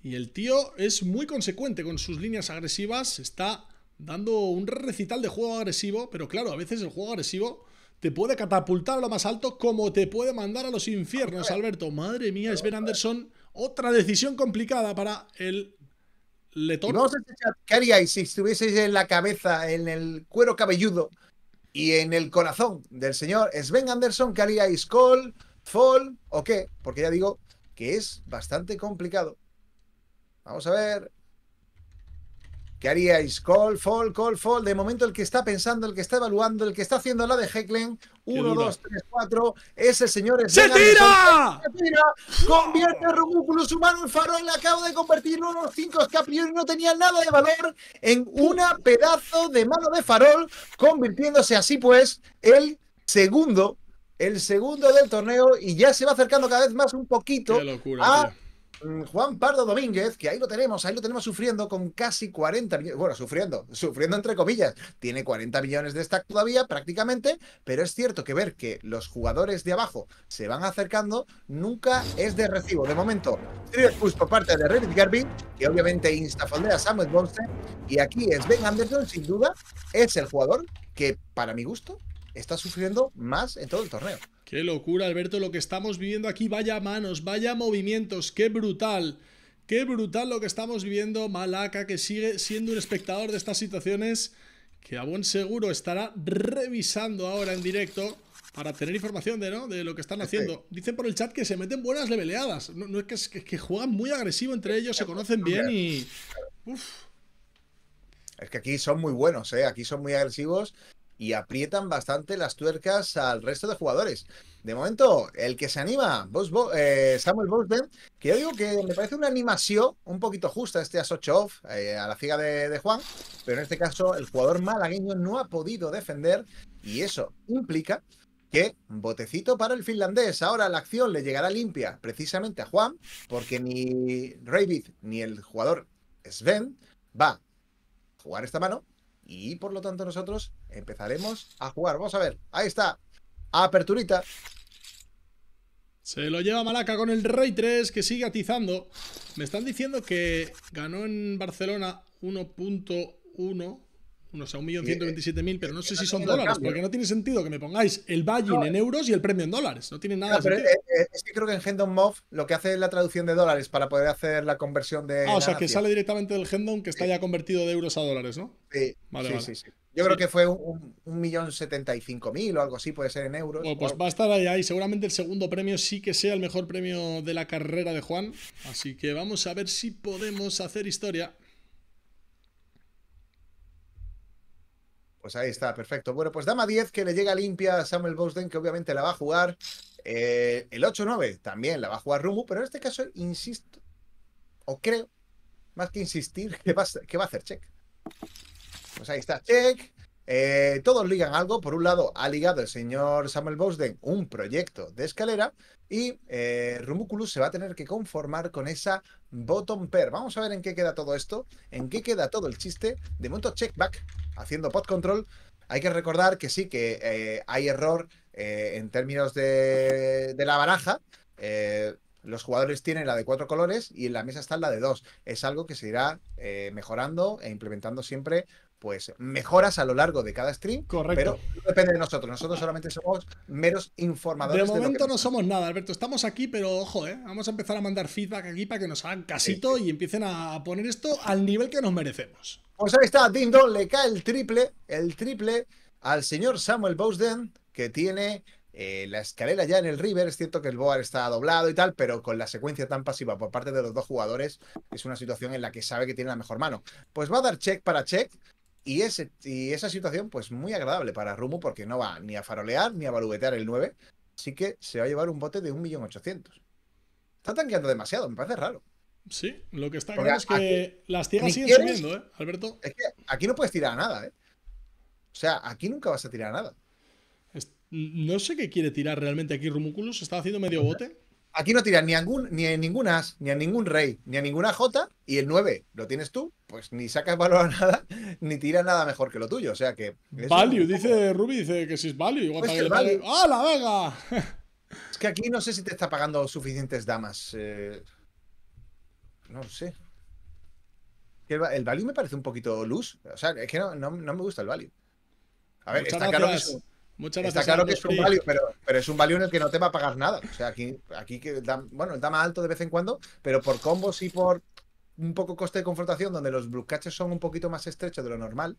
Y el tío es muy consecuente con sus líneas agresivas. Está dando un recital de juego agresivo. Pero claro, a veces el juego agresivo te puede catapultar a lo más alto como te puede mandar a los infiernos, ah, Alberto. Madre mía, Sven Anderson, otra decisión complicada para el letón. No ¿Qué haríais si estuvieseis en la cabeza, en el cuero cabelludo y en el corazón del señor Sven Anderson? ¿Qué haríais? ¿Call, fall o qué? Porque ya digo que es bastante complicado. Vamos a ver. ¿Qué haríais? Call, fall, call, fall. De momento, el que está pensando, el que está evaluando, el que está haciendo la de Hecklen, 1, 2, 3, cuatro. ese señor es. ¡Se tira! ¡Se tira! Convierte a su humano en farol. acabo de convertir en unos 5 que no tenía nada de valor en una pedazo de mano de farol, convirtiéndose así, pues, el segundo, el segundo del torneo y ya se va acercando cada vez más un poquito locura, Mm, Juan Pardo Domínguez, que ahí lo tenemos, ahí lo tenemos sufriendo con casi 40 millones, bueno, sufriendo, sufriendo entre comillas, tiene 40 millones de stack todavía prácticamente, pero es cierto que ver que los jugadores de abajo se van acercando nunca es de recibo. De momento, Serious Push por parte de Reddit Garvin, que obviamente instafondea Samuel Bomster. y aquí es Ben Anderson, sin duda, es el jugador que, para mi gusto, está sufriendo más en todo el torneo. Qué locura, Alberto, lo que estamos viviendo aquí. Vaya manos, vaya movimientos, qué brutal. Qué brutal lo que estamos viviendo. Malaca, que sigue siendo un espectador de estas situaciones, que a buen seguro estará revisando ahora en directo para tener información de, ¿no? de lo que están haciendo. Dicen por el chat que se meten buenas leveleadas. No, es, que, juegan muy agresivo entre ellos, se conocen bien y. Es que aquí son muy buenos, ¿eh? Aquí son muy agresivos y aprietan bastante las tuercas al resto de jugadores. De momento, el que se anima, eh, Samuel Bosben. que yo digo que me parece una animación un poquito justa este as off eh, a la figa de, Juan, pero en este caso el jugador malagueño no ha podido defender y eso implica que botecito para el finlandés. Ahora la acción le llegará limpia precisamente a Juan, porque ni Ravid ni el jugador Sven va a jugar esta mano y por lo tanto nosotros empezaremos a jugar. Vamos a ver, ahí está, aperturita. Se lo lleva Malaca con el Rey 3 que sigue atizando. Me están diciendo que ganó en Barcelona 1.1 o sea, 1.127.000, pero no eh, sé si son dólares, porque no tiene sentido que me pongáis el buy en eh. euros y el premio en dólares. No tiene nada que ver. Eh, es, que creo que en Hendon Mov lo que hace es la traducción de dólares para poder hacer la conversión de. Ah, o sea, que sale directamente del Hendon que está ya convertido de euros a dólares, ¿no? Sí. Vale, sí, Sí, Yo creo que fue un, millón setenta mil o algo así, puede ser en euros. pues va a estar ahí, ahí. Seguramente el segundo premio sí que sea el mejor premio de la carrera de Juan. Así que vamos a ver si podemos hacer historia. Pues ahí está, perfecto. Bueno, pues dama 10 que le llega limpia a Samuel Bosden, que obviamente la va a jugar. Eh, el 8-9 también la va a jugar Rumu, pero en este caso, insisto, o creo, más que insistir, que va, que va a hacer check. Pues ahí está, check. Eh, todos ligan algo. Por un lado, ha ligado el señor Samuel Bosden un proyecto de escalera y eh, Rumuculus se va a tener que conformar con esa bottom pair. Vamos a ver en qué queda todo esto, en qué queda todo el chiste. De momento, checkback haciendo pod control. Hay que recordar que sí, que eh, hay error eh, en términos de, la baraja los jugadores tienen la de cuatro colores y en la mesa está la de dos. Es algo que se irá mejorando e implementando siempre pues mejoras a lo largo de cada stream, Correcto. pero no depende de nosotros, nosotros solamente somos meros informadores. De momento no somos nada, Alberto, estamos aquí, pero ojo, ¿eh? vamos a empezar a mandar feedback aquí para que nos hagan casito y empiecen a poner esto al nivel que nos merecemos. Pues ahí está, Dindo, le cae el triple, el triple al señor Samuel Bowden, que tiene eh, la escalera ya en el River. Es cierto que el Boar está doblado y tal, pero con la secuencia tan pasiva por parte de los dos jugadores, es una situación en la que sabe que tiene la mejor mano. Pues va a dar check para check. Y, ese, y esa situación, pues muy agradable para Rumu, porque no va ni a farolear ni a baluguetear el 9. Así que se va a llevar un bote de 1.800.000. Está tanqueando demasiado, me parece raro. Sí, lo que está claro es que las tierras siguen subiendo, ¿eh, Alberto? Es que aquí no puedes tirar a nada, ¿eh? O sea, aquí nunca vas a tirar a nada. No sé qué quiere tirar realmente aquí se Está haciendo medio bote. Aquí no tiras ni a, ningún, ni as, ni a ningún rey, ni a ninguna jota, y el 9 lo tienes tú, pues ni sacas valor a nada, ni tiras nada mejor que lo tuyo. O sea que. Value, dice Ruby, dice que si es value. Pues que el venga! Es que aquí no sé si te está pagando suficientes damas. Eh... no sé. El, value me parece un poquito luz. O sea, es que no, me gusta el value. A ver, está claro Muchas gracias. Está claro que es un value, pero, es un value en el que no te va a pagar nada. O sea, aquí, aquí que bueno, está más alto de vez en cuando, pero por combos y por un poco coste de confrontación, donde los blue son un poquito más estrechos de lo normal.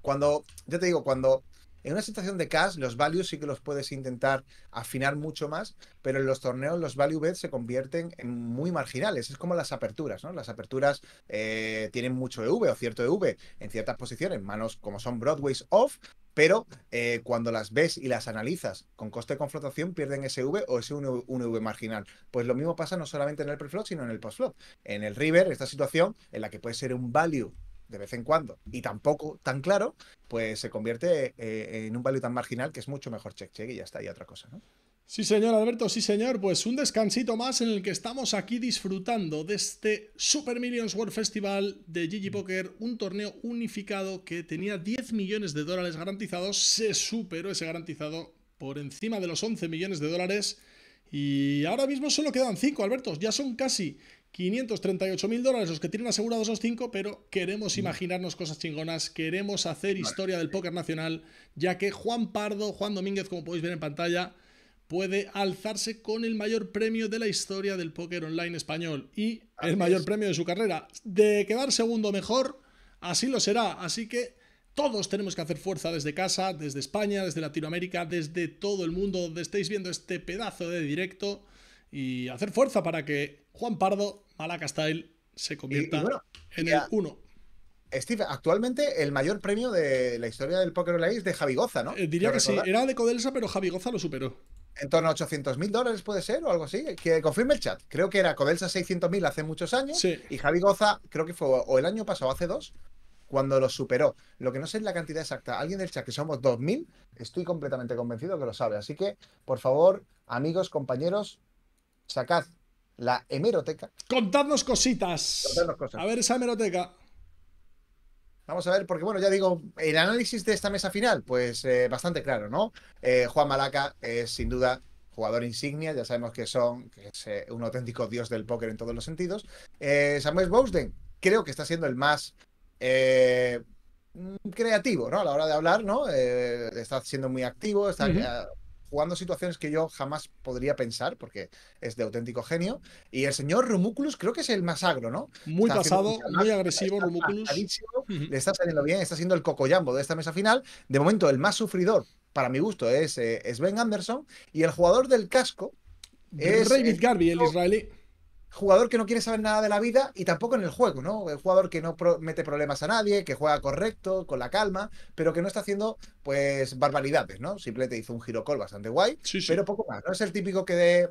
Cuando, ya te digo, cuando en una situación de cash, los values sí que los puedes intentar afinar mucho más, pero en los torneos los value bets se convierten en muy marginales. Es como las aperturas, ¿no? Las aperturas eh, tienen mucho EV o cierto EV en ciertas posiciones, manos como son Broadways off, pero eh, cuando las ves y las analizas con coste de confrontación pierden ese e V o ese un e e V marginal. Pues lo mismo pasa no solamente en el preflop, sino en el post postflop. En el river, esta situación en la que puede ser un value de vez en cuando y tampoco tan claro, pues se convierte eh, en un value tan marginal que es mucho mejor check check y ya está, y otra cosa, ¿no? Sí, señor Alberto, sí, señor. Pues un descansito más en el que estamos aquí disfrutando de este Super Millions World Festival de Gigi Poker, un torneo unificado que tenía 10 millones de dólares garantizados, se superó ese garantizado por encima de los 11 millones de dólares. Y ahora mismo solo quedan 5, Alberto. Ya son casi 538.000 dólares los que tienen asegurados los cinco, pero queremos imaginarnos cosas chingonas, queremos hacer historia del póker nacional, ya que Juan Pardo, Juan Domínguez, como podéis ver en pantalla, puede alzarse con el mayor premio de la historia del póker online español y el mayor premio de su carrera. De quedar segundo mejor, así lo será. Así que todos tenemos que hacer fuerza desde casa, desde España, desde Latinoamérica, desde todo el mundo, donde estéis viendo este pedazo de directo y hacer fuerza para que Juan Pardo, Malaca se convierta en el 1. Steve, actualmente el mayor premio de la historia del póker online es de Goza, ¿no? Eh, diría que sí, era de Codelsa, pero Javi Goza lo superó. En torno a 800 mil dólares puede ser o algo así. Que confirme el chat. Creo que era Codelsa 600.000 hace muchos años y y Goza creo que fue o el año pasado, hace dos, cuando lo superó. Lo que no sé es la cantidad exacta. Alguien del chat, que somos 2.000, estoy completamente convencido que lo sabe. Así que, por favor, amigos, compañeros, sacad la hemeroteca. Contadnos cositas. Contadnos cosas. A ver esa hemeroteca. Vamos a ver, porque bueno, ya digo, el análisis de esta mesa final, pues eh, bastante claro, ¿no? Eh, Juan Malaca es sin duda jugador insignia, ya sabemos que son, que es eh, un auténtico dios del póker en todos los sentidos. Samuel Bowden, creo que está siendo el más mm, creativo, ¿no? A la hora de hablar, ¿no? está siendo muy activo, está jugando situaciones que yo jamás podría pensar, porque es de auténtico genio. Y el señor Rumuculus creo que es el más agro, ¿no? Muy pasado, muy agresivo está saliendo bien, está siendo el cocoyambo de esta mesa final. De momento, el más sufridor, para mi gusto, es eh, es Ben Anderson. Y el jugador del casco es... David Garvey, el israelí jugador que no quiere saber nada de la vida y tampoco en el juego, ¿no? El jugador que no mete problemas a nadie, que juega correcto, con la calma, pero que no está haciendo, pues, barbaridades, ¿no? Simplemente hizo un girocol bastante guay, pero poco más. No es el típico que de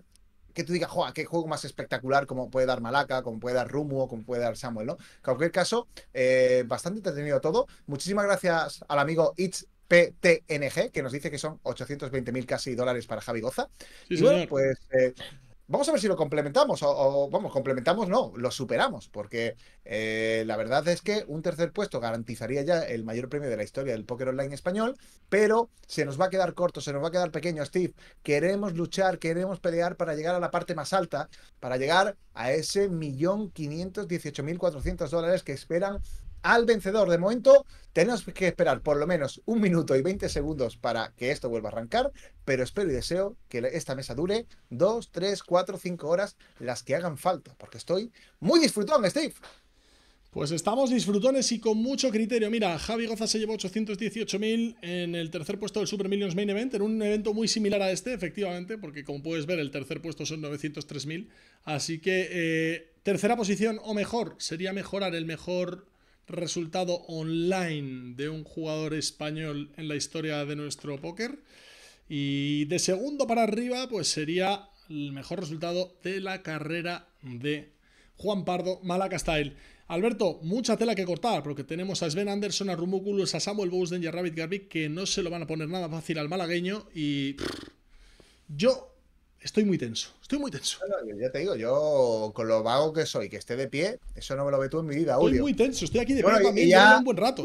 que tú digas, joa, qué juego más espectacular, como puede dar Malaca, como puede dar Rumu, como puede dar Samuel, ¿no? En cualquier caso, eh, bastante entretenido todo. Muchísimas gracias al amigo It's que nos dice que son 820.000 casi dólares para Javi Goza. y bueno, pues eh, Vamos a ver si lo complementamos, o, vamos, complementamos no, lo superamos, porque eh, la verdad es que un tercer puesto garantizaría ya el mayor premio de la historia del póker online español, pero se nos va a quedar corto, se nos va a quedar pequeño, Steve. Queremos luchar, queremos pelear para llegar a la parte más alta, para llegar a ese millón quinientos dieciocho mil cuatrocientos dólares que esperan al vencedor. De momento tenemos que esperar por lo menos un minuto y 20 segundos para que esto vuelva a arrancar, pero espero y deseo que esta mesa dure 2, 3, 4, 5 horas, las que hagan falta, porque estoy muy disfrutón, Steve. Pues estamos disfrutones y con mucho criterio. Mira, Javi Goza se llevó 818.000 en el tercer puesto del Super Millions Main Event, en un evento muy similar a este, efectivamente, porque como puedes ver, el tercer puesto son 903.000. Así que eh, tercera posición o mejor sería mejorar el mejor resultado online de un jugador español en la historia de nuestro póker. Y de segundo para arriba, pues sería el mejor resultado de la carrera de Juan Pardo Malaca Alberto, mucha tela que cortar, porque tenemos a Sven Anderson, a rumúculos a Samuel Bowden y a Rabbit Garbic que no se lo van a poner nada fácil al malagueño. Y yo Estoy muy tenso, estoy muy tenso. ya te digo, yo con lo vago que soy, que esté de pie, eso no me lo ve tú en mi vida, Julio. Estoy muy tenso, estoy aquí de pie bueno, también ya, ¿eh?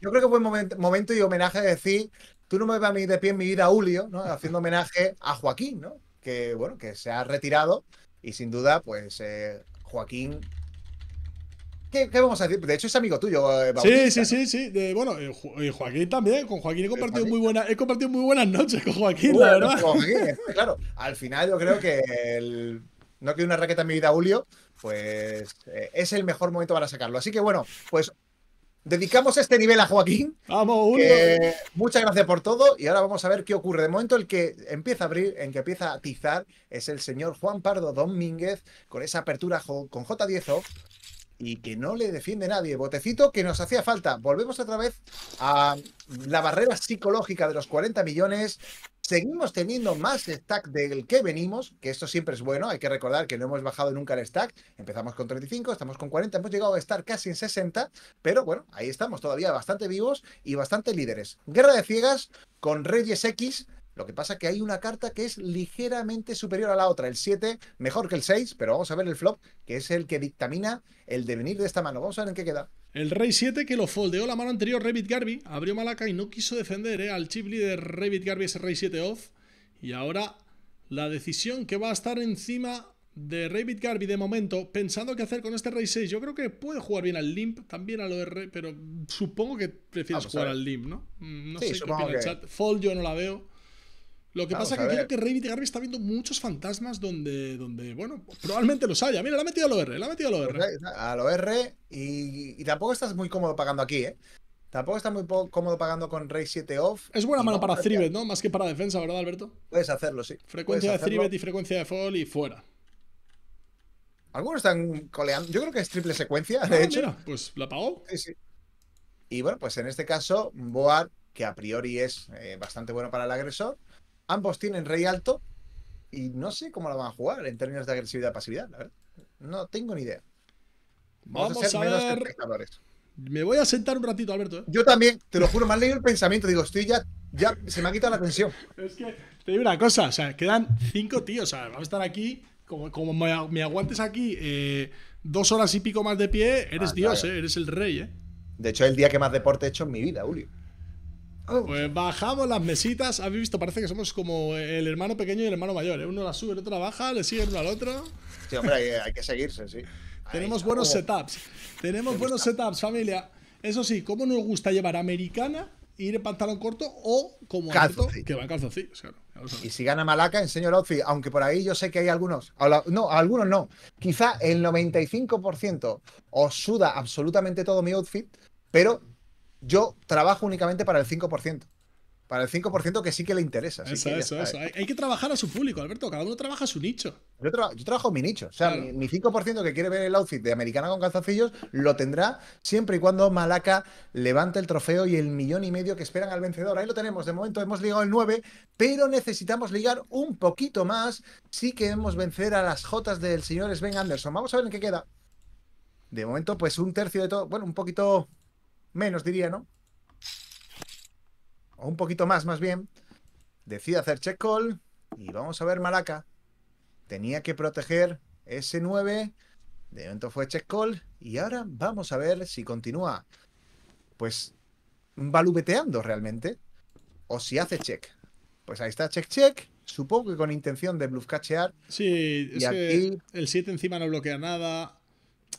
Yo creo, que fue un momento, y homenaje decir, tú no me vas a mí de pie en mi vida, Julio, ¿no? haciendo homenaje a Joaquín, ¿no? que bueno, que se ha retirado y sin duda, pues eh, Joaquín ¿qué, vamos a decir? De hecho, es amigo tuyo. Eh, sí, sí, sí, sí. bueno, eh, eh, Joaquín también. Con Joaquín he compartido, Muy, compartido muy buenas noches con Joaquín, la verdad. claro. Al final, yo creo que no que una raqueta en mi vida, Julio, pues es el mejor momento para sacarlo. Así que bueno, pues dedicamos este nivel a Joaquín. Vamos, Julio. muchas gracias por todo y ahora vamos a ver qué ocurre. De momento el que empieza a abrir, en que empieza a tizar, es el señor Juan Pardo Domínguez con esa apertura con J10O y que no le defiende nadie. Botecito que nos hacía falta. Volvemos otra vez a la barrera psicológica de los 40 millones. Seguimos teniendo más stack del que venimos, que esto siempre es bueno. Hay que recordar que no hemos bajado nunca el stack. Empezamos con 35, estamos con 40, hemos llegado a estar casi en 60, pero bueno, ahí estamos todavía bastante vivos y bastante líderes. Guerra de ciegas con Reyes X lo que pasa es que hay una carta que es ligeramente superior a la otra. El 7, mejor que el 6, pero vamos a ver el flop, que es el que dictamina el devenir de esta mano. Vamos a ver en qué queda. El rey 7 que lo foldeó la mano anterior, Revit Garby, abrió Malaca y no quiso defender eh, al chip líder Revit Garby, ese rey 7 off. Y ahora la decisión que va a estar encima de Revit Garby de momento, pensando qué hacer con este rey 6. Yo creo que puede jugar bien al limp, también al or pero supongo que prefieres jugar al limp, ¿no? Mm, no sé qué el chat. Fold yo no la veo. Lo que pasa es que creo que Rey Garbi está viendo muchos fantasmas donde, donde, bueno, probablemente los haya. Mira, la ha metido al OR, le ha metido al R. Al OR y, y tampoco estás muy cómodo pagando aquí, ¿eh? Tampoco estás muy cómodo pagando con Rey 7 off. Es buena mano para Thribet, ¿no? Más que para defensa, ¿verdad, Alberto? Puedes hacerlo, sí. Frecuencia de Thribet y frecuencia de Fall y fuera. Algunos están coleando. Yo creo que es triple secuencia, de ah, hecho. pues la pagó. Sí, sí. Y bueno, pues en este caso, Boar, que a priori es eh, bastante bueno para el agresor, Ambos tienen rey alto y no sé cómo la van a jugar en términos de agresividad y pasividad, la verdad. No tengo ni idea. Vamos, a, Me voy a sentar un ratito, Alberto. ¿eh? Yo también, te lo juro, me han leído el pensamiento. Digo, estoy ya, ya, se me ha quitado la tensión. Es que te digo una cosa, sea, quedan cinco tíos, o sea, vamos a estar aquí, como, como me, aguantes aquí eh, dos horas y pico más de pie, eres ah, Dios, eh, eres el rey, De hecho, es el día que más deporte he hecho en mi vida, Julio. Oh. Pues bajamos las mesitas. Habéis visto, parece que somos como el hermano pequeño y el hermano mayor. ¿eh? Uno la sube, el otro la baja, le sigue uno al otro. Sí, hombre, hay, que seguirse, sí. Tenemos buenos setups. Tenemos buenos setups, familia. Eso sí, ¿cómo nos gusta llevar americana, ir en pantalón corto o como calzo? que va en calzoncillos? Claro. Y si gana Malaca, enseño el outfit. Aunque por ahí yo sé que hay algunos. No, algunos no. Quizá el 95% os suda absolutamente todo mi outfit, pero yo trabajo únicamente para el 5%. Para el 5% que sí que le interesa. Eso, eso, eso. ¿eh? Hay, que trabajar a su público, Alberto. Cada uno trabaja a su nicho. Yo, trabajo mi nicho. O sea, mi, 5% que quiere ver el outfit de americana con calzoncillos lo tendrá siempre y cuando Malaca levante el trofeo y el millón y medio que esperan al vencedor. Ahí lo tenemos. De momento hemos ligado el 9, pero necesitamos ligar un poquito más si queremos vencer a las Jotas del señor Sven Anderson. Vamos a ver en qué queda. De momento, pues un tercio de todo. Bueno, un poquito menos diría, ¿no? O un poquito más, más bien. Decide hacer check call. Y vamos a ver Malaca. Tenía que proteger ese 9. De momento fue check call. Y ahora vamos a ver si continúa. Pues balubeteando realmente. O si hace check. Pues ahí está, check, check. Supongo que con intención de bluffcachear. Sí, el 7 encima no bloquea nada.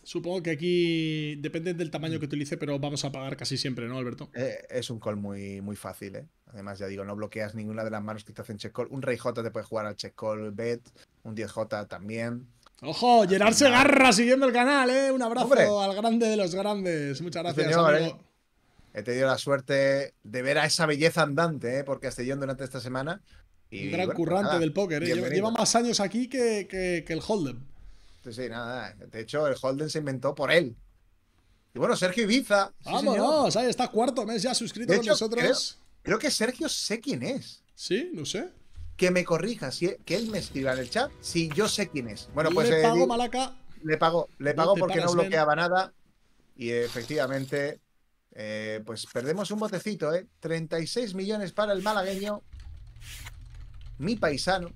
Supongo que aquí depende del tamaño que utilice, pero vamos a pagar casi siempre, ¿no, Alberto? Eh, es un call muy, muy fácil, ¿eh? Además, ya digo, no bloqueas ninguna de las manos que te hacen check call. Un rey J te puede jugar al check call bet, un 10J también. ¡Ojo! Llenarse garra siguiendo el canal, ¿eh? Un abrazo al grande de los grandes. Muchas este gracias, amigo. ¿eh? He tenido la suerte de ver a esa belleza andante, ¿eh? hasta yo durante esta semana. un gran pues currante del póker, ¿eh? Lleva, más años aquí que, que el Hold'em. Este, sí, nada. De hecho, el Holden se inventó por él. Y bueno, Sergio Ibiza. Vámonos, ahí está cuarto mes ya suscrito con nosotros. Creo, que Sergio sé quién es. Sí, no sé. Que me corrija, si, que él me escriba en el chat si yo sé quién es. Bueno, pues. Le eh, pago, Malaca. Le pago, le pago porque no bloqueaba nada. Y efectivamente, eh, pues perdemos un botecito, ¿eh? 36 millones para el malagueño. Mi paisano.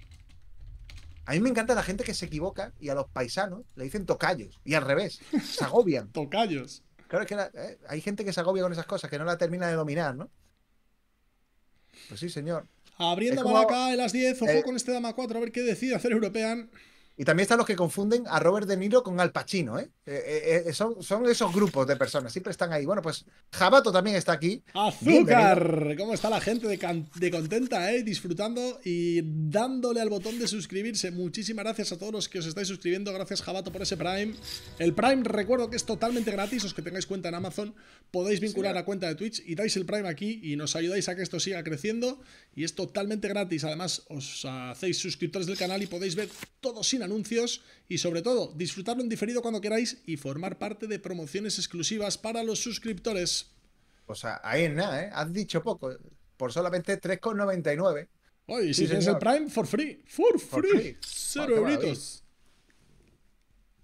A mí me encanta la gente que se equivoca y a los paisanos le dicen tocayos y al revés, se agobian. tocayos. Claro, es que eh, hay gente que se agobia con esas cosas, que no la termina de dominar, ¿no? Pues sí, señor. Abriendo para acá en las 10, ojo eh, con este dama 4, a ver qué decide hacer European. Y también están los que confunden a Robert De Niro con Al Pacino, ¿eh? eh, eh, eh son, esos grupos de personas, siempre están ahí. Bueno, pues Jabato también está aquí. ¡Azúcar! ¿Cómo está la gente de, contenta, eh? Disfrutando y dándole al botón de suscribirse. Muchísimas gracias a todos los que os estáis suscribiendo. Gracias, Jabato, por ese Prime. El Prime, recuerdo que es totalmente gratis. Los que tengáis cuenta en Amazon, podéis vincular la a cuenta de Twitch y dais el Prime aquí y nos ayudáis a que esto siga creciendo. Y es totalmente gratis. Además, os hacéis suscriptores del canal y podéis ver todo sin anuncios y sobre todo disfrutarlo en diferido cuando queráis y formar parte de promociones exclusivas para los suscriptores. O sea, ahí es nada, ¿eh? Has dicho poco. Por solamente 3,99. Oye, si tienes el Prime, for free. For, free. Cero euritos.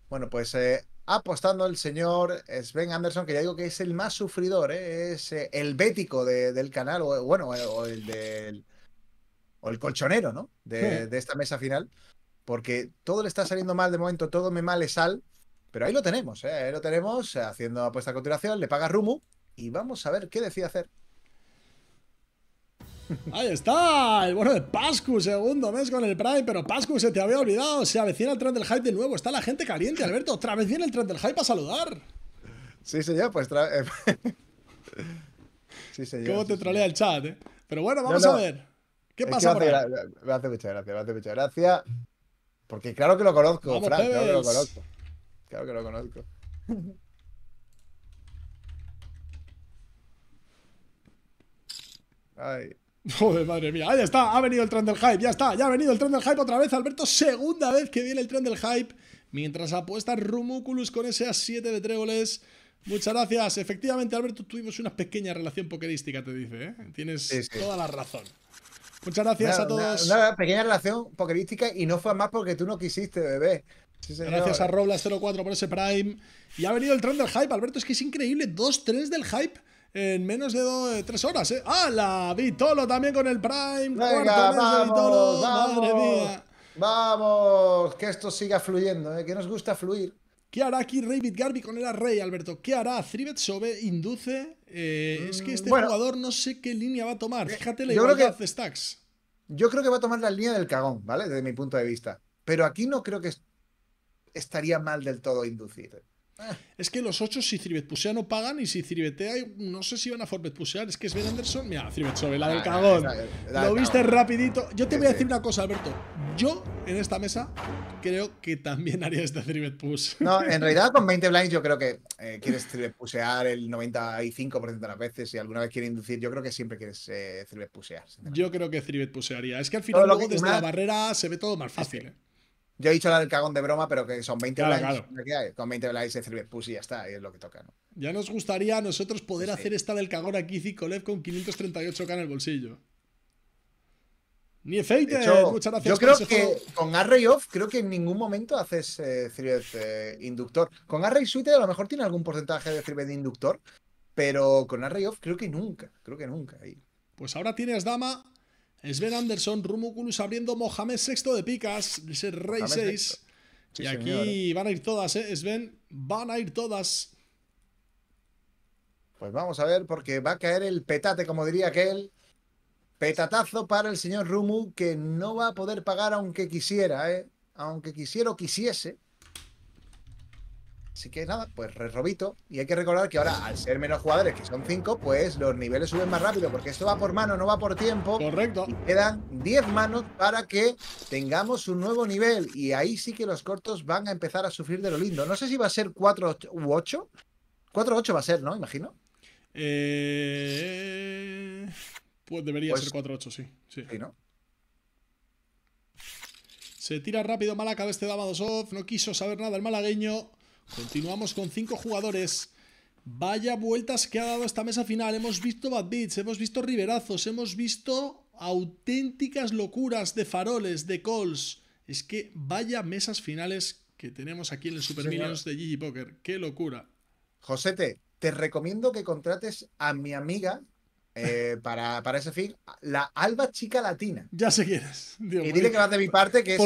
Bueno, pues eh, apostando el señor Sven Anderson, que ya digo que es el más sufridor, ¿eh? es eh, el bético del canal, o bueno, o el del. O el colchonero, ¿no? De, de esta mesa final porque todo le está saliendo mal de momento, todo me male sal, pero ahí lo tenemos, ¿eh? ahí lo tenemos haciendo apuesta a continuación, le paga Rumu y vamos a ver qué decide hacer. Ahí está, el bueno de Pascu, segundo mes con el Prime, pero Pascu se te había olvidado, se avecina el tren del hype de nuevo, está la gente caliente, Alberto, otra vez viene el tren del hype a saludar. Sí, señor, pues... Eh, sí, señor. ¿Cómo te trolea el chat, eh? Pero bueno, vamos a ver. ¿Qué pasa Me hace mucha gracia, me gracia. Porque claro que lo conozco, Frank, claro que lo conozco. Claro que lo conozco. Joder, madre mía. Ahí está, ha venido el tren del hype, ya está, ya ha venido el tren del hype otra vez, Alberto. Segunda vez que viene el tren del hype. Mientras apuesta Rumuculus con ese A7 de tréboles. Muchas gracias. Efectivamente, Alberto, tuvimos una pequeña relación pokerística, te dice. ¿eh? Tienes toda la razón. Muchas gracias a todos. Una, pequeña relación pokerística y no fue más porque tú no quisiste, bebé. gracias a Roblas04 por ese Prime. Y ha venido el tren del hype, Alberto. Es que es increíble. Dos tres del hype en menos de, eh, tres horas, ¿eh? ¡Hala! Vitolo también con el Prime. Venga, Cuarto de Vitolo. Vamos, ¡Madre mía! Vamos, que esto siga fluyendo, ¿eh? que nos gusta fluir. ¿Qué hará aquí rey Garbi con el rey Alberto? ¿Qué hará trivet Sobe? ¿Induce? Eh, es que este jugador no sé qué línea va a tomar. Eh, Fíjate la igualdad que, stacks. Yo creo que va a tomar la línea del cagón, ¿vale? Desde mi punto de vista. Pero aquí no creo que estaría mal del todo inducir. Ah. Es que los 8 si pusea no pagan y si hay no sé si van a pusear. Es que Sven Anderson, mira, sobre la del ah, cagón. Lo viste rapidito. Yo te voy a decir una cosa, Alberto. Yo en esta mesa creo que también haría este push. No, en realidad con 20 blinds yo creo que eh, quieres quieres pusear el 95% de las veces. y alguna vez quiere inducir, yo creo que siempre quieres eh, pusear. Yo creo que pusearía. Es que al final desde la barrera se ve todo más fácil. Yo he dicho la del cagón de broma, pero que son 20 claro, Con 20 likes de sirve pues y ya está, y es lo que toca, Ya nos gustaría a nosotros poder hacer esta del cagón aquí, Zicolev, con 538k en el bolsillo. Ni efeite, muchas gracias. Yo creo que con Array Off, creo que en ningún momento haces eh, eh, inductor. Con Array Suite a lo mejor tiene algún porcentaje de de inductor, pero con Array Off creo que nunca, creo que nunca. Pues ahora tienes dama Sven Anderson, Rumuculus abriendo Mohamed VI de picas, ese rey 6. y aquí van a ir todas, ¿eh? Sven, van a ir todas. Pues vamos a ver, porque va a caer el petate, como diría aquel. Petatazo para el señor Rumu, que no va a poder pagar aunque quisiera, ¿eh? Aunque quisiera o quisiese. Así que nada, pues robito. Y hay que recordar que ahora, al ser menos jugadores, que son 5, pues los niveles suben más rápido, porque esto va por mano, no va por tiempo. Correcto. Y quedan 10 manos para que tengamos un nuevo nivel. Y ahí sí que los cortos van a empezar a sufrir de lo lindo. No sé si va a ser 4 u 8. 4 8 va a ser, ¿no? Imagino. Eh, pues debería pues ser 4 8, sí. Sí, Se tira rápido Malaca de este dos off. No quiso saber nada el malagueño. Continuamos con cinco jugadores. Vaya vueltas que ha dado esta mesa final. Hemos visto bad beats, hemos visto riverazos hemos visto auténticas locuras de faroles, de calls. Es que vaya mesas finales que tenemos aquí en el Super millions de Gigi Poker. ¡Qué locura! Josete, te recomiendo que contrates a mi amiga eh, para, para, ese fin, la Alba Chica Latina. Ya sé quién y dile que vas de mi parte que es.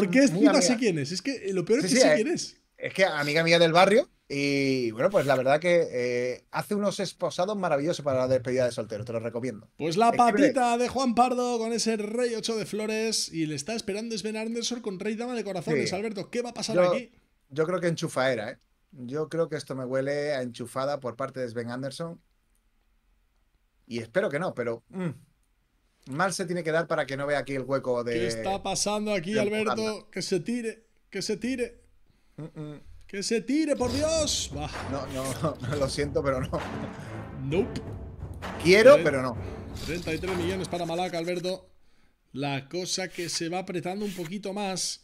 sé quién es? que eh, lo peor es que sé eh. quién es es que amiga mía del barrio. Y bueno, pues la verdad que eh, hace unos esposados maravillosos para la despedida de soltero, te lo recomiendo. Pues la patita de Juan Pardo con ese rey ocho de flores y le está esperando Sven Anderson con rey dama de corazones. Alberto, ¿qué va a pasar aquí? Yo creo que era, ¿eh? Yo creo que esto me huele a enchufada por parte de Sven Anderson. Y espero que no, pero mm, mal se tiene que dar para que no vea aquí el hueco de. ¿Qué está pasando aquí, Alberto? Que se tire, que se tire. ¡Que se tire, por Dios! No, no, lo siento, pero no. Nope. Quiero, pero no. 33 millones para Malaca, Alberto. La cosa que se va apretando un poquito más.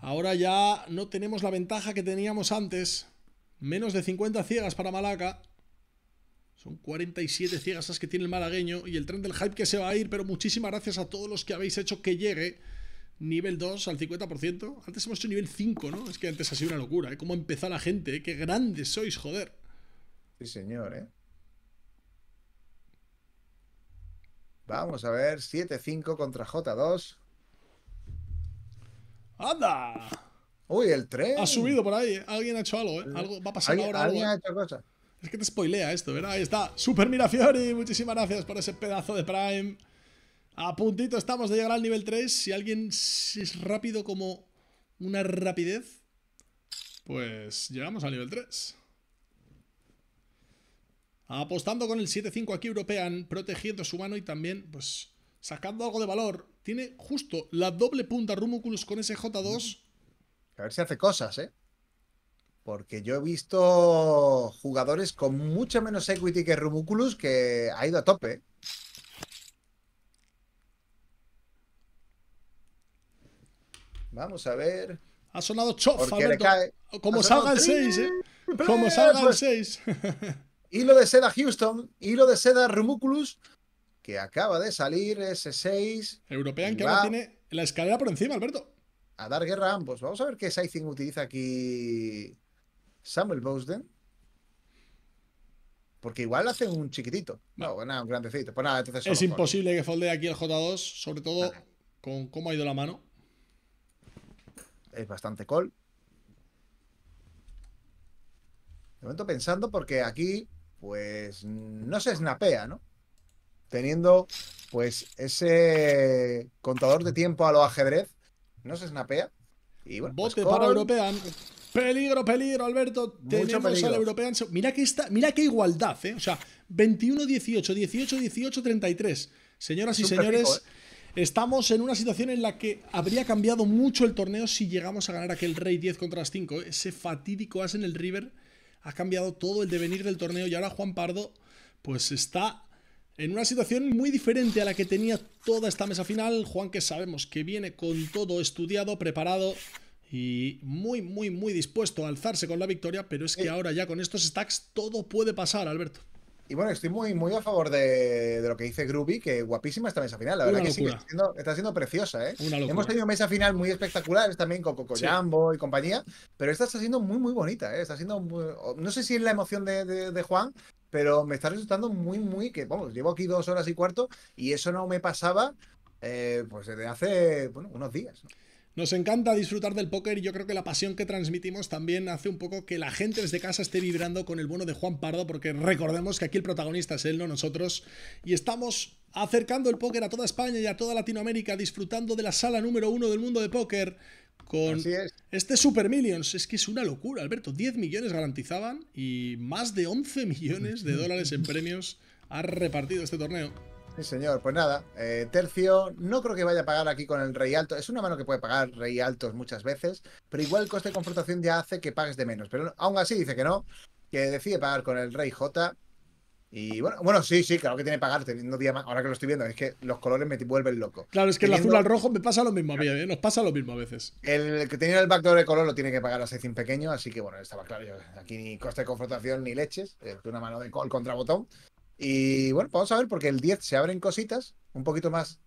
Ahora ya no tenemos la ventaja que teníamos antes. Menos de 50 ciegas para Malaca. Son 47 ciegas las que tiene el malagueño y el tren del hype que se va a ir, pero muchísimas gracias a todos los que habéis hecho que llegue nivel 2 al 50%. Antes hemos hecho nivel 5, ¿no? Es que antes ha sido una locura, ¿eh? ¿Cómo empezó la gente? ¿eh? ¡Qué grandes sois, joder! Sí, señor, ¿eh? Vamos a ver, 7-5 contra J2. ¡Anda! Uy, el 3. Ha subido por ahí, ¿eh? alguien ha hecho algo, ¿eh? Algo va a pasar ahora. Alguien ha hecho cosas. Es que te spoilea esto, ¿verdad? Ahí está. Super Mirafiori, muchísimas gracias por ese pedazo de Prime. A puntito estamos de llegar al nivel 3. Si alguien es rápido como una rapidez, pues llegamos al nivel 3. Apostando con el 7-5 aquí European, protegiendo su mano y también, pues, sacando algo de valor. Tiene justo la doble punta Rumuculus con ese J2. Mm. A ver si hace cosas, ¿eh? Porque yo he visto jugadores con mucho menos equity que Rumuculus que ha ido a tope. Vamos a ver. Ha sonado chofa, Alberto. ¿eh? Como salga el 6, ¿eh? Como salga el 6. Hilo de seda Houston, hilo de seda Rumuculus, que acaba de salir ese 6. European que ahora tiene la escalera por encima, Alberto. A dar guerra a ambos. Vamos a ver qué sizing utiliza aquí Samuel Bosden. Porque igual hacen un chiquitito. No, nada, un grandecito. Pues nada, entonces es imposible que foldee aquí el J2, sobre todo con cómo ha ido la mano es bastante col. De momento pensando porque aquí, pues, no se snapea, ¿no? Teniendo, pues, ese contador de tiempo a lo ajedrez, no se snapea. Y bueno, pues, Bote para European. Peligro, peligro, Alberto. Tenemos peligro. al European. Mira que, está mira qué igualdad, ¿eh? O sea, 21-18, 18-18, 33. Señoras y señores, ¿eh? Estamos en una situación en la que habría cambiado mucho el torneo si llegamos a ganar aquel Rey 10 contra las 5. Ese fatídico as en el River ha cambiado todo el devenir del torneo y ahora Juan Pardo pues está en una situación muy diferente a la que tenía toda esta mesa final. Juan que sabemos que viene con todo estudiado, preparado y muy, muy, muy dispuesto a alzarse con la victoria, pero es que eh. ahora ya con estos stacks todo puede pasar, Alberto. Y bueno, estoy muy, muy a favor de, lo que dice Groovy, que guapísima esta mesa final. La verdad que está siendo, preciosa, ¿eh? Hemos tenido mesa final muy espectaculares también con Coco Jambo y compañía, pero esta está siendo muy, muy bonita, ¿eh? Está siendo No sé si es la emoción de, Juan, pero me está resultando muy, muy que, vamos, llevo aquí dos horas y cuarto y eso no me pasaba, eh, pues desde hace, unos días. ¿no? Nos encanta disfrutar del póker y yo creo que la pasión que transmitimos también hace un poco que la gente desde casa esté vibrando con el bueno de Juan Pardo, porque recordemos que aquí el protagonista es él, no nosotros, y estamos acercando el póker a toda España y a toda Latinoamérica, disfrutando de la sala número uno del mundo de póker con este Super Millions. Es que es una locura, Alberto. 10 millones garantizaban y más de 11 millones de dólares en premios ha repartido este torneo. Sí, señor. Pues nada, eh, tercio, no creo que vaya a pagar aquí con el rey alto. Es una mano que puede pagar rey altos muchas veces, pero igual el coste de confrontación ya hace que pagues de menos. Pero aún así dice que no, que decide pagar con el rey J. Y bueno, bueno, sí, sí, claro que tiene que pagar teniendo Ahora que lo estoy viendo, es que los colores me vuelven loco. Claro, es que el azul al rojo me pasa lo mismo a mí, ¿eh? nos pasa lo mismo a veces. El que tenía el backdoor de color lo tiene que pagar a en pequeño, así que bueno, estaba claro. aquí ni coste de confrontación ni leches, una mano de col contra botón. Y bueno, vamos a ver, porque el 10 se abren cositas un poquito más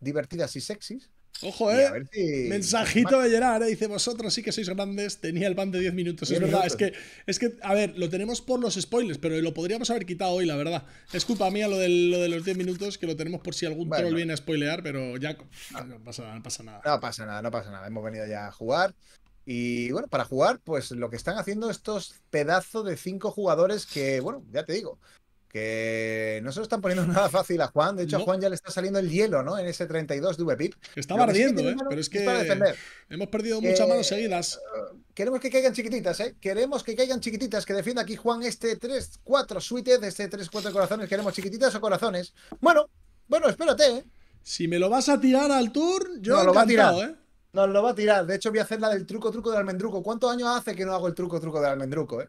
divertidas y sexys. Ojo, eh. Mensajito de Gerard, ¿eh? dice, vosotros sí que sois grandes, tenía el pan de 10 minutos. es verdad, es que, es que, a ver, lo tenemos por los spoilers, pero lo podríamos haber quitado hoy, la verdad. Es culpa mía lo, lo de los 10 minutos, que lo tenemos por si algún troll viene a spoilear, pero ya ah. no, pasa, no, pasa, nada. No pasa nada, no pasa nada. Hemos venido ya a jugar. Y bueno, para jugar, pues lo que están haciendo estos pedazos de 5 jugadores que, bueno, ya te digo, que no se lo están poniendo nada fácil a Juan. De hecho, a Juan ya le está saliendo el hielo, ¿no? En ese 32 de VPIP. Estaba ardiendo, ¿eh? Pero es que hemos perdido muchas manos eh, seguidas. Queremos que caigan chiquititas, ¿eh? Queremos que caigan chiquititas. Que defienda aquí Juan este 3-4 suite de este 3-4 corazones. Queremos chiquititas o corazones. Bueno, bueno, espérate, ¿eh? Si me lo vas a tirar al tour, yo lo va a tirar. ¿eh? Nos lo va a tirar. De hecho, voy a hacer la del truco, truco del almendruco. ¿Cuántos años hace que no hago el truco, truco del almendruco, eh?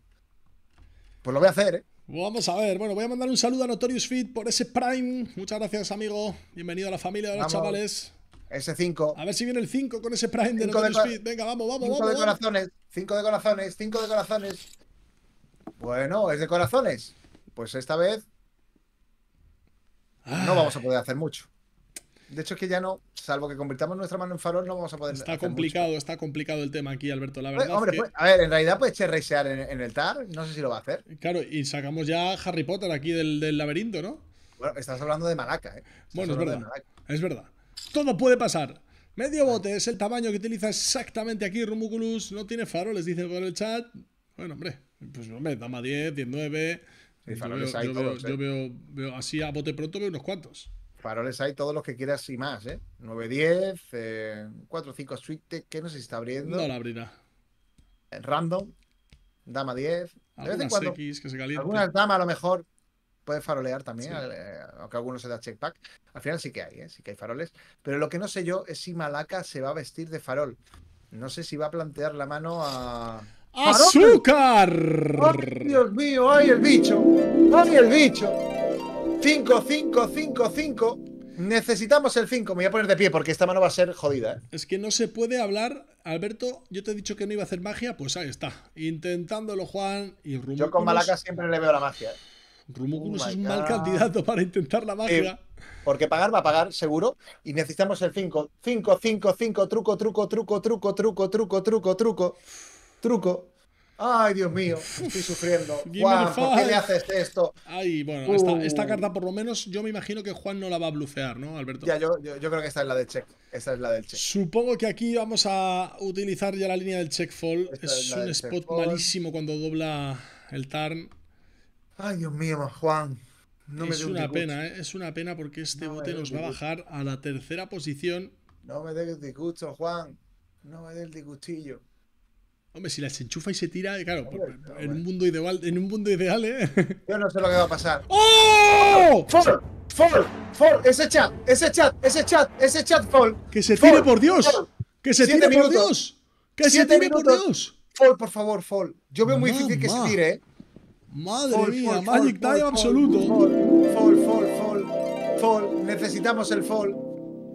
Pues lo voy a hacer, ¿eh? Vamos a ver, bueno, voy a mandar un saludo a Notorious Fit por ese Prime. Muchas gracias, amigo. Bienvenido a la familia de los chavales. Ese 5. A ver si viene el 5 con ese Prime de Notorious Venga, vamos, vamos, vamos. 5 de corazones, 5 de corazones, 5 de corazones. Bueno, es de corazones. Pues esta vez ah. no vamos a poder hacer mucho. De hecho, es que ya no, salvo que convirtamos nuestra mano en farol, no vamos a poder. Está complicado, está complicado el tema aquí, Alberto, la verdad. Pues, a ver, en realidad puede echar en, el TAR, no sé si lo va a hacer. Claro, y sacamos ya Harry Potter aquí del, laberinto, ¿no? Bueno, estás hablando de Malaca, ¿eh? bueno, es verdad. Es verdad. Todo puede pasar. Medio bote es el tamaño que utiliza exactamente aquí Rumuculus. No tiene les dice por el chat. Bueno, hombre, pues hombre, dama 10, 10, yo, ¿eh? veo, así a bote pronto, veo unos cuantos faroles hay todos los que quieras y más, ¿eh? 9, 10, eh, 4, 5 suite, que no sé si está abriendo. No la abrirá. Eh, random, dama 10. De vez X Algunas dama a lo mejor puede farolear también, eh, aunque algunos se da checkpack. Al final sí que hay, ¿eh? sí que hay faroles. Pero lo que no sé yo es si Malaca se va a vestir de farol. No sé si va a plantear la mano a. ¡Azúcar! ¡Ay, Dios mío! ¡Ay, el bicho! ¡Ay, el bicho! 5, 5, 5, 5. Necesitamos el 5. Me voy a poner de pie porque esta mano va a ser jodida. ¿eh? Es que no se puede hablar. Alberto, yo te he dicho que no iba a hacer magia, pues ahí está. Intentándolo, Juan. Y yo con Malaca siempre le veo la magia. ¿eh? Oh es un mal candidato para intentar la magia. Eh, porque pagar va a pagar, seguro. Y necesitamos el 5. 5, 5, 5, truco, truco, truco, truco, truco, truco, truco, truco, truco. Ay, Dios mío, estoy sufriendo. Juan, ¿por qué le haces esto? Ay, bueno, uh. esta, carta por lo menos yo me imagino que Juan no la va a blufear, ¿no, Alberto? Ya, yo, creo que esta es la del check. es la del Supongo que aquí vamos a utilizar ya la línea del check fall. es, un spot malísimo cuando dobla el turn. Ay, Dios mío, Juan. No es una pena, ¿eh? es una pena porque este bote nos va a bajar a la tercera posición. No me des el disgusto, Juan. No me des el disgustillo. Hombre, si las enchufa y se tira, claro, en un mundo ideal, en un mundo ideal, ¿eh? Yo no sé lo que va a pasar. ¡Oh! ¡Fall! ¡Fall! ¡Fall! ¡Ese chat! ¡Ese chat! ¡Ese chat! ¡Ese chat, Fall! ¡Que se tire, por Dios! ¡Que se tire, minutos. por Dios! ¡Que se tire, por Dios! Fall, por favor, Fall. Yo veo muy difícil que se tire, ¿eh? Madre mía, Magic Time absoluto. Fall, fall, fall, fall. Necesitamos el Fall.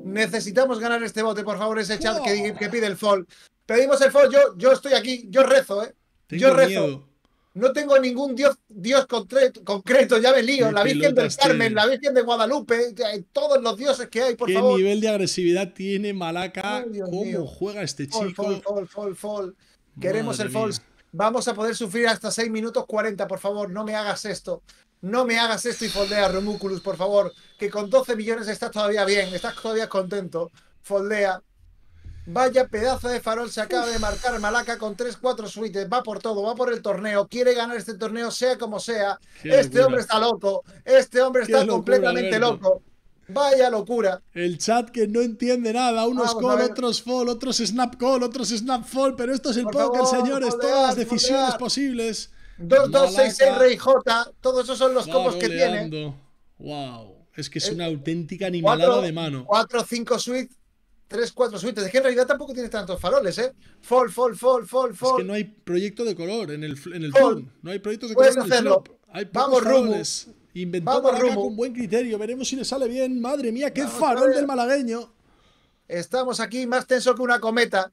Necesitamos ganar este bote, por favor, ese chat oh. que, que pide el Fall. Pedimos el favor, yo, estoy aquí, yo rezo, ¿eh? yo rezo. No tengo ningún dios, dios concreto, ya me lío. la Virgen del Carmen, la Virgen de Guadalupe, eh, todos los dioses que hay, por favor. ¿Qué nivel de agresividad tiene Malaca? ¿Cómo juega este chico? Fall, fall, fall, Queremos el fall. Vamos a poder sufrir hasta 6 minutos 40, por favor, no me hagas esto. No me hagas esto y foldea, Romuculus, por favor. Que con 12 millones estás todavía bien, estás todavía contento. Foldea. Vaya pedazo de farol se acaba de marcar Malaca con 3-4 suites. Va por todo, va por el torneo. Quiere ganar este torneo, sea como sea. este hombre está loco. Este hombre está completamente loco. Vaya locura. El chat que no entiende nada. Unos call, otros fall, otros snap call, otros snap fall. Pero esto es el por póker, señores. Todas las decisiones posibles. 2-2-6-6, Rey J. Todos esos son los combos que tiene. Wow. Es que es, eh, una auténtica animalada de mano. 4-5 suites tres, cuatro suites. Es que en realidad tampoco tienes tantos faroles, ¿eh? Fall, fall, fall, fall, fall. Es que no hay proyecto de color en el, en No hay proyecto de color. En el hay Vamos, faroles. Rumo. Rumo. con buen criterio. Veremos si le sale bien. Madre mía, qué farol del malagueño. Estamos aquí más tenso que una cometa.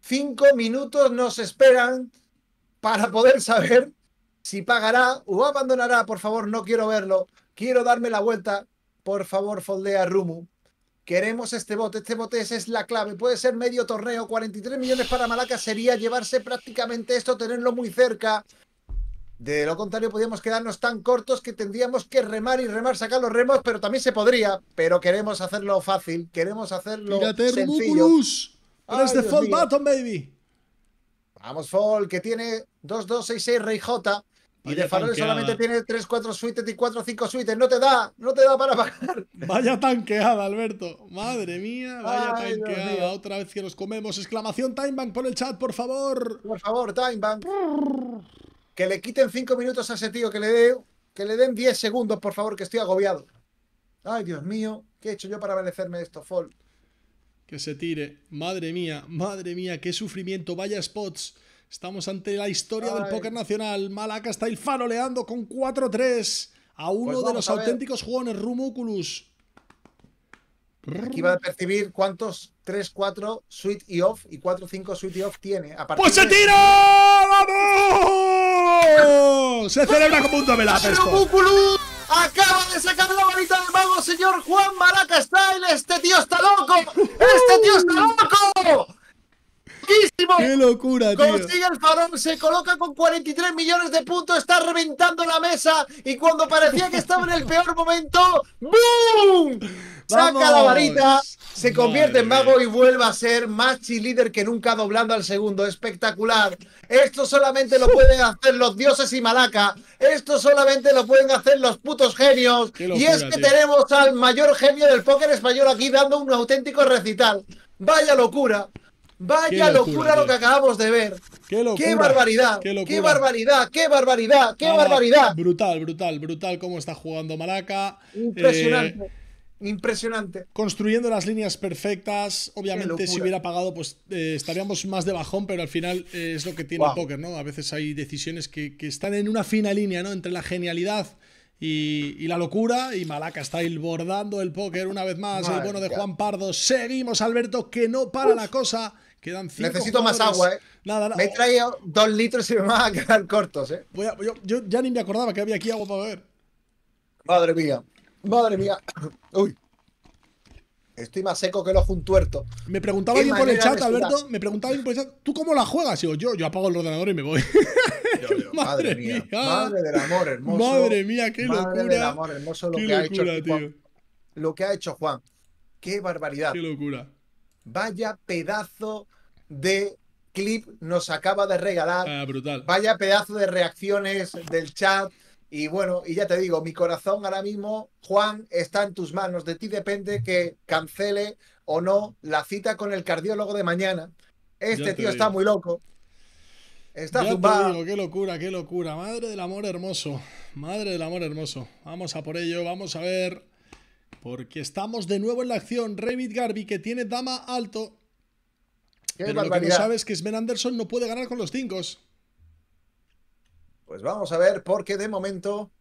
Cinco minutos nos esperan para poder saber si pagará o abandonará. Por favor, no quiero verlo. Quiero darme la vuelta. Por favor, foldea Rumu. Queremos este bote, este bote es la clave. Puede ser medio torneo, 43 millones para Malaca sería llevarse prácticamente esto, tenerlo muy cerca. De lo contrario, podríamos quedarnos tan cortos que tendríamos que remar y remar, sacar los remos, pero también se podría. Pero queremos hacerlo fácil, queremos hacerlo sencillo. sencillo. ¿Es de Fall Button, baby! Vamos, Fall, que tiene 2-2-6-6, Rey J y de Farol solamente tiene 3, 4 suites y 4, 5 suites. No te da, no te da para pagar. Vaya tanqueada, Alberto. Madre mía, vaya tanqueada. Otra vez que nos comemos. Exclamación Timebank por el chat, por favor. Por favor, Timebank. Que le quiten 5 minutos a ese tío, que le, dé que le den 10 segundos, por favor, que estoy agobiado. Ay, Dios mío, ¿qué he hecho yo para merecerme esto, Fall? Que se tire. Madre mía, madre mía, qué sufrimiento. Vaya spots. Estamos ante la historia del póker nacional. Malaca está el faroleando con 4-3 a uno pues de los auténticos jugones, Rumúculus. Aquí va a percibir cuántos 3, 4 sweet y off y 4, 5 sweet y off tiene. ¡Pues se tira! ¡Vamos! Se celebra como un doble Rumúculus acaba de sacar la varita del mago, señor Juan Malaca Style. Este tío está loco. Este tío está loco. Qué locura, Consigue el farón, se coloca con 43 millones de puntos, está reventando la mesa y cuando parecía que estaba en el peor momento, ¡boom! Saca la varita, se convierte en mago y vuelve a ser más líder que nunca doblando al segundo. Espectacular. Esto solamente lo pueden hacer los dioses y Malaca. Esto solamente lo pueden hacer los putos genios. y es que tenemos al mayor genio del póker español aquí dando un auténtico recital. Vaya locura. Vaya locura, lo que acabamos de ver. Qué, barbaridad. Qué, barbaridad, qué barbaridad, qué ah, barbaridad. Brutal, brutal, brutal cómo está jugando Malaca. Impresionante. Impresionante. Construyendo las líneas perfectas. Obviamente, si hubiera pagado, pues eh, estaríamos más de bajón, pero al final eh, es lo que tiene el póker, ¿no? A veces hay decisiones que, están en una fina línea, ¿no? Entre la genialidad y, la locura. Y Malaca está bordando el póker una vez más. el bueno de Juan Pardo. Seguimos, Alberto, que no para la cosa. Necesito más agua, eh. Nada, nada. Me he traído dos litros y me van a quedar cortos, eh. yo, ya ni me acordaba que había aquí agua para beber. Madre mía. Madre mía. Uy. Estoy más seco que el un tuerto Me preguntaba alguien por el chat, Alberto. Me preguntaba alguien por el chat. ¿Tú cómo la juegas? Digo, yo, yo, apago el ordenador y me voy. madre, mía. Madre del amor hermoso. Madre mía, qué madre locura. Del amor hermoso lo que ha hecho este tío. Lo que ha hecho Juan. Qué barbaridad. Qué locura. Vaya pedazo de clip nos acaba de regalar. Ah, brutal. Vaya pedazo de reacciones del chat. Y bueno, y ya te digo, mi corazón ahora mismo, Juan, está en tus manos. De ti depende que cancele o no la cita con el cardiólogo de mañana. Este tío está muy loco. Está zumbado. qué locura, qué locura. Madre del amor hermoso. Madre del amor hermoso. Vamos a por ello, vamos a ver porque estamos de nuevo en la acción. Revit Garby, que tiene dama alto. pero lo que sabes es que Sven Anderson no puede ganar con los 5. Pues vamos a ver, porque de momento.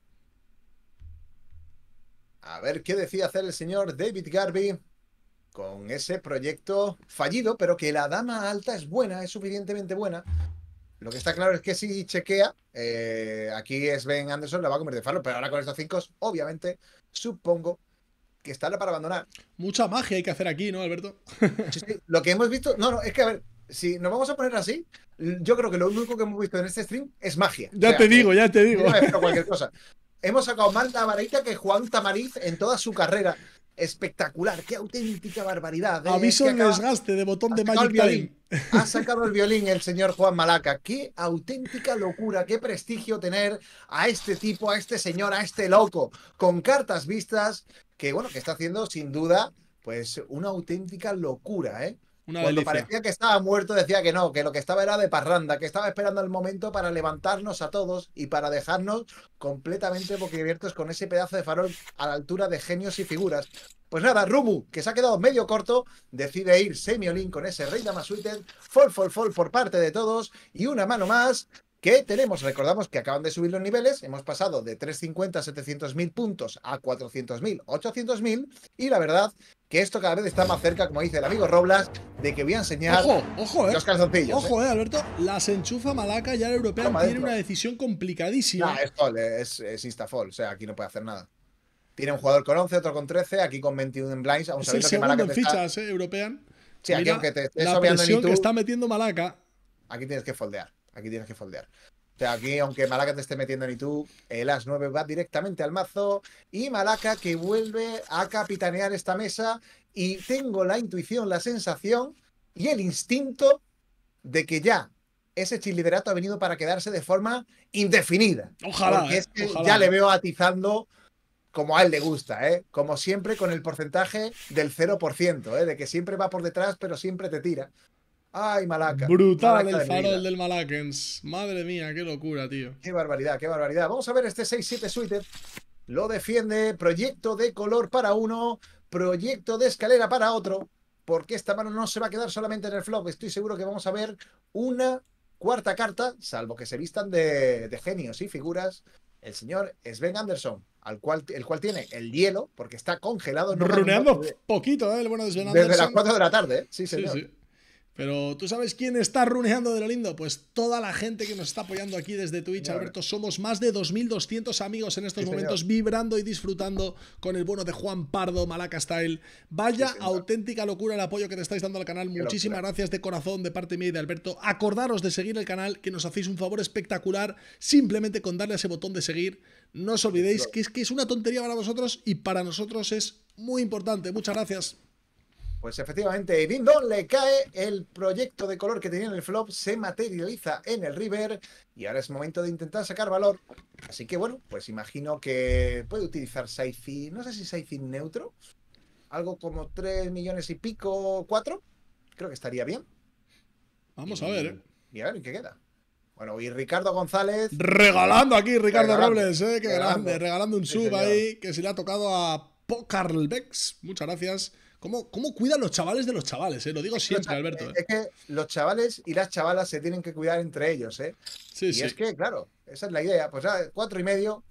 A ver qué decía hacer el señor David Garby con ese proyecto fallido, pero que la dama alta es buena, es suficientemente buena. Lo que está claro es que si chequea, eh, aquí Sven Anderson la va a comer de falo, pero ahora con estos 5, obviamente, supongo que está para abandonar. Mucha magia hay que hacer aquí, ¿no, Alberto? lo que hemos visto, no, no, es que a ver, si nos vamos a poner así, yo creo que lo único que hemos visto en este stream es magia. Ya te digo, ya te digo. cualquier cosa. Hemos sacado más la que Juan Tamariz en toda su carrera. Espectacular, qué auténtica barbaridad. ¿eh? Aviso desgaste de botón de Magic Ha sacado el violín el señor Juan Malaca. Qué auténtica locura, qué prestigio tener a este tipo, a este señor, a este loco, con cartas vistas, que bueno, que está haciendo sin duda pues una auténtica locura, ¿eh? Cuando parecía que estaba muerto decía que no, que lo que estaba era de parranda, que estaba esperando el momento para levantarnos a todos y para dejarnos completamente boquiabiertos con ese pedazo de farol a la altura de genios y figuras. Pues nada, Rumu, que se ha quedado medio corto, decide ir semiolín con ese rey Damasuiter, fol, fol, fol por parte de todos y una mano más ¿Qué tenemos, recordamos que acaban de subir los niveles, hemos pasado de 350 700 mil puntos a 400.000, mil, y la verdad que esto cada vez está más cerca, como dice el amigo Roblas, de que voy a enseñar ojo, eh. los calzoncillos. Ojo, eh, eh Alberto, las enchufa Malaca ya el europea tiene una decisión complicadísima. Eh, es, es, o sea, aquí no puede hacer nada. Tiene un jugador con 11, otro con 13, aquí con 21 en blinds, aún que en fichas, eh, european. Sí, aquí te que está metiendo Malaca. Aquí tienes que foldear. Aquí tienes que foldear. O sea, aquí, aunque Malaca te esté metiendo ni tú, el as 9 va directamente al mazo. Y Malaca que vuelve a capitanear esta mesa. Y tengo la intuición, la sensación y el instinto de que ya ese chiliderato ha venido para quedarse de forma indefinida. Ojalá. ¿eh? ya le ¿eh? veo atizando como a él le gusta, ¿eh? Como siempre con el porcentaje del 0%, ¿eh? De que siempre va por detrás, pero siempre te tira. Ay, Malaca. Brutal el farol del Malakens. Madre mía, qué locura, tío. Qué barbaridad, qué barbaridad. Vamos a ver este 6-7 Suited. Lo defiende. Proyecto de color para uno. Proyecto de escalera para otro. Porque esta mano no se va a quedar solamente en el flop. Estoy seguro que vamos a ver una cuarta carta, salvo que se vistan de, genios y figuras. El señor Sven Anderson, al cual, el cual tiene el hielo, porque está congelado. No Runeando poquito, ¿eh? El bueno de Sven Anderson. Desde las 4 de la tarde, ¿eh? Sí, señor. Sí, sí. Pero ¿tú sabes quién está runeando de lo lindo? Pues toda la gente que nos está apoyando aquí desde Twitch, Alberto. Somos más de 2.200 amigos en estos momentos vibrando y disfrutando con el bueno de Juan Pardo, Malaca Style. Vaya auténtica locura el apoyo que te estáis dando al canal. Muchísimas gracias de corazón de parte mía y de Alberto. Acordaros de seguir el canal, que nos hacéis un favor espectacular simplemente con darle a ese botón de seguir. No os olvidéis que es que es una tontería para vosotros y para nosotros es muy importante. Muchas gracias. Pues efectivamente, Dindon le cae el proyecto de color que tenía en el flop, se materializa en el river y ahora es momento de intentar sacar valor. Así que bueno, pues imagino que puede utilizar Scythe, no sé si Saifi neutro, algo como 3 millones y pico, 4, creo que estaría bien. Vamos a ver, ¿eh? Y a ver qué queda. Bueno, y Ricardo González. Regalando aquí, Ricardo Robles, ¿eh? Qué grande, regalando un sub ahí, que se le ha tocado a Pocarlbex. Muchas gracias. ¿Cómo, cuidan los chavales de los chavales? Eh? Lo digo siempre, Alberto. Eh. Es que los chavales y las chavalas se tienen que cuidar entre ellos, ¿eh? Sí, y sí. es que, claro, esa es la idea. Pues ya, cuatro y medio,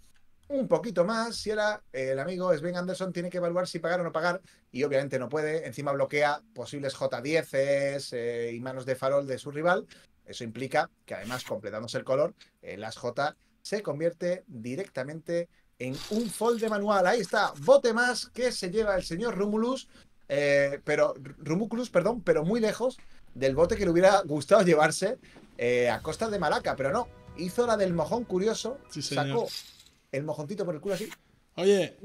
un poquito más. Si era el amigo Sven Anderson, tiene que evaluar si pagar o no pagar. Y obviamente no puede. Encima bloquea posibles J10s eh, y manos de farol de su rival. Eso implica que además, completándose el color, las J se convierte directamente en un fold de manual. Ahí está, bote más que se lleva el señor Rumulus. Eh, pero Rumuculus, perdón, pero muy lejos del bote que le hubiera gustado llevarse eh, a costa de Malaca, pero no. Hizo la del mojón curioso, sacó el mojoncito por el culo así. Oye,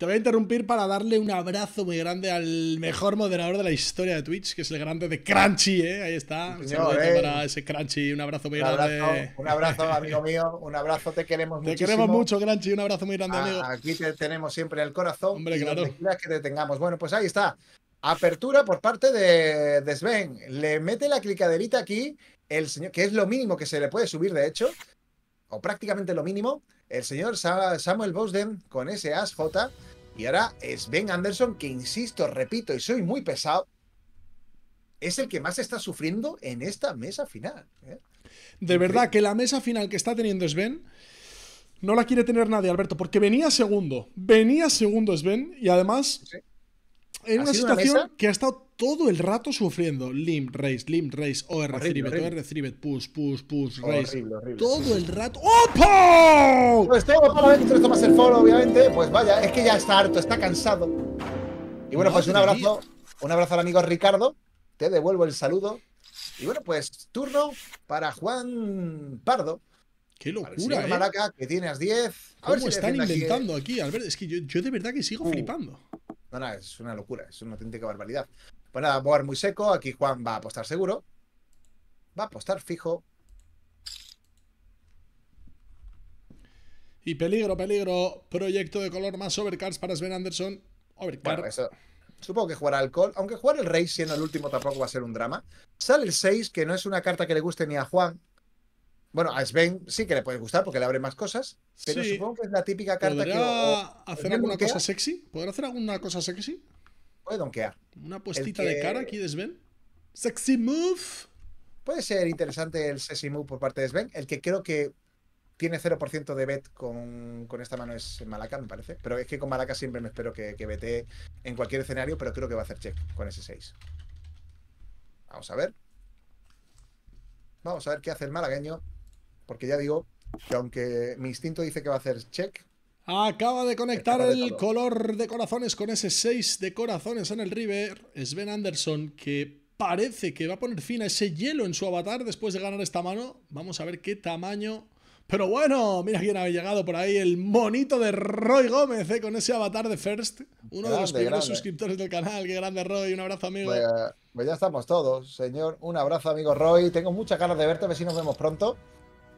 te voy a interrumpir para darle un abrazo muy grande al mejor moderador de la historia de Twitch, que es el grande de Crunchy, ¿eh? Ahí está. Un para eh. ese Crunchy, un abrazo muy grande. un abrazo, amigo mío, un abrazo, te queremos mucho. Te queremos mucho, Crunchy, un abrazo muy grande, ah, amigo. Aquí te tenemos siempre el corazón. Hombre, claro. que te tengamos. Bueno, pues ahí está. Apertura por parte de, de Sven. Le mete la clicaderita aquí, el señor, que es lo mínimo que se le puede subir, de hecho, o prácticamente lo mínimo. El señor Samuel Bosden con ese as J y ahora es Ben Anderson, que insisto, repito, y soy muy pesado, es el que más está sufriendo en esta mesa final. ¿eh? De verdad que la mesa final que está teniendo Sven no la quiere tener nadie, Alberto, porque venía segundo, venía segundo Sven y además en una situación que ha estado todo el rato sufriendo. lim race, lim race, OR, horrible, OR, push, push, push, race. Todo el rato. ¡Opa! Pues todo para ver tomas el foro, obviamente. Pues vaya, es que ya está harto, está cansado. Y bueno, pues un abrazo. Un abrazo al amigo Ricardo. Te devuelvo el saludo. Y bueno, pues turno para Juan Pardo. Qué locura, ¿eh? que tienes 10. ¿Cómo están inventando eh? aquí, Albert? Es que yo, de verdad que sigo uh. flipando. No, nada, es una locura, es una auténtica barbaridad. Pues nada, jugar muy seco. Aquí Juan va a apostar seguro. Va a apostar fijo. Y peligro, peligro. Proyecto de color más overcards para Sven Anderson. Overcard. Supongo que jugará alcohol. Aunque jugar el rey siendo el último tampoco va a ser un drama. Sale el 6, que no es una carta que le guste ni a Juan. Bueno, a Sven sí que le puede gustar porque le abre más cosas, pero supongo que es la típica carta que. hacer alguna cosa sexy? ¿Podrá hacer alguna cosa sexy? Puede donkear. ¿Una puestita de cara aquí de Sven? ¡Sexy move! Puede ser interesante el sexy move por parte de Sven. El que creo que tiene 0% de bet con, esta mano es Malaca, me parece. Pero es que con Malaca siempre me espero que, que bete en cualquier escenario, pero creo que va a hacer check con ese 6. Vamos a ver. Vamos a ver qué hace el malagueño. Porque ya digo que aunque mi instinto dice que va a hacer check. Acaba de conectar el color de corazones con ese 6 de corazones en el River. Sven Anderson que parece que va a poner fin a ese hielo en su avatar después de ganar esta mano. Vamos a ver qué tamaño. Pero bueno, mira quién ha llegado por ahí, el monito de Roy Gómez, eh, con ese avatar de First, uno de los primeros suscriptores del canal. Qué grande Roy, un abrazo amigo. pues, ya estamos todos, señor. Un abrazo amigo Roy. Tengo muchas ganas de verte, a ver si nos vemos pronto.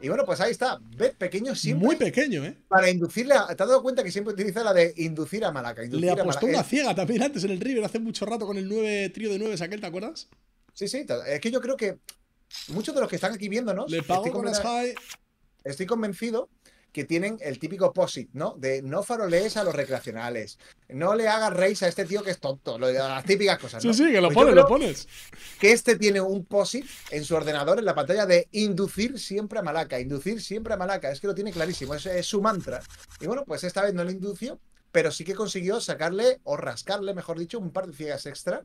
Y bueno, pues ahí está. Bet pequeño siempre. Muy pequeño, ¿eh? Para inducirle ¿Te has dado cuenta que siempre utiliza la de inducir a Malaca? Le apostó una ciega también antes en el River hace mucho rato con el nueve trío de nueve aquel, ¿te acuerdas? Sí, sí. Es que yo creo que muchos de los que están aquí viéndonos. Le con las high. Estoy convencido que tienen el típico posit, ¿no? De no farolees a los recreacionales, no le hagas race a este tío que es tonto, las típicas cosas. ¿no? Sí, sí, que lo pues pones, lo pones. Que este tiene un posit en su ordenador, en la pantalla de inducir siempre a Malaca, inducir siempre a Malaca, es que lo tiene clarísimo, es, es su mantra. Y bueno, pues esta vez no lo indució, pero sí que consiguió sacarle o rascarle, mejor dicho, un par de ciegas extra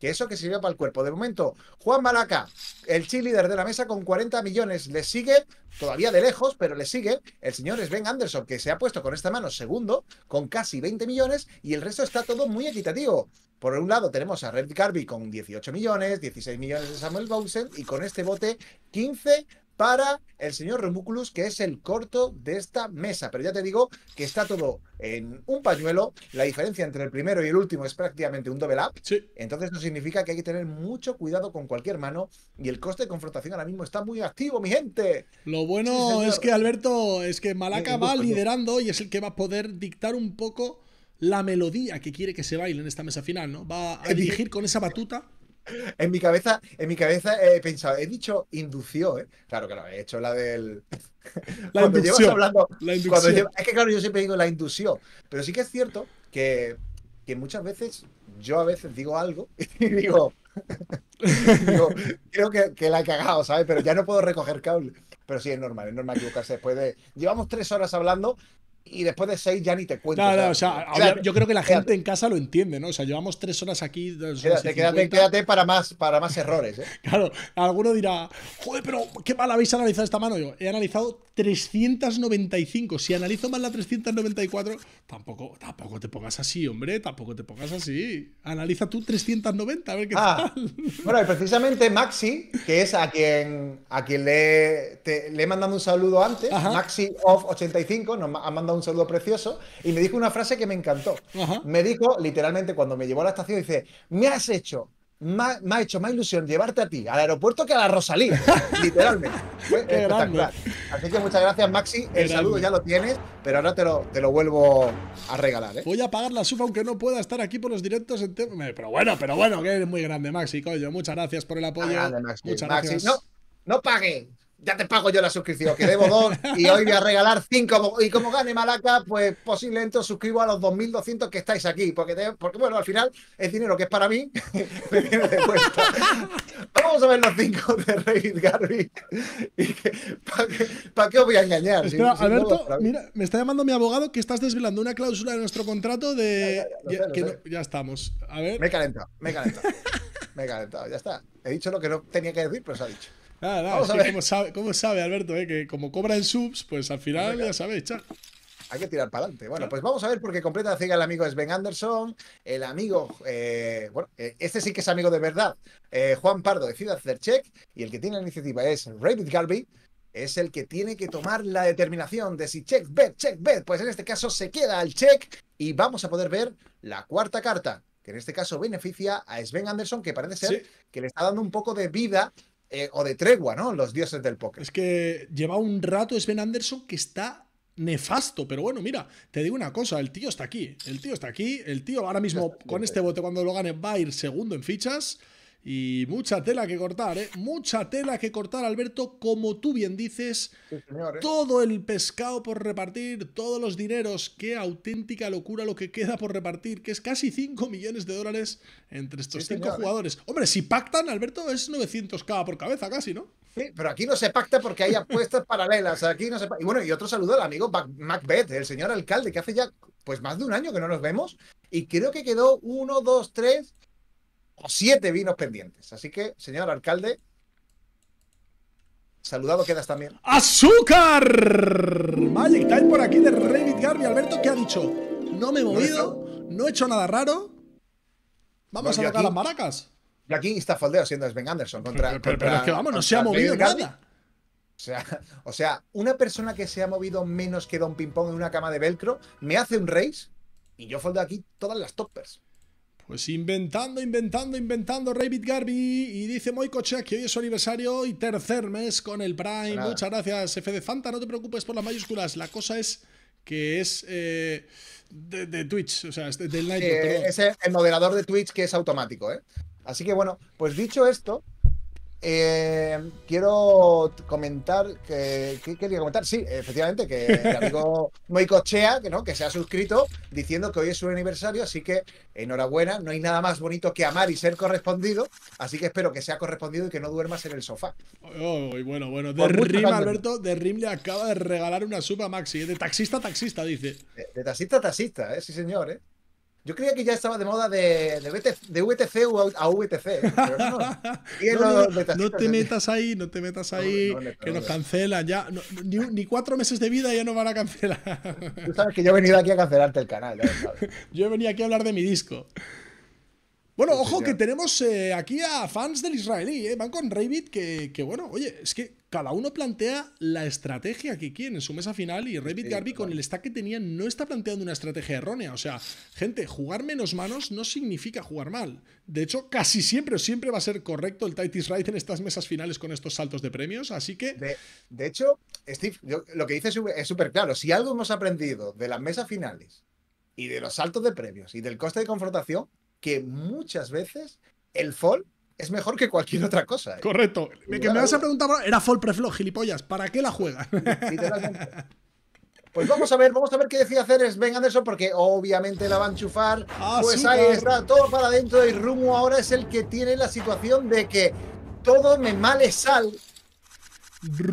que eso que sirve para el cuerpo. De momento, Juan Malaca, el cheerleader de la mesa con 40 millones, le sigue, todavía de lejos, pero le sigue el señor Sven Anderson, que se ha puesto con esta mano segundo, con casi 20 millones, y el resto está todo muy equitativo. Por un lado tenemos a Red Carby con 18 millones, 16 millones de Samuel Bowsen, y con este bote 15 para el señor Remúculus, que es el corto de esta mesa. Pero ya te digo que está todo en un pañuelo. La diferencia entre el primero y el último es prácticamente un double up. Entonces, eso significa que hay que tener mucho cuidado con cualquier mano. Y el coste de confrontación ahora mismo está muy activo, mi gente. Lo bueno es que Alberto, es que Malaca eh, va liderando y es el que va a poder dictar un poco la melodía que quiere que se baile en esta mesa final, ¿no? Va a eh, dirigir con esa batuta en mi cabeza, en mi cabeza he pensado, he dicho inducción, ¿eh? Claro que lo he hecho la del. La cuando hablando. La inducción. Es que claro, yo siempre digo la inducción. Pero sí que es cierto que, muchas veces, yo a veces digo algo y digo. creo que, que, la he cagado, ¿sabes? Pero ya no puedo recoger cable. Pero sí, es normal, es normal equivocarse después de. Llevamos tres horas hablando y después de seis ya ni te cuento. yo creo que la gente en casa lo entiende, ¿no? O sea, llevamos tres horas aquí. quédate, para más, para más errores. ¿eh? claro, alguno dirá, joder, pero qué mal habéis analizado esta mano. Yo he analizado 395. Si analizo más la 394, tampoco, tampoco te pongas así, hombre, tampoco te pongas así. Analiza tú 390, a ver qué ah, tal. Bueno, y precisamente Maxi, que es a quien, a quien le, le he mandado un saludo antes, Maxi of 85, nos ha mandado un un saludo precioso, y me dijo una frase que me encantó. Me dijo, literalmente, cuando me llevó a la estación, dice, me has hecho me ha, hecho más ilusión llevarte a ti al aeropuerto que a la Rosalía, literalmente. Así que muchas gracias, Maxi. el saludo ya lo tienes, pero ahora te lo, te lo vuelvo a regalar. ¿eh? Voy a pagar la sufa aunque no pueda estar aquí por los directos. pero bueno, pero bueno, que eres muy grande, Maxi, coño. Muchas gracias por el apoyo. Muchas No, no pague ya te pago yo la suscripción, que debo dos y hoy voy a regalar cinco. Y como gane Malaca, pues posiblemente os suscribo a los 2.200 que estáis aquí, porque, porque bueno, al final el dinero que es para mí, me viene de vuelta. Vamos a ver los cinco de David Garvey. ¿Para qué, os voy a engañar? Alberto, mira, me está llamando mi abogado que estás desvelando una cláusula de nuestro contrato de... Ya, estamos. A ver. Me he calentado, me he calentado. me he calentado, ya está. He dicho lo que no tenía que decir, pero se ha dicho. Ah, nada, nada, Cómo, sabe, Alberto, eh, que como cobra en subs, pues al final ya sabes, chao hay que tirar para adelante. Bueno, pues vamos a ver porque completa la ciega el amigo Sven Anderson, el amigo, eh, bueno, eh, este sí que es amigo de verdad, Juan Pardo decide hacer check. y el que tiene la iniciativa es Rabbit Garvey, es el que tiene que tomar la determinación de si check, bet, check, bet. Pues en este caso se queda al check y vamos a poder ver la cuarta carta, que en este caso beneficia a Sven Anderson, que parece ser que le está dando un poco de vida eh, o de tregua, ¿no? Los dioses del póker. Es que lleva un rato Sven Anderson que está nefasto, pero bueno, mira, te digo una cosa, el tío está aquí, el tío está aquí, el tío ahora mismo con este bote cuando lo gane va a ir segundo en fichas. Y mucha tela que cortar, ¿eh? Mucha tela que cortar, Alberto, como tú bien dices. ¿eh? Todo el pescado por repartir, todos los dineros. Qué auténtica locura lo que queda por repartir, que es casi 5 millones de dólares entre estos 5 ¿eh? jugadores. Hombre, si pactan, Alberto, es 900k por cabeza casi, ¿no? Sí, pero aquí no se pacta porque hay apuestas paralelas. Aquí no se y bueno, y otro saludo al amigo Macbeth, el señor alcalde, que hace ya pues más de un año que no nos vemos. Y creo que quedó uno, dos, tres, o siete vinos pendientes. Así que, señor alcalde, Saludado quedas también. ¡Azúcar! Magic Time por aquí de Revit Garby, Alberto, ¿qué ha dicho? No me he movido, no he hecho nada raro. Vamos a tocar las maracas. Y aquí está faldeo siendo Sven Anderson contra. Pero, es que vamos, no se ha movido nada. O sea, o sea, una persona que se ha movido menos que Don Ping Pong en una cama de velcro me hace un race y yo foldeo aquí todas las toppers. Pues inventando, inventando, inventando Ravid Garby y dice Moicochea que hoy es su aniversario y tercer mes con el Prime. Muchas gracias, F de Fanta. No te preocupes por las mayúsculas. La cosa es que es eh, de, Twitch, o sea, es es el moderador de Twitch que es automático, ¿eh? Así que bueno, pues dicho esto, eh, quiero comentar que, ¿qué quería comentar, sí, efectivamente, que el amigo Moicochea, que no, que se ha suscrito diciendo que hoy es su aniversario, así que enhorabuena, no hay nada más bonito que amar y ser correspondido, así que espero que sea correspondido y que no duermas en el sofá. Oh, bueno, bueno, pues de Rim, Alberto, de Rim le acaba de regalar una suba Maxi, ¿eh? de taxista taxista, dice. De, taxista taxista, ¿eh? sí señor, eh. Yo creía que ya estaba de moda de, de, VTC a VTC. ¿eh? Pero no, no, te metas ahí, no te metas ahí, que nos cancelan ya. Ni, cuatro meses de vida ya no van a cancelar. Tú sabes que yo he venido aquí a cancelarte el canal. yo he venido aquí a hablar de mi disco. Bueno, ojo que tenemos eh, aquí a fans del israelí, eh, van con Revit que, que, bueno, oye, es que cada uno plantea la estrategia que quiere en su mesa final y Revit con el stack que tenía no está planteando una estrategia errónea. O sea, gente, jugar menos manos no significa jugar mal. De hecho, casi siempre o siempre va a ser correcto el Titus Right en estas mesas finales con estos saltos de premios. Así que. De, hecho, Steve, lo que dices es súper claro. Si algo hemos aprendido de las mesas finales y de los saltos de premios y del coste de confrontación, que muchas veces el fall es mejor que cualquier otra cosa. ¿eh? Correcto. que me vas a preguntar, era full Preflow, gilipollas, ¿para qué la juega? Literalmente. Pues vamos a ver, vamos a ver qué decía hacer Sven eso porque obviamente la va a enchufar. Ah, pues ahí está, todo para adentro y Rumo ahora es el que tiene la situación de que todo me male sal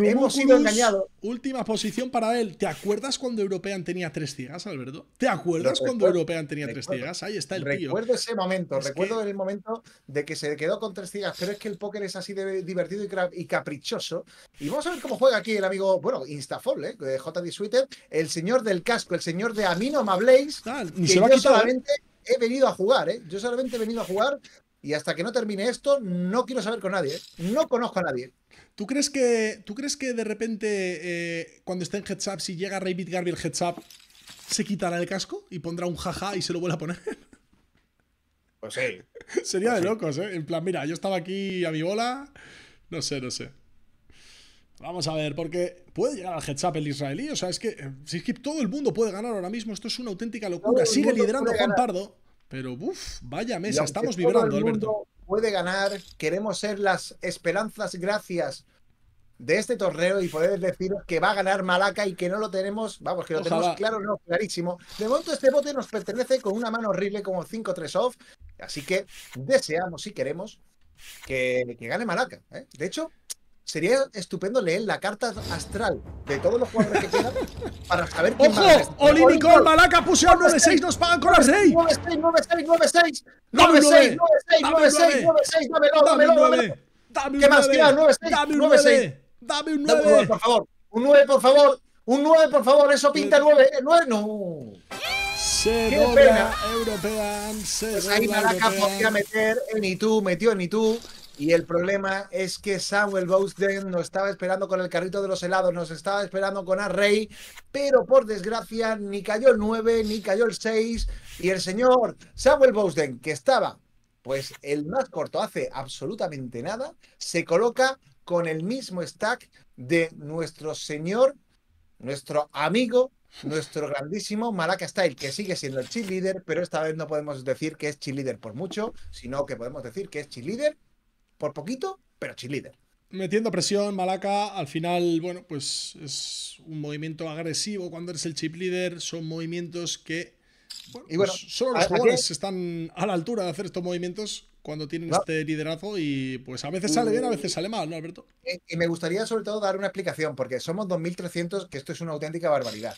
Hemos sido engañados. Última posición para él. ¿Te acuerdas cuando European tenía tres ciegas, Alberto? ¿Te acuerdas cuando European tenía tres ciegas? Ahí está el recuerdo tío. Recuerdo ese momento, recuerdo el momento de que se quedó con tres ciegas, pero es que el póker es así de divertido y, caprichoso. Y vamos a ver cómo juega aquí el amigo, bueno, Instafol, ¿eh? JD Sweeter, el señor del casco, el señor de Amino Mablaze, Que yo ¿eh? Solamente he venido a jugar, ¿eh? Yo solamente he venido a jugar y hasta que no termine esto, no quiero saber con nadie. ¿eh? No conozco a nadie. ¿Tú crees que, ¿tú crees que de repente, eh, cuando esté en Heads Up, si llega Revit Garby el Heads se quitará el casco y pondrá un jaja y se lo vuelve a poner? Pues sí. Sería pues de locos, ¿eh? En plan, mira, yo estaba aquí a mi bola. No sé, no sé. Vamos a ver, porque puede llegar al heads el israelí. O sea, es que, eh, es que todo el mundo puede ganar ahora mismo. Esto es una auténtica locura. Sigue liderando Juan Pardo. Pero, uff, vaya mesa, estamos vibrando, el mundo Puede ganar, queremos ser las esperanzas, gracias de este torneo y poder deciros que va a ganar Malaca y que no lo tenemos, vamos, que lo tenemos claro, no, clarísimo. De momento este bote nos pertenece con una mano horrible como 5-3 off, así que deseamos y queremos que, que gane Malaca. ¿eh? De hecho, Sería estupendo leer la carta astral de todos los jugadores que quedan para saber quién ¡Ojo! Oli Malaca puso 9-6, nos pagan con las 6. 9-6, 9-6, 9-6. 9-6, 9-6, 9-6, dámelo, dámelo, dámelo. Dame un 9, más? ¿Qué más? 9-6, 9-6. Dame un 9. Un 9, por favor. Un 9, por favor. Un 9, por favor. Eso pinta 9. Eh. 9, eh, no. Segovia European. Pues ahí Malaca podía meter en Itu, metió en Itu. Y el problema es que Samuel Bowden nos estaba esperando con el carrito de los helados, nos estaba esperando con Arrey, pero por desgracia ni cayó el 9, ni cayó el 6. Y el señor Samuel Bowden que estaba, pues el más corto hace absolutamente nada, se coloca con el mismo stack de nuestro señor, nuestro amigo, nuestro grandísimo Maraca Style, que sigue siendo el leader, pero esta vez no podemos decir que es chill leader por mucho, sino que podemos decir que es leader por poquito, pero chip leader. Metiendo presión, Malaca al final, bueno, pues es un movimiento agresivo cuando eres el chip leader. Son movimientos que y bueno, pues solo los jugadores están a la altura de hacer estos movimientos cuando tienen este liderazgo y pues a veces sale bien, a veces sale mal, ¿no, Alberto? Y, me gustaría sobre todo dar una explicación, porque somos 2.300, que esto es una auténtica barbaridad.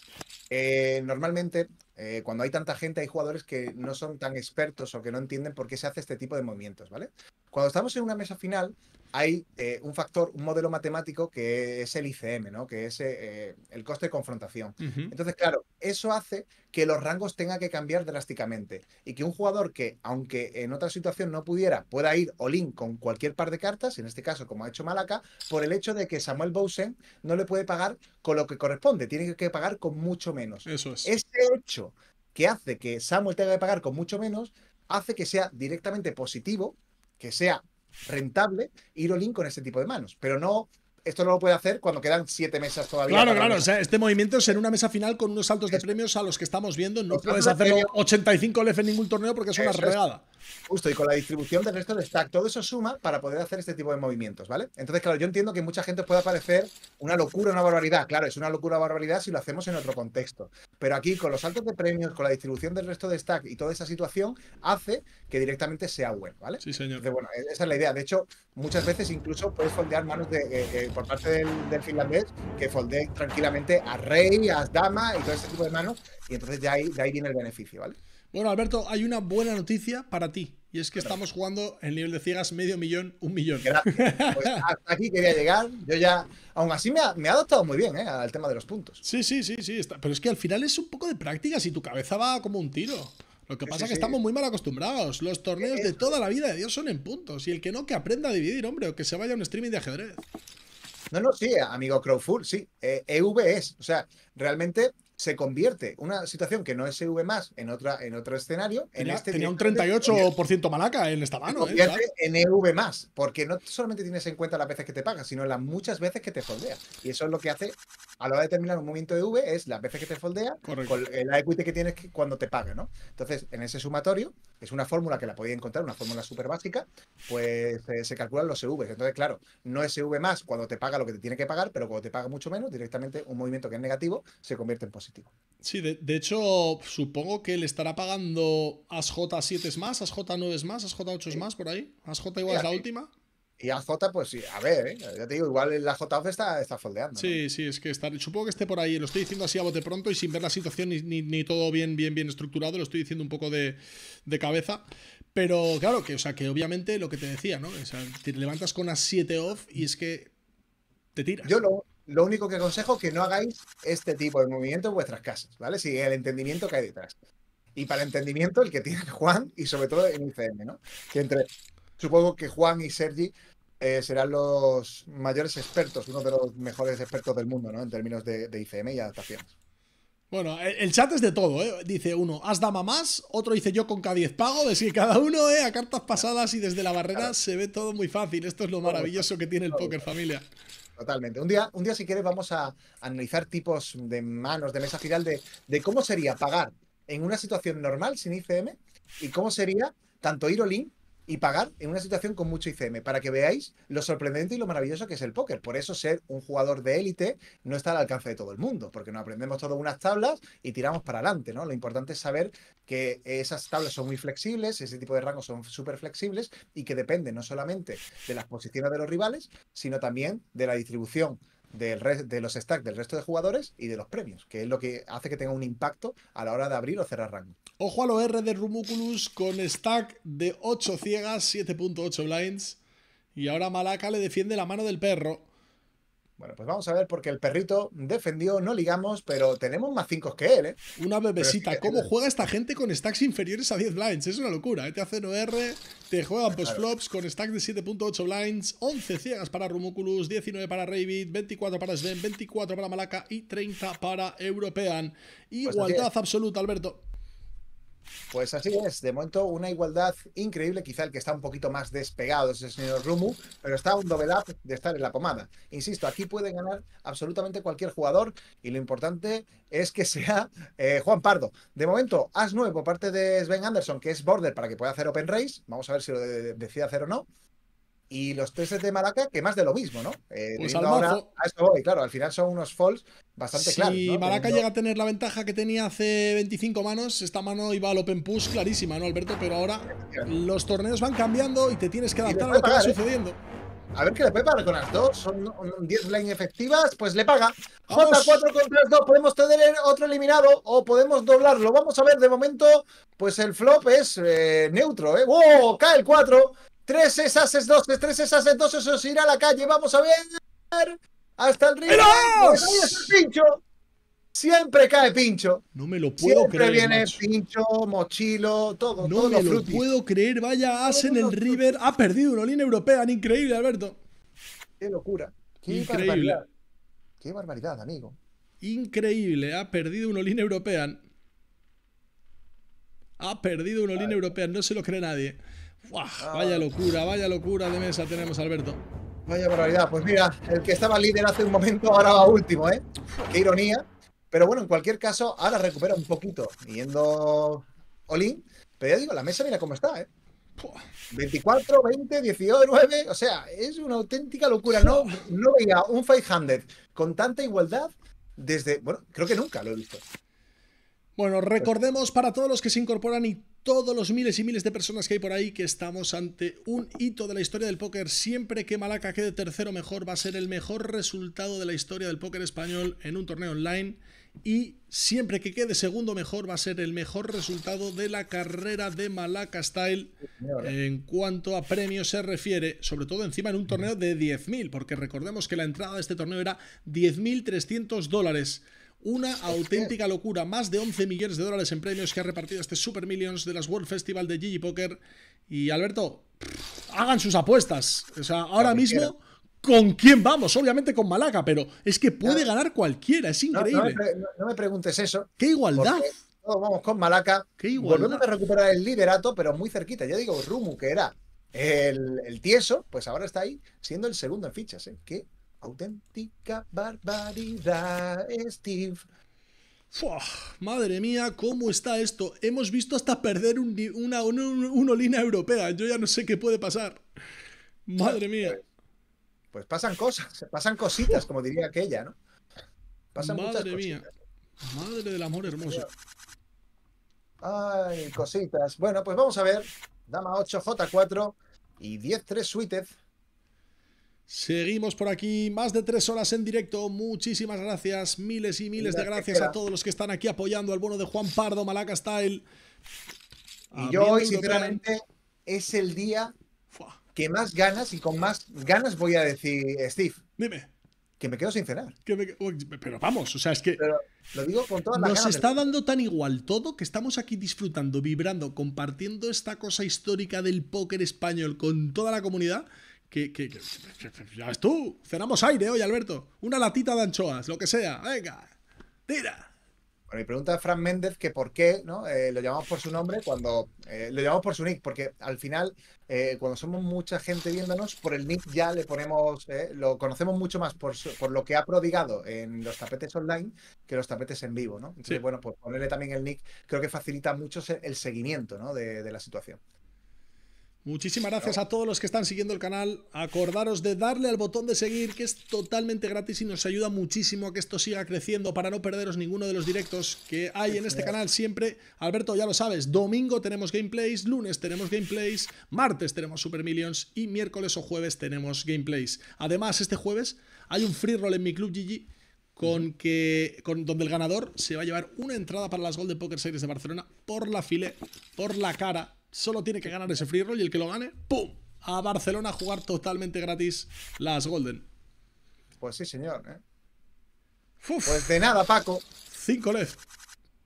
Eh, normalmente eh, cuando hay tanta gente, hay jugadores que no son tan expertos o que no entienden por qué se hace este tipo de movimientos, ¿vale? Cuando estamos en una mesa final, hay eh, un factor, un modelo matemático que es el ICM, ¿no? que es eh, eh, el coste de confrontación. Entonces, claro, eso hace que los rangos tengan que cambiar drásticamente y que un jugador que, aunque en otra situación no pudiera, pueda ir all con cualquier par de cartas, en este caso como ha hecho Malaca, por el hecho de que Samuel Bowsen no le puede pagar con lo que corresponde, tiene que pagar con mucho menos. Eso es. Este hecho que hace que Samuel tenga que pagar con mucho menos, hace que sea directamente positivo, que sea rentable ir all in con ese tipo de manos, pero no esto no lo puede hacer cuando quedan siete mesas todavía. Claro, claro. este movimiento es en una mesa final con unos saltos de premios a los que estamos viendo. No puedes hacerlo 85 LF en ningún torneo porque es una regada. justo, y con la distribución del resto del stack. Todo eso suma para poder hacer este tipo de movimientos, ¿vale? Entonces, claro, yo entiendo que mucha gente pueda parecer una locura, una barbaridad. Claro, es una locura, barbaridad si lo hacemos en otro contexto. Pero aquí, con los saltos de premios, con la distribución del resto de stack y toda esa situación, hace que directamente sea web, ¿vale? Sí, señor. bueno, e-, esa es la idea. De hecho, muchas veces incluso puedes foldear manos de. Eh, eh, por parte del, finlandés que folde tranquilamente a rey, a dama y todo ese tipo de manos. Y entonces de ahí, de ahí viene el beneficio, ¿vale? Bueno, Alberto, hay una buena noticia para ti. Y es que estamos jugando en nivel de ciegas medio millón, un millón. Gracias. Pues, hasta aquí quería llegar. Yo ya. Aún así me ha, me adaptado muy bien ¿eh? al tema de los puntos. Sí, sí, sí, sí. Pero es que al final es un poco de práctica si tu cabeza va como un tiro. Lo que pasa es que estamos muy mal acostumbrados. Los torneos de toda la vida de Dios son en puntos. Y el que no, que aprenda a dividir, hombre, o que se vaya a un streaming de ajedrez. No, no, sí, amigo Crowfull, sí. EV eh, e es, o sea, realmente se convierte una situación que no es EV más en, otra, en otro escenario. En tenía, este tenía un 38% malaca en esta mano. Se ¿eh? convierte en EV más, porque no solamente tienes en cuenta las veces que te pagas, sino las muchas veces que te foldea. Y eso es lo que hace a la hora de determinar un movimiento de V es las veces que te foldea con el equity que tienes cuando te pague, ¿no? Entonces, en ese sumatorio, es una fórmula que la podía encontrar, una fórmula súper básica, pues eh, se calculan los EVs. Entonces, claro, no es EV más cuando te paga lo que te tiene que pagar, pero cuando te paga mucho menos, directamente un movimiento que es negativo se convierte en positivo. Sí, de, hecho, supongo que le estará pagando ASJ 7 es más, ASJ 9 es más, ASJ 8 es más, por ahí. ASJ igual eh, es la última. Y AJ, pues sí, a ver, ¿eh? ya te digo, igual el AJ está, está foldeando. Sí, sí, es que está, supongo que esté por ahí, lo estoy diciendo así a bote pronto y sin ver la situación ni, ni, todo bien, bien, bien estructurado, lo estoy diciendo un poco de, de cabeza. Pero claro, que, o sea, que obviamente lo que te decía, ¿no? O sea, te levantas con las 7 off y es que te tiras. Yo lo, lo único que aconsejo es que no hagáis este tipo de movimiento en vuestras casas, ¿vale? Si el entendimiento que hay detrás. Y para el entendimiento, el que tiene Juan y sobre todo en ICM, ¿no? Que entre Supongo que Juan y Sergi eh, serán los mayores expertos, uno de los mejores expertos del mundo, ¿no? En términos de, ICM y adaptaciones. Bueno, el chat es de todo, ¿eh? Dice uno, haz dama más, otro dice yo con K10 pago, decir cada uno, ¿eh? A cartas pasadas y desde la barrera se ve todo muy fácil. Esto es lo maravilloso que tiene el póker familia. Totalmente. Un día, un día si quieres, vamos a analizar tipos de manos, de mesa final, de, cómo sería pagar en una situación normal sin ICM y cómo sería tanto ir o y pagar en una situación con mucho ICM, para que veáis lo sorprendente y lo maravilloso que es el póker. Por eso ser un jugador de élite no está al alcance de todo el mundo, porque nos aprendemos todas unas tablas y tiramos para adelante, ¿no? Lo importante es saber que esas tablas son muy flexibles, ese tipo de rangos son súper flexibles y que depende no solamente de las posiciones de los rivales, sino también de la distribución del de los stacks del resto de jugadores y de los premios, que es lo que hace que tenga un impacto a la hora de abrir o cerrar rango. Ojo al R de Rumuculus con stack de 8 ciegas, 7.8 blinds. Y ahora Malaka le defiende la mano del perro. Bueno, pues vamos a ver, porque el perrito defendió, no ligamos, pero tenemos más 5 que él, ¿eh? Una bebesita. ¿Cómo juega esta gente con stacks inferiores a 10 blinds? Es una locura, ¿eh? Te hacen OR, te juegan post-flops con stacks de 7.8 blinds, 11 ciegas para Rumuculus, 19 para Raybit, 24 para Sven, 24 para Malaca y 30 para European. Pues Igualdad absoluta, Alberto. Pues así es, de momento una igualdad increíble, quizá el que está un poquito más despegado es el señor Rumu, pero está un novedad de estar en la pomada. Insisto, aquí puede ganar absolutamente cualquier jugador y lo importante es que sea eh, Juan Pardo. De momento, as 9 por parte de Sven Anderson, que es border para que pueda hacer open race, vamos a ver si lo decide hacer o no. Y los tres de Maraca, que más de lo mismo, ¿no? Eh, pues ahora, a eso voy, claro, al final son unos falls bastante claros. Si Maraca llega a tener la ventaja que tenía hace 25 manos, esta mano iba al Open Push clarísima, ¿no, Alberto? Pero ahora los torneos van cambiando y te tienes que adaptar a lo que va ¿eh? sucediendo. A ver qué le puede pagar con las dos. Son 10 line efectivas, pues le paga. J4 contra las dos. Podemos tener otro eliminado o podemos doblarlo. Vamos a ver, de momento, pues el flop es eh, neutro. ¿eh? ¡Wow! ¡Oh! Cae el 4. 13 haces 12, 13 es 12, se irá a la calle. Vamos a ver. Hasta el River! ¡Pero! pincho. Siempre cae pincho. No me lo puedo creer. Siempre viene pincho, mochilo, todo. No me lo puedo creer. Vaya hacen el River. Ha perdido una línea europea. Increíble, Alberto. Qué locura. Qué Increíble. Qué barbaridad, amigo. Increíble. Ha perdido una línea europea. Ha perdido una línea europea. No se lo cree nadie. Ah. vaya locura, vaya locura de mesa tenemos, Alberto. Vaya barbaridad. Pues mira, el que estaba líder hace un momento ahora va último, ¿eh? Qué ironía. Pero bueno, en cualquier caso, ahora recupera un poquito Viendo Olin. Pero ya digo, la mesa mira cómo está, ¿eh? 24, 20, 18, 9. O sea, es una auténtica locura. No, no veía un 500 con tanta igualdad desde. Bueno, creo que nunca lo he visto. Bueno, recordemos para todos los que se incorporan y todos los miles y miles de personas que hay por ahí que estamos ante un hito de la historia del póker. Siempre que Malaca quede tercero mejor va a ser el mejor resultado de la historia del póker español en un torneo online y siempre que quede segundo mejor va a ser el mejor resultado de la carrera de Malaca Style en cuanto a premios se refiere, sobre todo encima en un torneo de 10.000, porque recordemos que la entrada de este torneo era 10.300 dólares. Una auténtica locura. Más de 11 millones de dólares en premios que ha repartido este Super Millions de las World Festival de Gigi Poker. Y Alberto, hagan sus apuestas. O sea, ahora mismo, ¿con quién vamos? Obviamente con Malaca, pero es que puede ganar cualquiera. Es increíble. No, me, preguntes eso. ¡Qué igualdad! Todos vamos con Malaca. ¡Qué igualdad! Volvemos a recuperar el liderato, pero muy cerquita. Ya digo, Rumu, que era el, tieso, pues ahora está ahí siendo el segundo en fichas. ¿eh? ¡Qué Auténtica barbaridad, Steve. madre mía, ¿cómo está esto? Hemos visto hasta perder una, una, europea. Yo ya no sé qué puede pasar. Madre pues, mía. Pues, pasan cosas, pasan cositas, como diría aquella, ¿no? Pasan madre mía. Madre del amor hermoso. Ay, cositas. Bueno, pues vamos a ver. Dama 8, J4 y 10-3 suited. Seguimos por aquí, más de tres horas en directo. Muchísimas gracias, miles y miles de gracias a todos los que están aquí apoyando al bono de Juan Pardo, Malaca Style. Y yo hoy, sinceramente, es el día que más ganas y con más ganas voy a decir, Steve. Dime. Que me quedo sin cenar. pero vamos, o sea, es que. lo digo con Nos está dando tan igual todo que estamos aquí disfrutando, vibrando, compartiendo esta cosa histórica del póker español con toda la comunidad ya ves tú, cerramos aire hoy, Alberto. Una latita de anchoas, lo que sea. Venga, tira. Bueno, y pregunta de Fran Méndez que por qué ¿no? Eh, lo llamamos por su nombre cuando eh, lo llamamos por su nick, porque al final, eh, cuando somos mucha gente viéndonos, por el nick ya le ponemos, lo conocemos mucho más por, lo que ha prodigado en los tapetes online que los tapetes en vivo. ¿no? Entonces, bueno, pues ponerle también el nick creo que facilita mucho el seguimiento ¿no? de, de la situación. Muchísimas gracias a todos los que están siguiendo el canal. Acordaros de darle al botón de seguir, que es totalmente gratis y nos ayuda muchísimo a que esto siga creciendo para no perderos ninguno de los directos que hay en este canal siempre. Alberto, ya lo sabes, domingo tenemos gameplays, lunes tenemos gameplays, martes tenemos Super Millions y miércoles o jueves tenemos gameplays. Además, este jueves hay un free roll en mi club GG con que con donde el ganador se va a llevar una entrada para las Golden Poker Series de Barcelona por la file, por la cara solo tiene que ganar ese free roll y el que lo gane, ¡pum! A Barcelona a jugar totalmente gratis las Golden. Pues sí, señor. ¿eh? Pues de nada, Paco. cinco left.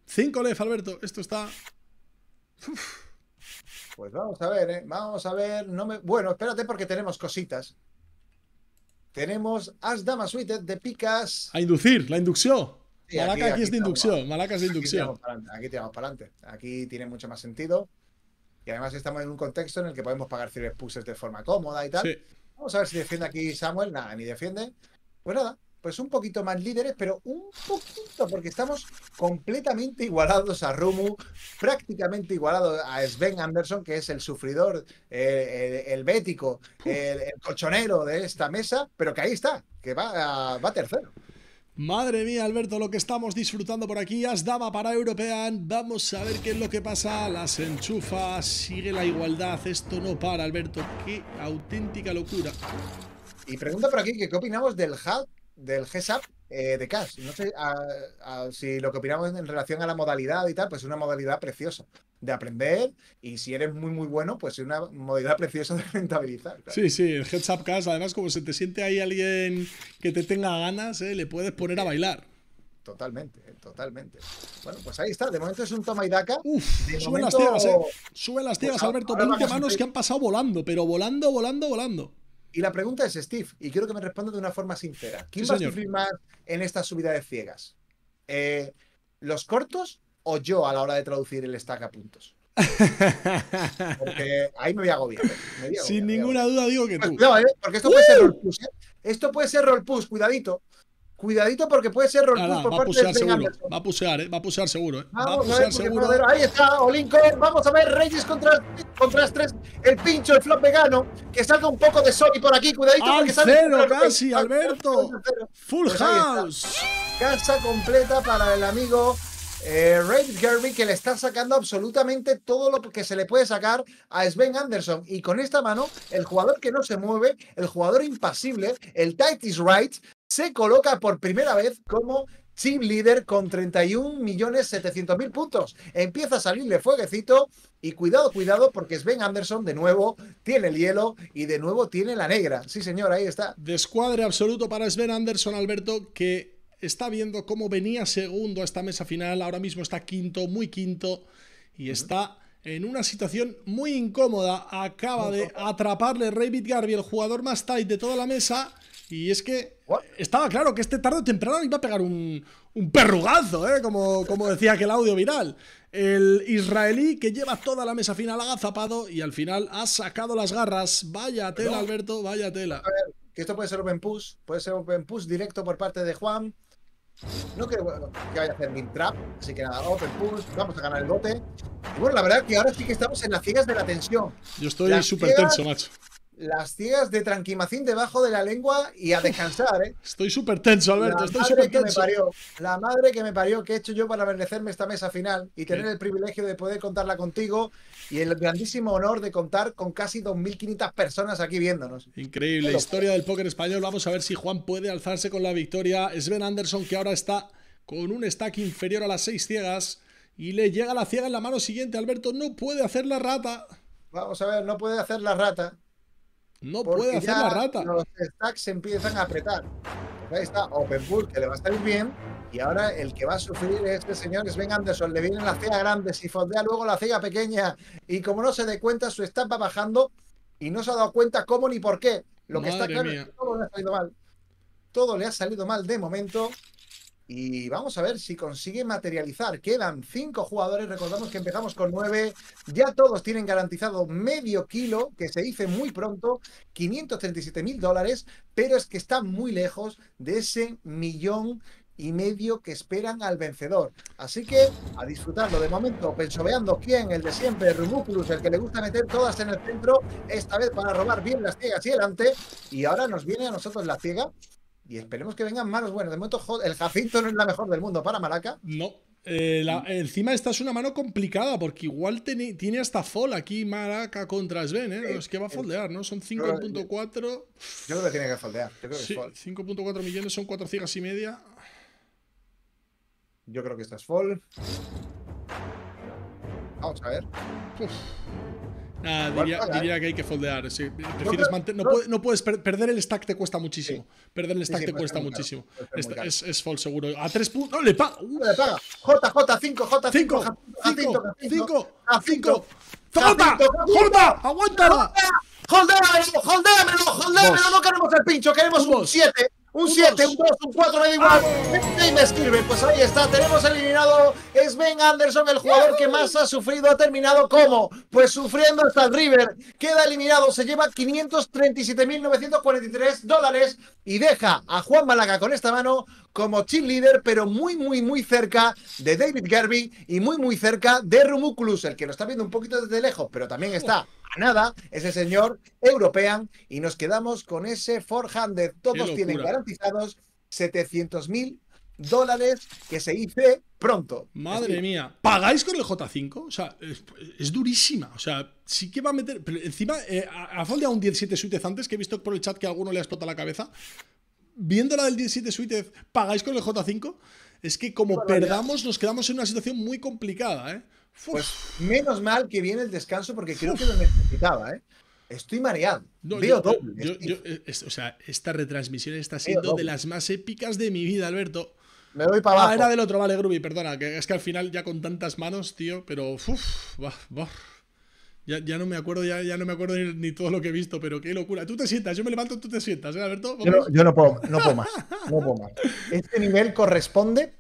cinco left, Alberto. Esto está. Pues vamos a ver, ¿eh? Vamos a ver. No me... Bueno, espérate porque tenemos cositas. Tenemos As Dama Suited de picas. A inducir, la inducción. Malaca aquí, es de inducción. Malaca es de inducción. Aquí tiramos para adelante. aquí tiene mucho más sentido. Y además estamos en un contexto en el que podemos pagar puses de forma cómoda y tal. Vamos a ver si defiende aquí Samuel. Nada, ni defiende. Pues nada, pues un poquito más líderes, pero un poquito, porque estamos completamente igualados a Rumu, prácticamente igualados a Sven Anderson, que es el sufridor, el, bético, el, cochonero de esta mesa, pero que ahí está, que va, a, va tercero. Madre mía, Alberto, lo que estamos disfrutando por aquí. Asdama para European. Vamos a ver qué es lo que pasa. Las enchufas, sigue la igualdad. Esto no para, Alberto. Qué auténtica locura. Y pregunta por aquí qué opinamos del hack del GSAP eh, de Cash. No sé si lo que opinamos en relación a la modalidad y tal, pues es una modalidad preciosa de aprender y si eres muy muy bueno, pues es una modalidad preciosa de rentabilizar. Sí, sí, el Heads Cash, además como se te siente ahí alguien que te tenga ganas, eh, le puedes poner a bailar. Totalmente, eh, totalmente. Bueno, pues ahí está. De momento es un toma y daca. suben las tierras, ¿eh? Suben las pues tierras, Alberto. 20 manos que han pasado volando, pero volando, volando, volando. Y la pregunta es, Steve, y quiero que me responda de una forma sincera. ¿Quién va a sufrir más en estas subidas ciegas? Eh, ¿Los cortos o yo a la hora de traducir el stack a puntos? Porque ahí me voy a agobiar. ¿eh? Sin ninguna duda digo que tú. Pues, ¿eh? porque esto puede ser roll Esto puede ser roll push, cuidadito. Cuidadito porque puede ser roll por parte de seguro, Va a pusear, eh, va a pusear seguro. Eh. Vamos a, ver, seguro. ahí está, Olinco. Vamos a ver, Reyes contra, contra tres, el pincho, el flop vegano. Que salga un poco de Sony por aquí, cuidadito porque sale. Cero, casi, Alberto. Full pues house. Casa completa para el amigo eh, Ray Gerby que le está sacando absolutamente todo lo que se le puede sacar a Sven Anderson. Y con esta mano, el jugador que no se mueve, el jugador impasible, el Tight is Right, se coloca por primera vez como team leader con 31.700.000 puntos. Empieza a salirle fueguecito y cuidado, cuidado, porque Sven Anderson de nuevo tiene el hielo y de nuevo tiene la negra. Sí, señor, ahí está. Descuadre absoluto para Sven Anderson, Alberto, que está viendo cómo venía segundo a esta mesa final. Ahora mismo está quinto, muy quinto, y está en una situación muy incómoda. Acaba de atraparle Ravid Garvey, el jugador más tight de toda la mesa. Y es que estaba claro que este tarde o temprano iba a pegar un, perrugazo, ¿eh? como, como decía aquel audio viral. El israelí que lleva toda la mesa final agazapado y al final ha sacado las garras. Vaya tela, Alberto, vaya tela. A ver, que esto puede ser open push, puede ser open push directo por parte de Juan. No creo que vaya a hacer mil trap, así que nada, open push, vamos a ganar el bote. bueno, la verdad es que ahora sí que estamos en las ciegas de la tensión. Yo estoy súper tenso, macho las ciegas de Tranquimacín debajo de la lengua y a descansar, ¿eh? Estoy súper tenso, Alberto, la estoy súper tenso. Me parió, la madre que me parió, que he hecho yo para merecerme esta mesa final y tener el privilegio de poder contarla contigo y el grandísimo honor de contar con casi 2.500 personas aquí viéndonos. Increíble, historia del póker español. Vamos a ver si Juan puede alzarse con la victoria. Sven Anderson, que ahora está con un stack inferior a las seis ciegas y le llega la ciega en la mano siguiente. Alberto no puede hacer la rata. Vamos a ver, no puede hacer la rata. No puede hacer la rata. Los stacks empiezan a apretar. ahí está Openpool, que le va a salir bien. Y ahora el que va a sufrir es este señor Sven Anderson. Le viene la cega grande, si fondea luego la cega pequeña. Y como no se dé cuenta, su stack va bajando. Y no se ha dado cuenta cómo ni por qué. Lo que está claro es que todo le ha salido mal. Todo le ha salido mal de momento. Y vamos a ver si consigue materializar. Quedan cinco jugadores, recordamos que empezamos con nueve. Ya todos tienen garantizado medio kilo, que se dice muy pronto, 537 mil dólares, pero es que están muy lejos de ese millón y medio que esperan al vencedor. Así que a disfrutarlo de momento, pensoveando quién, el de siempre, Rumuculus, el que le gusta meter todas en el centro, esta vez para robar bien las ciegas y delante. Y ahora nos viene a nosotros la ciega y esperemos que vengan manos bueno De momento, el Jacinto no es la mejor del mundo para Maraca. No. Eh, la, encima esta es una mano complicada porque igual tiene hasta fall aquí Maraca contra Sven, ¿eh? es que va a foldear, ¿no? Son 5.4. Yo creo que tiene que foldear. 5.4 millones son 4 cigas y media. Yo creo que esta es fall. Vamos a ver diría, que hay que foldear. Prefieres no, puedes, perder el stack te cuesta muchísimo. Perder el stack te cuesta muchísimo. es, es seguro. A tres puntos. ¡No, le paga! J ¡Le paga! J 5, J, 5, 5, 5, 5, ¡J! ¡J! ¡Aguántala! ¡Holdéamelo! ¡Holdéamelo! No queremos el pincho, queremos un 7. Un 7, un 2, un 4, da igual. Este y me escribe. Pues ahí está, tenemos eliminado. Es Ben Anderson, el jugador que más ha sufrido. Ha terminado como? Pues sufriendo hasta River. Queda eliminado, se lleva 537.943 dólares y deja a Juan Malaga con esta mano como leader, pero muy, muy, muy cerca de David Gerby y muy, muy cerca de Rumuculus, el que lo está viendo un poquito desde lejos, pero también está a nada ese señor European y nos quedamos con ese forehand. Todos tienen garantizados 700 mil dólares que se hice pronto. Madre mía, ¿pagáis con el J5? O sea, es, durísima. O sea, sí que va a meter. Pero encima, eh, a falta un 17 suites antes que he visto por el chat que a alguno le ha explotado la cabeza viendo la del 17 Suite, ¿pagáis con el J5? Es que como perdamos, nos quedamos en una situación muy complicada, ¿eh? Pues menos mal que viene el descanso porque creo que lo necesitaba, ¿eh? Estoy mareado. Veo o sea, esta retransmisión está siendo de las más épicas de mi vida, Alberto. Me voy para ah, abajo. Ah, era del otro, vale, Grubi, perdona. Que es que al final ya con tantas manos, tío, pero... Uf, ya, no me acuerdo, ya, ya no me acuerdo ni, todo lo que he visto, pero qué locura. Tú te sientas, yo me levanto, tú te sientas, ¿eh, Alberto? Yo no, puedo, no puedo más, Este nivel corresponde,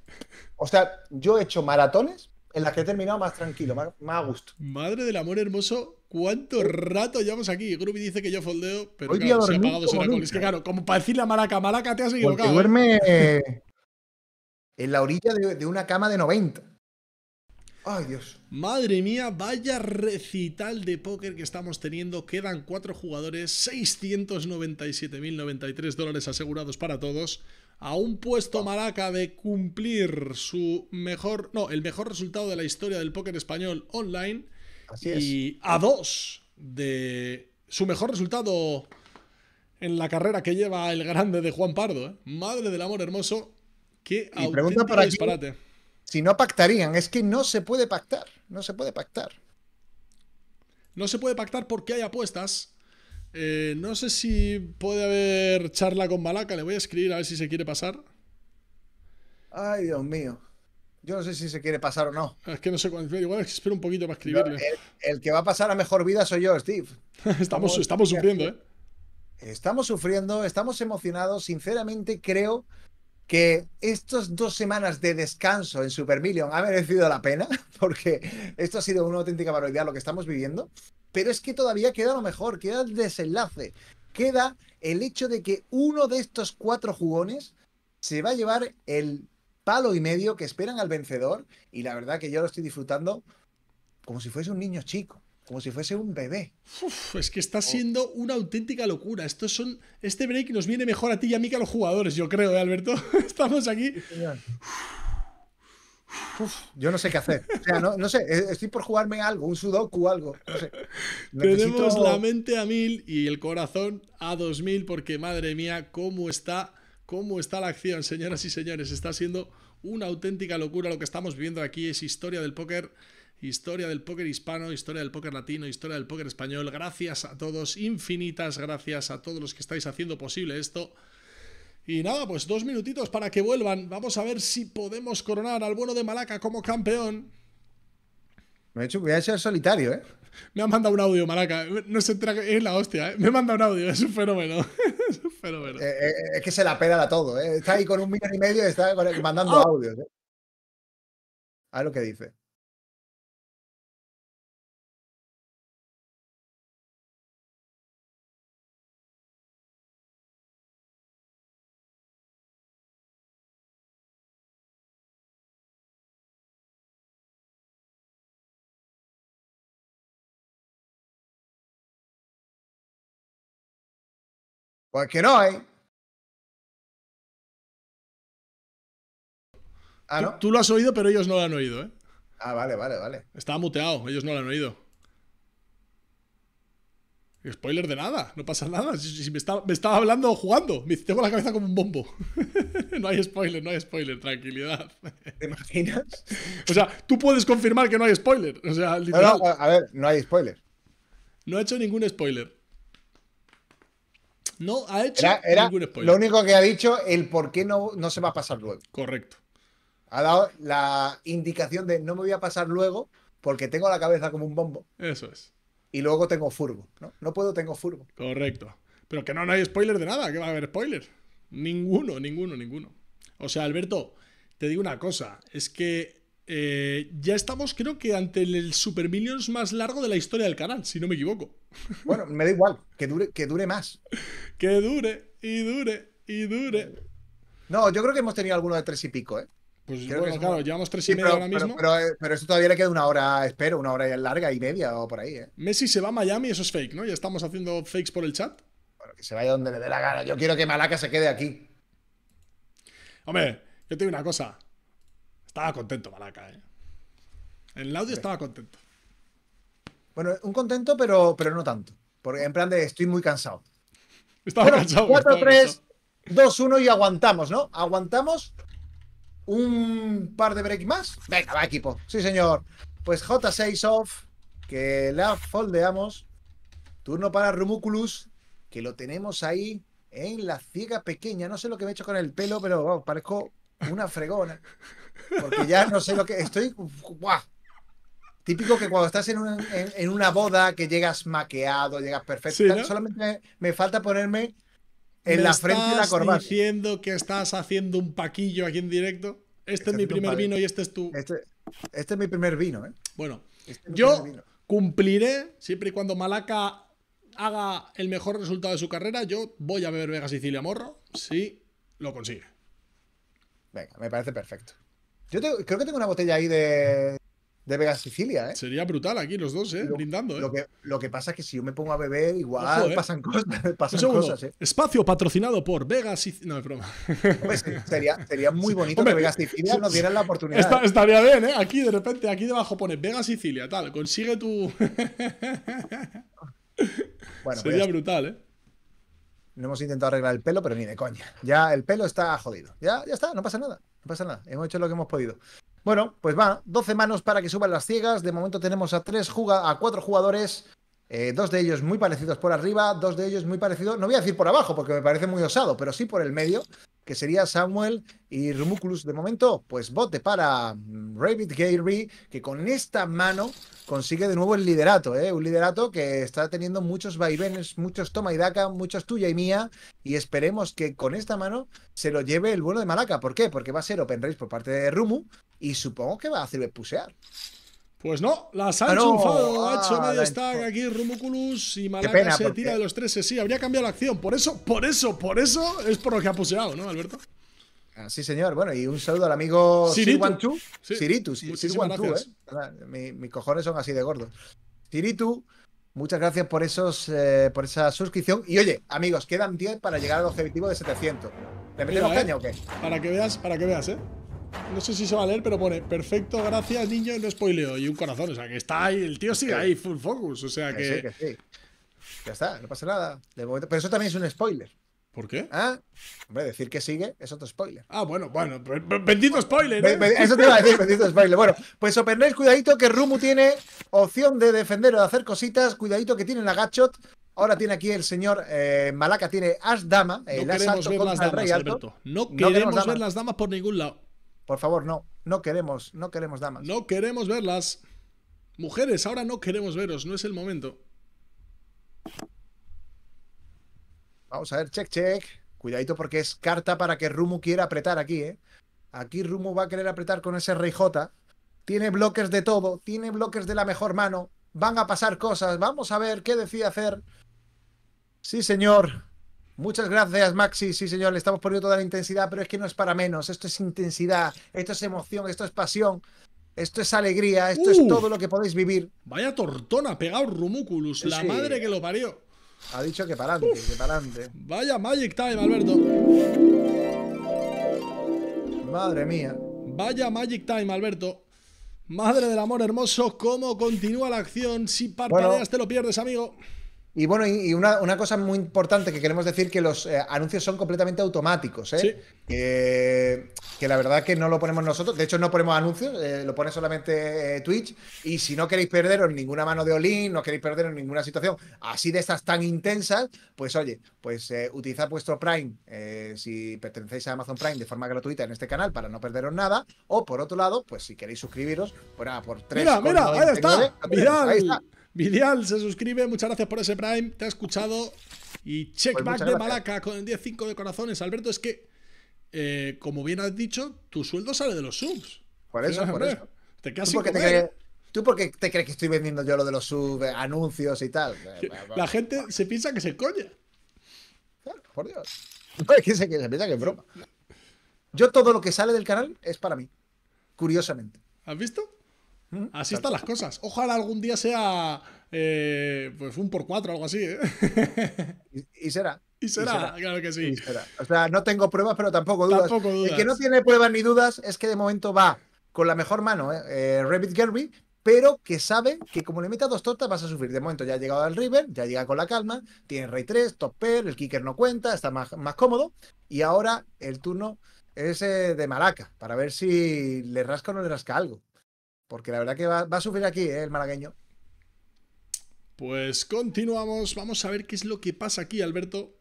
o sea, yo he hecho maratones en las que he terminado más tranquilo, más, a gusto. Madre del amor hermoso, ¿cuánto rato llevamos aquí? Grubi dice que yo foldeo, pero claro, se ha apagado Es que claro, como para decir la malaca, malaca te has equivocado. ¿eh? duerme en la orilla de, de una cama de 90. Madre mía, vaya recital de póker que estamos teniendo. Quedan cuatro jugadores, 697.093 dólares asegurados para todos. A un puesto maraca de cumplir su mejor, no, el mejor resultado de la historia del póker español online. Y a dos de su mejor resultado en la carrera que lleva el grande de Juan Pardo. ¿eh? Madre del amor hermoso. Qué y pregunta para disparate. Si no pactarían, es que no se puede pactar, no se puede pactar. No se puede pactar porque hay apuestas. Eh, no sé si puede haber charla con Malaca, le voy a escribir a ver si se quiere pasar. Ay, Dios mío. Yo no sé si se quiere pasar o no. Es que no sé cuándo. Igual espero un poquito para escribirle. El, que va a pasar a mejor vida soy yo, Steve. estamos, estamos sufriendo, ¿eh? Estamos sufriendo, estamos emocionados. Sinceramente creo que estas dos semanas de descanso en Super Million ha merecido la pena, porque esto ha sido una auténtica barbaridad lo que estamos viviendo, pero es que todavía queda lo mejor, queda el desenlace, queda el hecho de que uno de estos cuatro jugones se va a llevar el palo y medio que esperan al vencedor, y la verdad que yo lo estoy disfrutando como si fuese un niño chico como si fuese un bebé. es que está oh. siendo una auténtica locura. Estos son, este break nos viene mejor a ti y a mí que a los jugadores, yo creo, ¿eh, Alberto? Estamos aquí. yo no sé qué hacer. O sea, no, sé, eh, estoy por jugarme algo, un sudoku, o algo. Tenemos la mente a mil y el corazón a dos mil, porque madre mía, cómo está, cómo está la acción, señoras y señores. Está siendo una auténtica locura lo que estamos viviendo aquí. Es historia del póker historia del póker hispano, historia del póker latino, historia del póker español. Gracias a todos, infinitas gracias a todos los que estáis haciendo posible esto. Y nada, pues dos minutitos para que vuelvan. Vamos a ver si podemos coronar al bueno de Malaca como campeón. Me he hecho, voy a ser solitario, ¿eh? Me ha mandado un audio, Malaca. No se entra, es la hostia, ¿eh? Me ha mandado un audio, es un fenómeno. es un fenómeno. Eh, eh, es que se la pela a todo, ¿eh? Está ahí con un millón y medio y está mandando ah. audios, ¿eh? A lo que dice. Porque no hay. Ah, Tú, lo has oído, pero ellos no lo han oído, ¿eh? Ah, vale, vale, vale. Estaba muteado, ellos no lo han oído. Spoiler de nada, no pasa nada. me, estaba hablando jugando, me tengo la cabeza como un bombo. no hay spoiler, no hay spoiler, tranquilidad. ¿Te imaginas? o sea, tú puedes confirmar que no hay spoiler. O sea, a ver, no hay spoiler. No he hecho ningún spoiler. No ha hecho ningún spoiler. Lo único que ha dicho el por qué no, no se va a pasar luego. Correcto. Ha dado la indicación de no me voy a pasar luego porque tengo la cabeza como un bombo. Eso es. Y luego tengo furbo. No, puedo, tengo furbo. Correcto. Pero que no, no hay spoiler de nada, que va a haber spoiler. Ninguno, ninguno, ninguno. O sea, Alberto, te digo una cosa, es que eh, ya estamos, creo que, ante el Super más largo de la historia del canal, si no me equivoco. Bueno, me da igual, que dure, que dure más. que dure, y dure, y dure. No, yo creo que hemos tenido alguno de tres y pico, ¿eh? Pues creo claro, llevamos tres y medio ahora mismo. Pero, eh, pero, todavía le queda una hora, espero, una hora larga y media o por ahí, ¿eh? Messi se va a Miami, eso es fake, ¿no? Ya estamos haciendo fakes por el chat. Bueno, que se vaya donde le dé la gana. Yo quiero que Malaca se quede aquí. Hombre, yo te digo una cosa. Estaba contento, balaca ¿eh? el audio estaba contento. Bueno, un contento, pero, pero no tanto. Porque en plan de estoy muy cansado. Estaba cansado. 4, 3, 2, 1 y aguantamos, ¿no? Aguantamos un par de break más. Venga, va, equipo. Sí, señor. Pues J6 off, que la foldeamos. Turno para Rumuculus, que lo tenemos ahí en la ciega pequeña. No sé lo que me he hecho con el pelo, pero parezco una fregona. Porque ya no sé lo que. Estoy. Típico que cuando estás en una, boda que llegas maqueado, llegas perfecto. Solamente me, falta ponerme en la frente de la corbata. diciendo que estás haciendo un paquillo aquí en directo? Este, este es mi primer vino y este es tu. Este, este, es mi primer vino, ¿eh? Bueno, este yo cumpliré, siempre y cuando Malaca haga el mejor resultado de su carrera, yo voy a beber Vega Sicilia Morro si lo consigue. Venga, me parece perfecto. Yo creo que tengo una botella ahí de, de Vega Sicilia, ¿eh? Sería brutal aquí los dos, ¿eh? Brindando, ¿eh? Lo que, lo que, pasa es que si yo me pongo a beber, igual ¿eh? pasan, cosas, ¿eh? Espacio patrocinado por Vega Sicilia. No, es broma. sería, muy bonito que Vega Sicilia nos diera la oportunidad. ¿eh? estaría bien, ¿eh? Aquí de repente, aquí debajo pone Vega Sicilia, tal. Consigue tu. Pues sería brutal, ¿eh? No hemos intentado arreglar el pelo, pero ni de coña. Ya el pelo está jodido. Ya, ya está, no pasa nada. No pasa nada, hemos hecho lo que hemos podido. Bueno, pues va, 12 manos para que suban las ciegas. De momento tenemos a tres a cuatro jugadores. Eh, dos de ellos muy parecidos por arriba, dos de ellos muy parecidos, no voy a decir por abajo porque me parece muy osado, pero sí por el medio que sería Samuel y Rumuculus. De momento, pues bote para mm, Rabbit Gary, que con esta mano consigue de nuevo el liderato, ¿eh? un liderato que está teniendo muchos vaivenes, muchos toma y daca, muchos tuya y mía, y esperemos que con esta mano se lo lleve el vuelo de Malaca. ¿Por qué? Porque va a ser Open Race por parte de Rumu y supongo que va a hacer pusear. Pues no, las han ha hecho ah, medio aquí Rumuculus y Malaga se tira de los tres. Sí, habría cambiado la acción. Por eso, por eso, por eso es por lo que ha puseado, ¿no, Alberto? Ah, sí, señor. Bueno, y un saludo al amigo Siritu. Siritu, sí. Siritu, ¿eh? mis cojones son así de gordos. Siritu, muchas gracias por, esos, eh, por esa suscripción. Y oye, amigos, quedan 10 para llegar al objetivo de 700. ¿Le metemos la caña eh, o qué? Para que veas, para que veas, ¿eh? No sé si se va a leer, pero pone perfecto, gracias, niño, no spoileo. Y un corazón, o sea, que está ahí, el tío sigue ahí, full focus. O sea que. Ya está, no pasa nada. Pero eso también es un spoiler. ¿Por qué? Ah, hombre, decir que sigue es otro spoiler. Ah, bueno, bueno, bendito spoiler. ¿eh? Eso te iba a decir, bendito spoiler. Bueno, pues el cuidadito que Rumu tiene opción de defender o de hacer cositas. Cuidadito que tiene la Gachot. Ahora tiene aquí el señor eh, Malaka, tiene Ash Dama. El no queremos No, queremos, ver las damas por ningún lado. Por favor, no, no queremos, no queremos damas. No queremos verlas. Mujeres, ahora no queremos veros, no es el momento. Vamos a ver, check, check. Cuidadito porque es carta para que Rumu quiera apretar aquí, ¿eh? Aquí Rumu va a querer apretar con ese rey J. Tiene bloques de todo, tiene bloques de la mejor mano. Van a pasar cosas, vamos a ver qué decía hacer. Sí, señor. Muchas gracias, Maxi. Sí, señor, le estamos poniendo toda la intensidad, pero es que no es para menos. Esto es intensidad, esto es emoción, esto es pasión, esto es alegría, esto es todo lo que podéis vivir. Vaya tortona, pegado rumúculus. la madre que lo parió. Ha dicho que para adelante, que para adelante. Vaya Magic Time, Alberto. Madre mía. Vaya Magic Time, Alberto. Madre del amor hermoso, ¿cómo continúa la acción? Si parpadeas te lo pierdes, amigo. Y bueno, y, una, cosa muy importante que queremos decir que los eh, anuncios son completamente automáticos, ¿eh? que la verdad que no lo ponemos nosotros, de hecho no ponemos anuncios, eh, lo pone solamente eh, Twitch. Y si no queréis perderos ninguna mano de Olin, no queréis perderos ninguna situación así de estas tan intensas, pues oye, pues utilizad vuestro Prime si pertenecéis a Amazon Prime de forma gratuita en este canal para no perderos nada. O por otro lado, pues si queréis suscribiros, pues nada, por tres. Mira, mira, Ahí está. Vidial se suscribe, muchas gracias por ese Prime, te ha escuchado. Y check pues back de Malaca con el 10-5 de corazones. Alberto, es que, eh, como bien has dicho, tu sueldo sale de los subs. Por eso, por eso. ¿Tú por qué te crees que estoy vendiendo yo lo de los subs, eh, anuncios y tal? Eh, la gente se piensa que se coña. por Dios. ¿Quién se que se piensa que es broma. Yo todo lo que sale del canal es para mí, curiosamente. ¿Has visto? Así están las cosas. Ojalá algún día sea eh, pues un por cuatro, algo así. ¿eh? Y, será. Y será, claro que sí. O sea, no tengo pruebas, pero tampoco dudas. que no tiene pruebas ni dudas es que de momento va con la mejor mano, ¿eh? Rabbit Gerby, pero que sabe que como le meta dos tortas vas a sufrir. De momento ya ha llegado al River, ya llega con la calma, tiene Rey 3, Top Pair, el Kicker no cuenta, está más, más cómodo. Y ahora el turno es de Malaca, para ver si le rasca o no le rasca algo. Porque la verdad que va, a sufrir aquí eh, el malagueño. Pues continuamos. Vamos a ver qué es lo que pasa aquí, Alberto.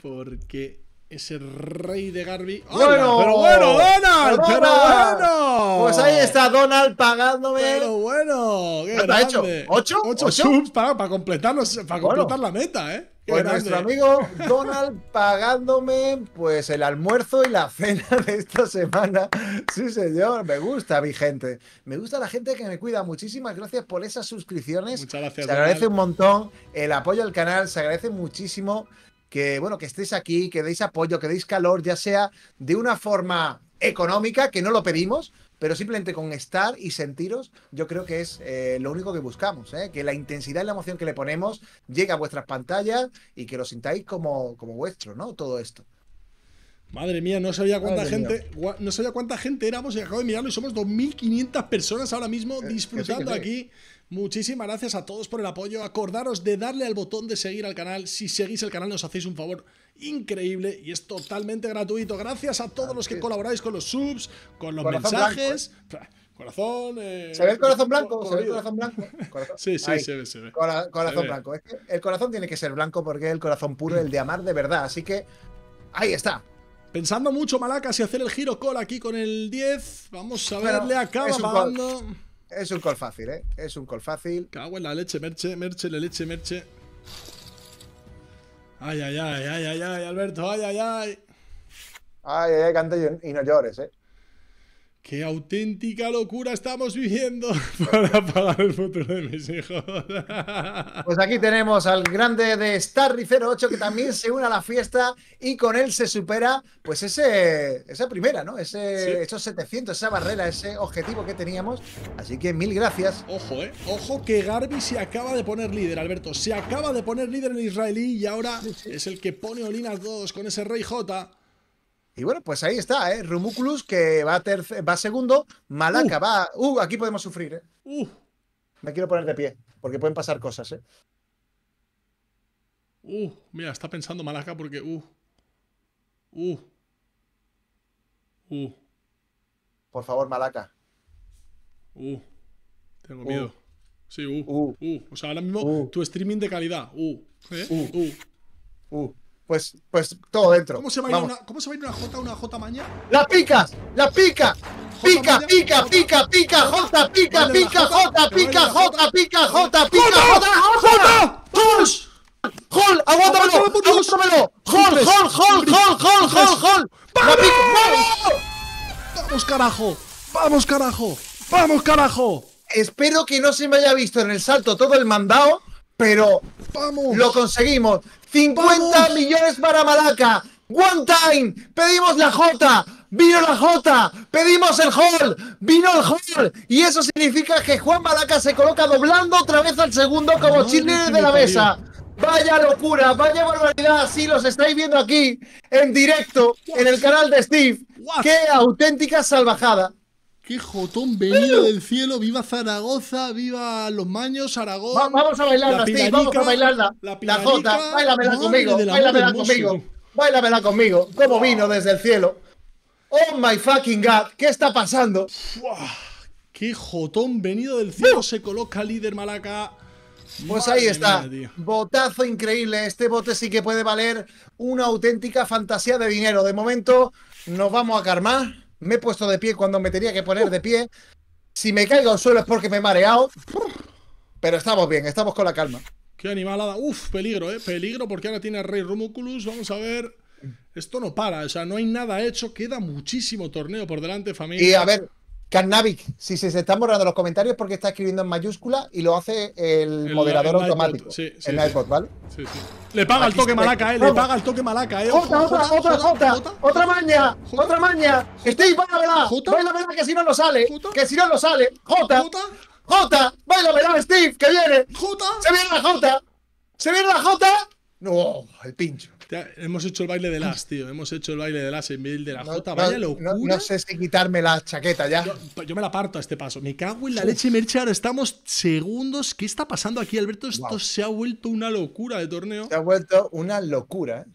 Porque ese rey de Garby. ¡Bueno! ¡Pero bueno, Donald! ¡Pero, bueno! Pues ahí está Donald pagándome. ¡Pero bueno! ¿Qué, ha hecho? ¿Ocho? ¿Ocho, subs para, completarnos, para completar la meta, ¿eh? Pues nuestro amigo Donald pagándome pues el almuerzo y la cena de esta semana. Sí, señor, me gusta mi gente. Me gusta la gente que me cuida. Muchísimas gracias por esas suscripciones. Muchas gracias. Se agradece un montón el apoyo al canal, se agradece muchísimo que bueno, que estéis aquí, que deis apoyo, que deis calor, ya sea de una forma económica, que no lo pedimos, pero simplemente con estar y sentiros, yo creo que es eh, lo único que buscamos, ¿eh? que la intensidad y la emoción que le ponemos llegue a vuestras pantallas y que lo sintáis como, como vuestro, ¿no? Todo esto. Madre mía, no sabía cuánta gente, no sabía cuánta gente éramos y acabo de mirarlo y somos 2.500 personas ahora mismo eh, disfrutando aquí. Muchísimas gracias a todos por el apoyo. Acordaros de darle al botón de seguir al canal. Si seguís el canal nos hacéis un favor increíble y es totalmente gratuito. Gracias a todos los que colaboráis con los subs, con los mensajes. ¿eh? Corazón. Eh, se ve el corazón blanco, se ve el corazón blanco. Sí, sí, se ve, corazón blanco. el corazón tiene que ser blanco porque es el corazón puro, el de amar de verdad. Así que. Ahí está. Pensando mucho, Malacas y hacer el giro call aquí con el 10. Vamos a verle Es un call fácil, ¿eh? Es un call fácil. Cago la leche, merche, merche, la leche, merche. Ay, ay, ay, ay, ay, ay, Alberto, ay, ay, ay. Ay, ay, canta y no llores, ¿eh? ¡Qué auténtica locura estamos viviendo para pagar el futuro de mis hijos! Pues aquí tenemos al grande de Starry08 que también se une a la fiesta y con él se supera pues ese, esa primera, ¿no? Ese, Esos 700, esa barrera, ese objetivo que teníamos. Así que mil gracias. Ojo, ¿eh? Ojo que Garbi se acaba de poner líder, Alberto. Se acaba de poner líder en israelí y ahora es el que pone Olinas 2 con ese Rey J. Y bueno, pues ahí está, ¿eh? Rumuculus que va, terce, va segundo, Malaca uh. va. Uh, aquí podemos sufrir, ¿eh? Uh, Me quiero poner de pie, porque pueden pasar cosas, ¿eh? Uh, mira, está pensando Malaca porque. Uh. Uh. Uh. Por favor, Malaca. Uh. Tengo uh. miedo. Sí, uh. uh. Uh. O sea, ahora mismo tu streaming de calidad. Uh. ¿Eh? Uh. Uh pues, pues todo dentro. ¿Cómo se va a ir, una, ¿cómo se va a una J, una J mañana? ¡La picas! ¡La pica! Pica, pica, pica, pica, J, pica, pica, J, pica, J, pica, J, pica, J, J, push. Hall, aguántamelo, aguántamelo. Hall, hall, hall, hall, hall, hall, hall. ¡Vamos! Vamos carajo, vamos carajo, vamos carajo. Espero que no se me haya visto en el salto todo el mandado, pero vamos. Lo conseguimos. 50 millones para Malaca. One time, pedimos la J, vino la J, pedimos el hall, vino el hall. Y eso significa que Juan Malaca se coloca doblando otra vez al segundo como chile de la mesa. Vaya locura, vaya barbaridad, si los estáis viendo aquí en directo en el canal de Steve. Qué auténtica salvajada. ¡Qué jotón venido del cielo! ¡Viva Zaragoza! ¡Viva los Maños! ¡Aragón! vamos a bailarla, Steve, vamos a bailarla. La, jota, bailamela conmigo, bailamela conmigo, bailamela conmigo. ¿Cómo vino desde el cielo? ¡Oh my fucking god! ¿Qué está pasando? ¡Qué jotón venido del cielo! Uh. Se coloca líder Malaca. Pues ahí está, botazo increíble. Este bote sí que puede valer una auténtica fantasía de dinero. De momento, nos vamos a carmar me he puesto de pie cuando me tenía que poner de pie. Si me caigo al suelo es porque me he mareado. Pero estamos bien, estamos con la calma. Qué animalada. Uf, peligro, ¿eh? Peligro porque ahora tiene a Rey Romuculus. Vamos a ver. Esto no para, o sea, no hay nada hecho. Queda muchísimo torneo por delante, familia. Y a ver, Carnavic, si se, están borrando los comentarios porque está escribiendo en mayúscula y lo hace el, moderador automático. Sí, el sí. iPod, ¿vale? Sí, sí. Le paga el eh, toque malaca, eh. Le paga el toque malaca, eh. Otra, otra, otra, otra. Otra maña. Otra maña. Steve, baila, baila, que si no lo sale. Que si no lo sale. Jota. Jota. Baila, baila, Steve, que viene. Se viene la Jota. Se viene la Jota. No, el pincho hemos hecho el baile de las, tío. Hemos hecho el baile de las en mil de la J. Vaya no, locura. No, sé si quitarme la chaqueta ya. Yo, me la parto a este paso. Me cago en la leche, Merche. estamos segundos. ¿Qué está pasando aquí, Alberto? Esto se ha vuelto una locura de torneo. Se ha vuelto una locura. ¿eh?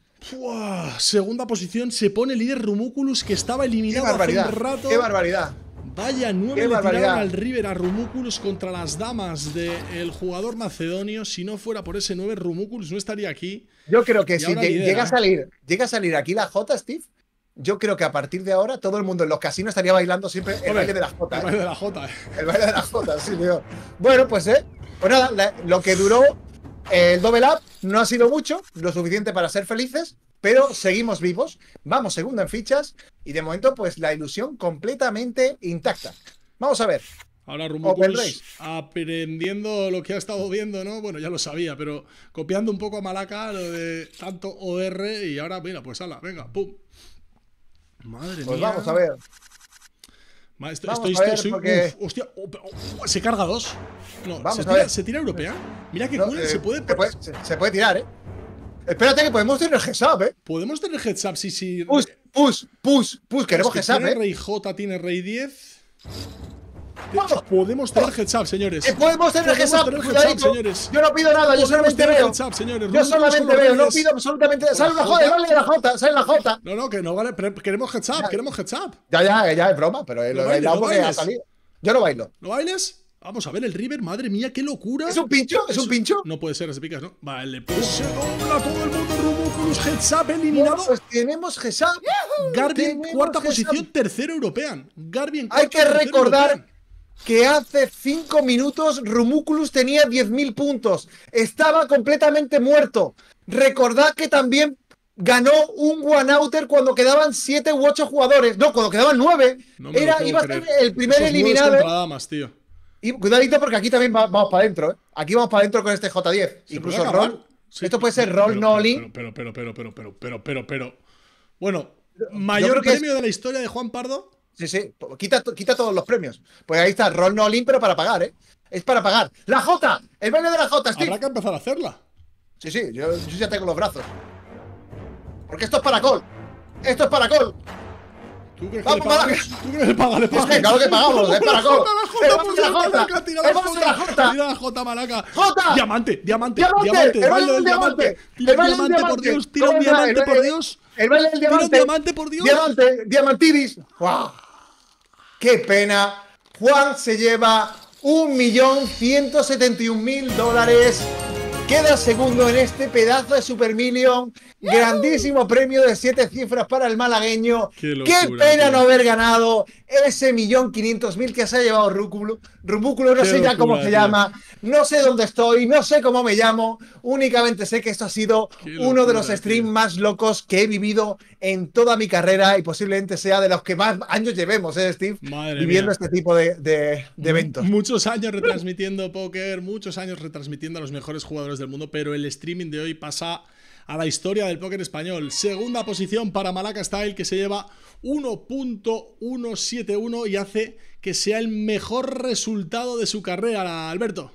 segunda posición. Se pone líder Rumúculus, que estaba eliminado hace un rato. ¡Qué barbaridad! Vaya nueve le tiraron al River a Rumúculos contra las damas del jugador macedonio. Si no fuera por ese nueve Rumúculos no estaría aquí. Yo creo que si llega, a salir, llega a salir aquí la J, Steve, yo creo que a partir de ahora todo el mundo en los casinos estaría bailando siempre el baile de la J. El ¿eh? baile de la J. El baile de la J, sí, tío. Bueno, pues, eh, pues nada, lo que duró el Double Up no ha sido mucho, lo suficiente para ser felices pero seguimos vivos, vamos segundo en fichas y de momento pues la ilusión completamente intacta. Vamos a ver. Ahora rey. aprendiendo lo que ha estado viendo, ¿no? Bueno, ya lo sabía, pero copiando un poco a Malaca lo de tanto OR y ahora, mira, pues ala, venga, pum. Madre pues vamos a ver. estoy, vamos estoy, a ver estoy, hostia, oh, oh, se carga dos. se, tira, europea. Mira que cool, eh, se puede. se puede tirar, ¿eh? Espérate que podemos tener heads ¿eh? Podemos tener heads sí, sí. Push, push, push, push. Queremos heads up, ¿eh? Rey J tiene Rey 10. podemos tener heads señores. Eh, podemos tener heads señores. Yo no pido nada, yo solamente veo. Yo solamente veo, no pido absolutamente nada. Sale la J, vale la J, sale la J. No, no, que no vale. Queremos heads queremos heads Ya, ya, ya es broma, pero eh, lo he bailado ha salido. Yo no bailo. ¿No bailes? Vamos a ver el River, madre mía, qué locura. ¿Es un pincho? ¿Es, un pincho? No puede ser, se picas, ¿no? Vale, le pues se dobla todo el mundo Rumúculus, eliminado. pues tenemos Hetzap. Garbi cuarta posición, tercero European. Garbi Hay que recordar que hace cinco minutos Rumuculus tenía 10.000 puntos. Estaba completamente muerto. Recordad que también ganó un one-outer cuando quedaban 7 u 8 jugadores. No, cuando quedaban 9. Era, iba a ser el primer eliminado. tío. Y cuidadito porque aquí también vamos para adentro, ¿eh? Aquí vamos para adentro con este J10. Incluso Roll. esto puede ser Roll no Pero, pero, pero, pero, pero, pero, pero, pero. Bueno, mayor premio de la historia de Juan Pardo. Sí, sí. Quita, quita todos los premios. Pues ahí está, Roll no pero para pagar, ¿eh? Es para pagar. ¡La J! ¡El baile de la J, Steve! Habrá que empezar a hacerla. Sí, sí, yo, ya tengo los brazos. Porque esto es para Col. Esto es para Col. ¿Quién quieres que pague? ¿Quién quieres que Es que claro que pagamos, es eh, para Jota, ¡Es Jota, la Jota, Jota, la Jota, Malaca. Jota. Diamante, diamante, diamante, el baile del diamante. Tira un diamante, por Dios, tira un diamante, por Dios. El baile del diamante. Tira un diamante, por Dios. Diamante, diamantiris. ¡Guau! ¡Qué pena! Juan se lleva 1.171.000 dólares. Queda segundo en este pedazo de Super Million Grandísimo premio de siete cifras para el malagueño. Qué, pena no haber ganado ese millón quinientos mil que se ha llevado Rúculo. Rubúculo no sé ya cómo se llama, no sé dónde estoy, no sé cómo me llamo. Únicamente sé que esto ha sido uno de los streams más locos que he vivido en toda mi carrera y posiblemente sea de los que más años llevemos, ¿eh, Steve? viviendo este tipo de, de eventos. Muchos años retransmitiendo póker, muchos años retransmitiendo a los mejores jugadores del mundo, pero el streaming de hoy pasa a la historia del póker español. Segunda posición para Malaca Style, que se lleva 1.171 y hace que sea el mejor resultado de su carrera, Alberto.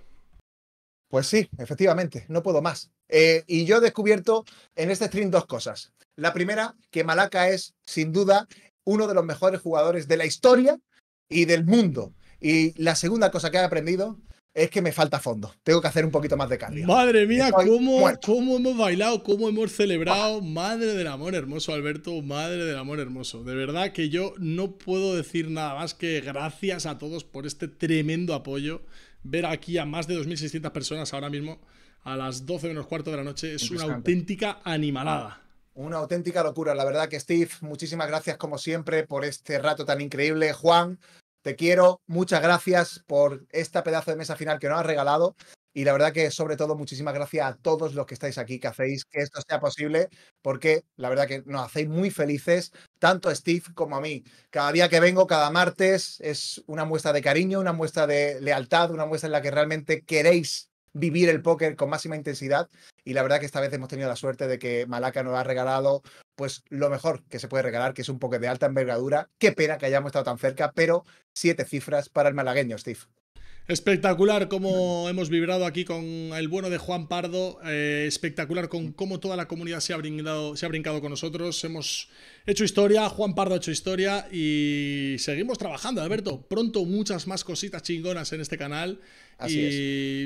Pues sí, efectivamente, no puedo más. Eh, y yo he descubierto en este stream dos cosas. La primera, que Malaca es, sin duda, uno de los mejores jugadores de la historia y del mundo. Y la segunda cosa que he aprendido es que me falta fondo. Tengo que hacer un poquito más de cardio. Madre mía, cómo, cómo, hemos bailado, cómo hemos celebrado. Madre del amor hermoso, Alberto. Madre del amor hermoso. De verdad que yo no puedo decir nada más que gracias a todos por este tremendo apoyo. Ver aquí a más de 2.600 personas ahora mismo a las 12 menos cuarto de la noche es una auténtica animalada. Ah, una auténtica locura, la verdad que Steve, muchísimas gracias como siempre por este rato tan increíble. Juan, te quiero, muchas gracias por esta pedazo de mesa final que nos has regalado. Y la verdad que sobre todo muchísimas gracias a todos los que estáis aquí, que hacéis que esto sea posible, porque la verdad que nos hacéis muy felices, tanto a Steve como a mí. Cada día que vengo, cada martes, es una muestra de cariño, una muestra de lealtad, una muestra en la que realmente queréis vivir el póker con máxima intensidad y la verdad que esta vez hemos tenido la suerte de que Malaca nos ha regalado pues lo mejor que se puede regalar, que es un póker de alta envergadura. Qué pena que hayamos estado tan cerca, pero siete cifras para el malagueño, Steve. Espectacular cómo hemos vibrado aquí con el bueno de Juan Pardo, eh, espectacular con cómo toda la comunidad se ha, brindado, se ha brincado con nosotros. Hemos hecho historia, Juan Pardo ha hecho historia y seguimos trabajando, Alberto. Pronto muchas más cositas chingonas en este canal. y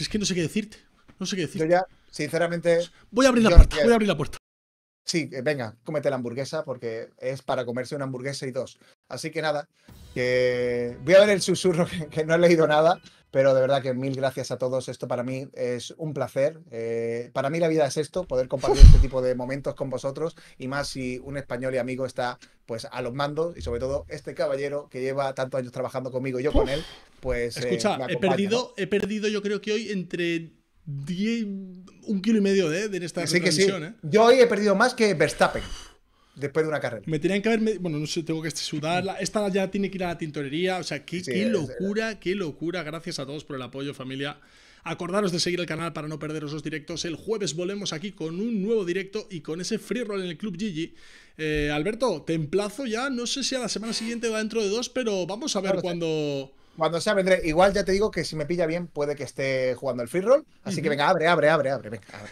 es. que no sé qué decirte, no sé qué decirte. Yo ya, sinceramente... Voy a abrir la puerta, voy a abrir la puerta. Sí, eh, venga, cómete la hamburguesa porque es para comerse una hamburguesa y dos. Así que nada, que voy a ver el susurro que, no he leído nada, pero de verdad que mil gracias a todos. Esto para mí es un placer. Eh, para mí la vida es esto, poder compartir este tipo de momentos con vosotros y más si un español y amigo está pues a los mandos y sobre todo este caballero que lleva tantos años trabajando conmigo y yo con él, pues... Eh, Escucha, he perdido, he perdido yo creo que hoy entre un kilo y medio de, en esta sesión ¿eh? Yo hoy he perdido más que Verstappen después de una carrera. Me tenían que haber. Bueno, no sé, tengo que sudarla. Esta ya tiene que ir a la tintorería. O sea, qué, locura, qué locura. Gracias a todos por el apoyo, familia. Acordaros de seguir el canal para no perderos los directos. El jueves volvemos aquí con un nuevo directo y con ese free roll en el Club Gigi. Eh, Alberto, te emplazo ya. No sé si a la semana siguiente va dentro de dos, pero vamos a ver cuando... cuándo. Cuando sea, vendré. Igual ya te digo que si me pilla bien, puede que esté jugando el free roll. Así que venga, abre, abre, abre, abre, venga, abre.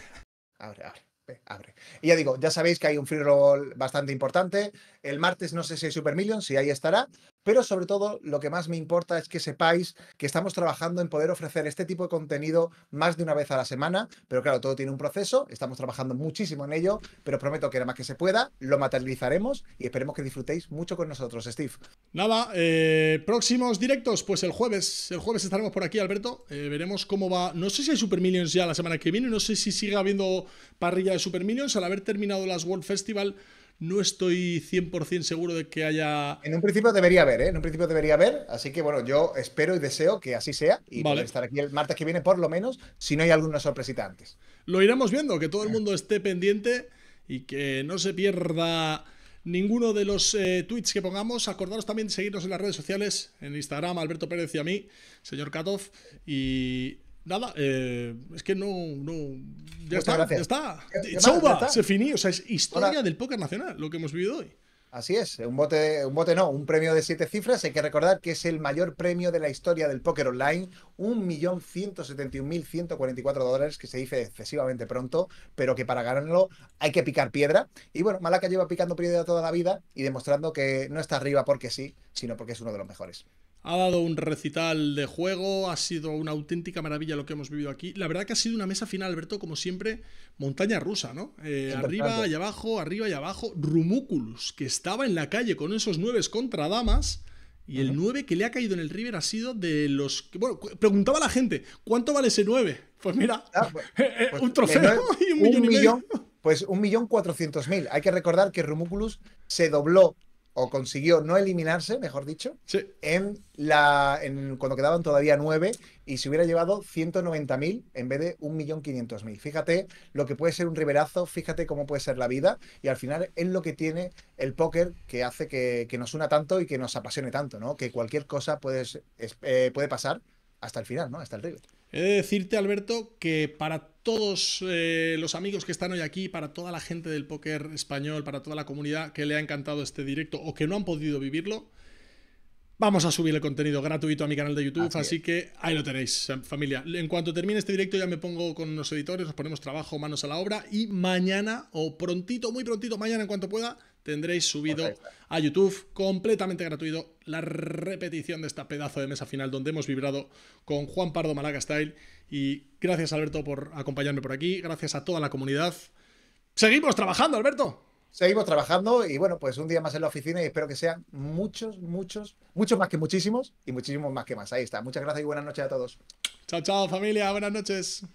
Abre, abre. abre. Y ya digo, ya sabéis que hay un free roll bastante importante. El martes no sé si hay Super Million, si ahí estará pero sobre todo lo que más me importa es que sepáis que estamos trabajando en poder ofrecer este tipo de contenido más de una vez a la semana, pero claro, todo tiene un proceso, estamos trabajando muchísimo en ello, pero prometo que lo más que se pueda, lo materializaremos y esperemos que disfrutéis mucho con nosotros, Steve. Nada, eh, próximos directos, pues el jueves, el jueves estaremos por aquí, Alberto, eh, veremos cómo va, no sé si hay Super Millions ya la semana que viene, no sé si sigue habiendo parrilla de Super Millions al haber terminado las World Festival, no estoy 100% seguro de que haya... En un principio debería haber, ¿eh? En un principio debería haber. Así que bueno, yo espero y deseo que así sea y estar aquí el martes que viene por lo menos, si no hay alguna sorpresita antes. Lo iremos viendo, que todo el ah. mundo esté pendiente y que no se pierda ninguno de los eh, tweets que pongamos. Acordaros también de seguirnos en las redes sociales, en Instagram, Alberto Pérez y a mí, señor Katov. Y Nada, eh, es que no. ya, está, ya, está, se finí. O sea, es historia del póker nacional lo que hemos vivido hoy. Así es, un bote, un bote no, un premio de siete cifras. Hay que recordar que es el mayor premio de la historia del póker online, Un millón cuatro dólares, que se dice excesivamente pronto, pero que para ganarlo hay que picar piedra. Y bueno, Malaca lleva picando piedra toda la vida y demostrando que no está arriba porque sí, sino porque es uno de los mejores. Ha dado un recital de juego, ha sido una auténtica maravilla lo que hemos vivido aquí. La verdad que ha sido una mesa final, Alberto, como siempre, montaña rusa, ¿no? Eh, arriba y abajo, arriba y abajo. Rumúculus, que estaba en la calle con esos nueve contra damas. Y el nueve que le ha caído en el River ha sido de los. bueno, preguntaba la gente, ¿cuánto vale ese nueve? Pues mira, ah, pues, eh, eh, pues un trofeo y un millón, Millón, pues un millón cuatrocientos mil. Hay que recordar que Rumúculus se dobló o consiguió no eliminarse, mejor dicho, en la, en, cuando quedaban todavía nueve y se hubiera llevado 190.000 en vez de 1.500.000. Fíjate lo que puede ser un riberazo, fíjate cómo puede ser la vida y al final es lo que tiene el póker que hace que, nos una tanto y que nos apasione tanto, ¿no? Que cualquier cosa puede eh, puede pasar hasta el final, ¿no? Hasta el river. He de decirte, Alberto, que para todos eh, los amigos que están hoy aquí, para toda la gente del póker español, para toda la comunidad que le ha encantado este directo o que no han podido vivirlo. Vamos a subir el contenido gratuito a mi canal de YouTube, así, así que ahí lo tenéis, familia. En cuanto termine este directo ya me pongo con los editores, nos ponemos trabajo, manos a la obra y mañana o prontito, muy prontito, mañana en cuanto pueda, tendréis subido a YouTube completamente gratuito la repetición de esta pedazo de mesa final donde hemos vibrado con Juan Pardo Malaga Style. Y gracias Alberto por acompañarme por aquí, gracias a toda la comunidad. Seguimos trabajando, Alberto. Seguimos trabajando y bueno, pues un día más en la oficina y espero que sean muchos, muchos, muchos más que muchísimos y muchísimos más que más. Ahí está. Muchas gracias y buenas noches a todos. Chao, chao familia, buenas noches.